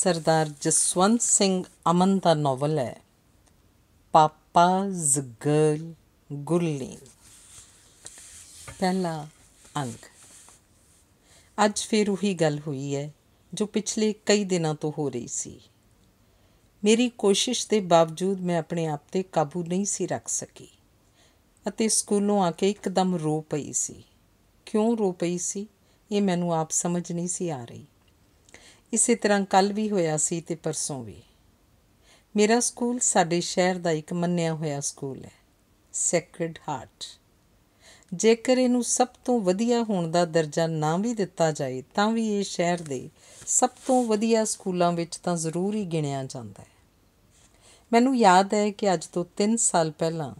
ਸਰਦਾਰ ਜਸਵੰਤ ਸਿੰਘ ਅਮਨ ਦਾ ਨੋਵਲ ਹੈ papa's girl ਗੁਰਲੀ ਪਹਿਲਾ ਅੰਕ ਅੱਜ ਫੇਰ ਉਹੀ ਗੱਲ ਹੋਈ ਹੈ ਜੋ ਪਿਛਲੇ ਕਈ ਦਿਨਾਂ ਤੋਂ ਹੋ ਰਹੀ ਸੀ ਮੇਰੀ ਕੋਸ਼ਿਸ਼ ਦੇ ਬਾਵਜੂਦ ਮੈਂ ਆਪਣੇ ਆਪ ਤੇ ਕਾਬੂ ਨਹੀਂ ਸੀ ਰੱਖ ਸਕੀ ਅਤੇ ਸਕੂਲੋਂ ਆ ਕੇ ਇੱਕਦਮ ਰੋ ਪਈ ਸੀ ਕਿਉਂ ਰੋ ਪਈ ਸੀ ਇਹ ਮੈਨੂੰ ਆਪ ਸਮਝ ਨਹੀਂ ਸੀ ਆ ਰਹੀ ਇਸੇ ਤਰ੍ਹਾਂ ਕੱਲ ਵੀ ਹੋਇਆ ਸੀ ਤੇ ਪਰਸੋਂ ਵੀ ਮੇਰਾ ਸਕੂਲ ਸਾਡੇ ਸ਼ਹਿਰ ਦਾ ਇੱਕ ਮੰਨਿਆ ਹੋਇਆ ਸਕੂਲ ਹੈ ਸੈਕਰਡ ਹਾਰਟ ਜੇਕਰ ਇਹਨੂੰ ਸਭ ਤੋਂ ਵਧੀਆ ਹੋਣ ਦਾ ਦਰਜਾ ਨਾ ਵੀ ਦਿੱਤਾ ਜਾਏ ਤਾਂ ਵੀ ਇਹ ਸ਼ਹਿਰ ਦੇ ਸਭ ਤੋਂ ਵਧੀਆ ਸਕੂਲਾਂ ਵਿੱਚ ਤਾਂ ਜ਼ਰੂਰ ਹੀ ਗਿਣਿਆ ਜਾਂਦਾ ਹੈ ਮੈਨੂੰ ਯਾਦ ਹੈ ਕਿ ਅੱਜ ਤੋਂ 3 ਸਾਲ ਪਹਿਲਾਂ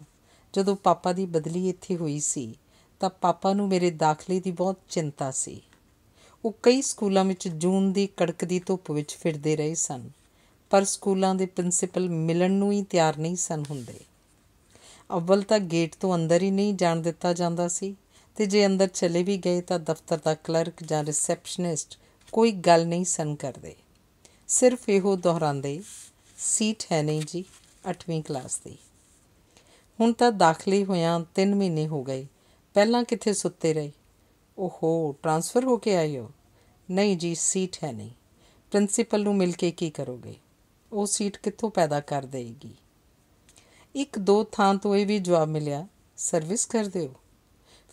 ਜਦੋਂ ਪਾਪਾ ਦੀ ਬਦਲੀ ਇੱਥੇ ਹੋਈ ਸੀ ਤਾਂ ਪਾਪਾ ਨੂੰ ਮੇਰੇ ਦਾਖਲੇ ਦੀ ਬਹੁਤ ਚਿੰਤਾ ਸੀ ਉਹ ਕਈ ਸਕੂਲਾਂ ਵਿੱਚ ਜੂਨ ਦੀ ਕੜਕਦੀ ਧੁੱਪ ਵਿੱਚ ਫਿਰਦੇ ਰਹੇ ਸਨ ਪਰ ਸਕੂਲਾਂ ਦੇ ਪ੍ਰਿੰਸੀਪਲ ਮਿਲਣ ਨੂੰ ਹੀ ਤਿਆਰ ਨਹੀਂ ਸਨ ਹੁੰਦੇ ਅਵਲ ਤਾਂ ਗੇਟ ਤੋਂ ਅੰਦਰ ਹੀ ਨਹੀਂ ਜਾਣ ਦਿੱਤਾ ਜਾਂਦਾ ਸੀ ਤੇ ਜੇ ਅੰਦਰ ਚਲੇ ਵੀ ਗਏ ਤਾਂ ਦਫ਼ਤਰ ਦਾ ਕਲਰਕ ਜਾਂ ਰਿਸੈਪਸ਼ਨਿਸਟ ਕੋਈ ਗੱਲ ਨਹੀਂ ਸਨ ਕਰਦੇ ਸਿਰਫ ਇਹੋ ਦੁਹਰਾਉਂਦੇ ਸੀਟ ਹੈ ਨਹੀਂ ਜੀ 8ਵੀਂ ਕਲਾਸ ਦੀ ਹੁਣ ਤਾਂ ਦਾਖਲੇ ਹੋਇਆ 3 ਮਹੀਨੇ ਹੋ ਗਏ ਪਹਿਲਾਂ ਕਿੱਥੇ ਸੁੱਤੇ ਰਹੇ ਓਹੋ ਟ੍ਰਾਂਸਫਰ ਹੋ ਕੇ ਆਈ ਹੋ ਨਹੀਂ ਜੀ ਸੀਟ ਹੈ ਨਹੀਂ ਪ੍ਰਿੰਸੀਪਲ ਨੂੰ ਮਿਲ ਕੇ ਕੀ ਕਰੋਗੇ ਉਹ ਸੀਟ ਕਿੱਥੋਂ ਪੈਦਾ ਕਰ ਦੇਗੀ ਇੱਕ ਦੋ ਥਾਂ ਤੋਂ ਇਹ ਵੀ ਜਵਾਬ ਮਿਲਿਆ ਸਰਵਿਸ ਕਰਦੇ ਹੋ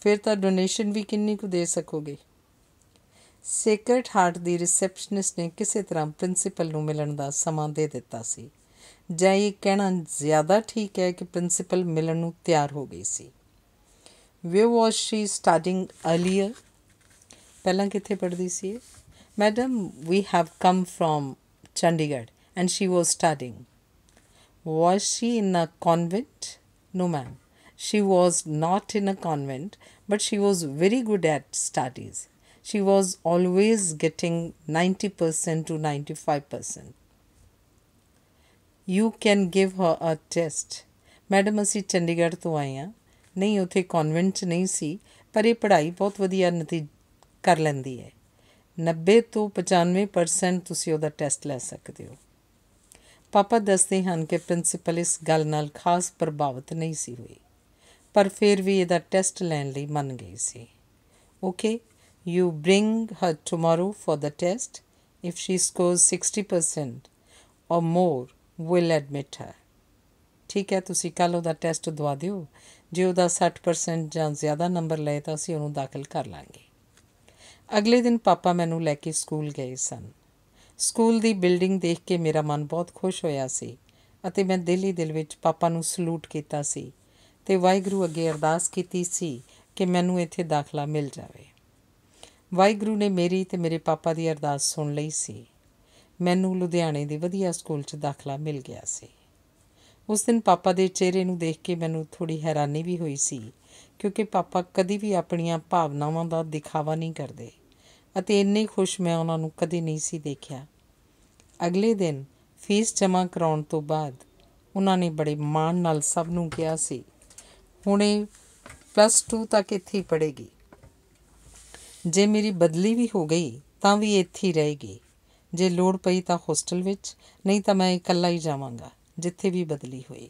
ਫਿਰ ਤਾਂ ਡੋਨੇਸ਼ਨ ਵੀ ਕਿੰਨੀ ਕੁ ਦੇ ਸਕੋਗੇ ਸੇਕਰਟ ਹਾਰਟ ਦੀ ਰਿਸੈਪਸ਼ਨਿਸਟ ਨੇ ਕਿਸੇ ਤਰ੍ਹਾਂ ਪ੍ਰਿੰਸੀਪਲ ਨੂੰ ਮਿਲਣ ਦਾ ਸਮਾਂ ਦੇ ਦਿੱਤਾ ਸੀ ਜਾਂ ਇਹ ਕਹਿਣਾ ਜ਼ਿਆਦਾ ਠੀਕ ਹੈ ਕਿ ਪ੍ਰਿੰਸੀਪਲ ਮਿਲਣ ਨੂੰ ਤਿਆਰ ਹੋ ਗਈ ਸੀ Where was she studying earlier? ਪਹਿਲਾਂ ਕਿੱਥੇ ਪੜ੍ਹਦੀ ਸੀ madam we have come from Chandigarh and she was studying was she in a convent no ma'am she was not in a convent but she was very good at studies she was always getting 90% to 95%. You can give her a test. Madam ਅਸੀਂ ਚੰਡੀਗੜ੍ਹ ਤੋਂ ਆਏ ਹਾਂ ਨਹੀਂ ਉਥੇ ਕਨਵੈਂਟ 'ਚ ਨਹੀਂ ਸੀ ਪਰ ਇਹ ਪੜ੍ਹਾਈ ਬਹੁਤ ਵਧੀਆ ਨਤੀਜ ਕਰ ਲੈਂਦੀ ਹੈ 90 ਤੋਂ 95% ਤੁਸੀਂ ਉਹਦਾ ਟੈਸਟ ਲੈ ਸਕਦੇ ਹੋ ਪਾਪਾ ਦੱਸਦੇ ਹਨ ਕਿ ਪ੍ਰਿੰਸੀਪਲ ਇਸ ਗੱਲ ਨਾਲ ਖਾਸ ਪ੍ਰਭਾਵਿਤ ਨਹੀਂ ਸੀ ਹੋਈ ਪਰ ਫਿਰ ਵੀ ਇਹਦਾ ਟੈਸਟ ਲੈਣ ਲਈ ਮੰਨ ਗਈ ਸੀ okay you bring her tomorrow for the test if she scores 60% or more will admit ਹਰ ਠੀਕ ਹੈ ਤੁਸੀਂ ਕੱਲ ਉਹਦਾ ਟੈਸਟ ਦਵਾ ਦਿਓ ਜੇ ਉਹਦਾ 60% ਜਾਂ ਜ਼ਿਆਦਾ ਨੰਬਰ ਲਏ ਤਾਂ ਅਸੀਂ ਉਹਨੂੰ ਦਾਖਲ ਕਰ ਲਾਂਗੇ ਅਗਲੇ ਦਿਨ ਪਾਪਾ ਮੈਨੂੰ ਲੈ ਕੇ ਸਕੂਲ ਗਏ ਸਨ ਸਕੂਲ ਦੀ ਬਿਲਡਿੰਗ ਦੇਖ ਕੇ ਮੇਰਾ ਮਨ ਬਹੁਤ ਖੁਸ਼ ਹੋਇਆ ਸੀ ਅਤੇ ਮੈਂ ਦਿਲ ਹੀ ਦਿਲ ਵਿੱਚ ਪਾਪਾ ਨੂੰ ਸਲੂਟ ਕੀਤਾ ਸੀ ਤੇ ਵਾਹਿਗੁਰੂ ਅੱਗੇ ਅਰਦਾਸ ਕੀਤੀ ਸੀ ਕਿ ਮੈਨੂੰ ਇੱਥੇ ਦਾਖਲਾ ਮਿਲ ਜਾਵੇ ਵਾਹਿਗੁਰੂ ਨੇ ਮੇਰੀ ਤੇ ਮੇਰੇ ਪਾਪਾ ਦੀ ਅਰਦਾਸ ਸੁਣ ਲਈ ਸੀ ਮੈਨੂੰ ਲੁਧਿਆਣੇ ਦੇ ਵਧੀਆ ਸਕੂਲ 'ਚ ਦਾਖਲਾ ਮਿਲ ਗਿਆ ਸੀ ਉਸ ਦਿਨ ਪਾਪਾ ਦੇ ਚਿਹਰੇ ਨੂੰ ਦੇਖ ਕੇ ਮੈਨੂੰ ਥੋੜੀ ਹੈਰਾਨੀ ਵੀ ਹੋਈ ਸੀ ਕਿਉਂਕਿ ਪਾਪਾ ਕਦੀ ਵੀ ਆਪਣੀਆਂ ਭਾਵਨਾਵਾਂ ਦਾ ਦਿਖਾਵਾ ਨਹੀਂ ਕਰਦੇ ਅਤੇ ਇੰਨੇ ਖੁਸ਼ ਮੈਂ ਉਹਨਾਂ ਨੂੰ ਕਦੇ ਨਹੀਂ ਸੀ ਦੇਖਿਆ ਅਗਲੇ ਦਿਨ ਫੀਸ ਜਮ੍ਹਾਂ ਕਰਾਉਣ ਤੋਂ ਬਾਅਦ ਉਹਨਾਂ ਨੇ ਬੜੇ ਮਾਣ ਨਾਲ ਸਭ ਨੂੰ ਕਿਹਾ ਸੀ ਹੁਣੇ ਪਲੱਸ 2 ਤੱਕ ਇੱਥੇ ਪੜੇਗੀ ਜੇ ਮੇਰੀ ਬਦਲੀ ਵੀ ਹੋ ਗਈ ਤਾਂ ਵੀ ਇੱਥੇ ਰਹੇਗੀ ਜੇ ਲੋੜ ਪਈ ਤਾਂ ਹੋਸਟਲ ਵਿੱਚ ਨਹੀਂ ਤਾਂ ਮੈਂ ਇਕੱਲਾ ਹੀ ਜਾਵਾਂਗਾ ਜਿੱਥੇ ਵੀ ਬਦਲੀ ਹੋਈ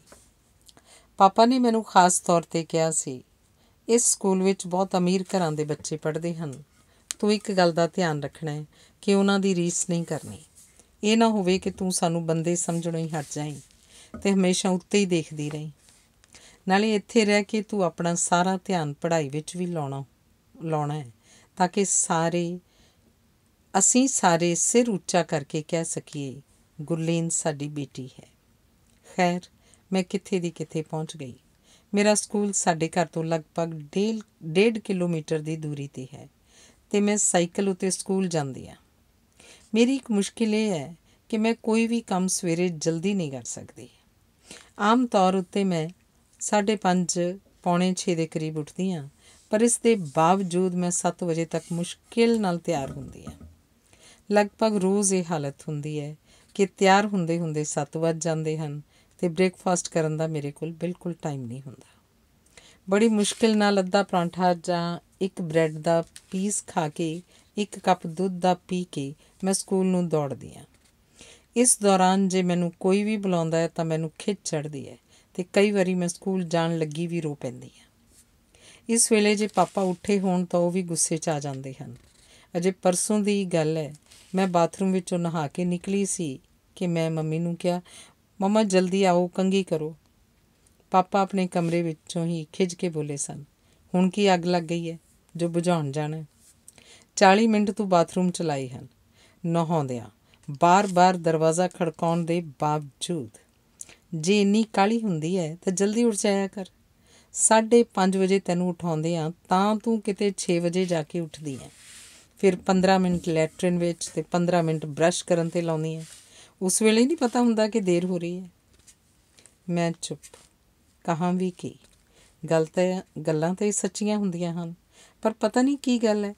ਪਾਪਾ ਨੇ ਮੈਨੂੰ ਖਾਸ ਤੌਰ ਤੇ ਕਿਹਾ ਸੀ ਇਸ ਸਕੂਲ ਵਿੱਚ ਬਹੁਤ ਅਮੀਰ ਘਰਾਂ ਦੇ ਬੱਚੇ ਪੜ੍ਹਦੇ ਹਨ ਤੂੰ ਇੱਕ ਗੱਲ ਦਾ ਧਿਆਨ ਰੱਖਣਾ ਹੈ ਕਿ ਉਹਨਾਂ ਦੀ ਰੀਸ ਨਹੀਂ ਕਰਨੀ ਇਹ ਨਾ ਹੋਵੇ ਕਿ ਤੂੰ ਸਾਨੂੰ ਬੰਦੇ ਸਮਝਣੋਂ ਹੀ ਹਟ ਜਾਏ ਤੇ ਹਮੇਸ਼ਾ ਉੱਤੇ ਹੀ ਦੇਖਦੀ ਰਹੀ ਨਾਲੇ ਇੱਥੇ ਰਹਿ ਕੇ ਤੂੰ ਆਪਣਾ ਸਾਰਾ ਧਿਆਨ ਪੜ੍ਹਾਈ ਵਿੱਚ ਵੀ ਲਾਉਣਾ ਲਾਉਣਾ ਹੈ ਤਾਂ ਕਿ ਸਾਰੇ ਅਸੀਂ ਸਾਰੇ ਸਿਰ ਉੱਚਾ ਕਰਕੇ ਕਹਿ ਸਕੀਏ ਗੁਰਲੀਨ ਸਾਡੀ ਬੇਟੀ ਹੈ ਖੈਰ ਮੈਂ ਕਿੱਥੇ ਦੀ ਕਿੱਥੇ ਪਹੁੰਚ ਗਈ ਮੇਰਾ ਸਕੂਲ ਸਾਡੇ ਘਰ ਤੋਂ ਲਗਭਗ 1.5 ਕਿਲੋਮੀਟਰ ਦੀ ਦੂਰੀ ਤੇ ਹੈ ਤੇ ਮੈਂ ਸਾਈਕਲ ਉਤੇ ਸਕੂਲ ਜਾਂਦੀ ਆ ਮੇਰੀ ਇੱਕ ਮੁਸ਼ਕਿਲ ਇਹ ਹੈ ਕਿ ਮੈਂ ਕੋਈ ਵੀ ਕੰਮ ਸਵੇਰੇ ਜਲਦੀ ਨਹੀਂ ਕਰ ਸਕਦੀ ਆਮ ਤੌਰ ਉੱਤੇ ਮੈਂ 5:30 ਪੌਣੇ 6 ਦੇ ਕਰੀਬ ਉੱਠਦੀ ਆ ਪਰ ਇਸ ਦੇ ਬਾਵਜੂਦ ਮੈਂ 7 ਵਜੇ ਤੱਕ ਮੁਸ਼ਕਿਲ ਨਾਲ ਤਿਆਰ ਹੁੰਦੀ ਆ ਲਗਭਗ ਰੋਜ਼ ਇਹ ਹਾਲਤ ਹੁੰਦੀ ਹੈ ਕਿ ਤਿਆਰ ਹੁੰਦੇ ਹੁੰਦੇ 7 ਵਜ ਜਾਂਦੇ ਹਨ ਤੇ ਬ੍ਰੇਕਫਾਸਟ ਕਰਨ ਦਾ ਮੇਰੇ ਕੋਲ ਬਿਲਕੁਲ ਟਾਈਮ ਨਹੀਂ ਹੁੰਦਾ ਬੜੀ ਮੁਸ਼ਕਿਲ ਨਾਲ ਅੱਧਾ ਪਰਾਂਠਾ ਜਾਂ ਇੱਕ ਬ੍ਰੈਡ ਦਾ ਪੀਸ ਖਾ ਕੇ ਇੱਕ ਕੱਪ ਦੁੱਧ ਦਾ ਪੀ ਕੇ ਮੈਂ ਸਕੂਲ ਨੂੰ ਦੌੜਦੀ ਆ ਇਸ ਦੌਰਾਨ ਜੇ ਮੈਨੂੰ ਕੋਈ ਵੀ ਬੁਲਾਉਂਦਾ ਹੈ ਤਾਂ ਮੈਨੂੰ ਖਿੱਚ ਚੜਦੀ ਹੈ ਤੇ ਕਈ ਵਾਰੀ ਮੈਂ ਸਕੂਲ ਜਾਣ ਲੱਗੀ ਵੀ ਰੋ ਪੈਂਦੀ ਆ ਇਸ ਵੇਲੇ ਜੇ ਪਾਪਾ ਉੱਠੇ ਹੋਣ ਤਾਂ ਉਹ ਵੀ ਗੁੱਸੇ 'ਚ ਆ ਜਾਂਦੇ ਹਨ ਅਜੇ ਪਰਸੋਂ ਦੀ ਗੱਲ ਹੈ ਮੈਂ ਬਾਥਰੂਮ ਵਿੱਚੋਂ ਨਹਾ ਕੇ ਨਿਕਲੀ ਸੀ ਕਿ ਮੈਂ ਮੰਮੀ ਨੂੰ ਕਿਹਾ ਮਮਾ ਜਲਦੀ ਆਓ ਕੰਗੀ ਕਰੋ ਪਾਪਾ ਆਪਣੇ ਕਮਰੇ ਵਿੱਚੋਂ ਹੀ ਖਿੱਚ ਕੇ ਬੋਲੇ ਸਨ ਹੁਣ ਕੀ ਅੱਗ ਲੱਗ ਗਈ ਹੈ ਜੋ ਬੁਝਾਉਣ ਜਾਣਾ 40 ਮਿੰਟ ਤੋਂ ਬਾਥਰੂਮ ਚਲਾਈ ਹਨ ਨਹਾਉਂਦਿਆਂ ਬਾਰ-ਬਾਰ ਦਰਵਾਜ਼ਾ ਖੜਕਾਉਣ ਦੇ ਬਾਵਜੂਦ ਜੇ ਨੀ ਕਾਲੀ ਹੁੰਦੀ ਹੈ ਤਾਂ ਜਲਦੀ ਉੱਠ ਜਾਇਆ ਕਰ 5:30 ਵਜੇ ਤੈਨੂੰ ਉਠਾਉਂਦੇ ਆ ਤਾਂ ਤੂੰ ਕਿਤੇ 6 ਵਜੇ ਜਾ ਕੇ ਉੱਠਦੀ ਹੈ ਫਿਰ 15 ਮਿੰਟ ਲੈਟਰਨ ਵਿੱਚ ਤੇ 15 ਮਿੰਟ ਬ੍ਰਸ਼ ਕਰਨ ਤੇ ਲਾਉਣੀ ਹੈ ਉਸ ਵੇਲੇ ਨਹੀਂ ਪਤਾ ਹੁੰਦਾ ਕਿ ਦੇਰ ਹੋ ਰਹੀ ਹੈ ਮੈਂ ਚੁੱਪ ਕਹਾਂ ਵੀ ਕੀ ਗੱਲ ਤਾਂ ਗੱਲਾਂ ਤਾਂ ਸੱਚੀਆਂ ਹੁੰਦੀਆਂ ਹਨ ਪਰ ਪਤਾ ਨਹੀਂ ਕੀ ਗੱਲ ਹੈ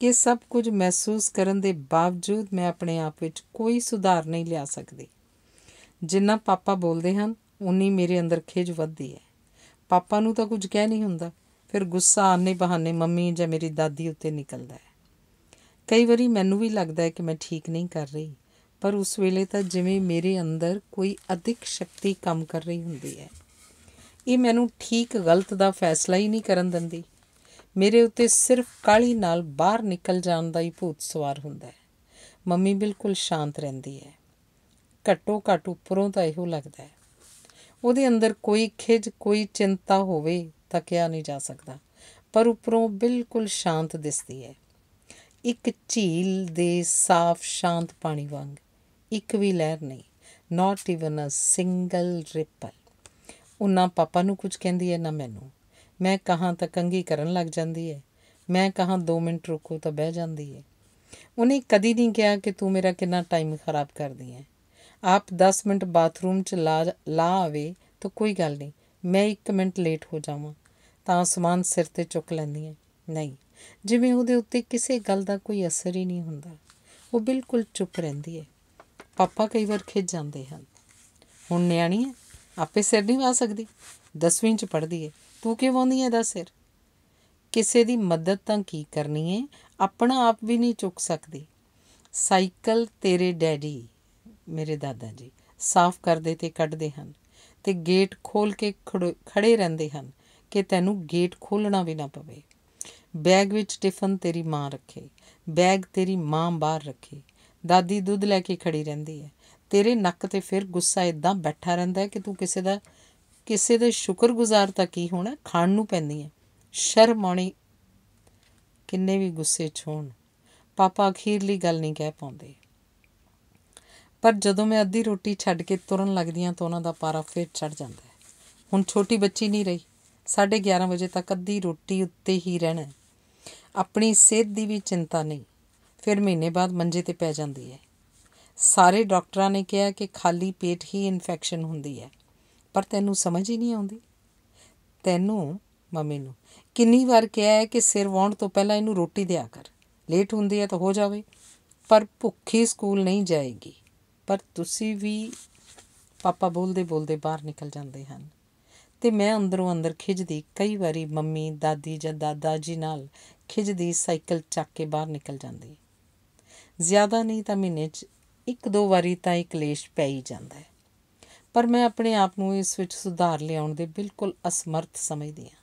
ਕਿ ਸਭ ਕੁਝ ਮਹਿਸੂਸ ਕਰਨ ਦੇ ਬਾਵਜੂਦ ਮੈਂ ਆਪਣੇ ਆਪ ਵਿੱਚ ਕੋਈ ਸੁਧਾਰ ਨਹੀਂ ਲਿਆ ਸਕਦੀ ਜਿੰਨਾ ਪਾਪਾ ਬੋਲਦੇ ਹਨ ਉਨੀ ਮੇਰੇ ਅੰਦਰ ਖੇਜ ਵੱਧਦੀ ਹੈ ਪਾਪਾ ਨੂੰ ਤਾਂ ਕੁਝ ਕਹਿ ਨਹੀਂ ਹੁੰਦਾ ਫਿਰ ਗੁੱਸਾ ਆਨੇ ਬਹਾਨੇ ਮੰਮੀ ਜਾਂ ਮੇਰੀ ਦਾਦੀ ਉੱਤੇ ਨਿਕਲਦਾ ਹੈ ਕਈ ਵਾਰੀ ਮੈਨੂੰ ਵੀ ਲੱਗਦਾ ਹੈ ਕਿ ਮੈਂ ਠੀਕ ਨਹੀਂ ਕਰ ਰਹੀ ਪਰ ਉਸ ਵੇਲੇ ਤਾਂ ਜਿਵੇਂ ਮੇਰੇ ਅੰਦਰ ਕੋਈ ਅਧਿਕ ਸ਼ਕਤੀ ਕੰਮ ਕਰ ਰਹੀ ਹੁੰਦੀ ਹੈ ਇਹ ਮੈਨੂੰ ਠੀਕ ਗਲਤ ਦਾ ਫੈਸਲਾ ਹੀ ਨਹੀਂ ਕਰਨ ਦਿੰਦੀ ਮੇਰੇ ਉੱਤੇ ਸਿਰਫ ਕਾਲੀ ਨਾਲ ਬਾਹਰ ਨਿਕਲ ਜਾਣ ਦਾ ਹੀ ਭੂਤ ਸਵਾਰ ਹੁੰਦਾ ਹੈ ਮੰਮੀ ਬਿਲਕੁਲ ਸ਼ਾਂਤ ਰਹਿੰਦੀ ਹੈ ਘੱਟੋ ਘੱਟ ਉੱਪਰੋਂ ਤਾਂ ਇਹੋ ਲੱਗਦਾ ਹੈ ਉਹਦੇ ਅੰਦਰ ਕੋਈ ਖਿਜ ਕੋਈ ਚਿੰਤਾ ਹੋਵੇ ਤਾਂ ਕਿਹਾ ਨਹੀਂ ਜਾ ਸਕਦਾ ਪਰ ਉੱਪਰੋਂ ਬਿਲਕੁਲ ਸ਼ਾਂਤ ਦਿਸਦੀ ਹੈ ਇੱਕ ਝੀਲ ਦੇ ਸਾਫ਼ ਸ਼ਾਂਤ ਪਾਣੀ ਵਾਂਗ ਇੱਕ ਵੀ ਲਹਿਰ ਨਹੀਂ not even a single ripple ਉਹਨਾਂ ਪਾਪਾ ਨੂੰ ਕੁਝ ਕਹਿੰਦੀ ਹੈ ਨਾ ਮੈਨੂੰ ਮੈਂ ਕਹਾਂ ਤਾਂ ਕੰਗੀ ਕਰਨ ਲੱਗ ਜਾਂਦੀ ਹੈ ਮੈਂ ਕਹਾਂ 2 ਮਿੰਟ ਰੁਕੋ ਤਾਂ ਬਹਿ ਜਾਂਦੀ ਹੈ ਉਹਨੇ ਕਦੀ ਨਹੀਂ ਕਿਹਾ ਕਿ ਤੂੰ ਮੇਰਾ ਕਿੰਨਾ ਟਾਈਮ ਖਰਾਬ ਕਰਦੀ ਹੈ ਆਪ 10 ਮਿੰਟ ਬਾਥਰੂਮ 'ਚ ਲਾ ਲਾ ਆਵੇ ਤਾਂ ਕੋਈ ਗੱਲ ਨਹੀਂ ਮੈਂ 1 ਮਿੰਟ ਲੇਟ ਹੋ ਜਾਵਾਂ ਤਾਂ ਸਮਾਨ ਸਿਰ ਤੇ ਚੁੱਕ ਲੈਂਦੀ ਹੈ ਨਹੀਂ ਜਿਵੇਂ ਉਹਦੇ ਉੱਤੇ ਕਿਸੇ ਗੱਲ ਦਾ ਕੋਈ ਅਸਰ ਹੀ ਨਹੀਂ ਹੁੰਦਾ ਉਹ ਬਿਲਕੁਲ ਚੁੱਪ ਰਹਿੰਦੀ ਹੈ ਪਾਪਾ ਕਈ ਵਾਰ ਖਿੱਚ ਜਾਂਦੇ ਹਨ ਹੁਣ ਨਿਆਣੀ ਹੈ ਆਪੇ ਸਿਰ ਨਹੀਂ ਵਾ ਸਕਦੀ 10ਵੀਂ ਚ ਪੜਦੀ ਏ ਤੂੰ ਕਿਉਂ ਆਉਂਦੀ ਐ ਦਾ ਸਿਰ ਕਿਸੇ ਦੀ ਮਦਦ ਤਾਂ ਕੀ ਕਰਨੀ ਏ ਆਪਣਾ ਆਪ ਵੀ ਨਹੀਂ ਚੁੱਕ ਸਕਦੀ ਸਾਈਕਲ ਤੇਰੇ ਡੈਡੀ ਮੇਰੇ ਦਾਦਾ ਜੀ ਸਾਫ਼ ਕਰਦੇ ਤੇ ਕੱਢਦੇ ਹਨ ਤੇ ਗੇਟ ਖੋਲ ਕੇ ਖੜੇ ਰਹਿੰਦੇ ਹਨ ਕਿ ਤੈਨੂੰ ਗੇਟ ਖੋਲਣਾ ਵੀ ਨਾ ਪਵੇ ਬੈਗ ਵਿੱਚ ਟਿਫਨ ਤੇਰੀ ਮਾਂ ਰੱਖੇ ਬੈਗ ਤੇਰੀ ਮਾਂ ਬਾਹਰ ਰੱਖੇ ਦਾਦੀ ਦੁੱਧ ਲੈ ਕੇ ਖੜੀ ਰਹਿੰਦੀ ਹੈ ਤੇਰੇ ਨੱਕ ਤੇ ਫਿਰ ਗੁੱਸਾ ਇਦਾਂ ਬੈਠਾ ਰਹਿੰਦਾ ਹੈ ਕਿ ਤੂੰ ਕਿਸੇ ਦਾ ਕਿਸੇ ਦੇ ਸ਼ੁਕਰਗੁਜ਼ਾਰ ਤਾਂ ਕੀ ਹੋਣਾ ਖਾਣ ਨੂੰ ਪੈਂਦੀ ਹੈ ਸ਼ਰਮ ਆਣੀ ਕਿੰਨੇ ਵੀ ਗੁੱਸੇ 'ਚ ਹੋਣ ਪਾਪਾ ਅਖੀਰਲੀ ਗੱਲ ਨਹੀਂ ਕਹਿ ਪਾਉਂਦੇ ਪਰ ਜਦੋਂ ਮੈਂ ਅੱਧੀ ਰੋਟੀ ਛੱਡ ਕੇ ਤੁਰਨ ਲੱਗਦੀਆਂ ਤਾਂ ਉਹਨਾਂ ਦਾ ਪਾਰਾ ਫੇਰ ਚੜ ਜਾਂਦਾ ਹੈ ਹੁਣ ਛੋਟੀ ਬੱਚੀ ਨਹੀਂ ਰਹੀ 11:30 ਵਜੇ ਤੱਕ ਅੱਧੀ ਰੋਟੀ ਉੱਤੇ ਹੀ ਰਹਿਣਾ ਆਪਣੀ ਸਿਹਤ ਦੀ ਵੀ ਚਿੰਤਾ ਨਹੀਂ ਫਿਰ ਮਹੀਨੇ ਬਾਅਦ ਮੰਜੇ ਤੇ ਪੈ ਜਾਂਦੀ ਹੈ ਸਾਰੇ ਡਾਕਟਰਾਂ ਨੇ ਕਿਹਾ ਕਿ ਖਾਲੀ ਪੇਟ ਹੀ ਇਨਫੈਕਸ਼ਨ ਹੁੰਦੀ ਹੈ ਪਰ ਤੈਨੂੰ ਸਮਝ ਹੀ ਨਹੀਂ ਆਉਂਦੀ ਤੈਨੂੰ ਮੰਮੀ ਨੂੰ ਕਿੰਨੀ ਵਾਰ ਕਿਹਾ ਹੈ ਕਿ ਸਿਰ ਵਾਉਣ ਤੋਂ ਪਹਿਲਾਂ ਇਹਨੂੰ ਰੋਟੀ ਦਿਆ ਕਰ ਲੇਟ ਹੁੰਦੀ ਹੈ ਤਾਂ ਹੋ ਜਾਵੇ ਪਰ ਭੁੱਖੀ ਸਕੂਲ ਨਹੀਂ ਜਾਏਗੀ ਪਰ ਤੁਸੀਂ ਵੀ ਪਾਪਾ ਬੋਲਦੇ ਬੋਲਦੇ ਬਾਹਰ ਨਿਕਲ ਜਾਂਦੇ ਹਨ ਤੇ ਮੈਂ ਅੰਦਰੋਂ ਅੰਦਰ ਖਿਜਦੀ ਕਈ ਵਾਰੀ ਮੰਮੀ ਦਾਦੀ ਜਾਂ ਦਾਦਾ ਜੀ ਨਾਲ ਖਿਜਦੀ ਸਾਈਕਲ ਚੱਕ ਕੇ ਬਾਹਰ ਨਿਕਲ ਜਾਂਦੀ ਜ਼ਿਆਦਾ ਨਹੀਂ ਤਾਂ ਮਹੀਨੇ 'ਚ ਇੱਕ ਦੋ ਵਾਰੀ ਤਾਂ ਇਹ ਕਲੇਸ਼ ਪੈ ਹੀ ਜਾਂਦਾ ਹੈ ਪਰ ਮੈਂ ਆਪਣੇ ਆਪ ਨੂੰ ਇਸ ਵਿੱਚ ਸੁਧਾਰ ਲਿਆਉਣ ਦੇ ਬਿਲਕੁਲ ਅਸਮਰਥ ਸਮਝਦੀ ਹਾਂ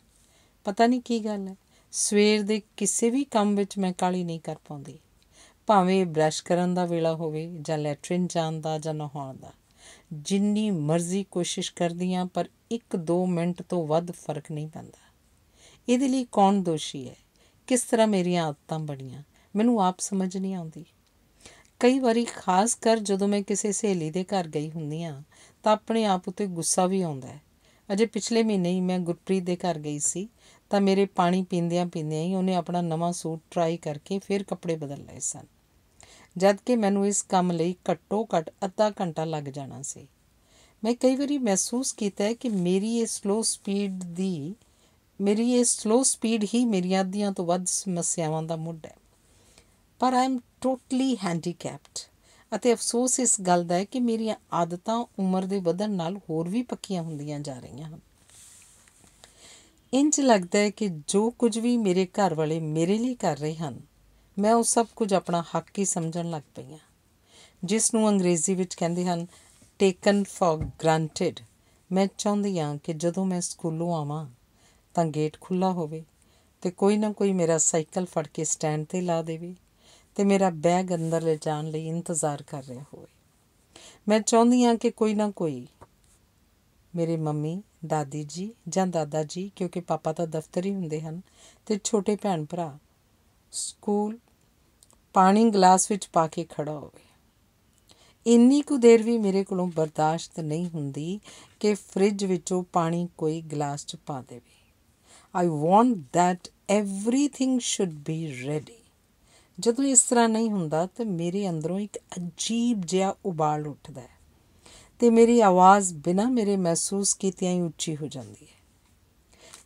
ਪਤਾ ਨਹੀਂ ਕੀ ਗੱਲ ਹੈ ਸਵੇਰ ਦੇ ਕਿਸੇ ਵੀ ਕੰਮ ਵਿੱਚ ਮੈਂ ਕਾਲੀ ਨਹੀਂ ਕਰ ਪਾਉਂਦੀ ਭਾਵੇਂ ਬ੍ਰਸ਼ ਕਰਨ ਦਾ ਵੇਲਾ ਹੋਵੇ ਜਾਂ ਲੈਟਰਿਨ ਜਾਣ ਦਾ ਜਾਂ ਨਹਾਉਣ ਦਾ ਜਿੰਨੀ ਮਰਜ਼ੀ ਕੋਸ਼ਿਸ਼ ਕਰਦੀ ਹਾਂ ਪਰ 1-2 ਮਿੰਟ ਤੋਂ ਵੱਧ ਫਰਕ ਨਹੀਂ ਪੈਂਦਾ ਇਹਦੇ ਲਈ ਕੌਣ ਦੋਸ਼ੀ ਹੈ ਕਿਸ ਤਰ੍ਹਾਂ ਮੇਰੀਆਂ ਆਦਤਾਂ ਬਣੀਆਂ ਮੈਨੂੰ ਆਪ ਸਮਝ ਨਹੀਂ ਆਉਂਦੀ ਕਈ ਵਾਰੀ ਖਾਸ ਕਰ ਜਦੋਂ ਮੈਂ ਕਿਸੇ ਸਹੇਲੀ ਦੇ ਘਰ ਗਈ ਹੁੰਦੀ ਆ ਤਾਂ ਆਪਣੇ ਆਪ ਉਤੇ ਗੁੱਸਾ ਵੀ ਆਉਂਦਾ ਹੈ ਅਜੇ ਪਿਛਲੇ ਮਹੀਨੇ ਹੀ ਮੈਂ ਗੁਰਪ੍ਰੀਤ ਦੇ ਘਰ ਗਈ ਸੀ ਤਾਂ ਮੇਰੇ ਪਾਣੀ ਪੀਂਦਿਆਂ ਪੀਂਦਿਆਂ ਹੀ ਉਹਨੇ ਆਪਣਾ ਨਵਾਂ ਸੂਟ ਟਰਾਈ ਕਰਕੇ ਫਿਰ ਕੱਪੜੇ ਬਦਲ ਲਏ ਸਨ ਜਦ ਕਿ ਮੈਨੂੰ ਇਸ ਕੰਮ ਲਈ ਘੱਟੋ ਘੱਟ ਅੱਧਾ ਘੰਟਾ ਲੱਗ ਜਾਣਾ ਸੀ ਮੈਂ ਕਈ ਵਾਰੀ ਮਹਿਸੂਸ ਕੀਤਾ ਹੈ ਕਿ ਮੇਰੀ ਇਹ ਸਲੋ ਸਪੀਡ ਦੀ ਮੇਰੀ ਇਹ ਸਲੋ ਸਪੀਡ ਹੀ ਮੇਰੀਆਂ ਅੱਧੀਆਂ ਤੋਂ ਵੱਧ ਸਮੱਸਿਆਵਾਂ ਦਾ ਮੁੱਢ ਹੈ ਪਰ ਆਮ ਟੋਟਲੀ ਹੈਂਡੀਕੈਪਡ ਅਤੇ ਅਫਸੋਸ ਇਸ ਗੱਲ ਦਾ ਹੈ ਕਿ ਮੇਰੀਆਂ ਆਦਤਾਂ ਉਮਰ ਦੇ ਵਧਣ ਨਾਲ ਹੋਰ ਵੀ ਪੱਕੀਆਂ ਹੁੰਦੀਆਂ ਜਾ ਰਹੀਆਂ ਹਨ ਇੰਜ ਲੱਗਦਾ ਹੈ ਕਿ ਜੋ ਕੁਝ ਵੀ ਮੇਰੇ ਘਰ ਵਾਲੇ ਮੇਰੇ ਲਈ ਕਰ ਰਹੇ ਹਨ ਮੈਂ ਉਹ ਸਭ ਕੁਝ ਆਪਣਾ ਹੱਕ ਹੀ ਸਮਝਣ ਲੱਗ ਪਈ ਹਾਂ ਜਿਸ ਨੂੰ ਅੰਗਰੇਜ਼ੀ ਵਿੱਚ ਕਹਿੰਦੇ ਹਨ ਟੇਕਨ ਫॉर ਗ੍ਰਾਂਟਡ ਮੈਂ ਚਾਹੁੰਦੀ ਹਾਂ ਕਿ ਜਦੋਂ ਮੈਂ ਸਕੂਲੋਂ ਆਵਾਂ ਤਾਂ ਗੇਟ ਖੁੱਲਾ ਹੋਵੇ ਤੇ ਕੋਈ ਨਾ ਕੋਈ ਮੇਰਾ ਸਾਈਕਲ ਫੜ ਕੇ ਸਟੈਂਡ ਤੇ ਲਾ ਦੇਵੇ ਤੇ ਮੇਰਾ ਬੈਗ ਅੰਦਰ ਲੈ ਜਾਣ ਲਈ ਇੰਤਜ਼ਾਰ ਕਰ ਰਿਹਾ ਹੋਵੇ ਮੈਂ ਚਾਹੁੰਦੀ ਹਾਂ ਕਿ ਕੋਈ ਨਾ ਕੋਈ ਮੇਰੇ ਮੰਮੀ ਦਾਦੀ ਜੀ ਜਾਂ ਦਾਦਾ ਜੀ ਕਿਉਂਕਿ ਪਾਪਾ ਤਾਂ ਦਫ਼ਤਰੀ ਹੁੰਦੇ ਹਨ ਤੇ ਛੋਟੇ ਭੈਣ ਭਰਾ ਸਕੂਲ ਪਾਣੀ ਗਲਾਸ ਵਿੱਚ ਪਾ ਕੇ ਖੜਾ ਹੋਵੇ ਇੰਨੀ ਕੁ ਦੇਰ ਵੀ ਮੇਰੇ ਕੋਲੋਂ ਬਰਦਾਸ਼ਤ ਨਹੀਂ ਹੁੰਦੀ ਕਿ ਫ੍ਰਿਜ ਵਿੱਚੋਂ ਪਾਣੀ ਕੋਈ ਗਲਾਸ 'ਚ ਪਾ ਦੇਵੇ I want that everything should be ready ਜਦੋਂ ਇਸ ਤਰ੍ਹਾਂ ਨਹੀਂ ਹੁੰਦਾ ਤੇ ਮੇਰੇ ਅੰਦਰੋਂ ਇੱਕ ਅਜੀਬ ਜਿਹਾ ਉਬਾਲ ਉੱਠਦਾ ਹੈ ਤੇ ਮੇਰੀ ਆਵਾਜ਼ ਬਿਨਾਂ ਮੇਰੇ ਮਹਿਸੂਸ ਕੀਤਿਆਂ ਹੀ ਉੱਚੀ ਹੋ ਜਾਂਦੀ ਹੈ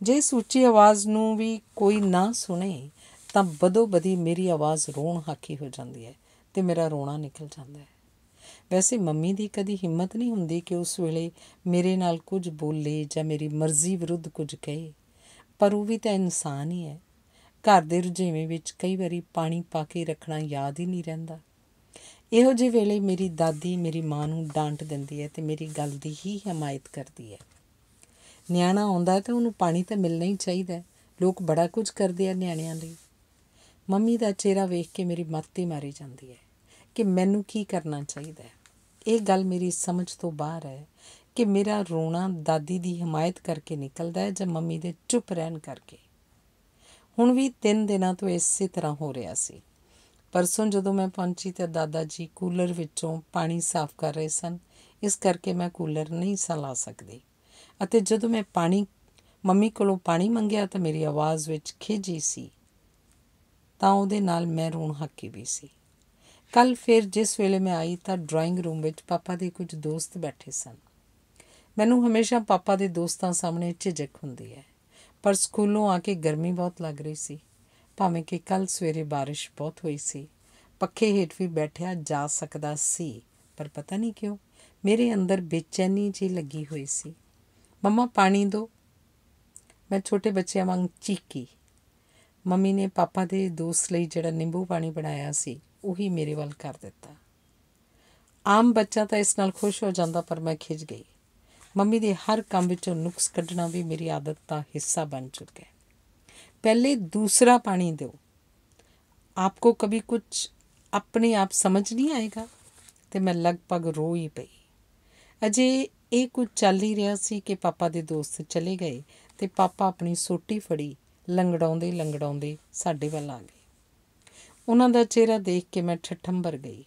ਜੇ ਸੂਚੀ ਆਵਾਜ਼ ਨੂੰ ਵੀ ਕੋਈ ਨਾ ਸੁਣੇ ਤਾਂ ਬਦੋ ਬਦੀ ਮੇਰੀ ਆਵਾਜ਼ ਰੋਣ ਹਾਕੀ ਹੋ ਜਾਂਦੀ ਹੈ ਤੇ ਮੇਰਾ ਰੋਣਾ ਨਿਕਲ ਜਾਂਦਾ ਹੈ ਵੈਸੇ ਮੰਮੀ ਦੀ ਕਦੀ ਹਿੰਮਤ ਨਹੀਂ ਹੁੰਦੀ ਕਿ ਉਸ ਵੇਲੇ ਮੇਰੇ ਨਾਲ ਕੁਝ ਬੋਲੇ ਜਾਂ ਮੇਰੀ ਮਰਜ਼ੀ ਵਿਰੁੱਧ ਕੁਝ ਕਹੇ ਪਰ ਉਹ ਵੀ ਤਾਂ ਇਨਸਾਨ ਹੀ ਹੈ ਘਰ ਦੇ ਰੁਝੇਵੇਂ ਵਿੱਚ ਕਈ ਵਾਰੀ ਪਾਣੀ ਪਾ ਕੇ ਰੱਖਣਾ ਯਾਦ ਹੀ ਨਹੀਂ ਰਹਿੰਦਾ ਇਹੋ ਜਿਹੇ ਵੇਲੇ ਮੇਰੀ ਦਾਦੀ ਮੇਰੀ ਮਾਂ ਨੂੰ ਡਾਂਟ ਦਿੰਦੀ ਹੈ ਤੇ ਮੇਰੀ ਗੱਲ ਦੀ ਹੀ ਹਮਾਇਤ ਕਰਦੀ ਹੈ ਨਿਆਣਾ ਆਉਂਦਾ ਤਾਂ ਉਹਨੂੰ ਪਾਣੀ ਤਾਂ ਮਿਲਣਾ ਹੀ ਚਾਹੀਦਾ ਲੋਕ ਬੜਾ ਕੁਝ ਕਰਦੇ ਆ ਨਿਆਣਿਆਂ ਲਈ ਮੰਮੀ ਦਾ ਚਿਹਰਾ ਵੇਖ ਕੇ ਮੇਰੀ ਮੱਤੀ ਮਾਰੀ ਜਾਂਦੀ ਹੈ ਕਿ ਮੈਨੂੰ ਕੀ ਕਰਨਾ ਚਾਹੀਦਾ ਇਹ ਗੱਲ ਮੇਰੀ ਸਮਝ ਤੋਂ ਬਾਹਰ ਹੈ ਕਿ ਮੇਰਾ ਰੋਣਾ ਦਾਦੀ ਦੀ ਹਮਾਇਤ ਕਰਕੇ ਨਿਕਲਦਾ ਹੈ ਜਾਂ ਮੰਮੀ ਦੇ ਚੁੱਪ ਰਹਿਣ ਕਰਕੇ ਹੁਣ ਵੀ ਤਿੰਨ ਦਿਨਾਂ ਤੋਂ ਇਸੇ ਤਰ੍ਹਾਂ ਹੋ ਰਿਹਾ ਸੀ ਪਰਸੋਂ ਜਦੋਂ ਮੈਂ ਪਹੁੰਚੀ ਤਾਂ ਦਾਦਾ ਜੀ ਕੂਲਰ ਵਿੱਚੋਂ ਪਾਣੀ ਸਾਫ਼ ਕਰ ਰਹੇ ਸਨ ਇਸ ਕਰਕੇ ਮੈਂ ਕੂਲਰ ਨਹੀਂ ਸਲਾ ਸਕਦੀ ਅਤੇ ਜਦੋਂ ਮੈਂ ਪਾਣੀ ਮੰਮੀ ਕੋਲੋਂ ਪਾਣੀ ਮੰਗਿਆ ਤਾਂ ਮੇਰੀ ਆਵਾਜ਼ ਵਿੱਚ ਖਿਜੀ ਸੀ ਤਾਂ ਉਹਦੇ ਨਾਲ ਮੈਂ ਰੋਣ ਹੱਕੀ ਵੀ ਸੀ ਕੱਲ ਫਿਰ ਜਿਸ ਵੇਲੇ ਮੈਂ ਆਈ ਤਾਂ ਡਰਾਇੰਗ ਰੂਮ ਵਿੱਚ ਪਾਪਾ ਦੇ ਕੁਝ ਦੋਸਤ ਬੈਠੇ ਸਨ ਮੈਨੂੰ ਹਮੇਸ਼ਾ ਪਾਪਾ ਦੇ ਦੋਸਤਾਂ ਸਾਹਮਣੇ ਝਿਜਕ ਹੁੰਦੀ ਹੈ ਪਰ ਸਕੂਲੋਂ ਆ ਕੇ ਗਰਮੀ ਬਹੁਤ ਲੱਗ ਰਹੀ ਸੀ ਭਾਵੇਂ ਕਿ ਕੱਲ ਸਵੇਰੇ بارش ਬਹੁਤ ਹੋਈ ਸੀ ਪੱਖੇ ਹੇਠ ਵੀ ਬੈਠਿਆ ਜਾ ਸਕਦਾ ਸੀ ਪਰ ਪਤਾ ਨਹੀਂ ਕਿਉਂ ਮੇਰੇ ਅੰਦਰ ਬੇਚੈਨੀ ਜੀ ਲੱਗੀ ਹੋਈ ਸੀ ਮੰਮਾ ਪਾਣੀ ਦੋ ਮੈਂ ਛੋਟੇ ਬੱਚਿਆਂ ਵਾਂਗ ਚੀਕੀ ਮੰਮੀ ਨੇ ਪਾਪਾ ਦੇ ਦੋਸਤ ਲਈ ਜਿਹੜਾ ਨਿੰਬੂ ਪਾਣੀ ਬਣਾਇਆ ਸੀ ਉਹੀ ਮੇਰੇ ਵੱਲ ਕਰ ਦਿੱਤਾ ਆਮ ਬੱਚਾ ਤਾਂ ਇਸ ਨਾਲ ਖੁਸ਼ ਹੋ ਜਾਂਦਾ ਪਰ ਮੈਂ ਖਿਜ ਗਈ ਮੰਮੀ ਦੇ ਹਰ ਕੰਮ ਵਿੱਚੋਂ ਨੁਕਸ ਕੱਢਣਾ ਵੀ ਮੇਰੀ ਆਦਤ ਦਾ ਹਿੱਸਾ ਬਣ ਚੁੱਕਾ ਹੈ ਪਹਿਲੇ ਦੂਸਰਾ ਪਾਣੀ ਦਿਓ ਆਪਕੋ ਕبھی ਕੁਝ ਆਪਣੇ ਆਪ ਸਮਝ ਨਹੀਂ ਆਏਗਾ ਤੇ ਮੈਂ ਲਗਭਗ ਰੋ ਹੀ ਪਈ ਅਜੇ ਇਹ ਕੁਝ ਚੱਲ ਹੀ ਰਿਹਾ ਸੀ ਕਿ ਪਾਪਾ ਦੇ ਦੋਸਤ ਚਲੇ ਗਏ ਤੇ ਪਾਪਾ ਆਪਣੀ ਸੋਟੀ ਫੜੀ ਲੰਗੜਾਉਂਦੇ ਲੰਗੜਾਉਂਦੇ ਸਾਡੇ ਵੱਲ ਆ ਗਏ ਉਹਨਾਂ ਦਾ ਚਿਹਰਾ ਦੇਖ ਕੇ ਮੈਂ ਠੱਠੰਬਰ ਗਈ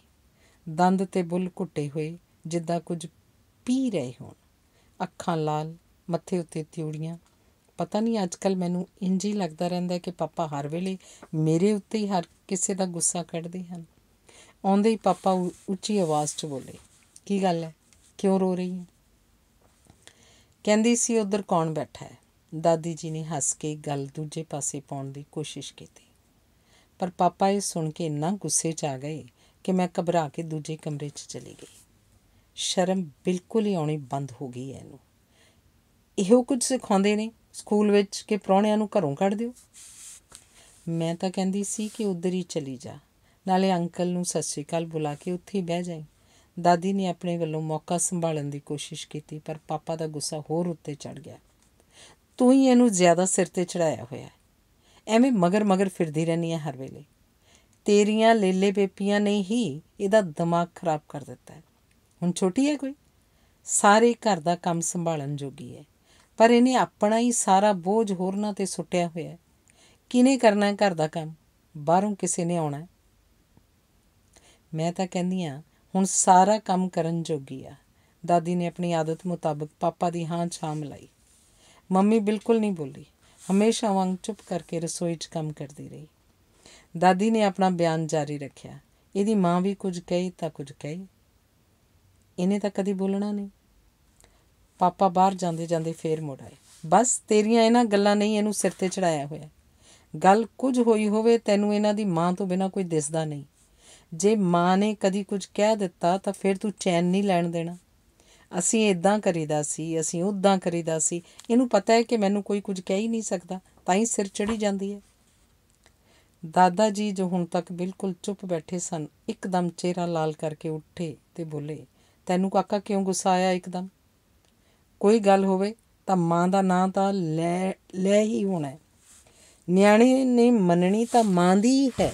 ਦੰਦ ਤੇ ਬੁੱਲ ਘੁੱਟੇ ਹੋਏ ਜਿੱਦਾਂ ਕੁਝ ਪੀ ਰਹੇ ਹੋਣ ਅੱਖਾਂ ਲਾਲ ਮੱਥੇ ਉੱਤੇ ਤਿਊੜੀਆਂ ਪਤਾ ਨਹੀਂ ਅੱਜ ਮੈਨੂੰ ਇੰਜ ਹੀ ਲੱਗਦਾ ਰਹਿੰਦਾ ਕਿ ਪਾਪਾ ਹਰ ਵੇਲੇ ਮੇਰੇ ਉੱਤੇ ਹੀ ਹਰ ਕਿਸੇ ਦਾ ਗੁੱਸਾ ਕੱਢਦੇ ਹਨ ਆਉਂਦੇ ਹੀ ਪਾਪਾ ਉੱਚੀ ਆਵਾਜ਼ 'ਚ ਬੋਲੇ ਕੀ ਗੱਲ ਹੈ ਕਿਉਂ ਰੋ ਰਹੀ ਹੈ ਕਹਿੰਦੀ ਸੀ ਉਧਰ ਕੌਣ ਬੈਠਾ ਹੈ ਦਾਦੀ ਜੀ ਨੇ ਹੱਸ ਕੇ ਗੱਲ ਦੂਜੇ ਪਾਸੇ ਪਾਉਣ ਦੀ ਕੋਸ਼ਿਸ਼ ਕੀਤੀ ਪਰ ਪਾਪਾ ਇਹ ਸੁਣ ਕੇ ਇੰਨਾ ਗੁੱਸੇ 'ਚ ਆ ਗਏ ਕਿ ਮੈਂ ਘਬਰਾ ਕੇ ਦੂਜੇ ਕਮਰੇ 'ਚ ਚਲੀ ਗਈ ਸ਼ਰਮ ਬਿਲਕੁਲ ਹੀ ਆਉਣੀ ਬੰਦ ਹੋ ਗਈ ਹੈ ਇਹਨੂੰ ਇਹੋ ਕੁਝ ਸਿਖਾਉਂਦੇ ਨੇ ਸਕੂਲ ਵਿੱਚ ਕਿ ਪ੍ਰਾਹੁਣਿਆਂ ਨੂੰ ਘਰੋਂ ਕੱਢ ਦਿਓ ਮੈਂ ਤਾਂ ਕਹਿੰਦੀ ਸੀ ਕਿ ਉਧਰ ਹੀ ਚਲੀ ਜਾ ਨਾਲੇ ਅੰਕਲ ਨੂੰ ਸਤਿ ਸ਼੍ਰੀ ਅਕਾਲ ਬੁਲਾ ਕੇ ਉੱਥੇ ਹੀ ਬਹਿ ਜਾਈ ਦਾਦੀ ਨੇ ਆਪਣੇ ਵੱਲੋਂ ਮੌਕਾ ਸੰਭਾਲਣ ਦੀ ਕੋਸ਼ਿਸ਼ ਕੀਤੀ ਪਰ ਪਾਪਾ ਦਾ ਗੁੱਸਾ ਹੋਰ ਉੱਤੇ ਚੜ ਗਿਆ ਤੂੰ ਹੀ ਇਹਨੂੰ ਜ਼ਿਆਦਾ ਸਿਰ ਤੇ ਚੜਾਇਆ ਹੋਇਆ ਐਵੇਂ ਮਗਰ ਮਗਰ ਫਿਰਦੀ ਰਹਿਣੀ ਹੈ ਹਰ ਵੇਲੇ ਤੇਰੀਆਂ ਲੇਲੇ ਬੇਪੀਆਂ ਨੇ ਹੀ ਇਹਦਾ ਦਿਮਾਗ ਖਰਾਬ ਕਰ ਦਿੱਤਾ ਹੈ ਹੁਣ ਛੋਟੀ ਹੈ ਕੋਈ ਸਾਰੇ ਘਰ ਦਾ ਕੰਮ ਸੰਭਾਲਣ ਜੋਗੀ ਹੈ ਪਰ ਇਹਨੇ ਆਪਣਾ ਹੀ ਸਾਰਾ ਬੋਝ ਹੋਰਨਾਂ ਤੇ ਸੁੱਟਿਆ ਹੋਇਆ ਕਿਨੇ ਕਰਨਾ ਘਰ ਦਾ ਕੰਮ ਬਾਹਰੋਂ ਕਿਸੇ ਨੇ ਆਉਣਾ ਮੈਂ ਤਾਂ ਕਹਿੰਦੀ ਆ ਹੁਣ ਸਾਰਾ ਕੰਮ ਕਰਨ ਜੋਗੀ ਆ ਦਾਦੀ ਨੇ ਆਪਣੀ ਆਦਤ ਮੁਤਾਬਕ ਪਾਪਾ ਦੀ ਹਾਂ ਛਾਂ ਮਲਾਈ ਮੰਮੀ ਬਿਲਕੁਲ ਨਹੀਂ ਬੋਲੀ ਹਮੇਸ਼ਾ ਵਾਂਗ ਚੁੱਪ ਕਰਕੇ ਰਸੋਈ 'ਚ ਕੰਮ ਕਰਦੀ ਰਹੀ ਦਾਦੀ ਨੇ ਆਪਣਾ ਬਿਆਨ ਜਾਰੀ ਰੱਖਿਆ ਇਹਦੀ ਮਾਂ ਵੀ ਕੁਝ ਕਹੀ ਤਾਂ ਕੁਝ ਕਹੀ ਇਹਨੇ ਤਾਂ ਕਦੀ ਬੋਲਣਾ ਨਹੀਂ ਪਾਪਾ ਬਾਹਰ ਜਾਂਦੇ ਜਾਂਦੇ ਫੇਰ ਮੁੜ ਆਏ ਬਸ ਤੇਰੀਆਂ ਇਹਨਾਂ ਗੱਲਾਂ ਨਹੀਂ ਇਹਨੂੰ ਸਿਰ ਤੇ ਚੜਾਇਆ ਹੋਇਆ ਗੱਲ ਕੁਝ ਹੋਈ ਹੋਵੇ ਤੈਨੂੰ ਇਹਨਾਂ ਦੀ ਮਾਂ ਤੋਂ ਬਿਨਾ ਕੋਈ ਦਿਸਦਾ ਨਹੀਂ ਜੇ ਮਾਂ ਨੇ ਕਦੀ ਕੁਝ ਕਹਿ ਦਿੱਤਾ ਤਾਂ ਫਿਰ ਤੂੰ ਚੈਨ ਨਹੀਂ ਲੈਣ ਦੇਣਾ ਅਸੀਂ ਇਦਾਂ ਕਰੀਦਾ ਸੀ ਅਸੀਂ ਉਦਾਂ ਕਰੀਦਾ ਸੀ ਇਹਨੂੰ ਪਤਾ ਹੈ ਕਿ ਮੈਨੂੰ ਕੋਈ ਕੁਝ ਕਹਿ ਹੀ ਨਹੀਂ ਸਕਦਾ ਤਾਂ ਹੀ ਸਿਰ ਚੜੀ ਜਾਂਦੀ ਹੈ ਦਾਦਾ ਜੀ ਜੋ ਹੁਣ ਤੱਕ ਬਿਲਕੁਲ ਚੁੱਪ ਬੈਠੇ ਸਨ ਇੱਕਦਮ ਚਿਹਰਾ ਲਾਲ ਕਰਕੇ ਉੱਠੇ ਤੇ ਬੋਲੇ ਤੈਨੂੰ ਕਾਕਾ ਕਿਉਂ ਗੁੱਸਾ ਆਇਆ ਇੱਕਦਮ ਕੋਈ ਗੱਲ ਹੋਵੇ ਤਾਂ ਮਾਂ ਦਾ ਨਾਂ ਤਾਂ ਲੈ ਲੈ ਹੀ ਹੋਣਾ ਨਿਆਣੀ ਨੇ ਮੰਨਣੀ ਤਾਂ ਮਾਂ ਦੀ ਹੀ ਹੈ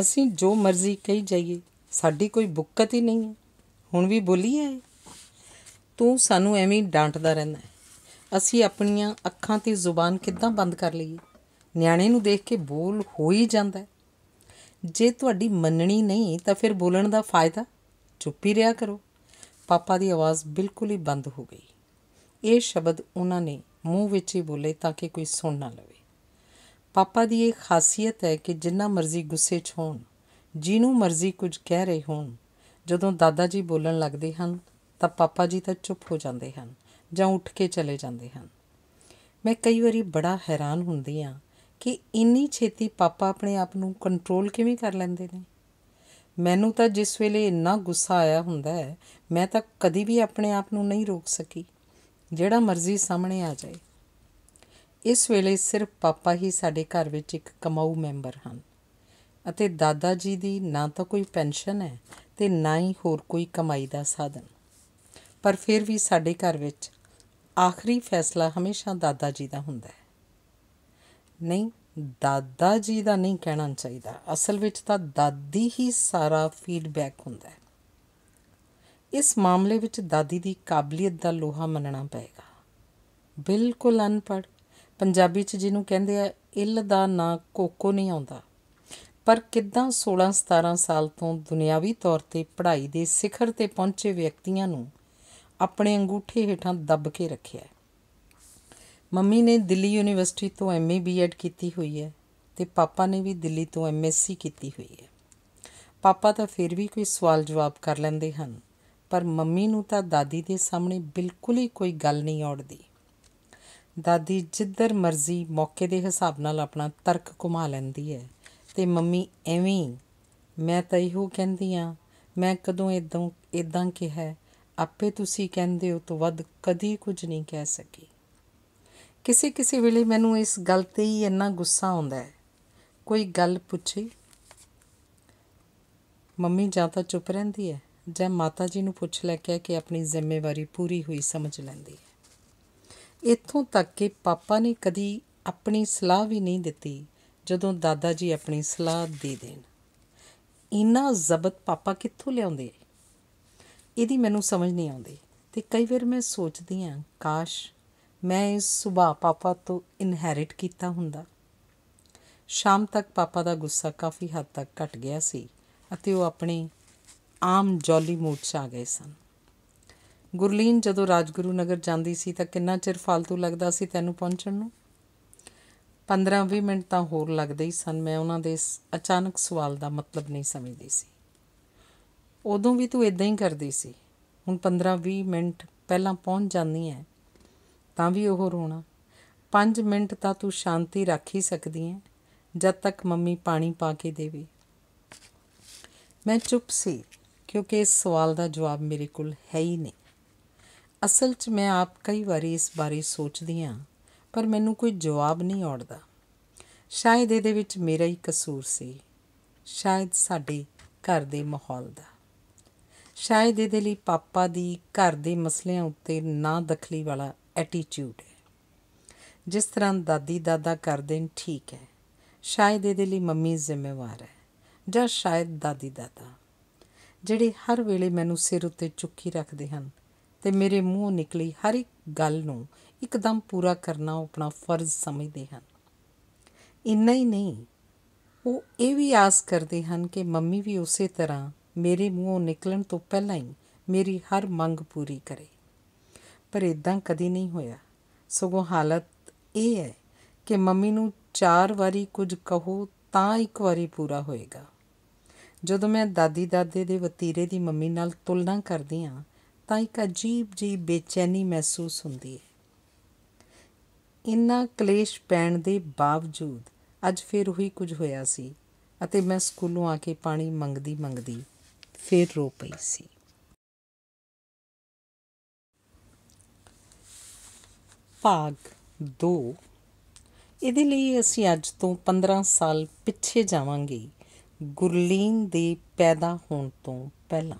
ਅਸੀਂ ਜੋ ਮਰਜ਼ੀ ਕਹੀ ਜਾਈਏ ਸਾਡੀ ਕੋਈ ਬੁੱਕਤ ਹੀ ਨਹੀਂ ਹੈ ਹੁਣ ਵੀ ਬੋਲੀ ਹੈ ਤੂੰ ਸਾਨੂੰ ਐਵੇਂ ਡਾਂਟਦਾ ਰਹਿੰਦਾ ਅਸੀਂ ਆਪਣੀਆਂ ਅੱਖਾਂ ਤੇ ਜ਼ੁਬਾਨ ਕਿੱਦਾਂ ਬੰਦ ਕਰ ਲਈਏ ਨਿਆਣੇ ਨੂੰ ਦੇਖ ਕੇ ਬੋਲ ਹੋ ਹੀ ਜਾਂਦਾ ਜੇ ਤੁਹਾਡੀ ਮੰਨਣੀ ਨਹੀਂ ਤਾਂ ਫਿਰ ਬੋਲਣ ਦਾ ਫਾਇਦਾ ਚੁੱਪ ਹੀ ਰਿਹਾ ਕਰੋ ਪਾਪਾ ਦੀ ਆਵਾਜ਼ ਬਿਲਕੁਲ ਹੀ ਬੰਦ ਹੋ ਗਈ ਇਹ ਸ਼ਬਦ ਉਹਨਾਂ ਨੇ ਮੂੰਹ ਵਿੱਚ ਹੀ ਬੋਲੇ ਤਾਂ ਕਿ ਕੋਈ ਸੁਣ ਨਾ ਲਵੇ ਪਾਪਾ ਦੀ ਇਹ ਖਾਸੀਅਤ ਹੈ ਕਿ ਜਿੰਨਾ ਮਰਜ਼ੀ ਗੁੱਸੇ 'ਚ ਹੋਣ ਜਿਹਨੂੰ ਮਰਜ਼ੀ ਕੁਝ ਕਹਿ ਰਹੇ ਹੋਣ ਜਦੋਂ ਦਾਦਾ ਜੀ ਬੋਲਣ ਲੱਗਦੇ ਹਨ ਤਾਂ ਪਾਪਾ ਜੀ ਤਾਂ ਚੁੱਪ ਹੋ ਜਾਂਦੇ ਹਨ ਜਾਂ ਉੱਠ ਕੇ ਚਲੇ ਜਾਂਦੇ ਹਨ ਮੈਂ ਕਈ ਵਾਰੀ ਬੜਾ ਹੈਰਾਨ ਹੁੰਦੀ ਆ ਕਿ ਇੰਨੀ ਛੇਤੀ ਪਾਪਾ ਆਪਣੇ ਆਪ ਨੂੰ ਕੰਟਰੋਲ ਕਿਵੇਂ ਕਰ ਲੈਂਦੇ ਨੇ ਮੈਨੂੰ ਤਾਂ ਜਿਸ ਵੇਲੇ ਇੰਨਾ ਗੁੱਸਾ ਆਇਆ ਹੁੰਦਾ ਹੈ ਮੈਂ ਤਾਂ ਕਦੀ ਵੀ ਆਪਣੇ ਆਪ ਨੂੰ ਨਹੀਂ ਰੋਕ ਸਕੀ ਜਿਹੜਾ ਮਰਜ਼ੀ ਸਾਹਮਣੇ ਆ ਜਾਏ ਇਸ ਵੇਲੇ ਸਿਰਫ ਪਾਪਾ ਹੀ ਸਾਡੇ ਘਰ ਵਿੱਚ ਇੱਕ ਕਮਾਊ ਮੈਂਬਰ ਹਨ ਅਤੇ ਦਾਦਾ ਜੀ ਦੀ ਨਾ ਤਾਂ ਕੋਈ ਪੈਨਸ਼ਨ ਹੈ ਤੇ ਨਾ ਹੀ ਹੋਰ ਕੋਈ ਕਮਾਈ ਦਾ ਸਾਧਨ ਪਰ ਫਿਰ ਵੀ ਸਾਡੇ ਘਰ ਵਿੱਚ ਆਖਰੀ ਫੈਸਲਾ ਹਮੇਸ਼ਾ ਦਾਦਾ ਜੀ ਦਾ ਹੁੰਦਾ ਹੈ ਨਹੀਂ ਦਾਦਾ ਜੀ ਦਾ ਨਹੀਂ ਕਹਿਣਾ ਚਾਹੀਦਾ ਅਸਲ ਵਿੱਚ ਤਾਂ ਦਾਦੀ ਹੀ ਸਾਰਾ ਫੀਡਬੈਕ ਹੁੰਦਾ ਹੈ ਇਸ ਮਾਮਲੇ ਵਿੱਚ ਦਾਦੀ ਦੀ ਕਾਬਲੀਅਤ ਦਾ ਲੋਹਾ ਮੰਨਣਾ ਪਏਗਾ ਬਿਲਕੁਲ ਅਨਪੜ ਪੰਜਾਬੀ 'ਚ ਜਿਹਨੂੰ ਕਹਿੰਦੇ ਆ ਇਲ ਦਾ ਨਾਂ ਕੋਕੋ ਨਹੀਂ ਆਉਂਦਾ ਪਰ ਕਿਦਾਂ 16 17 ਸਾਲ ਤੋਂ ਦੁਨਿਆਵੀ ਤੌਰ ਤੇ ਪੜ੍ਹਾਈ ਦੇ ਸਿਖਰ ਤੇ ਪਹੁੰਚੇ ਵਿਅਕਤੀਆਂ ਨੂੰ ਆਪਣੇ ਅੰਗੂਠੇ ਹੇਠਾਂ ਦੱਬ ਕੇ ਰੱਖਿਆ ਮੰਮੀ ਨੇ ਦਿੱਲੀ ਯੂਨੀਵਰਸਿਟੀ ਤੋਂ ਐਮਏ ਬੀਐਡ ਕੀਤੀ ਹੋਈ ਹੈ ਤੇ ਪਾਪਾ ਨੇ ਵੀ ਦਿੱਲੀ ਤੋਂ ਐਮਐਸਸੀ ਕੀਤੀ ਹੋਈ ਹੈ ਪਾਪਾ ਤਾਂ ਫਿਰ ਵੀ ਕੋਈ ਸਵਾਲ ਜਵਾਬ ਕਰ ਲੈਂਦੇ ਹਨ ਪਰ ਮੰਮੀ ਨੂੰ ਤਾਂ ਦਾਦੀ ਦੇ ਸਾਹਮਣੇ ਬਿਲਕੁਲ ਹੀ ਕੋਈ ਗੱਲ ਨਹੀਂ ਆਉਂਦੀ ਦਾਦੀ ਜਿੱਧਰ ਮਰਜ਼ੀ ਮੌਕੇ ਦੇ ਹਿਸਾਬ ਨਾਲ ਆਪਣਾ ਤਰਕ ਘੁਮਾ ਲੈਂਦੀ ਹੈ ਤੇ ਮੰਮੀ ਐਵੇਂ ਮੈਂ ਤਾਂ ਇਹੋ ਕਹਿੰਦੀ ਆ ਮੈਂ ਕਦੋਂ ਇਦਾਂ ਇਦਾਂ ਕਿਹਾ ਆਪੇ ਤੁਸੀਂ ਕਹਿੰਦੇ ਹੋ ਤੋਂ ਵੱਧ ਕਦੀ ਕੁਝ ਨਹੀਂ ਕਹਿ ਸਕੀ ਕਿਸੇ ਕਿਸੇ ਵੇਲੇ ਮੈਨੂੰ ਇਸ ਗੱਲ ਤੇ ਹੀ ਇੰਨਾ ਗੁੱਸਾ ਆਉਂਦਾ ਹੈ ਕੋਈ ਗੱਲ ਪੁੱਛੇ ਮੰਮੀ ਜਾਂ ਤਾਂ ਚੁੱਪ ਰਹਿੰਦੀ ਹੈ ਜਾਂ ਮਾਤਾ ਜੀ ਨੂੰ ਪੁੱਛ ਲੈ ਕੇ ਕਿ ਆਪਣੀ ਜ਼ਿੰਮੇਵਾਰੀ ਪੂਰੀ ਹੋਈ ਸਮਝ ਲੈਂਦੀ ਹੈ ਇੱਥੋਂ ਤੱਕ ਕਿ ਪਾਪਾ ਨੇ ਕਦੀ ਆਪਣੀ ਸਲਾਹ ਵੀ ਨਹੀਂ ਦਿੱਤੀ ਜਦੋਂ ਦਾਦਾ ਜੀ ਆਪਣੀ ਸਲਾਹ ਦੇ ਦੇਣ ਇੰਨਾ ਜ਼ਬਤ ਪਾਪਾ ਕਿੱਥੋਂ ਲਿਆਉਂਦੇ ਇਹਦੀ ਮੈਨੂੰ ਸਮਝ ਨਹੀਂ ਆਉਂਦੀ ਤੇ ਕਈ ਵਾਰ ਮੈਂ ਸੋਚਦੀ ਹਾਂ ਕਾਸ਼ ਮੈਂ ਇਸ ਸੁਭਾਅ ਪਾਪਾ ਤੋਂ ਇਨਹੈਰਿਟ ਕੀਤਾ ਹੁੰਦਾ ਸ਼ਾਮ ਤੱਕ ਪਾਪਾ ਦਾ ਗੁੱਸਾ ਕਾਫੀ ਹੱਦ ਤੱਕ ਘਟ ਗਿਆ ਸੀ ਅਤੇ ਉਹ ਆਪਣੇ ਆਮ ਜੌਲੀ ਮੂਡ 'ਚ ਆ ਗਏ ਸਨ ਗੁਰਲੀਨ ਜਦੋਂ ਰਾਜਗੁਰੂ ਨਗਰ ਜਾਂਦੀ ਸੀ ਤਾਂ ਕਿੰਨਾ ਚਿਰ ਫालतू ਲੱਗਦਾ ਸੀ ਤੈਨੂੰ ਪਹੁੰਚਣ ਨੂੰ 15-20 ਮਿੰਟ ਤਾਂ ਹੋਰ ਲੱਗਦੇ ਹੀ ਸਨ ਮੈਂ ਉਹਨਾਂ ਦੇ ਅਚਾਨਕ ਸਵਾਲ ਦਾ ਮਤਲਬ ਨਹੀਂ ਸਮਝਦੀ ਸੀ ਉਦੋਂ ਵੀ ਤੂੰ ਇਦਾਂ ਹੀ ਕਰਦੀ ਸੀ ਹੁਣ 15-20 ਮਿੰਟ ਪਹਿਲਾਂ ਪਹੁੰਚ ਜਾਂਦੀ ਹੈ ਤਾਂ ਵੀ ਉਹ ਰੋਣਾ 5 ਮਿੰਟ ਤਾਂ ਤੂੰ ਸ਼ਾਂਤੀ ਰੱਖ ਹੀ ਸਕਦੀ ਹੈ ਜਦ ਤੱਕ ਮੰਮੀ ਪਾਣੀ ਪਾ ਕੇ ਦੇਵੇ ਮੈਂ ਚੁੱਪ ਸੀ ਕਿਉਂਕਿ ਇਸ ਸਵਾਲ ਦਾ ਜਵਾਬ ਮੇਰੇ ਕੋਲ ਹੈ ਹੀ ਨਹੀਂ ਅਸਲ 'ਚ ਮੈਂ ਆਪ ਕਈ ਵਾਰੀ ਇਸ ਬਾਰੇ ਸੋਚਦੀ ਹਾਂ ਪਰ ਮੈਨੂੰ ਕੋਈ ਜਵਾਬ ਨਹੀਂ ਆਉਂਦਾ ਸ਼ਾਇਦ ਇਹਦੇ ਵਿੱਚ ਮੇਰਾ ਹੀ ਕਸੂਰ ਸੀ ਸ਼ਾਇਦ ਸਾਡੇ ਘਰ ਦੇ ਮਾਹੌਲ ਦਾ ਸ਼ਾਇਦ ਇਹਦੇ ਲਈ ਪਾਪਾ ਦੀ ਘਰ ਦੇ ਮਸਲਿਆਂ ਉੱਤੇ ਨਾ ਦਖਲੀ ਵਾਲਾ ਐਟੀਟਿਊਡ ਹੈ ਜਿਸ ਤਰ੍ਹਾਂ ਦਾਦੀ ਦਾਦਾ ਕਰਦੇ ਨੇ ਠੀਕ ਹੈ ਸ਼ਾਇਦ ਇਹਦੇ ਲਈ ਮੰਮੀ ਜ਼ਿੰਮੇਵਾਰ ਹੈ ਜਾਂ ਸ਼ਾਇਦ ਦਾਦੀ ਦਾਦਾ ਜਿਹੜੇ ਹਰ ਵੇਲੇ ਮੈਨੂੰ ਸਿਰ ਉੱਤੇ ਚੁੱਕੀ ਰੱਖਦੇ ਹਨ ਤੇ ਮੇਰੇ ਮੂੰਹੋਂ ਨਿਕਲੀ ਹਰ ਇੱਕ ਗੱਲ ਨੂੰ ਇੱਕਦਮ ਪੂਰਾ ਕਰਨਾ ਆਪਣਾ ਫਰਜ਼ ਸਮਝਦੇ ਹਨ ਇੰਨਾ ਹੀ ਨਹੀਂ ਉਹ ਇਹ ਵੀ ਆਸ ਕਰਦੇ ਹਨ ਕਿ ਮੰਮੀ ਵੀ ਉਸੇ ਤਰ੍ਹਾਂ ਮੇਰੇ ਮੂੰਹੋਂ ਨਿਕਲਣ ਤੋਂ ਪਹਿਲਾਂ ਹੀ ਮੇਰੀ ਹਰ ਮੰਗ ਪੂਰੀ ਕਰੇ ਪਰ ਇਦਾਂ ਕਦੀ ਨਹੀਂ ਹੋਇਆ ਸਗੋਂ ਹਾਲਤ ਇਹ ਹੈ ਕਿ ਮੰਮੀ ਨੂੰ ਚਾਰ ਵਾਰੀ ਕੁਝ ਕਹੋ ਤਾਂ ਇੱਕ ਵਾਰੀ ਪੂਰਾ ਹੋਏਗਾ ਜਦੋਂ ਮੈਂ ਦਾਦੀ ਦਾਦੇ ਦੇ ਵਤੀਰੇ ਦੀ ਮੰਮੀ ਨਾਲ ਤੁਲਨਾ ਕਰਦੀ ਹਾਂ ਤਾਂ ਇੱਕ ਅਜੀਬ ਜੀ ਬੇਚੈਨੀ ਮਹਿਸੂਸ ਹੁੰਦੀ ਹੈ ਇੰਨਾ ਕਲੇਸ਼ ਪੈਣ ਦੇ ਬਾਵਜੂਦ ਅੱਜ ਫੇਰ ਉਹੀ ਕੁਝ ਹੋਇਆ ਸੀ ਅਤੇ ਮੈਂ ਸਕੂਲੋਂ ਆ ਕੇ ਪਾਣੀ ਮੰਗਦੀ ਮੰਗਦੀ ਫੇਰ ਰੋ ਪਈ ਸੀ ਭਾਗ 2 ਇਹਦੇ ਲਈ ਅਸੀਂ ਅੱਜ ਤੋਂ 15 ਸਾਲ ਪਿੱਛੇ ਜਾਵਾਂਗੇ ਗੁਰਲੀਨ ਦੇ ਪੈਦਾ ਹੋਣ ਤੋਂ ਪਹਿਲਾਂ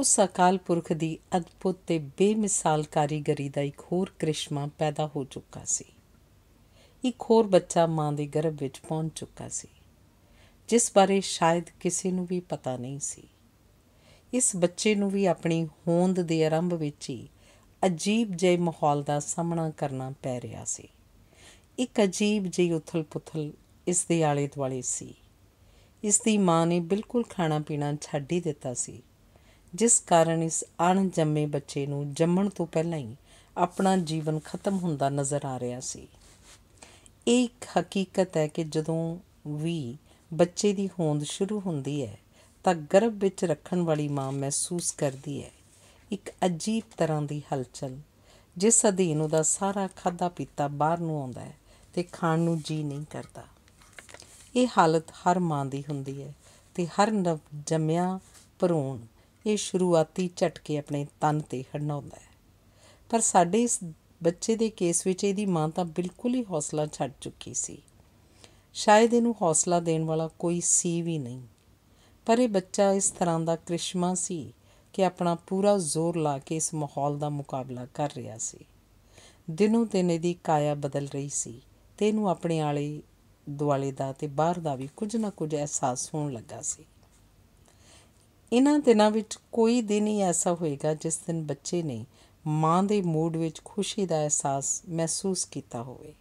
ਉਸ ਅਕਾਲ ਪੁਰਖ ਦੀ ਅਦਭੁਤ ਤੇ ਬੇਮਿਸਾਲ ਕਾਰੀਗਰੀ ਦਾ ਇੱਕ ਹੋਰ ਕ੍ਰਿਸ਼ਮਾ ਪੈਦਾ ਹੋ ਚੁੱਕਾ ਸੀ ਇੱਕ ਹੋਰ ਬੱਚਾ ਮਾਂ ਦੇ ਗਰਭ ਵਿੱਚ ਪਹੁੰਚ ਚੁੱਕਾ ਸੀ ਜਿਸ ਬਾਰੇ ਸ਼ਾਇਦ ਕਿਸੇ ਨੂੰ ਵੀ ਪਤਾ ਨਹੀਂ ਸੀ ਇਸ ਬੱਚੇ ਨੂੰ ਵੀ ਆਪਣੀ ਹੋਂਦ ਦੇ ਆਰੰਭ ਵਿੱਚ ਹੀ ਅਜੀਬ ਜਿਹੇ ਮਾਹੌਲ ਦਾ ਸਾਹਮਣਾ ਕਰਨਾ ਪੈ ਰਿਹਾ ਸੀ ਇੱਕ ਅਜੀਬ ਜਿਹੀ ਉਥਲ-ਪੁਥਲ ਇਸ ਦੇ ਆਲੇ-ਦੁਆਲੇ ਸੀ ਇਸ ਦੀ ਮਾਂ ਨੇ ਬਿਲਕੁਲ ਖਾਣਾ ਪੀਣਾ ਛੱਡ ਹੀ ਦਿੱਤਾ ਸੀ ਜਿਸ ਕਾਰਨ ਇਸ ਅਣਜੰਮੇ ਬੱਚੇ ਨੂੰ ਜੰਮਣ ਤੋਂ ਪਹਿਲਾਂ ਹੀ ਆਪਣਾ ਜੀਵਨ ਖਤਮ ਹੁੰਦਾ ਨਜ਼ਰ ਆ ਰਿਹਾ ਸੀ ਇਹ ਇੱਕ ਹਕੀਕਤ ਹੈ ਕਿ ਜਦੋਂ ਵੀ ਬੱਚੇ ਦੀ ਹੋਂਦ ਸ਼ੁਰੂ ਹੁੰਦੀ ਹੈ ਤਾਂ ਗਰਭ ਵਿੱਚ ਰੱਖਣ ਵਾਲੀ ਮਾਂ ਮਹਿਸੂਸ ਕਰਦੀ ਹੈ ਇੱਕ ਅਜੀਬ ਤਰ੍ਹਾਂ ਦੀ ਹਲਚਲ ਜਿਸ ਅਧੀਨ ਉਹਦਾ ਸਾਰਾ ਖਾਦਾ ਪੀਤਾ ਬਾਹਰ ਨੂੰ ਆਉਂਦਾ ਹੈ ਤੇ ਖਾਣ ਨੂੰ ਜੀ ਨਹੀਂ ਕਰਦਾ ਇਹ ਹਾਲਤ ਹਰ ਮਾਂ ਦੀ ਹੁੰਦੀ ਹੈ ਤੇ ਹਰ ਨਵ ਜੰਮਿਆ ਭਰੂਣ ਇਹ ਸ਼ੁਰੂਆਤੀ ਝਟਕੇ ਆਪਣੇ ਤਨ ਤੇ ਹੜਨਾਉਂਦਾ ਹੈ ਪਰ ਸਾਡੇ ਇਸ ਬੱਚੇ ਦੇ ਕੇਸ ਵਿੱਚ ਇਹਦੀ ਮਾਂ ਤਾਂ ਬਿਲਕੁਲ ਹੀ ਹੌਸਲਾ ਛੱਡ ਚੁੱਕੀ ਸੀ ਸ਼ਾਇਦ ਇਹਨੂੰ ਹੌਸਲਾ ਦੇਣ ਵਾਲਾ ਕੋਈ ਸੀ ਵੀ ਨਹੀਂ ਪਰ ਇਹ ਬੱਚਾ ਇਸ ਤਰ੍ਹਾਂ ਦਾ ਕ੍ਰਿਸ਼ਮਾ ਸੀ ਕਿ ਆਪਣਾ ਪੂਰਾ ਜ਼ੋਰ ਲਾ ਕੇ ਇਸ ਮਾਹੌਲ ਦਾ ਮੁਕਾਬਲਾ ਕਰ ਰਿਹਾ ਸੀ ਦਿਨੋਂ ਦਿਨ ਇਹਦੀ ਕਾਇਆ ਬਦਲ ਰਹੀ ਸੀ ਤੇ ਇਹਨੂੰ ਆਪਣੇ ਆਲੇ ਦੁਆਲੇ ਦਾ ਤੇ ਬਾਹਰ ਦਾ ਵੀ ਕੁਝ ਨਾ ਕੁਝ ਅਹਿਸਾਸ ਹੋਣ ਲੱਗਾ ਸੀ ਇਹਨਾਂ ਦਿਨਾਂ ਵਿੱਚ ਕੋਈ ਦਿਨ ਹੀ ਐਸਾ ਹੋਏਗਾ ਜਿਸ ਦਿਨ ਬੱਚੇ ਨੇ ਮਾਂ ਦੇ ਮੂਡ ਵਿੱਚ ਖੁਸ਼ੀ ਦਾ ਅਹਿਸਾਸ ਮਹਿਸੂਸ ਕੀਤਾ ਹੋਵੇ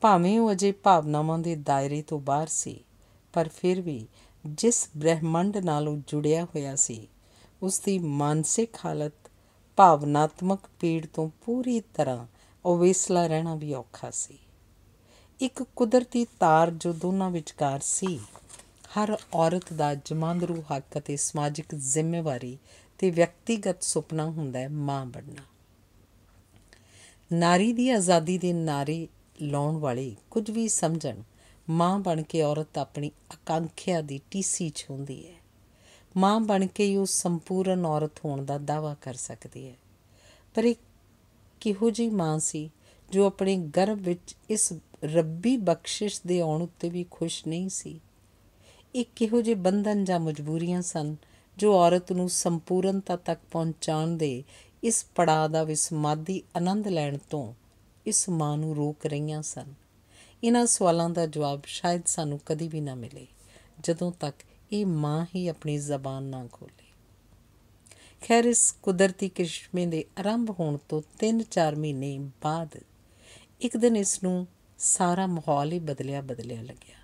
ਭਾਵੇਂ ਉਹ ਅਜੇ ਭਾਵਨਾਵਾਂ ਦੇ ਦਾਇਰੇ ਤੋਂ ਬਾਹਰ ਸੀ ਪਰ ਫਿਰ ਵੀ ਜਿਸ ਬ੍ਰਹਿਮੰਡ ਨਾਲ ਉਹ ਜੁੜਿਆ ਹੋਇਆ ਸੀ ਉਸ ਦੀ ਮਾਨਸਿਕ ਹਾਲਤ ਭਾਵਨਾਤਮਕ ਪੀੜ ਤੋਂ ਪੂਰੀ ਤਰ੍ਹਾਂ ਅਵੇਸਲਾ ਰਹਿਣਾ ਵੀ ਔਖਾ ਸੀ ਇੱਕ ਕੁਦਰਤੀ ਤਾਰ ਜੋ ਦੋਨਾਂ ਵਿਚਕਾਰ ਸੀ ਹਰ ਔਰਤ ਦਾ ਜਮਾਂਦਰੂ ਹੱਕ ਅਤੇ ਸਮਾਜਿਕ ਜ਼ਿੰਮੇਵਾਰੀ ਤੇ ਵਿਅਕਤੀਗਤ ਸੁਪਨਾ ਹੁੰਦਾ ਹੈ ਮਾਂ ਬਣਨਾ ਨਾਰੀ ਦੀ ਆਜ਼ਾਦੀ ਦੇ ਨਾਰੇ ਲਾਉਣ ਵਾਲੇ ਕੁਝ ਵੀ ਸਮਝਣ ਮਾਂ ਬਣ ਕੇ ਔਰਤ ਆਪਣੀ ਆਕਾਂਖਿਆ ਦੀ ਟੀਸੀ ਚ ਹੁੰਦੀ ਹੈ ਮਾਂ ਬਣ ਕੇ ਉਹ ਸੰਪੂਰਨ ਔਰਤ ਹੋਣ ਦਾ ਦਾਵਾ ਕਰ ਸਕਦੀ ਹੈ ਪਰ ਇਹ ਕਿਹੋ ਜੀ ਮਾਂ ਸੀ ਜੋ ਆਪਣੇ ਗਰਭ ਵਿੱਚ ਇਸ ਰੱਬੀ ਬਖਸ਼ਿਸ਼ ਦੇ ਆਉਣ ਉੱਤੇ ਵੀ ਖੁਸ਼ ਨਹੀਂ ਸੀ ਇਹ ਕਿਹੋ ਜਿਹੇ ਬੰਧਨ ਜਾਂ ਮਜਬੂਰੀਆਂ ਸਨ ਜੋ ਔਰਤ ਨੂੰ ਸੰਪੂਰਨਤਾ ਤੱਕ ਪਹੁੰਚਾਉਣ ਦੇ ਇਸ ਪੜਾਅ ਦਾ ਵਿਸਮਾਦੀ ਆਨੰਦ ਲੈਣ ਤੋਂ ਇਸ ਮਾਂ ਨੂੰ ਰੋਕ ਰਹੀਆਂ ਸਨ ਇਹਨਾਂ ਸਵਾਲਾਂ ਦਾ ਜਵਾਬ ਸ਼ਾਇਦ ਸਾਨੂੰ ਕਦੀ ਵੀ ਨਾ ਮਿਲੇ ਜਦੋਂ ਤੱਕ ਇਹ ਮਾਂ ਹੀ ਆਪਣੀ ਜ਼ਬਾਨ ਨਾ ਖੋਲੇ ਖੈਰ ਇਸ ਕੁਦਰਤੀ ਕਿਸ਼ਮੇ ਦੇ ਆਰੰਭ ਹੋਣ ਤੋਂ 3-4 ਮਹੀਨੇ ਬਾਅਦ ਇੱਕ ਦਿਨ ਇਸ ਨੂੰ ਸਾਰਾ ਮਾਹੌਲ ਹੀ ਬਦਲਿਆ ਬਦਲਿਆ ਲੱਗਿਆ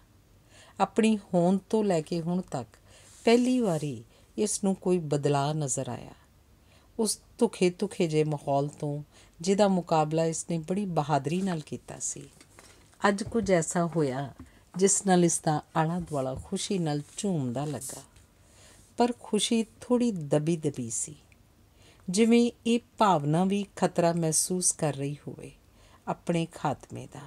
ਆਪਣੀ ਹੋਂਦ ਤੋਂ ਲੈ ਕੇ ਹੁਣ ਤੱਕ ਪਹਿਲੀ ਵਾਰੀ ਇਸ ਨੂੰ ਕੋਈ ਬਦਲਾ ਨਜ਼ਰ ਆਇਆ ਉਸ ਤੁਖੇ ਤੁਖੇ ਜੇ ਮਾਹੌਲ ਤੋਂ ਜਿਹਦਾ ਮੁਕਾਬਲਾ ਇਸ ਨੇ ਬੜੀ ਬਹਾਦਰੀ ਨਾਲ ਕੀਤਾ ਸੀ ਅੱਜ ਕੁਝ ਐਸਾ ਹੋਇਆ ਜਿਸ ਨਾਲ ਇਸ ਦਾ ਆਲਾ ਦੁਆਲਾ ਖੁਸ਼ੀ ਨਾਲ ਝੂਮਦਾ ਲੱਗਾ ਪਰ ਖੁਸ਼ੀ ਥੋੜੀ ਦਬੀ ਦਬੀ ਸੀ ਜਿਵੇਂ ਇਹ ਭਾਵਨਾ ਵੀ ਖਤਰਾ ਮਹਿਸੂਸ ਕਰ ਰਹੀ ਹੋਵੇ ਆਪਣੇ ਖਾਤਮੇ ਦਾ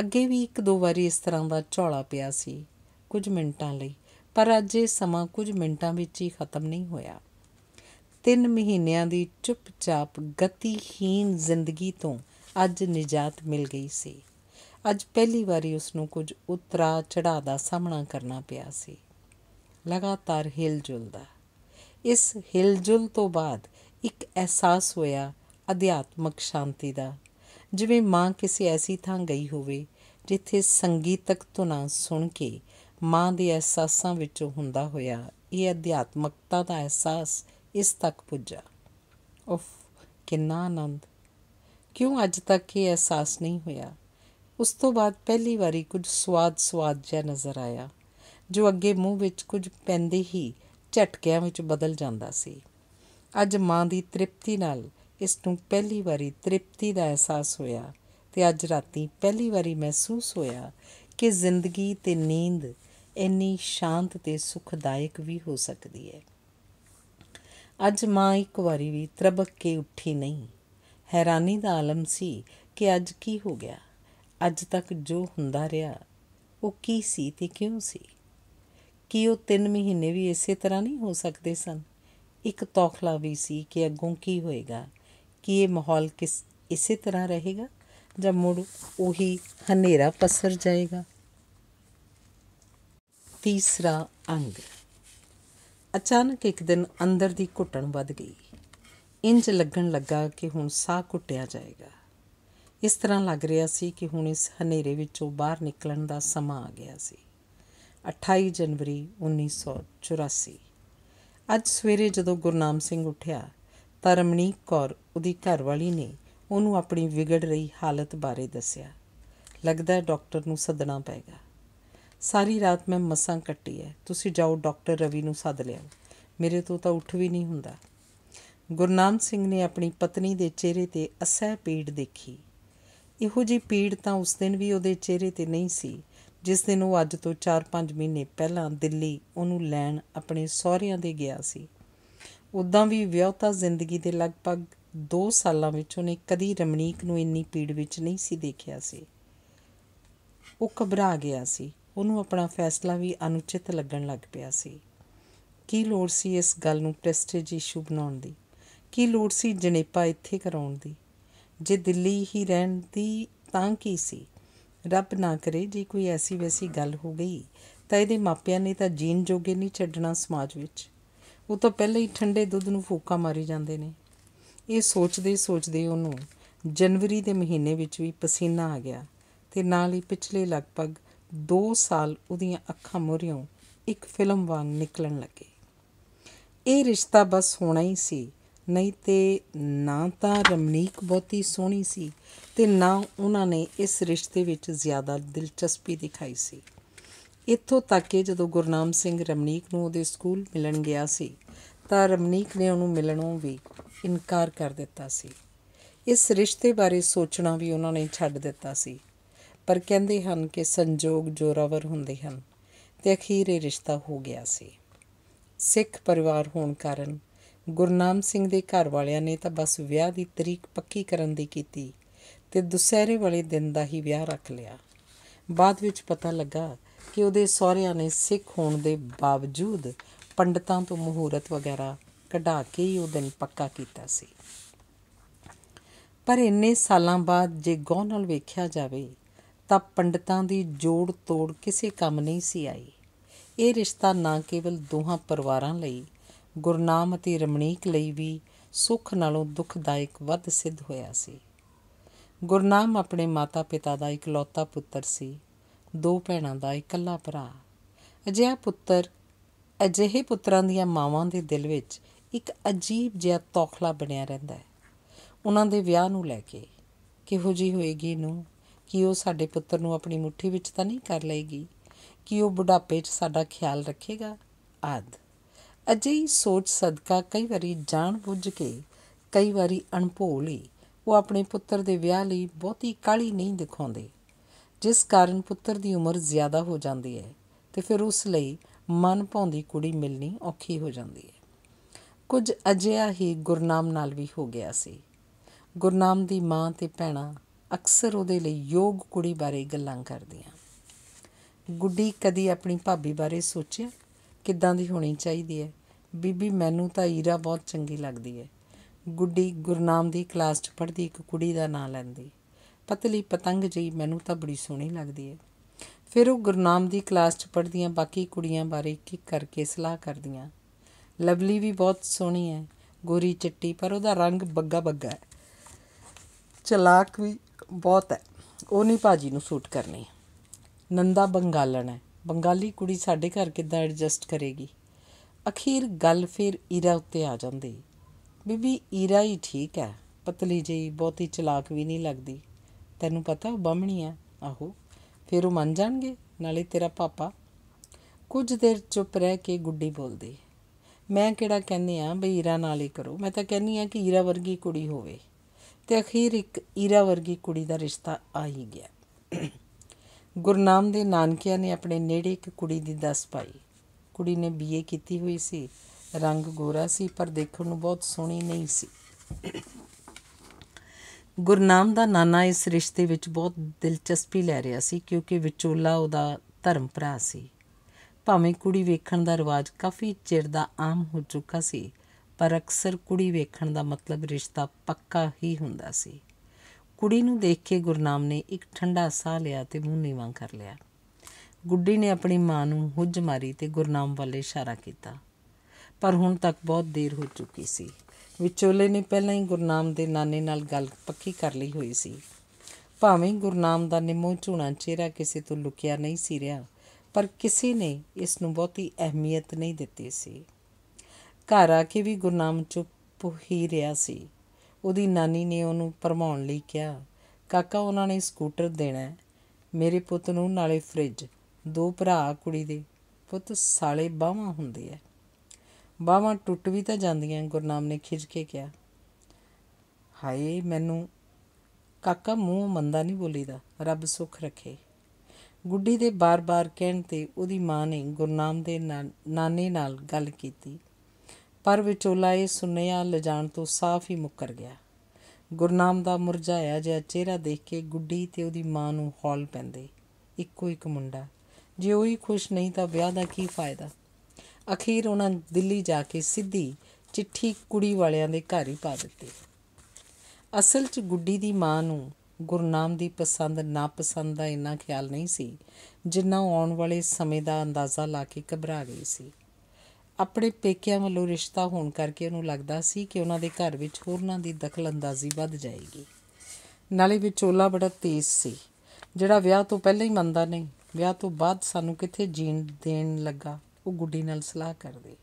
ਅੱਗੇ ਵੀ ਇੱਕ ਦੋ ਵਾਰੀ ਇਸ ਤਰ੍ਹਾਂ ਦਾ ਝੋਲਾ ਪਿਆ ਸੀ ਕੁਝ ਮਿੰਟਾਂ ਲਈ ਪਰ ਅੱਜ ਇਹ ਸਮਾਂ ਕੁਝ ਮਿੰਟਾਂ ਵਿੱਚ ਹੀ ਖਤਮ ਨਹੀਂ ਹੋਇਆ ਤਿੰਨ ਮਹੀਨਿਆਂ ਦੀ ਚੁੱਪਚਾਪ ਗਤੀਹੀਨ ਜ਼ਿੰਦਗੀ ਤੋਂ ਅੱਜ ਨਿਜਾਤ ਮਿਲ ਗਈ ਸੀ ਅੱਜ ਪਹਿਲੀ ਵਾਰੀ ਉਸ ਨੂੰ ਕੁਝ ਉਤਰਾ ਚੜਾ ਦਾ ਸਾਹਮਣਾ ਕਰਨਾ ਪਿਆ ਸੀ ਲਗਾਤਾਰ ਹਿਲਜੁਲ ਦਾ ਇਸ ਹਿਲਜੁਲ ਤੋਂ ਬਾਅਦ ਇੱਕ ਅਹਿਸਾਸ ਹੋਇਆ ਅਧਿਆਤਮਕ ਸ਼ਾਂਤੀ ਦਾ ਜਿਵੇਂ ਮਾਂ ਕਿਸੇ ਐਸੀ ਥਾਂ ਗਈ ਹੋਵੇ ਜਿੱਥੇ ਸੰਗੀਤਕ ਤੁਨਾ ਸੁਣ ਕੇ ਮਾਂ ਦੇ ਅਹਿਸਾਸਾਂ ਵਿੱਚੋਂ ਹੁੰਦਾ ਹੋਇਆ ਇਹ ਅਧਿਆਤਮਕਤਾ ਦਾ ਅਹਿਸਾਸ ਇਸ ਤੱਕ ਪੁੱਜਾ ਉਫ ਕਿੰਨਾ ਆਨੰਦ ਕਿਉਂ ਅੱਜ ਤੱਕ ਇਹ ਅਹਿਸਾਸ ਨਹੀਂ ਹੋਇਆ ਉਸ ਤੋਂ ਬਾਅਦ ਪਹਿਲੀ ਵਾਰੀ ਕੁਝ ਸਵਾਦ ਸਵਾਦ ਜਿਹਾ ਨਜ਼ਰ ਆਇਆ ਜੋ ਅੱਗੇ ਮੂੰਹ ਵਿੱਚ ਕੁਝ ਪੈਂਦੇ ਹੀ ਝਟਕਿਆਂ ਵਿੱਚ ਬਦਲ ਜਾਂਦਾ ਸੀ ਅੱਜ ਮਾਂ ਦੀ ਤ੍ਰਿਪਤੀ ਨਾਲ ਇਸ ਨੂੰ ਪਹਿਲੀ ਵਾਰੀ ਤ੍ਰਿਪਤੀ ਦਾ ਅਹਿਸਾਸ ਹੋਇਆ ਤੇ ਅੱਜ ਰਾਤੀ ਪਹਿਲੀ ਵਾਰੀ ਮਹਿਸੂਸ ਹੋਇਆ ਕਿ ਜ਼ਿੰਦਗੀ ਤੇ ਨੀਂਦ ਇੰਨੀ ਸ਼ਾਂਤ ਤੇ ਸੁਖਦਾਇਕ ਵੀ ਹੋ ਸਕਦੀ ਹੈ ਅੱਜ ਮਾਂ ਇੱਕ ਵਾਰੀ ਵੀ ਤਰਬਕ ਕੇ ਉੱਠੀ ਨਹੀਂ ਹੈਰਾਨੀ ਦਾ ਆਲਮ ਸੀ ਕਿ ਅੱਜ ਕੀ ਹੋ ਗਿਆ ਅੱਜ ਤੱਕ ਜੋ ਹੁੰਦਾ ਰਿਹਾ ਉਹ ਕੀ ਸੀ ਤੇ ਕਿਉਂ ਸੀ ਕੀ ਉਹ 3 ਮਹੀਨੇ ਵੀ ਇਸੇ ਤਰ੍ਹਾਂ ਨਹੀਂ ਹੋ ਸਕਦੇ ਸਨ ਇੱਕ ਤੌਖਲਾ ਵੀ ਸੀ ਕਿ ਅੱਗੋਂ ਕੀ ਹੋਏਗਾ ਕੀ ਇਹ ਮਾਹੌਲ ਕਿਸ ਇਸੇ ਤਰ੍ਹਾਂ ਰਹੇਗਾ ਜਾਂ ਮੁੜ ਉਹੀ ਹਨੇਰਾ ਪਸਰ ਜਾਏਗਾ ਤੀਸਰਾ ਅੰਗ ਅਚਾਨਕ ਇੱਕ ਦਿਨ ਅੰਦਰ ਦੀ ਘੁੱਟਣ ਵੱਧ ਗਈ ਇੰਜ ਲੱਗਣ ਲੱਗਾ ਕਿ ਹੁਣ ਸਾਹ ਘੁੱਟਿਆ ਜਾਏਗਾ ਇਸ ਤਰ੍ਹਾਂ ਲੱਗ ਰਿਹਾ ਸੀ ਕਿ ਹੁਣ ਇਸ ਹਨੇਰੇ ਵਿੱਚੋਂ ਬਾਹਰ ਨਿਕਲਣ ਦਾ ਸਮਾਂ ਆ ਗਿਆ ਸੀ 28 ਜਨਵਰੀ 1984 ਅੱਜ ਸਵੇਰੇ ਜਦੋਂ ਗੁਰਨਾਮ ਸਿੰਘ ਉੱਠਿਆ ਤਾਂ ਕੌਰ ਉਹਦੀ ਘਰਵਾਲੀ ਨੇ ਉਹਨੂੰ ਆਪਣੀ ਵਿਗੜ ਰਹੀ ਹਾਲਤ ਬਾਰੇ ਦੱਸਿਆ ਲੱਗਦਾ ਡਾਕਟਰ ਨੂੰ ਸੱਦਣਾ ਪੈਗਾ ਸਾਰੀ ਰਾਤ ਮੈਂ ਮਸਾਂ ਕੱਟੀ ਐ ਤੁਸੀਂ ਜਾਓ ਡਾਕਟਰ ਰਵੀ ਨੂੰ ਸੱਦ ਲਿਆਓ ਮੇਰੇ ਤੋਂ ਤਾਂ ਉੱਠ ਵੀ ਨਹੀਂ ਹੁੰਦਾ ਗੁਰਨਾਮ ਸਿੰਘ ਨੇ ਆਪਣੀ ਪਤਨੀ ਦੇ ਚਿਹਰੇ ਤੇ ਅਸਹਿ ਪੀੜ ਦੇਖੀ ਇਹੋ ਜੀ ਪੀੜ ਤਾਂ ਉਸ ਦਿਨ ਵੀ ਉਹਦੇ ਚਿਹਰੇ ਤੇ ਨਹੀਂ ਸੀ ਜਿਸ ਦਿਨ ਉਹ ਅੱਜ ਤੋਂ 4-5 ਮਹੀਨੇ ਪਹਿਲਾਂ ਦਿੱਲੀ ਉਹਨੂੰ ਲੈਣ ਆਪਣੇ ਸਹੁਰਿਆਂ ਦੇ ਗਿਆ ਸੀ ਉਦਾਂ ਵੀ ਵਿਆਹਤਾ ਜ਼ਿੰਦਗੀ ਦੇ ਲਗਭਗ 2 ਸਾਲਾਂ ਵਿੱਚ ਉਹਨੇ ਕਦੀ ਰਮਣੀਕ ਨੂੰ ਇੰਨੀ ਪੀੜ ਵਿੱਚ ਨਹੀਂ ਸੀ ਦੇਖਿਆ ਸੀ ਉਹ ਘਬਰਾ ਗਿਆ ਸੀ ਉਹਨੂੰ ਆਪਣਾ ਫੈਸਲਾ ਵੀ ਅਨੁਚਿਤ ਲੱਗਣ ਲੱਗ ਪਿਆ ਸੀ ਕੀ ਲੋੜ ਸੀ ਇਸ ਗੱਲ ਨੂੰ ਪ੍ਰੈਸਟੀਜ ਇਸ਼ੂ ਬਣਾਉਣ ਦੀ ਕੀ ਲੋੜ ਸੀ ਜਨੇਪਾ ਇੱਥੇ ਕਰਾਉਣ ਦੀ ਜੇ ਦਿੱਲੀ ਹੀ ਰਹਿਣ ਦੀ ਤਾਂ ਕੀ ਸੀ ਰੱਬ ਨਾ ਕਰੇ ਜੇ ਕੋਈ ਐਸੀ ਵੈਸੀ ਗੱਲ ਹੋ ਗਈ ਤਾਂ ਇਹਦੇ ਮਾਪਿਆਂ ਨੇ ਤਾਂ ਜੀਨ ਜੋਗੇ ਨਹੀਂ ਛੱਡਣਾ ਸਮਾਜ ਵਿੱਚ ਉਹ ਤਾਂ ਪਹਿਲਾਂ ਹੀ ਠੰਡੇ ਦੁੱਧ ਨੂੰ ਫੂਕਾ ਮਾਰੀ ਜਾਂਦੇ ਨੇ ਇਹ ਸੋਚਦੇ ਸੋਚਦੇ ਉਹਨੂੰ ਜਨਵਰੀ ਦੇ ਮਹੀਨੇ ਵਿੱਚ ਵੀ ਪਸੀਨਾ ਆ ਗਿਆ ਤੇ ਨਾਲ ਹੀ ਪਿਛਲੇ ਲਗਭਗ 2 ਸਾਲ ਉਹਦੀਆਂ ਅੱਖਾਂ ਮੋਰੀਆਂ ਇੱਕ ਫਿਲਮ ਵਾਂਗ ਨਿਕਲਣ ਲੱਗੇ ਇਹ ਰਿਸ਼ਤਾ ਬਸ ਹੋਣਾ ਹੀ ਸੀ ਨਹੀਂ ਤੇ ਨਾ ਤਾਂ ਰਮਨੀਕ ਬਹੁਤੀ ਸੋਹਣੀ ਸੀ ਤੇ ਨਾ ਉਹਨਾਂ ਨੇ ਇਸ ਰਿਸ਼ਤੇ ਵਿੱਚ ਜ਼ਿਆਦਾ ਦਿਲਚਸਪੀ ਦਿਖਾਈ ਸੀ ਇੱਥੋਂ ਤੱਕ ਕਿ ਜਦੋਂ ਗੁਰਨਾਮ ਸਿੰਘ ਰਮਨੀਕ ਨੂੰ ਉਹਦੇ ਸਕੂਲ ਮਿਲਣ ਗਿਆ ਸੀ ਤਾਂ ਰਮਨੀਕ ਨੇ ਉਹਨੂੰ ਮਿਲਣੋਂ ਵੀ ਇਨਕਾਰ ਕਰ ਦਿੱਤਾ ਸੀ ਇਸ ਰਿਸ਼ਤੇ ਬਾਰੇ ਸੋਚਣਾ ਵੀ ਉਹਨਾਂ ਨੇ ਛੱਡ ਦਿੱਤਾ ਸੀ ਪਰ ਕਹਿੰਦੇ ਹਨ ਕਿ ਸੰਜੋਗ ਜੋਰਾਵਰ ਹੁੰਦੇ ਹਨ ਤੇ ਅਖੀਰ ਇਹ ਰਿਸ਼ਤਾ ਹੋ ਗਿਆ ਸੀ ਸਿੱਖ ਪਰਿਵਾਰ ਹੋਣ ਕਾਰਨ ਗੁਰਨਾਮ ਸਿੰਘ ਦੇ ਘਰ ਵਾਲਿਆਂ ਨੇ ਤਾਂ ਬਸ ਵਿਆਹ ਦੀ ਤਰੀਕ ਪੱਕੀ ਕਰਨ ਦੀ ਕੀਤੀ ਤੇ ਦੁਸਹਿਰੇ ਵਾਲੇ ਦਿਨ ਦਾ ਹੀ ਵਿਆਹ ਰੱਖ ਲਿਆ ਬਾਅਦ ਵਿੱਚ ਪਤਾ ਲੱਗਾ ਕਿ ਉਹਦੇ ਸਹੁਰਿਆਂ ਨੇ ਸਿੱਖ ਹੋਣ ਦੇ ਬਾਵਜੂਦ ਪੰਡਤਾਂ ਤੋਂ ਮਹੂਰਤ ਵਗੈਰਾ ਕਢਾ ਕੇ ਹੀ ਉਹ ਦਿਨ ਪੱਕਾ ਕੀਤਾ ਸੀ ਪਰ ਇੰਨੇ ਸਾਲਾਂ ਬਾਅਦ ਜੇ ਗੌਰ ਨਾਲ ਵੇਖਿਆ ਜਾਵੇ ਤਾਂ ਪੰਡਤਾਂ ਦੀ ਜੋੜ ਤੋੜ ਕਿਸੇ ਕੰਮ ਨਹੀਂ ਸੀ ਆਈ ਇਹ ਰਿਸ਼ਤਾ ਨਾ ਕੇਵਲ ਦੋਹਾਂ ਪਰਿਵਾਰਾਂ ਲਈ ਗੁਰਨਾਮ ਅਤੇ ਰਮਣੀਕ ਲਈ ਵੀ ਸੁੱਖ ਨਾਲੋਂ ਦੁਖਦਾਇਕ ਵੱਧ ਸਿੱਧ ਹੋਇਆ ਸੀ ਗੁਰਨਾਮ ਆਪਣੇ ਮਾਤਾ-ਪਿਤਾ ਦਾ ਇਕਲੌਤਾ ਪੁੱਤਰ ਸੀ ਦੋ ਭੈਣਾਂ ਦਾ ਇਕੱਲਾ ਭਰਾ ਅਜਿਹਾ ਪੁੱਤਰ ਅਜਿਹੇ ਪੁੱਤਰਾਂ ਦੀਆਂ ਮਾਵਾਂ ਦੇ ਦਿਲ ਵਿੱਚ ਇੱਕ ਅਜੀਬ ਜਿਹਾ ਤੋਖਲਾ ਬਣਿਆ ਰਹਿੰਦਾ ਹੈ ਉਹਨਾਂ ਦੇ ਵਿਆਹ ਨੂੰ ਲੈ ਕੇ ਕਿਹੋ ਜੀ ਹੋਏਗੀ ਨੂੰ ਕਿ ਉਹ ਸਾਡੇ ਪੁੱਤਰ ਨੂੰ ਆਪਣੀ ਮੁਠੀ ਵਿੱਚ ਤਾਂ ਨਹੀਂ ਕਰ ਲਏਗੀ ਕਿ ਉਹ ਬੁਢਾਪੇ 'ਚ ਸਾਡਾ ਖਿਆਲ ਰੱਖੇਗਾ ਆਦ ਅਜਿਹੀ ਸੋਚ ਸਦਕਾ ਕਈ ਵਾਰੀ ਜਾਣ ਬੁੱਝ ਕੇ ਕਈ ਵਾਰੀ ਅਣਭੋਲੀ ਉਹ ਆਪਣੇ ਪੁੱਤਰ ਦੇ ਵਿਆਹ ਲਈ ਬਹੁਤੀ ਕਾਲੀ ਨਹੀਂ ਦਿਖਾਉਂਦੇ ਜਿਸ ਕਾਰਨ ਪੁੱਤਰ ਦੀ ਉਮਰ ਜ਼ਿਆਦਾ ਹੋ ਜਾਂਦੀ ਹੈ ਤੇ ਫਿਰ ਉਸ ਲਈ ਮਨ ਭਾਉਂਦੀ ਕੁੜੀ ਮਿਲਣੀ ਔਖੀ ਹੋ ਜਾਂਦੀ ਹੈ ਕੁਝ ਅਜਿਹਾ ਹੀ ਗੁਰਨਾਮ ਨਾਲ ਵੀ ਹੋ ਗਿਆ ਸੀ ਗੁਰਨਾਮ ਦੀ ਮਾਂ ਤੇ ਭੈਣਾ ਅਕਸਰ ਉਹਦੇ ਲਈ ਯੋਗ ਕੁੜੀ ਬਾਰੇ ਗੱਲਾਂ ਕਰਦੀਆਂ ਗੁੱਡੀ ਕਦੀ ਆਪਣੀ ਭਾਬੀ ਬਾਰੇ ਸੋਚਿਆ ਕਿੱਦਾਂ ਦੀ ਹੋਣੀ ਚਾਹੀਦੀ ਹੈ ਬੀਬੀ ਮੈਨੂੰ ਤਾਂ ਈਰਾ ਬਹੁਤ ਚੰਗੀ ਲੱਗਦੀ ਹੈ ਗੁੱਡੀ ਗੁਰਨਾਮ ਦੀ ਕਲਾਸ 'ਚ ਪੜ੍ਹਦੀ ਇੱਕ ਕੁੜੀ ਦਾ ਨਾਂ ਲੈਂਦੀ ਪਤਲੀ ਪਤੰਗ ਜਈ ਮੈਨੂੰ ਤਾਂ ਬੜੀ ਸੋਹਣੀ ਲੱਗਦੀ ਹੈ ਫਿਰ ਉਹ ਗੁਰਨਾਮ ਦੀ ਕਲਾਸ 'ਚ ਪੜ੍ਹਦੀਆਂ ਬਾਕੀ ਕੁੜੀਆਂ ਬਾਰੇ ਇੱਕ ਇੱਕ ਕਰਕੇ ਸਲਾਹ ਕਰਦੀਆਂ ਲਵਲੀ ਵੀ ਬਹੁਤ ਸੋਹਣੀ ਹੈ ਗੋਰੀ ਚਿੱਟੀ ਪਰ ਉਹਦਾ ਰੰਗ ਬੱਗਾ ਬੱਗਾ ਹੈ ਚਲਾਕ ਵੀ ਬਹੁਤ ਹੈ ਉਹ ਨਹੀਂ ਭਾਜੀ ਨੂੰ ਸੂਟ ਕਰਨੀ ਨੰਦਾ ਬੰਗਾਲਣ ਹੈ ਬੰਗਾਲੀ ਕੁੜੀ ਸਾਡੇ ਘਰ ਕਿੱਦਾਂ ਐਡਜਸਟ ਕਰੇਗੀ ਅਖੀਰ ਗੱਲ ਫਿਰ ਈਰਾ ਉੱਤੇ ਆ ਜਾਂਦੀ ਬੀਬੀ ਈਰਾ ਹੀ ਠੀਕ ਹੈ ਪਤਲੀ ਜਈ ਬਹੁਤੀ ਚਲਾਕ ਵੀ ਨਹੀਂ ਲੱਗਦੀ ਤੈਨੂੰ ਪਤਾ ਉਹ ਬੰਮਣੀ ਆ ਆਹੋ ਫਿਰ ਉਹ ਮੰਨ ਜਾਣਗੇ ਨਾਲੇ ਤੇਰਾ ਪਾਪਾ ਕੁਝ ਦੇਰ ਚੁੱਪ ਰਹਿ ਕੇ ਗੁੱਡੀ ਬੋਲਦੀ ਮੈਂ ਕਿਹੜਾ ਕਹਿੰਨੀ ਆ ਬਈ ਈਰਾ ਨਾਲ ਹੀ ਕਰੋ ਮੈਂ ਤਾਂ ਕਹਿੰਨੀ ਆ ਕਿ ਈਰਾ ਵਰਗੀ ਕੁੜੀ ਹੋਵੇ ਤੇ ਅਖੀਰ ਇੱਕ ਈਰਾ ਵਰਗੀ ਕੁੜੀ ਦਾ ਰਿਸ਼ਤਾ ਆ ਹੀ ਗਿਆ ਗੁਰਨਾਮ ਦੇ ਨਾਨਕਿਆਂ ਨੇ ਆਪਣੇ ਨੇੜੇ ਇੱਕ ਕੁੜੀ ਦੀ ਦੱਸ ਪਾਈ ਕੁੜੀ ਨੇ ਬੀਏ ਕੀਤੀ ਹੋਈ ਸੀ ਰੰਗ ਗੋਰਾ ਸੀ ਪਰ ਦੇਖਣ ਨੂੰ ਬਹੁਤ ਸੋਹਣੀ ਨਹੀਂ ਸੀ ਗੁਰਨਾਮ ਦਾ ਨਾਨਾ ਇਸ ਰਿਸ਼ਤੇ ਵਿੱਚ ਬਹੁਤ ਦਿਲਚਸਪੀ ਲੈ ਰਿਹਾ ਸੀ ਕਿਉਂਕਿ ਵਿਚੋਲਾ ਉਹਦਾ ਧਰਮ ਭਰਾ ਸੀ ਭਾਵੇਂ ਕੁੜੀ ਵੇਖਣ ਦਾ ਰਿਵਾਜ ਕਾਫੀ ਚਿਰ ਦਾ ਆਮ ਹੋ ਚੁੱਕਾ ਸੀ ਪਰ ਅਕਸਰ ਕੁੜੀ ਵੇਖਣ ਦਾ ਮਤਲਬ ਰਿਸ਼ਤਾ ਪੱਕਾ ਹੀ ਹੁੰਦਾ ਸੀ ਕੁੜੀ ਨੂੰ ਦੇਖ ਕੇ ਗੁਰਨਾਮ ਨੇ ਇੱਕ ਠੰਡਾ ਸਾਹ ਲਿਆ ਤੇ ਮੂੰਹ ਨੀਵਾਂ ਕਰ ਲਿਆ ਗੁੱਡੀ ਨੇ ਆਪਣੀ ਮਾਂ ਨੂੰ ਹੁੱਜ ਮਾਰੀ ਤੇ ਗੁਰਨਾਮ ਵੱਲ ਇਸ਼ਾਰਾ ਕੀਤਾ ਪਰ ਹੁਣ ਤੱਕ ਬਹੁਤ ਦੇਰ ਹੋ ਚੁੱਕੀ ਸੀ ਵਿਚੋਲੇ ਨੇ ਪਹਿਲਾਂ ਹੀ ਗੁਰਨਾਮ ਦੇ ਨਾਨੇ ਨਾਲ ਗੱਲ ਪੱਕੀ ਕਰ ਲਈ ਹੋਈ ਸੀ ਭਾਵੇਂ ਗੁਰਨਾਮ ਦਾ ਨਿਮੋ ਝੂਣਾ ਚਿਹਰਾ ਕਿਸੇ ਤੋਂ ਲੁਕਿਆ ਨਹੀਂ ਸੀ ਰਿਹਾ ਪਰ ਕਿਸੇ ਨੇ ਇਸ ਨੂੰ ਬਹੁਤੀ ਅਹਿਮੀਅਤ ਨਹੀਂ ਦਿੱਤੀ ਸੀ ਘਰ ਆ ਕੇ ਵੀ ਗੁਰਨਾਮ ਚੁੱਪ ਹੀ ਰਿਹਾ ਸੀ ਉਹਦੀ ਨਾਨੀ ਨੇ ਉਹਨੂੰ ਪਰਮਾਉਣ ਲਈ ਕਿਹਾ ਕਾਕਾ ਉਹਨਾਂ ਨੇ ਸਕੂਟਰ ਦੇਣਾ ਮੇਰੇ ਪੁੱਤ ਨੂੰ ਨਾਲੇ ਫ੍ਰਿਜ ਦੋ ਭਰਾ ਕੁੜੀ ਦੇ ਪੁੱਤ ਸਾਲੇ ਬਾਹਾਂ ਹੁੰਦੇ ਐ ਬਾਹਾਂ ਟੁੱਟ ਵੀ ਤਾਂ ਜਾਂਦੀਆਂ ਗੁਰਨਾਮ ਨੇ ਖਿਜ ਕੇ ਕਿਹਾ ਹਾਏ ਮੈਨੂੰ ਕਾਕਾ ਮੂੰਹ ਮੰਦਾ ਨਹੀਂ ਬੋਲੀਦਾ ਰੱਬ ਸੁਖ ਰੱਖੇ ਗੁੱਡੀ ਦੇ ਬਾਰ-ਬਾਰ ਕਹਿਣ ਤੇ ਉਹਦੀ ਮਾਂ ਨੇ ਗੁਰਨਾਮ ਦੇ ਨਾਨੇ ਨਾਲ ਗੱਲ ਕੀਤੀ ਪਰ ਵਿਚੋਲਾ ਇਹ ਸੁਨੇਹਾ ਲਿਜਾਣ ਤੋਂ ਸਾਫ਼ ਹੀ ਮੁੱਕਰ ਗਿਆ ਗੁਰਨਾਮ ਦਾ ਮੁਰਝਾਇਆ ਜਿਹਾ ਚਿਹਰਾ ਦੇਖ ਕੇ ਗੁੱਡੀ ਤੇ ਉਹਦੀ ਮਾਂ ਨੂੰ ਹੌਲ ਪੈਂਦੇ ਇੱਕੋ ਇੱਕ ਮੁੰਡਾ ਜੇ ਉਹ ਹੀ ਖੁਸ਼ ਨਹੀਂ ਤਾਂ ਵਿਆਹ ਦਾ ਕੀ ਫਾਇਦਾ ਅਖੀਰ ਉਹਨਾਂ ਦਿੱਲੀ ਜਾ ਕੇ ਸਿੱਧੀ ਚਿੱਠੀ ਕੁੜੀ ਵਾਲਿਆਂ ਦੇ ਘਰ ਹੀ ਪਾ ਦਿੱਤੀ ਅਸਲ 'ਚ ਗੁੱਡੀ ਦੀ ਮਾਂ ਨੂੰ ਗੁਰਨਾਮ ਦੀ ਪਸੰਦ ਨਾ ਪਸੰਦ ਦਾ ਇੰਨਾ ਖਿਆਲ ਨਹੀਂ ਸੀ ਜਿੰਨਾ ਆਉਣ ਵਾਲੇ ਸਮੇਂ ਦਾ ਅੰਦਾਜ਼ਾ ਲਾ ਕੇ ਘਬਰਾ ਗਈ ਸੀ ਆਪਣੇ ਪੇਕਿਆਂ ਵੱਲੋਂ ਰਿਸ਼ਤਾ ਹੋਣ ਕਰਕੇ ਉਹਨੂੰ ਲੱਗਦਾ ਸੀ ਕਿ ਉਹਨਾਂ ਦੇ ਘਰ ਵਿੱਚ ਹੋਰਨਾਂ ਦੀ ਦਖਲਅੰਦਾਜ਼ੀ ਵੱਧ ਜਾਏਗੀ ਨਾਲੇ ਵਿਚੋਲਾ ਬੜਾ ਤੇਜ਼ ਸੀ ਜਿਹੜਾ ਵਿਆਹ ਤੋਂ ਪਹਿਲਾਂ ਹੀ ਮੰਨਦਾ ਨਹੀਂ ਵਿਆਹ ਤੋਂ ਬਾਅਦ ਸਾਨੂੰ ਕਿੱਥੇ ਜੀਣ ਦੇਣ ਲੱਗਾ ਉਹ ਗੁੱਡੀ ਨਾਲ ਸਲਾਹ ਕਰਦੇ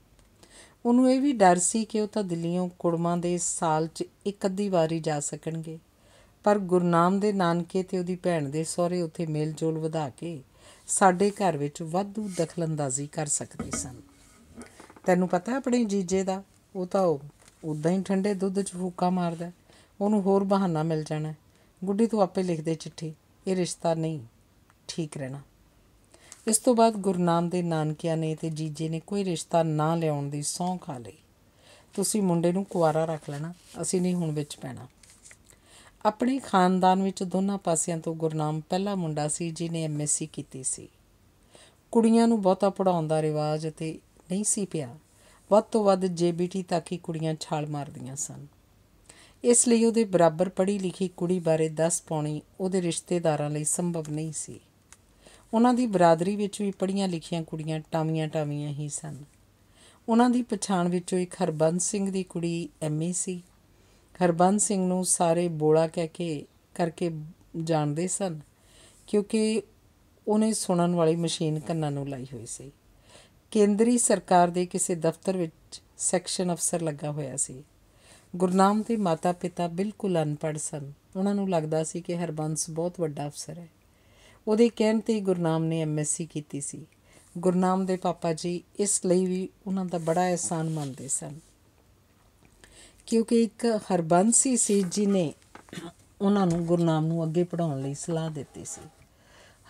ਉਹਨੂੰ ਇਹ ਵੀ ਡਰ ਸੀ ਕਿ ਉਹ ਤਾਂ ਦਿੱਲੀੋਂ ਕੁੜਮਾਂ ਦੇ ਸਾਲ 'ਚ ਇੱਕ ਅੱਧੀ ਵਾਰੀ ਜਾ ਸਕਣਗੇ ਪਰ ਗੁਰਨਾਮ ਦੇ ਨਾਨਕੇ ਤੇ ਉਹਦੀ ਭੈਣ ਦੇ ਸਹੁਰੇ ਉੱਥੇ ਮੇਲ ਜੋਲ ਵਧਾ ਕੇ ਸਾਡੇ ਘਰ ਵਿੱਚ ਵਾਧੂ ਦਖਲਅੰਦਾਜ਼ੀ ਕਰ ਸਕਦੇ ਸਨ ਤੈਨੂੰ ਪਤਾ ਆਪਣੇ ਜੀਜੇ ਦਾ ਉਹ ਤਾਂ ਉਦਾਂ ਹੀ ਠੰਡੇ ਦੁੱਧ 'ਚ ਫੂਕਾ ਮਾਰਦਾ ਉਹਨੂੰ ਹੋਰ ਬਹਾਨਾ ਮਿਲ ਜਾਣਾ ਗੁੱਡੀ ਤੂੰ ਆਪੇ ਲਿਖ ਦੇ ਚਿੱਠੀ ਇਹ ਰਿਸ਼ਤਾ ਨਹੀਂ ਠੀਕ ਰਹਿਣਾ ਇਸ ਤੋਂ ਬਾਅਦ ਗੁਰਨਾਮ ਦੇ ਨਾਨਕਿਆਂ ਨੇ ਤੇ ਜੀਜੇ ਨੇ ਕੋਈ ਰਿਸ਼ਤਾ ਨਾ ਲਿਆਉਣ ਦੀ ਸੌਂ ਖਾ ਲਈ ਤੁਸੀਂ ਮੁੰਡੇ ਨੂੰ ਕੁਆਰਾ ਰੱਖ ਲੈਣਾ ਅਸੀਂ ਨਹੀਂ ਹੁਣ ਵਿੱਚ ਪੈਣਾ ਆਪਣੇ ਖਾਨਦਾਨ ਵਿੱਚ ਦੋਨਾਂ ਪਾਸਿਆਂ ਤੋਂ ਗੁਰਨਾਮ ਪਹਿਲਾ ਮੁੰਡਾ ਸੀ ਜਿਨੇ ਐਮਐਸਸੀ ਕੀਤੀ ਸੀ ਕੁੜੀਆਂ ਨੂੰ ਬਹੁਤਾ ਪੜਾਉਣ ਦਾ ਰਿਵਾਜ ਤੇ ਨਹੀਂ ਸੀ ਪਿਆ ਵੱਧ ਤੋਂ ਵੱਧ ਜੇਬੀਟੀ ਤੱਕ ਹੀ ਕੁੜੀਆਂ ਛਾਲ ਮਾਰਦੀਆਂ ਸਨ ਇਸ ਲਈ ਉਹਦੇ ਬਰਾਬਰ ਪੜ੍ਹੀ ਲਿਖੀ ਕੁੜੀ ਬਾਰੇ ਦੱਸ ਪਾਉਣੀ ਉਹਦੇ ਰਿਸ਼ਤੇਦਾਰਾਂ ਲਈ ਸੰਭਵ ਨਹੀਂ ਸੀ ਉਹਨਾਂ ਦੀ ਬਰਾਦਰੀ ਵਿੱਚ ਵੀ ਪੜ੍ਹੀਆਂ ਲਿਖੀਆਂ ਕੁੜੀਆਂ ਟਾਵੀਆਂ ਟਾਵੀਆਂ ਹੀ ਸਨ ਉਹਨਾਂ ਦੀ ਪਛਾਣ ਵਿੱਚੋਂ ਇੱਕ ਹਰਬੰਦ ਸਿੰਘ ਦੀ ਕੁੜੀ ਐਮਏ ਸੀ ਹਰਬੰਦ ਸਿੰਘ ਨੂੰ ਸਾਰੇ ਬੋਲਾ ਕਹਿ ਕੇ ਕਰਕੇ ਜਾਣਦੇ ਸਨ ਕਿਉਂਕਿ ਉਹਨੇ ਸੁਣਨ ਵਾਲੀ ਮਸ਼ੀਨ ਕੰਨਾਂ ਨੂੰ ਲਾਈ ਹੋਈ ਸੀ ਕੇਂਦਰੀ ਸਰਕਾਰ ਦੇ ਕਿਸੇ ਦਫ਼ਤਰ ਵਿੱਚ ਸੈਕਸ਼ਨ ਅਫਸਰ ਲੱਗਾ ਹੋਇਆ ਸੀ ਗੁਰਨਾਮ ਦੇ ਮਾਤਾ-ਪਿਤਾ ਬਿਲਕੁਲ ਅਨਪੜ੍ਹ ਸਨ ਉਹਨਾਂ ਨੂੰ ਲੱਗਦਾ ਸੀ ਕਿ ਹਰਬੰਸ ਬਹੁਤ ਵੱਡਾ ਅਫਸਰ ਹੈ ਉਹਦੇ ਕਹਿਣ ਤੇ ਗੁਰਨਾਮ ਨੇ ਐਮਐਸਸੀ ਕੀਤੀ ਸੀ ਗੁਰਨਾਮ ਦੇ ਪਾਪਾ ਜੀ ਇਸ ਲਈ ਵੀ ਉਹਨਾਂ ਦਾ ਬੜਾ ਇਹਸਾਨ ਮੰਨਦੇ ਸਨ ਕਿਉਂਕਿ ਇੱਕ ਹਰਬੰਸੀ ਸੀ ਜੀ ਨੇ ਉਹਨਾਂ ਨੂੰ ਗੁਰਨਾਮ ਨੂੰ ਅੱਗੇ ਪੜਾਉਣ ਲਈ ਸਲਾਹ ਦਿੱਤੀ ਸੀ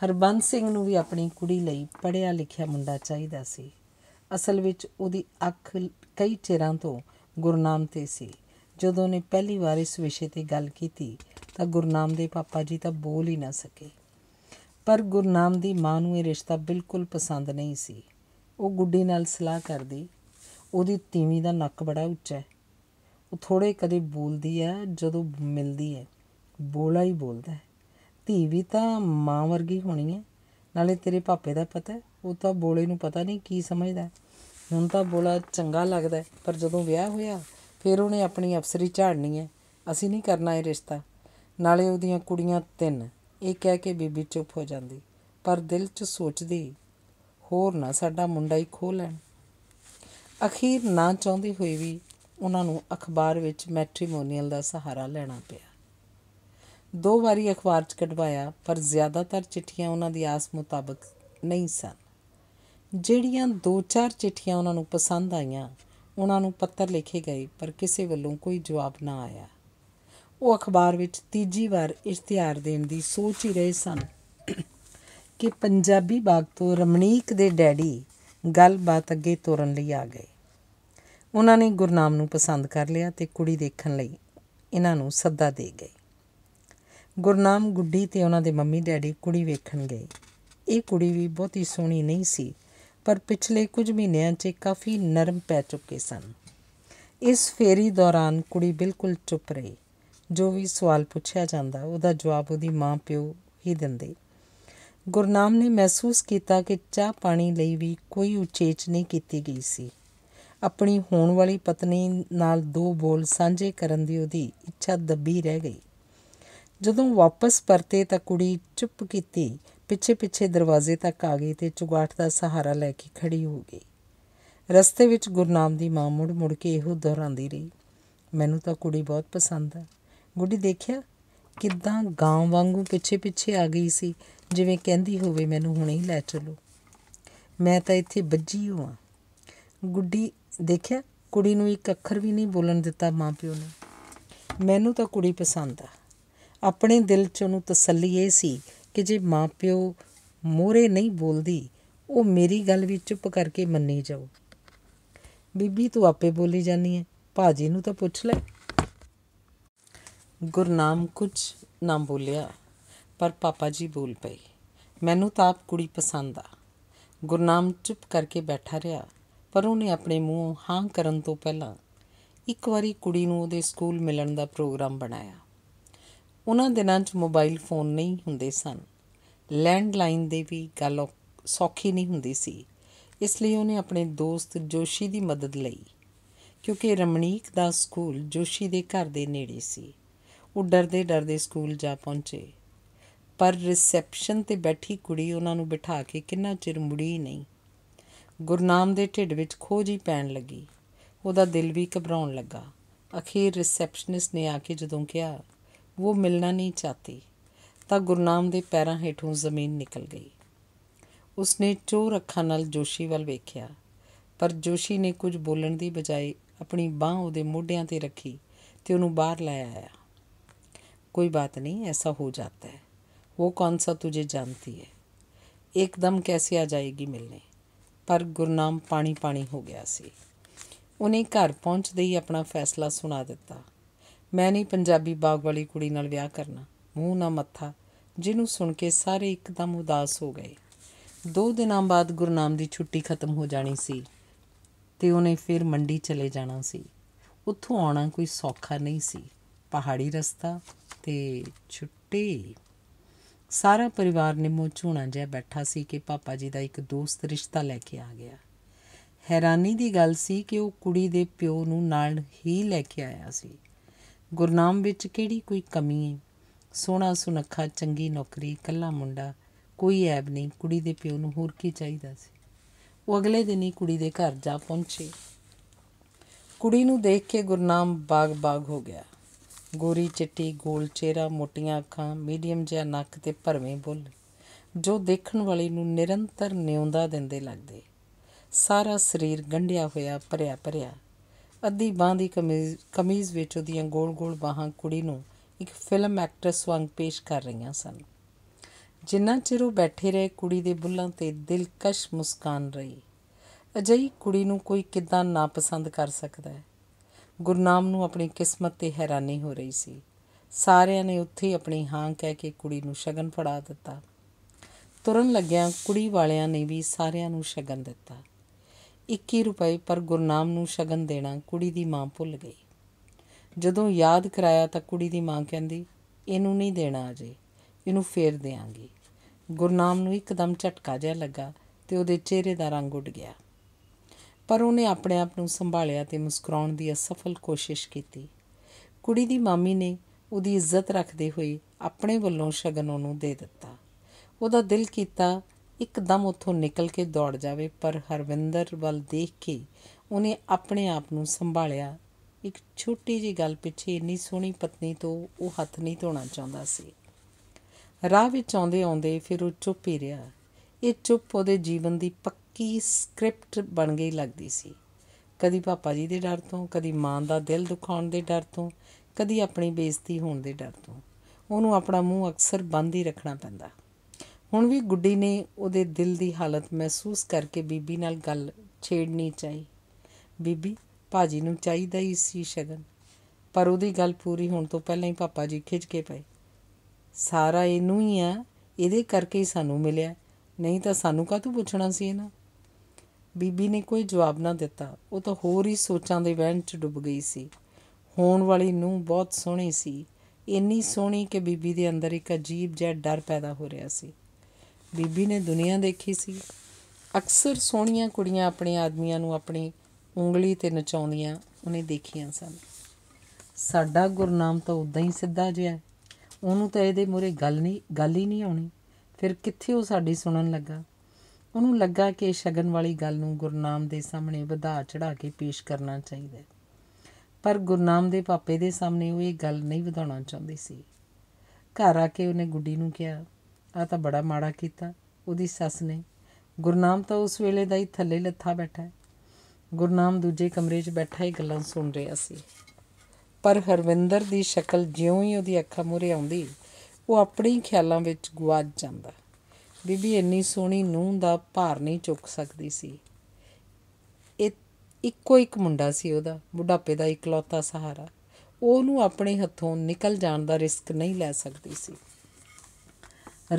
ਹਰਬੰਸ ਸਿੰਘ ਨੂੰ ਵੀ ਆਪਣੀ ਕੁੜੀ ਲਈ ਪੜਿਆ ਲਿਖਿਆ ਮੁੰਡਾ ਚਾਹੀਦਾ ਸੀ ਅਸਲ ਵਿੱਚ ਉਹਦੀ ਅੱਖ ਕਈ ਚਿਰਾਂ ਤੋਂ ਗੁਰਨਾਮ ਤੇ ਸੀ ਜਦੋਂ ਨੇ ਪਹਿਲੀ ਵਾਰ ਇਸ ਵਿਸ਼ੇ ਤੇ ਗੱਲ ਕੀਤੀ ਤਾਂ ਗੁਰਨਾਮ ਦੇ ਪਾਪਾ ਜੀ ਤਾਂ ਬੋਲ ਹੀ ਨਾ ਸਕੇ ਪਰ ਗੁਰਨਾਮ ਦੀ ਮਾਂ ਨੂੰ ਇਹ ਰਿਸ਼ਤਾ ਬਿਲਕੁਲ ਪਸੰਦ ਨਹੀਂ ਸੀ ਉਹ ਗੁੱਡੀ ਨਾਲ ਸਲਾਹ ਕਰਦੀ ਉਹਦੀ ਤੀਵੀਂ ਦਾ ਨੱਕ ਬੜਾ ਉੱਚਾ ਹੈ ਉਹ ਥੋੜੇ ਕਦੇ ਬੋਲਦੀ ਹੈ ਜਦੋਂ ਮਿਲਦੀ ਹੈ ਬੋਲਾ ਹੀ ਬੋਲਦਾ ਹੈ ਧੀ ਵੀ ਤਾਂ ਮਾਂ ਵਰਗੀ ਹੋਣੀ ਹੈ ਨਾਲੇ ਤੇਰੇ ਪਾਪੇ ਦਾ ਪਤਾ ਉਹ ਤਾਂ ਬੋਲੇ ਨੂੰ ਪਤਾ ਨਹੀਂ ਕੀ ਸਮਝਦਾ ਹੁਣ ਤਾਂ ਬੋਲਾ ਚੰਗਾ ਲੱਗਦਾ ਪਰ ਜਦੋਂ ਵਿਆਹ ਹੋਇਆ ਫਿਰ ਉਹਨੇ ਆਪਣੀ ਅਫਸਰੀ ਝਾੜਨੀ ਹੈ ਅਸੀਂ ਨਹੀਂ ਕਰਨਾ ਇਹ ਰਿਸ਼ਤਾ ਨਾਲੇ ਉਹਦੀਆਂ ਕੁੜੀਆਂ ਤਿੰਨ ਇਹ ਕਹਿ ਕੇ ਬੀਬੀ ਚੁੱਪ ਹੋ ਜਾਂਦੀ ਪਰ ਦਿਲ 'ਚ ਸੋਚਦੀ ਹੋਰ ਨਾ ਸਾਡਾ ਮੁੰਡਾ ਹੀ ਖੋ ਲੈਣ ਅਖੀਰ ਨਾ ਚਾਹੁੰਦੀ ਹੋਈ ਵੀ ਉਹਨਾਂ ਨੂੰ ਅਖਬਾਰ ਵਿੱਚ ਮੈਟ੍ਰੀਮੋਨੀਅਲ ਦਾ ਸਹਾਰਾ ਲੈਣਾ ਪਿਆ ਦੋ ਵਾਰੀ ਅਖਬਾਰ 'ਚ ਕਢਵਾਇਆ ਪਰ ਜ਼ਿਆਦਾਤਰ ਚਿੱਠੀਆਂ ਉਹਨਾਂ ਦੀ ਆਸ ਮੁਤਾਬਕ ਨਹੀਂ ਸਨ ਜਿਹੜੀਆਂ ਦੋ ਚਾਰ ਚਿੱਠੀਆਂ ਉਹਨਾਂ ਨੂੰ ਪਸੰਦ ਆਈਆਂ ਉਹਨਾਂ ਨੂੰ ਪੱਤਰ ਲਿਖੇ ਗਏ ਪਰ ਕਿਸੇ ਵੱਲੋਂ ਕੋਈ ਜਵਾਬ ਨਾ ਆਇਆ ਉਹ ਅਖਬਾਰ ਵਿੱਚ ਤੀਜੀ ਵਾਰ ਇਸ਼ਤਿਹਾਰ ਦੇਣ ਦੀ ਸੋਚ ਹੀ ਰਹੇ ਸਨ ਕਿ ਪੰਜਾਬੀ ਬਾਗ ਤੋਂ ਰਮਣੀਕ ਦੇ ਡੈਡੀ ਗੱਲਬਾਤ ਅੱਗੇ ਤੋਰਨ ਲਈ ਆ ਗਏ ਉਹਨਾਂ ਨੇ ਗੁਰਨਾਮ ਨੂੰ ਪਸੰਦ ਕਰ ਲਿਆ ਤੇ ਕੁੜੀ ਦੇਖਣ ਲਈ ਇਹਨਾਂ ਨੂੰ ਸੱਦਾ ਦੇ ਗਏ ਗੁਰਨਾਮ ਗੁੱਡੀ ਤੇ ਉਹਨਾਂ ਦੇ ਮੰਮੀ ਡੈਡੀ ਕੁੜੀ ਵੇਖਣ ਗਏ ਇਹ ਕੁੜੀ ਵੀ ਬਹੁਤੀ ਸੋਹਣੀ ਨਹੀਂ ਸੀ ਪਰ ਪਿਛਲੇ ਕੁਝ ਮਹੀਨਿਆਂ 'ਚ ਕਾਫੀ ਨਰਮ ਪੈ ਚੁੱਕੇ ਸਨ ਇਸ ਫੇਰੀ ਦੌਰਾਨ ਕੁੜੀ ਬਿਲਕੁਲ ਚੁੱਪ ਰਹੀ ਜੋ ਵੀ ਸਵਾਲ ਪੁੱਛਿਆ ਜਾਂਦਾ ਉਹਦਾ ਜਵਾਬ ਉਹਦੀ ਮਾਂ ਪਿਓ ਹੀ ਦਿੰਦੇ ਗੁਰਨਾਮ ਨੇ ਮਹਿਸੂਸ ਕੀਤਾ ਕਿ ਚਾਹ ਪਾਣੀ ਲਈ ਵੀ ਕੋਈ ਉਚੇਚ ਨਹੀਂ ਕੀਤੀ ਗਈ ਸੀ ਆਪਣੀ ਹੋਣ ਵਾਲੀ ਪਤਨੀ ਨਾਲ ਦੋ ਬੋਲ ਸਾਂਝੇ ਕਰਨ ਦੀ ਉਹਦੀ ਇੱਛਾ ਦੱਬੀ ਰਹਿ ਗਈ ਜਦੋਂ ਵਾਪਸ ਪਰਤੇ ਤਾਂ ਕੁੜੀ ਚੁੱਪ ਕੀਤੀ ਪਿੱਛੇ ਪਿੱਛੇ ਦਰਵਾਜ਼ੇ ਤੱਕ ਆ ਗਈ ਤੇ ਚੁਗਾਠ ਦਾ ਸਹਾਰਾ ਲੈ ਕੇ ਖੜੀ ਹੋ ਗਈ ਰਸਤੇ ਵਿੱਚ ਗੁਰਨਾਮ ਦੀ ਮਾਂ ਮੁੜ ਮੁੜ ਕੇ ਇਹੋ ਦੁਹਰਾਉਂਦੀ ਰਹੀ ਮੈਨੂੰ ਤਾਂ ਕੁੜੀ ਬਹੁਤ ਪਸੰਦ ਹੈ ਗੁੱਡੀ ਦੇਖਿਆ ਕਿੱਦਾਂ ਗਾਂ ਵਾਂਗੂ ਪਿੱਛੇ ਪਿੱਛੇ ਆ ਗਈ ਸੀ ਜਿਵੇਂ ਕਹਿੰਦੀ ਹੋਵੇ ਮੈਨੂੰ ਹੁਣੇ ਹੀ ਲੈ ਚਲੋ ਮੈਂ ਤਾਂ ਇੱਥੇ ਬੱਜੀ ਹਾਂ ਗੁੱਡੀ ਦੇਖਿਆ ਕੁੜੀ ਨੂੰ ਇੱਕ ਅੱਖਰ ਵੀ ਨਹੀਂ ਬੋਲਣ ਦਿੱਤਾ ਮਾਂ ਪਿਓ ਨੇ ਮੈਨੂੰ ਤਾਂ ਕੁੜੀ ਪਸੰਦ ਆ ਆਪਣੇ ਦਿਲ 'ਚ ਉਹਨੂੰ ਤਸੱਲੀ ਇਹ ਸੀ ਕਿ ਜੇ ਮਾਂ ਪਿਓ ਮੋਹਰੇ ਨਹੀਂ ਬੋਲਦੀ ਉਹ ਮੇਰੀ ਗੱਲ ਵੀ ਚੁੱਪ ਕਰਕੇ ਮੰਨੀ ਜਾਊ ਬੀਬੀ ਤੂੰ ਆਪੇ ਬੋਲੀ ਜਾਨੀ ਐ ਭਾਜੀ ਨੂੰ ਤਾਂ ਪੁੱਛ ਲੈ ਗੁਰਨਾਮ ਕੁਝ ਨਾ ਬੋਲਿਆ ਪਰ ਪਾਪਾ ਜੀ ਬੋਲ ਪਏ ਮੈਨੂੰ ਤਾਂ ਆਪ ਕੁੜੀ ਪਸੰਦ ਆ ਗੁਰਨਾਮ ਚੁੱਪ ਕਰਕੇ ਬੈਠਾ ਰਿਹਾ ਪਰ ਉਹਨੇ ਆਪਣੇ ਮੂੰਹ ਹਾਂ ਕਰਨ ਤੋਂ ਪਹਿਲਾਂ ਇੱਕ ਵਾਰੀ ਕੁੜੀ ਨੂੰ ਉਹਦੇ ਸਕੂਲ ਮਿਲਣ ਦਾ ਪ੍ਰੋਗਰਾਮ ਬਣਾਇਆ ਉਹਨਾਂ ਦਿਨਾਂ 'ਚ ਮੋਬਾਈਲ ਫੋਨ ਨਹੀਂ ਹੁੰਦੇ ਸਨ ਲੈਂਡਲਾਈਨ ਦੇ ਵੀ ਗੱਲ ਸੌਖੀ ਨਹੀਂ ਹੁੰਦੀ ਸੀ ਇਸ ਲਈ ਉਹਨੇ ਆਪਣੇ ਦੋਸਤ ਜੋਸ਼ੀ ਦੀ ਮਦਦ ਲਈ ਕਿਉਂਕਿ ਰਮਣੀਕ ਦਾ ਸਕੂਲ ਜੋਸ਼ੀ ਦੇ ਘਰ ਦੇ ਨੇੜੇ ਸੀ ਉਹ ਡਰਦੇ ਡਰਦੇ ਸਕੂਲ ਜਾ ਪਹੁੰਚੇ ਪਰ ਰਿਸੈਪਸ਼ਨ ਤੇ ਬੈਠੀ ਕੁੜੀ ਉਹਨਾਂ ਨੂੰ ਬਿਠਾ ਕੇ ਕਿੰਨਾ ਚਿਰ ਮੁੜੀ ਨਹੀਂ ਗੁਰਨਾਮ ਦੇ ਢਿੱਡ ਵਿੱਚ ਖੋਜ ਹੀ ਪੈਣ ਲੱਗੀ ਉਹਦਾ ਦਿਲ ਵੀ ਘਬਰਾਉਣ ਲੱਗਾ ਅਖੀਰ ਰਿਸੈਪਸ਼ਨਿਸਟ ਨੇ ਆ ਕੇ ਜਦੋਂ ਕਿਹਾ ਉਹ ਮਿਲਣਾ ਨਹੀਂ चाहती ਤਾਂ ਗੁਰਨਾਮ ਦੇ ਪੈਰਾਂ ਹੇਠੋਂ ਜ਼ਮੀਨ ਨਿਕਲ ਗਈ ਉਸਨੇ ਚੋਰ ਅੱਖਾਂ ਨਾਲ ਜੋਸ਼ੀ ਵੱਲ ਵੇਖਿਆ ਪਰ ਜੋਸ਼ੀ ਨੇ ਕੁਝ ਬੋਲਣ ਦੀ ਬਜਾਏ ਆਪਣੀ ਬਾਹ ਉਹਦੇ ਮੋਢਿਆਂ ਤੇ ਰੱਖੀ ਤੇ ਉਹਨੂੰ ਬਾਹਰ ਲੈ ਆਇਆ कोई बात नहीं ऐसा हो जाता है वो कौन सा तुझे जानती है एकदम कैसे आ जाएगी मिलने पर ਗੁਰਨਾਮ ਪਾਣੀ ਪਾਣੀ ਹੋ ਗਿਆ ਸੀ ਉਹਨੇ ਘਰ ਪਹੁੰਚਦੇ ਹੀ ਆਪਣਾ ਫੈਸਲਾ ਸੁਣਾ ਦਿੱਤਾ ਮੈਂ ਨਹੀਂ ਪੰਜਾਬੀ ਬਾਗ ਵਾਲੀ ਕੁੜੀ ਨਾਲ ਵਿਆਹ ਕਰਨਾ ਮੂੰਹ ਨਾ ਮੱਥਾ ਜਿਹਨੂੰ ਸੁਣ ਕੇ ਸਾਰੇ ਇੱਕਦਮ ਉਦਾਸ ਹੋ ਗਏ ਦੋ ਦਿਨਾਂ ਬਾਅਦ ਗੁਰਨਾਮ ਦੀ ਛੁੱਟੀ ਖਤਮ ਹੋ ਜਾਣੀ ਸੀ ਤੇ ਉਹਨੇ ਫਿਰ ਮੰਡੀ ਚਲੇ ਜਾਣਾ ਸੀ ਉੱਥੋਂ ਆਉਣਾ ਕੋਈ ਸੌਖਾ ਨਹੀਂ ਸੀ ਪਹਾੜੀ ਰਸਤਾ ਤੇ ਛੁੱਟੀ ਸਾਰਾ ਪਰਿਵਾਰ ਨਿੰਮੋ ਝੂਣਾ ਜਿਹਾ ਬੈਠਾ ਸੀ ਕਿ ਪਾਪਾ ਜੀ ਦਾ ਇੱਕ ਦੋਸਤ ਰਿਸ਼ਤਾ ਲੈ ਕੇ ਆ ਗਿਆ ਹੈਰਾਨੀ ਦੀ ਗੱਲ ਸੀ ਕਿ ਉਹ ਕੁੜੀ ਦੇ ਪਿਓ ਨੂੰ ਨਾਲ ਹੀ ਲੈ ਕੇ ਆਇਆ ਸੀ ਗੁਰਨਾਮ ਵਿੱਚ ਕਿਹੜੀ ਕੋਈ ਕਮੀ ਹੈ ਸੋਹਣਾ ਸੁਨੱਖਾ ਚੰਗੀ ਨੌਕਰੀ ਕੱਲਾ ਮੁੰਡਾ ਕੋਈ ਐਬ ਨਹੀਂ ਕੁੜੀ ਦੇ ਪਿਓ ਨੂੰ ਹੋਰ ਕੀ ਚਾਹੀਦਾ ਸੀ ਉਹ ਅਗਲੇ ਦਿਨ ਹੀ ਕੁੜੀ ਦੇ ਘਰ ਜਾ ਪਹੁੰਚੇ ਕੁੜੀ ਨੂੰ ਦੇਖ ਕੇ ਗੁਰਨਾਮ ਬਾਗ-ਬਾਗ ਹੋ ਗਿਆ ਗੋਰੀ ਚਿੱਟੀ ਗੋਲ ਚਿਹਰਾ ਮੋਟੀਆਂ ਅੱਖਾਂ ਮੀਡੀਅਮ ਜਿਹਾ ਨੱਕ ਤੇ ਭਰਵੇਂ ਬੁੱਲ ਜੋ ਦੇਖਣ ਵਾਲੇ ਨੂੰ ਨਿਰੰਤਰ ਨਿਉਂਦਾ ਦਿੰਦੇ ਲੱਗਦੇ ਸਾਰਾ ਸਰੀਰ ਗੰਢਿਆ ਹੋਇਆ ਭਰਿਆ ਭਰਿਆ ਅੱਧੀ ਬਾਹ ਦੀ ਕਮੀਜ਼ ਕਮੀਜ਼ ਵਿੱਚ ਉਹਦੀਆਂ ਗੋਲ-ਗੋਲ ਬਾਹਾਂ ਕੁੜੀ ਨੂੰ ਇੱਕ ਫਿਲਮ ਐਕਟਰਸ ਵਾਂਗ ਪੇਸ਼ ਕਰ ਰਹੀਆਂ ਸਨ ਜਿੰਨਾ ਚਿਰ ਉਹ ਬੈਠੇ ਰਹੇ ਕੁੜੀ ਦੇ ਬੁੱਲਾਂ ਤੇ ਦਿਲਕਸ਼ ਮੁਸਕਾਨ ਰਹੀ ਅਜਈ ਕੁੜੀ ਨੂੰ ਕੋਈ ਕਿਦਾਂ ਪਸੰਦ ਕਰ ਸਕਦਾ ਹੈ ਗੁਰਨਾਮ ਨੂੰ ਆਪਣੀ ਕਿਸਮਤ ਤੇ ਹੈਰਾਨੀ ਹੋ ਰਹੀ ਸੀ ਸਾਰਿਆਂ ਨੇ ਉੱਥੇ ਹੀ ਆਪਣੀ ਹਾਂ ਕਹਿ ਕੇ ਕੁੜੀ ਨੂੰ ਸ਼ਗਨ ਫੜਾ ਦਿੱਤਾ ਤੁਰਨ ਲੱਗਿਆਂ ਕੁੜੀ ਵਾਲਿਆਂ ਨੇ ਵੀ ਸਾਰਿਆਂ ਨੂੰ ਸ਼ਗਨ ਦਿੱਤਾ 21 ਰੁਪਏ ਪਰ ਗੁਰਨਾਮ ਨੂੰ ਸ਼ਗਨ ਦੇਣਾ ਕੁੜੀ ਦੀ ਮਾਂ ਭੁੱਲ ਗਈ ਜਦੋਂ ਯਾਦ ਕਰਾਇਆ ਤਾਂ ਕੁੜੀ ਦੀ ਮਾਂ ਕਹਿੰਦੀ ਇਹਨੂੰ ਨਹੀਂ ਦੇਣਾ ਅਜੇ ਇਹਨੂੰ ਫੇਰ ਦੇਾਂਗੀ ਗੁਰਨਾਮ ਨੂੰ ਇੱਕਦਮ ਝਟਕਾ ਜਿਹਾ ਲੱਗਾ ਤੇ ਉਹਦੇ ਚਿਹਰੇ ਦਾ ਰੰਗ ਉੱਡ ਗਿਆ ਪਰ ਉਹਨੇ ਆਪਣੇ ਆਪ ਨੂੰ ਸੰਭਾਲਿਆ ਤੇ ਮੁਸਕਰਾਉਣ ਦੀ ਅਸਫਲ ਕੋਸ਼ਿਸ਼ ਕੀਤੀ ਕੁੜੀ ਦੀ ਮਾਮੀ ਨੇ ਉਹਦੀ ਇੱਜ਼ਤ ਰੱਖਦੇ ਹੋਏ ਆਪਣੇ ਵੱਲੋਂ ਸ਼ਗਨ ਉਹਨੂੰ ਦੇ ਦਿੱਤਾ ਉਹਦਾ ਦਿਲ ਕੀਤਾ ਇੱਕਦਮ ਉੱਥੋਂ ਨਿਕਲ ਕੇ ਦੌੜ ਜਾਵੇ ਪਰ ਹਰਵਿੰਦਰ ਵੱਲ ਦੇਖ ਕੇ ਉਹਨੇ ਆਪਣੇ ਆਪ ਨੂੰ ਸੰਭਾਲਿਆ ਇੱਕ ਛੋਟੀ ਜੀ ਗੱਲ ਪਿੱਛੇ ਇੰਨੀ ਸੋਹਣੀ ਪਤਨੀ ਤੋਂ ਉਹ ਹੱਥ ਨਹੀਂ ਧੋਣਾ ਚਾਹੁੰਦਾ ਸੀ ਰਾਹ ਵਿੱਚ ਆਉਂਦੇ ਆਉਂਦੇ ਫਿਰ ਉਹ ਚੁੱਪ ਹੀ ਰਿਹਾ ਇਹ ਚੁੱਪ ਉਹਦੇ ਜੀਵਨ ਦੀ ਪੱਕੀ ਸਕ੍ਰਿਪਟ ਬਣ ਗਈ ਲੱਗਦੀ ਸੀ ਕਦੀ ਪਾਪਾ ਜੀ ਦੇ ਡਰ ਤੋਂ ਕਦੀ ਮਾਂ ਦਾ ਦਿਲ ਦੁਖਾਉਣ ਦੇ ਡਰ ਤੋਂ ਕਦੀ ਆਪਣੀ ਬੇਇੱਜ਼ਤੀ ਹੋਣ ਦੇ ਡਰ ਤੋਂ ਉਹਨੂੰ ਆਪਣਾ ਮੂੰਹ ਅਕਸਰ ਬੰਦ ਹੀ ਰੱਖਣਾ ਪੈਂਦਾ ਹੁਣ ਵੀ ਗੁੱਡੀ ਨੇ ਉਹਦੇ ਦਿਲ ਦੀ ਹਾਲਤ ਮਹਿਸੂਸ ਕਰਕੇ ਬੀਬੀ ਨਾਲ ਗੱਲ ਛੇੜਨੀ ਚਾਹੀ ਬੀਬੀ ਭਾਜੀ ਨੂੰ ਚਾਹੀਦਾ ਹੀ ਸੀ ਸ਼ਗਨ ਪਰ ਉਹਦੀ ਗੱਲ ਪੂਰੀ ਹੋਣ ਤੋਂ ਪਹਿਲਾਂ ਹੀ ਪਾਪਾ ਜੀ ਖਿੱਚ ਕੇ ਪਏ ਸਾਰਾ ਇਹਨੂੰ ਹੀ ਆ ਇਹਦੇ ਕਰਕੇ ਹੀ ਸਾਨੂੰ ਮਿਲਿਆ ਨਹੀਂ ਤਾਂ ਸਾਨੂੰ ਕਾ ਤੂੰ ਪੁੱਛਣਾ ਸੀ ਇਹਨਾਂ ਬੀਬੀ ਨੇ ਕੋਈ ਜਵਾਬ ਨਾ ਦਿੱਤਾ ਉਹ ਤਾਂ ਹੋਰ ਹੀ ਸੋਚਾਂ ਦੇ ਵਹਿਣ 'ਚ ਡੁੱਬ ਗਈ ਸੀ ਹੋਣ ਵਾਲੀ ਨੂੰ ਬਹੁਤ ਸੋਹਣੀ ਸੀ ਇੰਨੀ ਸੋਹਣੀ ਕਿ ਬੀਬੀ ਦੇ ਅੰਦਰ ਇੱਕ ਅਜੀਬ ਜਿਹਾ ਡਰ ਪੈਦਾ ਹੋ ਰਿਹਾ ਸੀ ਬੀਬੀ ਨੇ ਦੁਨੀਆ ਦੇਖੀ ਸੀ ਅਕਸਰ ਸੋਹਣੀਆਂ ਕੁੜੀਆਂ ਆਪਣੇ ਆਦਮੀਆਂ ਨੂੰ ਆਪਣੀ ਉਂਗਲੀ ਤੇ ਨਚਾਉਂਦੀਆਂ ਉਹਨੇ ਦੇਖੀਆਂ ਸਨ ਸਾਡਾ ਗੁਰਨਾਮ ਤਾਂ ਉਦਾਂ ਹੀ ਸਿੱਧਾ ਜਿਹਾ ਉਹਨੂੰ ਤਾਂ ਇਹਦੇ ਮੂਰੇ ਗੱਲ ਨਹੀਂ ਗੱਲ ਹੀ ਨਹੀਂ ਆਉਣੀ ਫਿਰ ਕਿੱਥੇ ਉਹ ਸਾਡੀ ਸੁਣਨ ਲੱਗਾ ਉਹਨੂੰ ਲੱਗਾ ਕਿ ਸ਼ਗਨ ਵਾਲੀ ਗੱਲ ਨੂੰ ਗੁਰਨਾਮ ਦੇ ਸਾਹਮਣੇ ਵਧਾ ਚੜਾ ਕੇ ਪੇਸ਼ ਕਰਨਾ ਚਾਹੀਦਾ ਪਰ ਗੁਰਨਾਮ ਦੇ ਪਾਪੇ ਦੇ ਸਾਹਮਣੇ ਉਹ ਇਹ ਗੱਲ ਨਹੀਂ ਵਧਾਉਣਾ ਚਾਹੁੰਦੀ ਸੀ ਘਰ ਆ ਕੇ ਉਹਨੇ ਗੁੱਡੀ ਨੂੰ ਕਿਹਾ ਆ ਤਾਂ ਬੜਾ ਮਾੜਾ ਕੀਤਾ ਉਹਦੀ ਸੱਸ ਨੇ ਗੁਰਨਾਮ ਤਾਂ ਉਸ ਵੇਲੇ ਦਾ ਹੀ ਥੱਲੇ ਲੱਥਾ ਬੈਠਾ ਹੈ ਗੁਰਨਾਮ ਦੂਜੇ ਕਮਰੇ 'ਚ ਬੈਠਾ ਹੀ ਗੱਲਾਂ ਸੁਣ ਰਿਹਾ ਸੀ ਪਰ ਹਰਵਿੰਦਰ ਦੀ ਸ਼ਕਲ ਜਿਉਂ ਹੀ ਉਹਦੀ ਅੱਖਾਂ ਮੂਰੇ ਆਉਂਦੀ ਉਹ ਆਪਣੇ ਹੀ ਖਿਆਲਾਂ ਵਿੱਚ ਗਵਾਚ ਜਾਂਦਾ ਬੀਬੀ ਇੰਨੀ ਸੋਹਣੀ ਨੂੰਹ ਦਾ ਭਾਰ ਨਹੀਂ ਚੁੱਕ ਸਕਦੀ ਸੀ ਇਹ ਇੱਕੋ ਇੱਕ ਮੁੰਡਾ ਸੀ ਉਹਦਾ ਬੁਢਾਪੇ ਦਾ ਇਕਲੌਤਾ ਸਹਾਰਾ ਉਹ ਨੂੰ ਆਪਣੇ ਹੱਥੋਂ ਨਿਕਲ ਜਾਣ ਦਾ ਰਿਸਕ ਨਹੀਂ ਲੈ ਸਕਦੀ ਸੀ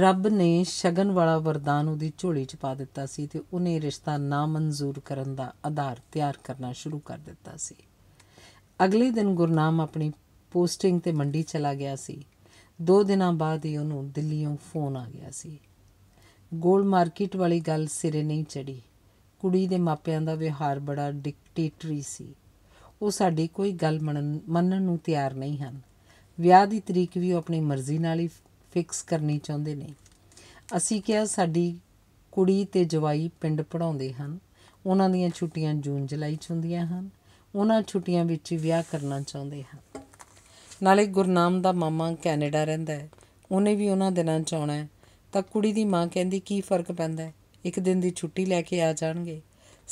ਰੱਬ ਨੇ ਸ਼ਗਨ ਵਾਲਾ ਵਰਦਾਨ ਉਹਦੀ ਝੋਲੀ 'ਚ ਪਾ ਦਿੱਤਾ ਸੀ ਤੇ ਉਹਨੇ ਰਿਸ਼ਤਾ ਨਾ ਮਨਜ਼ੂਰ ਕਰਨ ਦਾ ਆਧਾਰ ਤਿਆਰ ਕਰਨਾ ਸ਼ੁਰੂ ਕਰ ਦਿੱਤਾ ਸੀ ਅਗਲੇ ਦਿਨ ਗੁਰਨਾਮ ਆਪਣੀ ਪੋਸਟਿੰਗ ਤੇ ਮੰਡੀ ਚਲਾ ਗਿਆ ਸੀ ਦੋ ਦਿਨਾਂ ਬਾਅਦ ਹੀ ਉਹਨੂੰ ਦਿੱਲੀੋਂ ਫੋਨ ਆ ਗਿਆ ਸੀ ਗੋਲ ਮਾਰਕੀਟ ਵਾਲੀ ਗੱਲ ਸਿਰੇ ਨਹੀਂ ਚੜੀ ਕੁੜੀ ਦੇ ਮਾਪਿਆਂ ਦਾ ਵਿਹਾਰ ਬੜਾ ਡਿਕਟੇਟਰੀ ਸੀ ਉਹ ਸਾਡੀ ਕੋਈ ਗੱਲ ਮੰਨਣ ਨੂੰ ਤਿਆਰ ਨਹੀਂ ਹਨ ਵਿਆਹ ਦੀ ਤਰੀਕ ਵੀ ਉਹ ਆਪਣੀ ਮਰਜ਼ੀ ਨਾਲ ਹੀ ਫਿਕਸ ਕਰਨੀ ਚਾਹੁੰਦੇ ਨੇ ਅਸੀਂ ਕਿਹਾ ਸਾਡੀ ਕੁੜੀ ਤੇ ਜਵਾਈ ਪਿੰਡ ਪੜਾਉਂਦੇ ਹਨ ਉਹਨਾਂ ਦੀਆਂ ਛੁੱਟੀਆਂ ਜੂਨ ਜੁਲਾਈ ਚ ਹੁੰਦੀਆਂ ਹਨ ਉਹਨਾਂ ਛੁੱਟੀਆਂ ਵਿੱਚ ਵਿਆਹ ਕਰਨਾ ਚਾਹੁੰਦੇ ਹਨ ਨਾਲੇ ਗੁਰਨਾਮ ਦਾ ਮਾਮਾ ਕੈਨੇਡਾ ਰਹਿੰਦਾ ਹੈ ਉਹਨੇ ਵੀ ਉਹਨਾਂ ਦਿਨਾਂ ਚ ਆਉਣਾ ਹੈ ਤਾਂ ਕੁੜੀ ਦੀ ਮਾਂ ਕਹਿੰਦੀ ਕੀ ਫਰਕ ਪੈਂਦਾ ਇੱਕ ਦਿਨ ਦੀ ਛੁੱਟੀ ਲੈ ਕੇ ਆ ਜਾਣਗੇ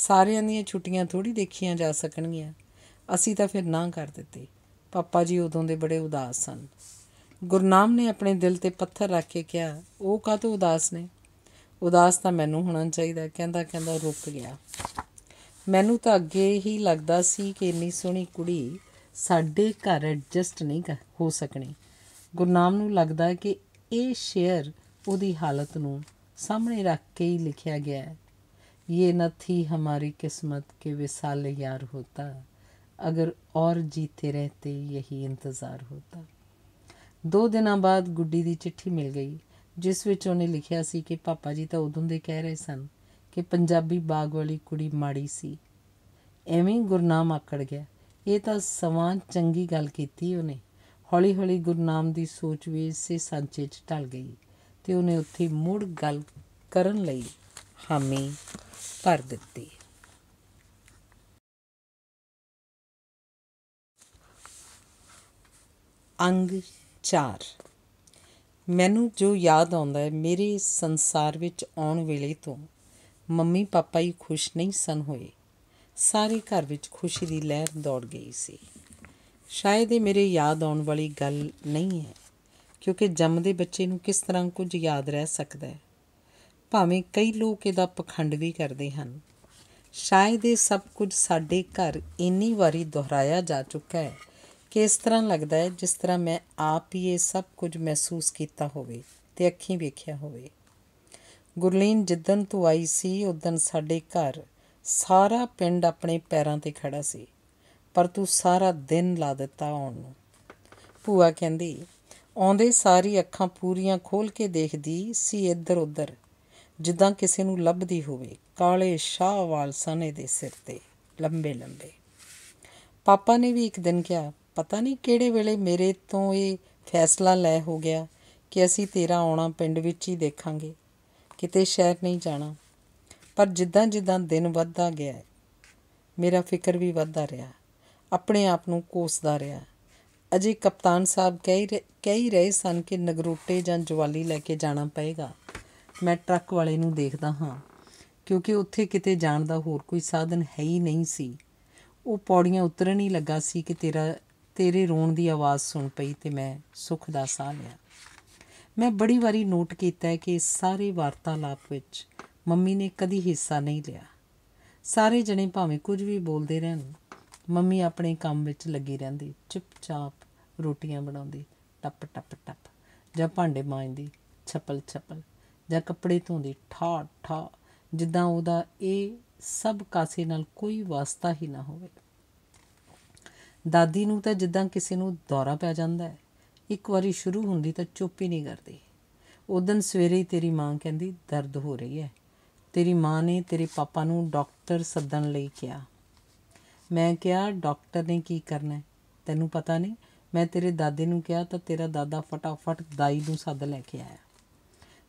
ਸਾਰਿਆਂ ਦੀਆਂ ਛੁੱਟੀਆਂ ਥੋੜੀ ਦੇਖੀਆਂ ਜਾ ਸਕਣਗੀਆਂ ਅਸੀਂ ਤਾਂ ਫਿਰ ਨਾ ਕਰ ਦਿੱਤੇ ਪਾਪਾ ਜੀ ਉਦੋਂ ਦੇ ਬੜੇ ਉਦਾਸ ਸਨ ਗੁਰਨਾਮ ਨੇ ਆਪਣੇ ਦਿਲ ਤੇ ਪੱਥਰ ਰੱਖ ਕੇ ਕਿਹਾ ਉਹ ਕਾਹਤੋਂ ਉਦਾਸ ਨੇ ਉਦਾਸ ਤਾਂ ਮੈਨੂੰ ਹੋਣਾ ਚਾਹੀਦਾ ਕਹਿੰਦਾ ਕਹਿੰਦਾ ਰੁਕ ਗਿਆ ਮੈਨੂੰ ਤਾਂ ਅੱਗੇ ਹੀ ਲੱਗਦਾ ਸੀ ਕਿ ਇੰਨੀ ਸੋਹਣੀ ਕੁੜੀ ਸਾਡੇ ਘਰ ਐਡਜਸਟ ਨਹੀਂ ਹੋ ਸਕਣੀ ਗੁਰਨਾਮ ਨੂੰ ਲੱਗਦਾ ਕਿ ਇਹ ਸ਼ੇਅਰ ਉਹਦੀ ਹਾਲਤ ਨੂੰ ਸਾਹਮਣੇ ਰੱਖ ਕੇ ਹੀ ਲਿਖਿਆ ਗਿਆ ਹੈ ਇਹ ਨਾ ਥੀ ਹਮਾਰੀ ਕਿਸਮਤ ਕੇ ਵਿਸਾਲ ਯਾਰ ਹੋਤਾ ਅਗਰ ਔਰ ਜੀਤੇ ਰਹਤੇ ਯਹੀ ਇੰਤਜ਼ਾਰ ਹੋਤਾ ਦੋ ਦਿਨਾਂ ਬਾਅਦ ਗੁੱਡੀ ਦੀ ਚਿੱਠੀ ਮਿਲ ਗਈ ਜਿਸ ਵਿੱਚ ਉਹਨੇ ਲਿਖਿਆ ਸੀ ਕਿ ਪਾਪਾ ਜੀ ਤਾਂ ਉਦੋਂ ਦੇ ਕਹਿ ਰਹੇ ਸਨ ਕਿ ਪੰਜਾਬੀ ਬਾਗ ਵਾਲੀ ਕੁੜੀ ਮਾੜੀ ਸੀ ਐਵੇਂ ਗੁਰਨਾਮ ਆਕੜ ਗਿਆ ਇਹ ਤਾਂ ਸਵਾਂ ਚੰਗੀ ਗੱਲ ਕੀਤੀ ਉਹਨੇ ਹੌਲੀ-ਹੌਲੀ ਗੁਰਨਾਮ ਦੀ ਸੋਚ ਵੀ ਇਸੇ ਸਾਂਚੇ 'ਚ ਢਲ ਗਈ ਤੇ ਉਹਨੇ ਉੱਥੇ ਮੁੜ ਗੱਲ ਕਰਨ ਲਈ ਹਾਮੀ ਭਰ ਦਿੱਤੀ ਅੰਗ ਚਾਰ ਮੈਨੂੰ ਜੋ ਯਾਦ ਆਉਂਦਾ ਹੈ ਮੇਰੇ ਸੰਸਾਰ ਵਿੱਚ ਆਉਣ ਵੇਲੇ ਤੋਂ ਮੰਮੀ ਪਾਪਾ ਹੀ ਖੁਸ਼ ਨਹੀਂ ਸਨ ਹੋਏ ਸਾਰੇ ਘਰ ਵਿੱਚ ਖੁਸ਼ੀ ਦੀ ਲਹਿਰ ਦੌੜ ਗਈ ਸੀ ਸ਼ਾਇਦ ਇਹ ਮੇਰੇ ਯਾਦ ਆਉਣ ਵਾਲੀ ਗੱਲ ਨਹੀਂ ਹੈ ਕਿਉਂਕਿ ਜੰਮਦੇ ਬੱਚੇ ਨੂੰ ਕਿਸ ਤਰ੍ਹਾਂ ਕੁਝ ਯਾਦ ਰਹਿ ਸਕਦਾ ਹੈ ਭਾਵੇਂ ਕਈ ਲੋਕ ਇਹਦਾ ਪਖੰਡ ਵੀ ਕਰਦੇ ਹਨ ਸ਼ਾਇਦ ਇਹ ਸਭ ਕੁਝ ਸਾਡੇ ਘਰ ਇੰਨੀ ਵਾਰੀ ਦੁਹਰਾਇਆ ਜਾ ਚੁੱਕਾ ਹੈ ਕਿ ਇਸ ਤਰ੍ਹਾਂ ਲੱਗਦਾ ਹੈ ਜਿਸ ਤਰ੍ਹਾਂ ਮੈਂ ਆਪ ਹੀ ਇਹ ਸਭ ਕੁਝ ਮਹਿਸੂਸ ਕੀਤਾ ਹੋਵੇ ਤੇ ਅੱਖੀਂ ਵੇਖਿਆ ਹੋਵੇ ਗੁਰਲੀਨ ਜਿੱਦਨ ਤੋਂ ਆਈ ਸੀ ਉਦੋਂ ਸਾਡੇ ਘਰ ਸਾਰਾ ਪਿੰਡ ਆਪਣੇ ਪੈਰਾਂ ਤੇ ਖੜਾ ਸੀ ਪਰ ਤੂੰ ਸਾਰਾ ਦਿਨ ਲਾ ਦਿੱਤਾ ਆਉਣ ਨੂੰ ਭੂਆ ਕਹਿੰਦੀ ਆਉਂਦੇ ਸਾਰੀ ਅੱਖਾਂ ਪੂਰੀਆਂ ਖੋਲ ਕੇ ਦੇਖਦੀ ਸੀ ਇੱਧਰ ਉੱਧਰ ਜਿੱਦਾਂ ਕਿਸੇ ਨੂੰ ਲੱਭਦੀ ਹੋਵੇ ਕਾਲੇ ਸ਼ਾਹ ਵਾਲ ਸਨ ਇਹਦੇ ਸਿਰ ਤੇ ਲੰਬੇ ਲੰਬੇ ਪਾਪਾ ਨੇ ਵੀ ਇੱਕ ਦਿਨ ਕਿਹਾ ਪਤਾ ਨਹੀਂ ਕਿਹੜੇ ਵੇਲੇ ਮੇਰੇ ਤੋਂ ਇਹ ਫੈਸਲਾ ਲੈ ਹੋ ਗਿਆ ਕਿ ਅਸੀਂ ਤੇਰਾ ਆਉਣਾ ਪਿੰਡ ਵਿੱਚ ਹੀ ਦੇਖਾਂਗੇ ਕਿਤੇ ਸ਼ਹਿਰ ਨਹੀਂ ਜਾਣਾ ਪਰ ਜਿੱਦਾਂ ਜਿੱਦਾਂ ਦਿਨ ਵੱਧਦਾ ਗਿਆ ਮੇਰਾ ਫਿਕਰ ਵੀ ਵੱਧਦਾ ਰਿਹਾ ਆਪਣੇ ਆਪ ਨੂੰ ਕੋਸਦਾ ਰਿਹਾ ਅਜੇ ਕਪਤਾਨ ਸਾਹਿਬ ਕਹਿ ਕਹੀ ਰਹੇ ਸਨ ਕਿ ਨਗਰੋਟੇ ਜਾਂ ਜਵਾਲੀ ਲੈ ਕੇ ਜਾਣਾ ਪਏਗਾ ਮੈਂ ਟਰੱਕ ਵਾਲੇ ਨੂੰ ਦੇਖਦਾ ਹਾਂ ਕਿਉਂਕਿ ਉੱਥੇ ਕਿਤੇ ਜਾਣ ਦਾ ਹੋਰ ਕੋਈ ਸਾਧਨ ਹੈ ਹੀ ਨਹੀਂ ਸੀ ਉਹ ਪੌੜੀਆਂ ਉਤਰਨ ਹੀ ਲੱਗਾ ਸੀ ਕਿ ਤੇਰਾ ਤੇਰੇ ਰੋਣ ਦੀ ਆਵਾਜ਼ ਸੁਣ ਪਈ ਤੇ ਮੈਂ ਸੁੱਖ ਦਾ ਸਾਹ ਲਿਆ ਮੈਂ ਬੜੀ ਵਾਰੀ ਨੋਟ ਕੀਤਾ ਹੈ ਕਿ ਸਾਰੇ ਵਾਰਤਾਲਾਪ ਵਿੱਚ ਮੰਮੀ ਨੇ ਕਦੀ ਹਿੱਸਾ ਨਹੀਂ ਲਿਆ ਸਾਰੇ ਜਣੇ ਭਾਵੇਂ ਕੁਝ ਵੀ ਬੋਲਦੇ ਰਹਿਣ ਮੰਮੀ ਆਪਣੇ ਕੰਮ ਵਿੱਚ ਲੱਗੀ ਰਹਿੰਦੀ ਚੁੱਪਚਾਪ ਰੋਟੀਆਂ ਬਣਾਉਂਦੀ ਟੱਪ ਟੱਪ ਟੱਪ ਜਾਂ ਭਾਂਡੇ ਮਾਂਜਦੀ ਛਪਲ ਛਪਲ ਜਾਂ ਕੱਪੜੇ ਧੋਂਦੀ ਠਾ ਠਾ ਜਿੱਦਾਂ ਉਹਦਾ ਇਹ ਸਭ ਕਾਸੇ ਨਾਲ ਕੋਈ ਵਾਸਤਾ ਹੀ ਨਾ ਹੋਵੇ ਦਾਦੀ ਨੂੰ ਤਾਂ ਜਿੱਦਾਂ ਕਿਸੇ ਨੂੰ ਦੌਰਾ ਪੈ ਜਾਂਦਾ ਹੈ ਇੱਕ ਵਾਰੀ ਸ਼ੁਰੂ ਹੁੰਦੀ ਤਾਂ ਚੁੱਪ ਹੀ ਨਹੀਂ ਕਰਦੀ ਉਦੋਂ ਸਵੇਰੇ ਹੀ ਤੇਰੀ ਮਾਂ ਕਹਿੰਦੀ ਦਰਦ ਹੋ ਰਹੀ ਹੈ ਤੇਰੀ ਮਾਂ ਨੇ ਤੇਰੇ ਪਾਪਾ ਨੂੰ ਡਾਕਟਰ ਸੱਦਣ ਲਈ ਕਿਹਾ ਮੈਂ ਕਿਹਾ ਡਾਕਟਰ ਨੇ ਕੀ ਕਰਨਾ ਤੈਨੂੰ ਪਤਾ ਨਹੀਂ ਮੈਂ ਤੇਰੇ ਦਾਦੇ ਨੂੰ ਕਿਹਾ ਤਾਂ ਤੇਰਾ ਦਾਦਾ ਫਟਾਫਟ ਦਾਈ ਨੂੰ ਸੱਦ ਲੈ ਕੇ ਆਇਆ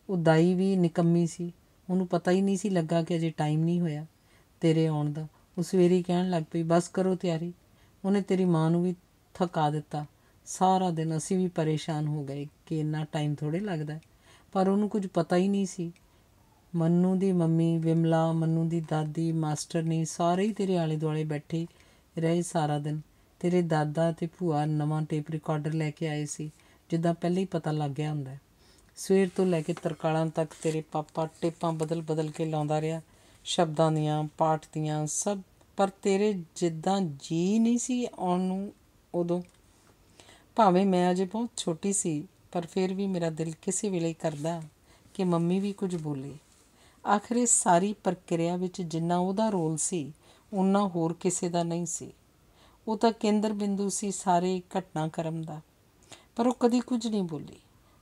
ਉਹ ਦਾਈ ਵੀ ਨਿਕੰਮੀ ਸੀ ਉਹਨੂੰ ਪਤਾ ਹੀ ਨਹੀਂ ਸੀ ਲੱਗਾ ਕਿ ਅਜੇ ਟਾਈਮ ਨਹੀਂ ਹੋਇਆ ਤੇਰੇ ਆਉਣ ਦਾ ਉਹ ਸਵੇਰੇ ਕਹਿਣ ਲੱਗ ਪਈ ਬਸ ਕਰੋ ਤਿਆਰੀ ਉਹਨੇ ਤੇਰੀ ਮਾਂ ਨੂੰ ਵੀ ਥਕਾ ਦਿੱਤਾ ਸਾਰਾ ਦਿਨ ਅਸੀਂ ਵੀ ਪਰੇਸ਼ਾਨ ਹੋ ਗਏ ਕਿ ਇੰਨਾ ਟਾਈਮ ਥੋੜੇ ਲੱਗਦਾ ਪਰ ਉਹਨੂੰ ਕੁਝ ਪਤਾ ਹੀ ਨਹੀਂ ਸੀ ਮੰਨੂ ਦੀ ਮੰਮੀ ਵਿਮਲਾ ਮੰਨੂ ਦੀ ਦਾਦੀ ਮਾਸਟਰ ਨੇ ਸਾਰੇ ਹੀ ਤੇਰੇ ਆਲੇ ਦੁਆਲੇ ਬੈਠੇ ਰਹੇ ਸਾਰਾ ਦਿਨ ਤੇਰੇ ਦਾਦਾ ਤੇ ਭੂਆ ਨਵਾਂ ਟੇਪ ਰਿਕਾਰਡਰ ਲੈ ਕੇ ਆਏ ਸੀ ਜਿੱਦਾਂ ਪਹਿਲੇ ਹੀ ਪਤਾ ਲੱਗ ਗਿਆ ਹੁੰਦਾ ਸਵੇਰ ਤੋਂ ਲੈ ਕੇ ਤਰਕਾਲਾਂ ਤੱਕ ਤੇਰੇ ਪਾਪਾ ਟੇਪਾਂ ਬਦਲ-ਬਦਲ ਕੇ ਲਾਉਂਦਾ ਰਿਹਾ ਸ਼ਬਦਾਂ ਦੀਆਂ ਪਾਠ ਦੀਆਂ ਸਭ ਪਰ ਤੇਰੇ ਜਿੱਦਾਂ ਜੀ ਨਹੀਂ ਸੀ ਆਉਣ ਨੂੰ ਉਦੋਂ ਭਾਵੇਂ ਮੈਂ ਅਜੇ ਬਹੁਤ ਛੋਟੀ ਸੀ ਪਰ ਫਿਰ ਵੀ ਮੇਰਾ ਦਿਲ ਕਿਸੇ ਵੇਲੇ ਕਰਦਾ ਕਿ ਮੰਮੀ ਵੀ ਕੁਝ ਬੋਲੇ ਆਖਰ ਸਾਰੀ ਪ੍ਰਕਿਰਿਆ ਵਿੱਚ ਜਿੰਨਾ ਉਹਦਾ ਰੋਲ ਸੀ ਉਨਾ ਹੋਰ ਕਿਸੇ ਦਾ ਨਹੀਂ ਸੀ ਉਹ ਤਾਂ ਕੇਂਦਰ ਬਿੰਦੂ ਸੀ ਸਾਰੇ ਕਰਮ ਦਾ ਪਰ ਉਹ ਕਦੀ ਕੁਝ ਨਹੀਂ ਬੋਲੀ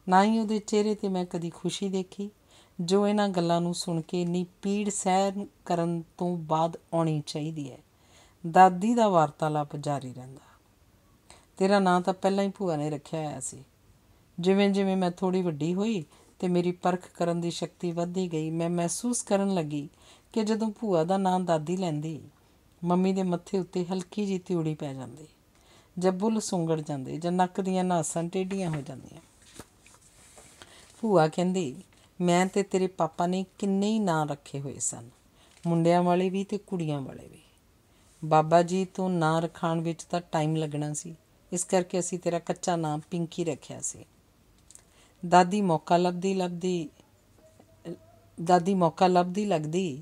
ਨਾ ਹੀ ਉਹਦੇ ਚਿਹਰੇ ਤੇ ਮੈਂ ਕਦੀ ਖੁਸ਼ੀ ਦੇਖੀ ਜੋ ਇਹਨਾਂ ਗੱਲਾਂ ਨੂੰ ਸੁਣ ਕੇ ਨਹੀਂ ਪੀੜ ਸਹਿ ਕਰਨ ਤੋਂ ਬਾਅਦ ਆਉਣੀ ਚਾਹੀਦੀ ਹੈ ਦਾਦੀ ਦਾ ਵਾਰਤਾਲਾਪ ਜਾਰੀ ਰਹਿੰਦਾ ਤੇਰਾ ਨਾਂ ਤਾਂ ਪਹਿਲਾਂ ਹੀ ਭੂਆ ਨੇ ਰੱਖਿਆ ਹੋਇਆ ਸੀ ਜਿਵੇਂ ਜਿਵੇਂ ਮੈਂ ਥੋੜੀ ਵੱਡੀ ਹੋਈ ਤੇ ਮੇਰੀ ਪਰਖ ਕਰਨ ਦੀ ਸ਼ਕਤੀ ਵਧਦੀ ਗਈ ਮੈਂ ਮਹਿਸੂਸ ਕਰਨ ਲੱਗੀ ਕਿ ਜਦੋਂ ਭੂਆ ਦਾ ਨਾਂ ਦਾਦੀ ਲੈਂਦੀ ਮੰਮੀ ਦੇ ਮੱਥੇ ਉੱਤੇ ਹਲਕੀ ਜੀ ਤਿਉੜੀ ਪੈ ਜਾਂਦੀ ਬੁੱਲ ਸੁੰਗੜ ਜਾਂਦੇ ਜਾਂ ਨੱਕ ਦੀਆਂ ਨਾਸਾਂ ਟੇਡੀਆਂ ਹੋ ਜਾਂਦੀਆਂ ਭੂਆ ਕਹਿੰਦੀ ਮੈਂ ਤੇ ਤੇਰੇ ਪਾਪਾ ਨੇ ਕਿੰਨੇ ਹੀ ਨਾਂ ਰੱਖੇ ਹੋਏ ਸਨ ਮੁੰਡਿਆਂ ਵਾਲੇ ਵੀ ਤੇ ਕੁੜੀਆਂ ਵਾਲੇ ਵੀ ਬਾਬਾ ਜੀ ਤੋਂ ਨਾਂ ਰਖਾਣ ਵਿੱਚ ਤਾਂ ਟਾਈਮ ਲੱਗਣਾ ਸੀ ਇਸ ਕਰਕੇ ਅਸੀਂ ਤੇਰਾ ਕੱਚਾ ਨਾਂ ਪਿੰਕੀ ਰੱਖਿਆ ਸੀ ਦਾਦੀ ਮੌਕਾ ਲੱਭਦੀ ਲੱਭਦੀ ਦਾਦੀ ਮੌਕਾ ਲੱਭਦੀ ਲੱਗਦੀ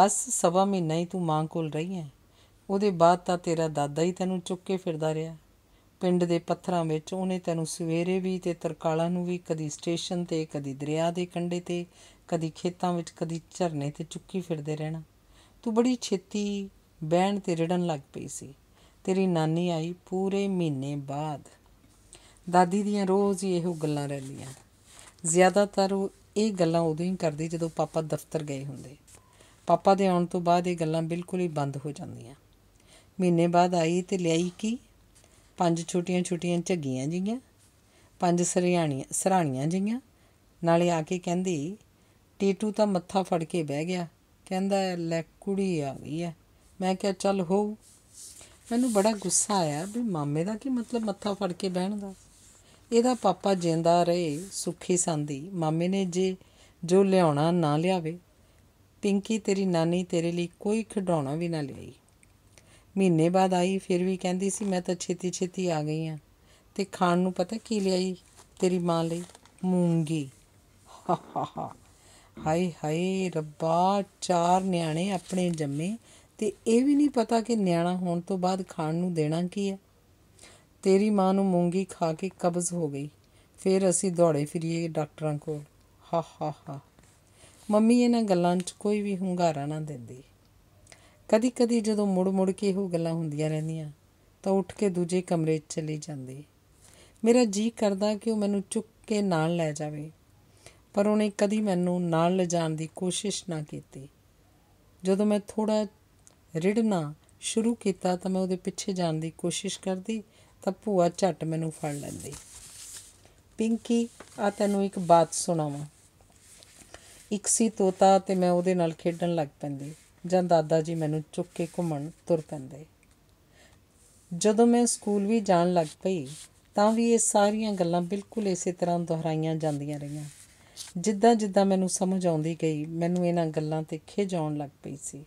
ਬਸ ਸਵਾ ਮਹੀਨਾ ਹੀ ਤੂੰ ਮਾਂ ਕੋਲ ਰਹੀ ਹੈ ਉਹਦੇ ਬਾਅਦ ਤਾਂ ਤੇਰਾ ਦਾਦਾ ਹੀ ਤੈਨੂੰ ਚੁੱਕ ਕੇ ਫਿਰਦਾ ਰਿਹਾ ਪਿੰਡ ਦੇ ਪੱਥਰਾਂ ਵਿੱਚ ਉਹਨੇ ਤੈਨੂੰ ਸਵੇਰੇ ਵੀ ਤੇ ਤਰਕਾਲਾਂ ਨੂੰ ਵੀ ਕਦੀ ਸਟੇਸ਼ਨ ਤੇ ਕਦੀ ਦਰਿਆ ਦੇ ਕੰਢੇ ਤੇ ਕਦੀ ਖੇਤਾਂ ਵਿੱਚ ਕਦੀ ਝਰਨੇ ਤੇ ਚੁੱਕੀ ਫਿਰਦੇ ਰਹਿਣਾ ਤੂੰ ਬੜੀ ਛੇਤੀ ਬਹਿਣ ਤੇ ਰੜਨ ਲੱਗ ਪਈ ਸੀ ਤੇਰੀ ਨਾਨੀ ਆਈ ਪੂਰੇ ਮਹੀਨੇ ਬਾਅਦ ਦਾਦੀ ਦੀਆਂ ਰੋਜ਼ ਹੀ ਇਹੋ ਗੱਲਾਂ ਰਹਿੰਦੀਆਂ ਜ਼ਿਆਦਾਤਰ ਉਹ ਇਹ ਗੱਲਾਂ ਉਦੋਂ ਹੀ ਕਰਦੀ ਜਦੋਂ ਪਾਪਾ ਦਫ਼ਤਰ ਗਏ ਹੁੰਦੇ ਪਾਪਾ ਦੇ ਆਉਣ ਤੋਂ ਬਾਅਦ ਇਹ ਗੱਲਾਂ ਬਿਲਕੁਲ ਹੀ ਬੰਦ ਹੋ ਜਾਂਦੀਆਂ ਮਹੀਨੇ ਬਾਅਦ ਆਈ ਤੇ ਲਿਆਈ ਕੀ ਪੰਜ ਛੋਟੀਆਂ-ਛੋਟੀਆਂ ਝੱਗੀਆਂ ਜੀਆਂ ਪੰਜ ਸਰਿਆਣੀਆਂ ਸਰਾਣੀਆਂ ਜੀਆਂ ਨਾਲੇ ਆ ਕੇ ਕਹਿੰਦੀ ਟੀਟੂ ਤਾਂ ਮੱਥਾ ਫੜ ਕੇ ਬਹਿ ਗਿਆ ਕਹਿੰਦਾ ਲੈ ਕੁੜੀ ਆ ਗਈ ਐ ਮੈਂ ਕਿਹਾ ਚੱਲ ਹੋ ਮੈਨੂੰ ਬੜਾ ਗੁੱਸਾ ਆਇਆ ਵੀ ਮਾਮੇ ਦਾ ਕੀ ਮਤਲਬ ਮੱਥਾ ਫੜ ਕੇ ਬਹਿਣ ਦਾ ਇਹਦਾ ਪਾਪਾ ਜਿੰਦਾ ਰਹੇ ਸੁੱਖੀ ਸੰਦੀ ਮਾਮੇ ਨੇ ਜੇ ਜੋ ਲਿਆਉਣਾ ਨਾ ਲਿਆਵੇ ਪਿੰਕੀ ਤੇਰੀ ਨਾਨੀ ਤੇਰੇ ਲਈ ਕੋਈ ਖਡਾਉਣਾ ਵੀ ਨਾ ਲਿਆਈ ਮਹੀਨੇ ਬਾਅਦ ਆਈ ਫਿਰ ਵੀ ਕਹਿੰਦੀ ਸੀ ਮੈਂ ਤਾਂ ਛੇਤੀ ਛੇਤੀ ਆ ਗਈ ਆ ਤੇ ਖਾਣ ਨੂੰ ਪਤਾ ਕੀ ਲਿਆਈ ਤੇਰੀ ਮਾਂ ਲਈ ਮੂੰਗੀ ਹਾ ਹਾ ਹਾਏ ਹਾਏ ਰੱਬਾ ਚਾਰ ਨਿਆਣੇ ਆਪਣੇ ਜੰਮੇ ਤੇ ਇਹ ਵੀ ਨਹੀਂ ਪਤਾ ਕਿ ਨਿਆਣਾ ਹੋਣ ਤੋਂ ਬਾਅਦ ਖਾਣ ਨੂੰ ਦੇਣਾ ਕੀ ਹੈ ਤੇਰੀ ਮਾਂ ਨੂੰ ਮੂੰਗੀ ਖਾ ਕੇ ਕਬਜ਼ ਹੋ ਗਈ ਫਿਰ ਅਸੀਂ ਦੌੜੇ ਫਿਰੀਏ ਡਾਕਟਰਾਂ ਕੋਲ ਹਾ ਹਾ ਹਾ ਮੰਮੀ ਇਹਨਾਂ ਗੱਲਾਂ 'ਚ ਕੋਈ ਵੀ ਹੁੰਗਾਰਾ ਨਾ ਦਿੰਦੀ ਕਦੀ-ਕਦੀ ਜਦੋਂ ਮੁੜ-ਮੁੜ ਕੇ ਇਹੋ ਗੱਲਾਂ ਹੁੰਦੀਆਂ ਰਹਿੰਦੀਆਂ ਤਾਂ ਉੱਠ ਕੇ ਦੂਜੇ ਕਮਰੇ 'ਚ ਚਲੀ ਜਾਂਦੀ ਮੇਰਾ ਜੀ ਕਰਦਾ ਕਿ ਉਹ ਮੈਨੂੰ ਚੁੱਕ ਕੇ ਨਾਲ ਲੈ ਜਾਵੇ ਪਰ ਉਹਨੇ ਕਦੀ ਮੈਨੂੰ ਨਾਲ ਲਿਜਾਣ ਦੀ ਕੋਸ਼ਿਸ਼ ਨਾ ਕੀਤੀ ਜਦੋਂ ਮੈਂ ਥੋੜਾ ਰਿੜਨਾ ਸ਼ੁਰੂ ਕੀਤਾ ਤਾਂ ਮੈਂ ਉਹਦੇ ਪਿੱਛੇ ਜਾਣ ਦੀ ਕੋਸ਼ਿਸ਼ ਕਰਦੀ ਤਾਂ ਭੂਆ ਝੱਟ ਮੈਨੂੰ ਫੜ ਲੈਂਦੀ ਪਿੰਕੀ ਆ ਤੈਨੂੰ ਇੱਕ ਬਾਤ ਸੁਣਾਵਾਂ ਇੱਕ ਸੀ ਤੋਤਾ ਤੇ ਮੈਂ ਉਹਦੇ ਨਾਲ ਖੇਡਣ ਲੱਗ ਪੈਂਦੀ ਜਾਂ ਦਾਦਾ ਜੀ ਮੈਨੂੰ ਚੁੱਕ ਕੇ ਘੁੰਮਣ ਤੁਰ ਪੈਂਦੇ ਜਦੋਂ ਮੈਂ ਸਕੂਲ ਵੀ ਜਾਣ ਲੱਗ ਪਈ ਤਾਂ ਵੀ ਇਹ ਸਾਰੀਆਂ ਗੱਲਾਂ ਬਿਲਕੁਲ ਇਸੇ ਤਰ੍ਹਾਂ ਦੁਹਰਾਈਆਂ ਜਾਂਦੀਆਂ ਰਹੀਆਂ ਜਿੱਦਾਂ ਜਿੱਦਾਂ ਮੈਨੂੰ ਸਮਝ ਆਉਂਦੀ ਗਈ ਮੈਨੂੰ ਇਹਨਾਂ ਗੱਲਾਂ ਤੇ ਖਿਜ ਆਉਣ ਲੱਗ ਪਈ ਸੀ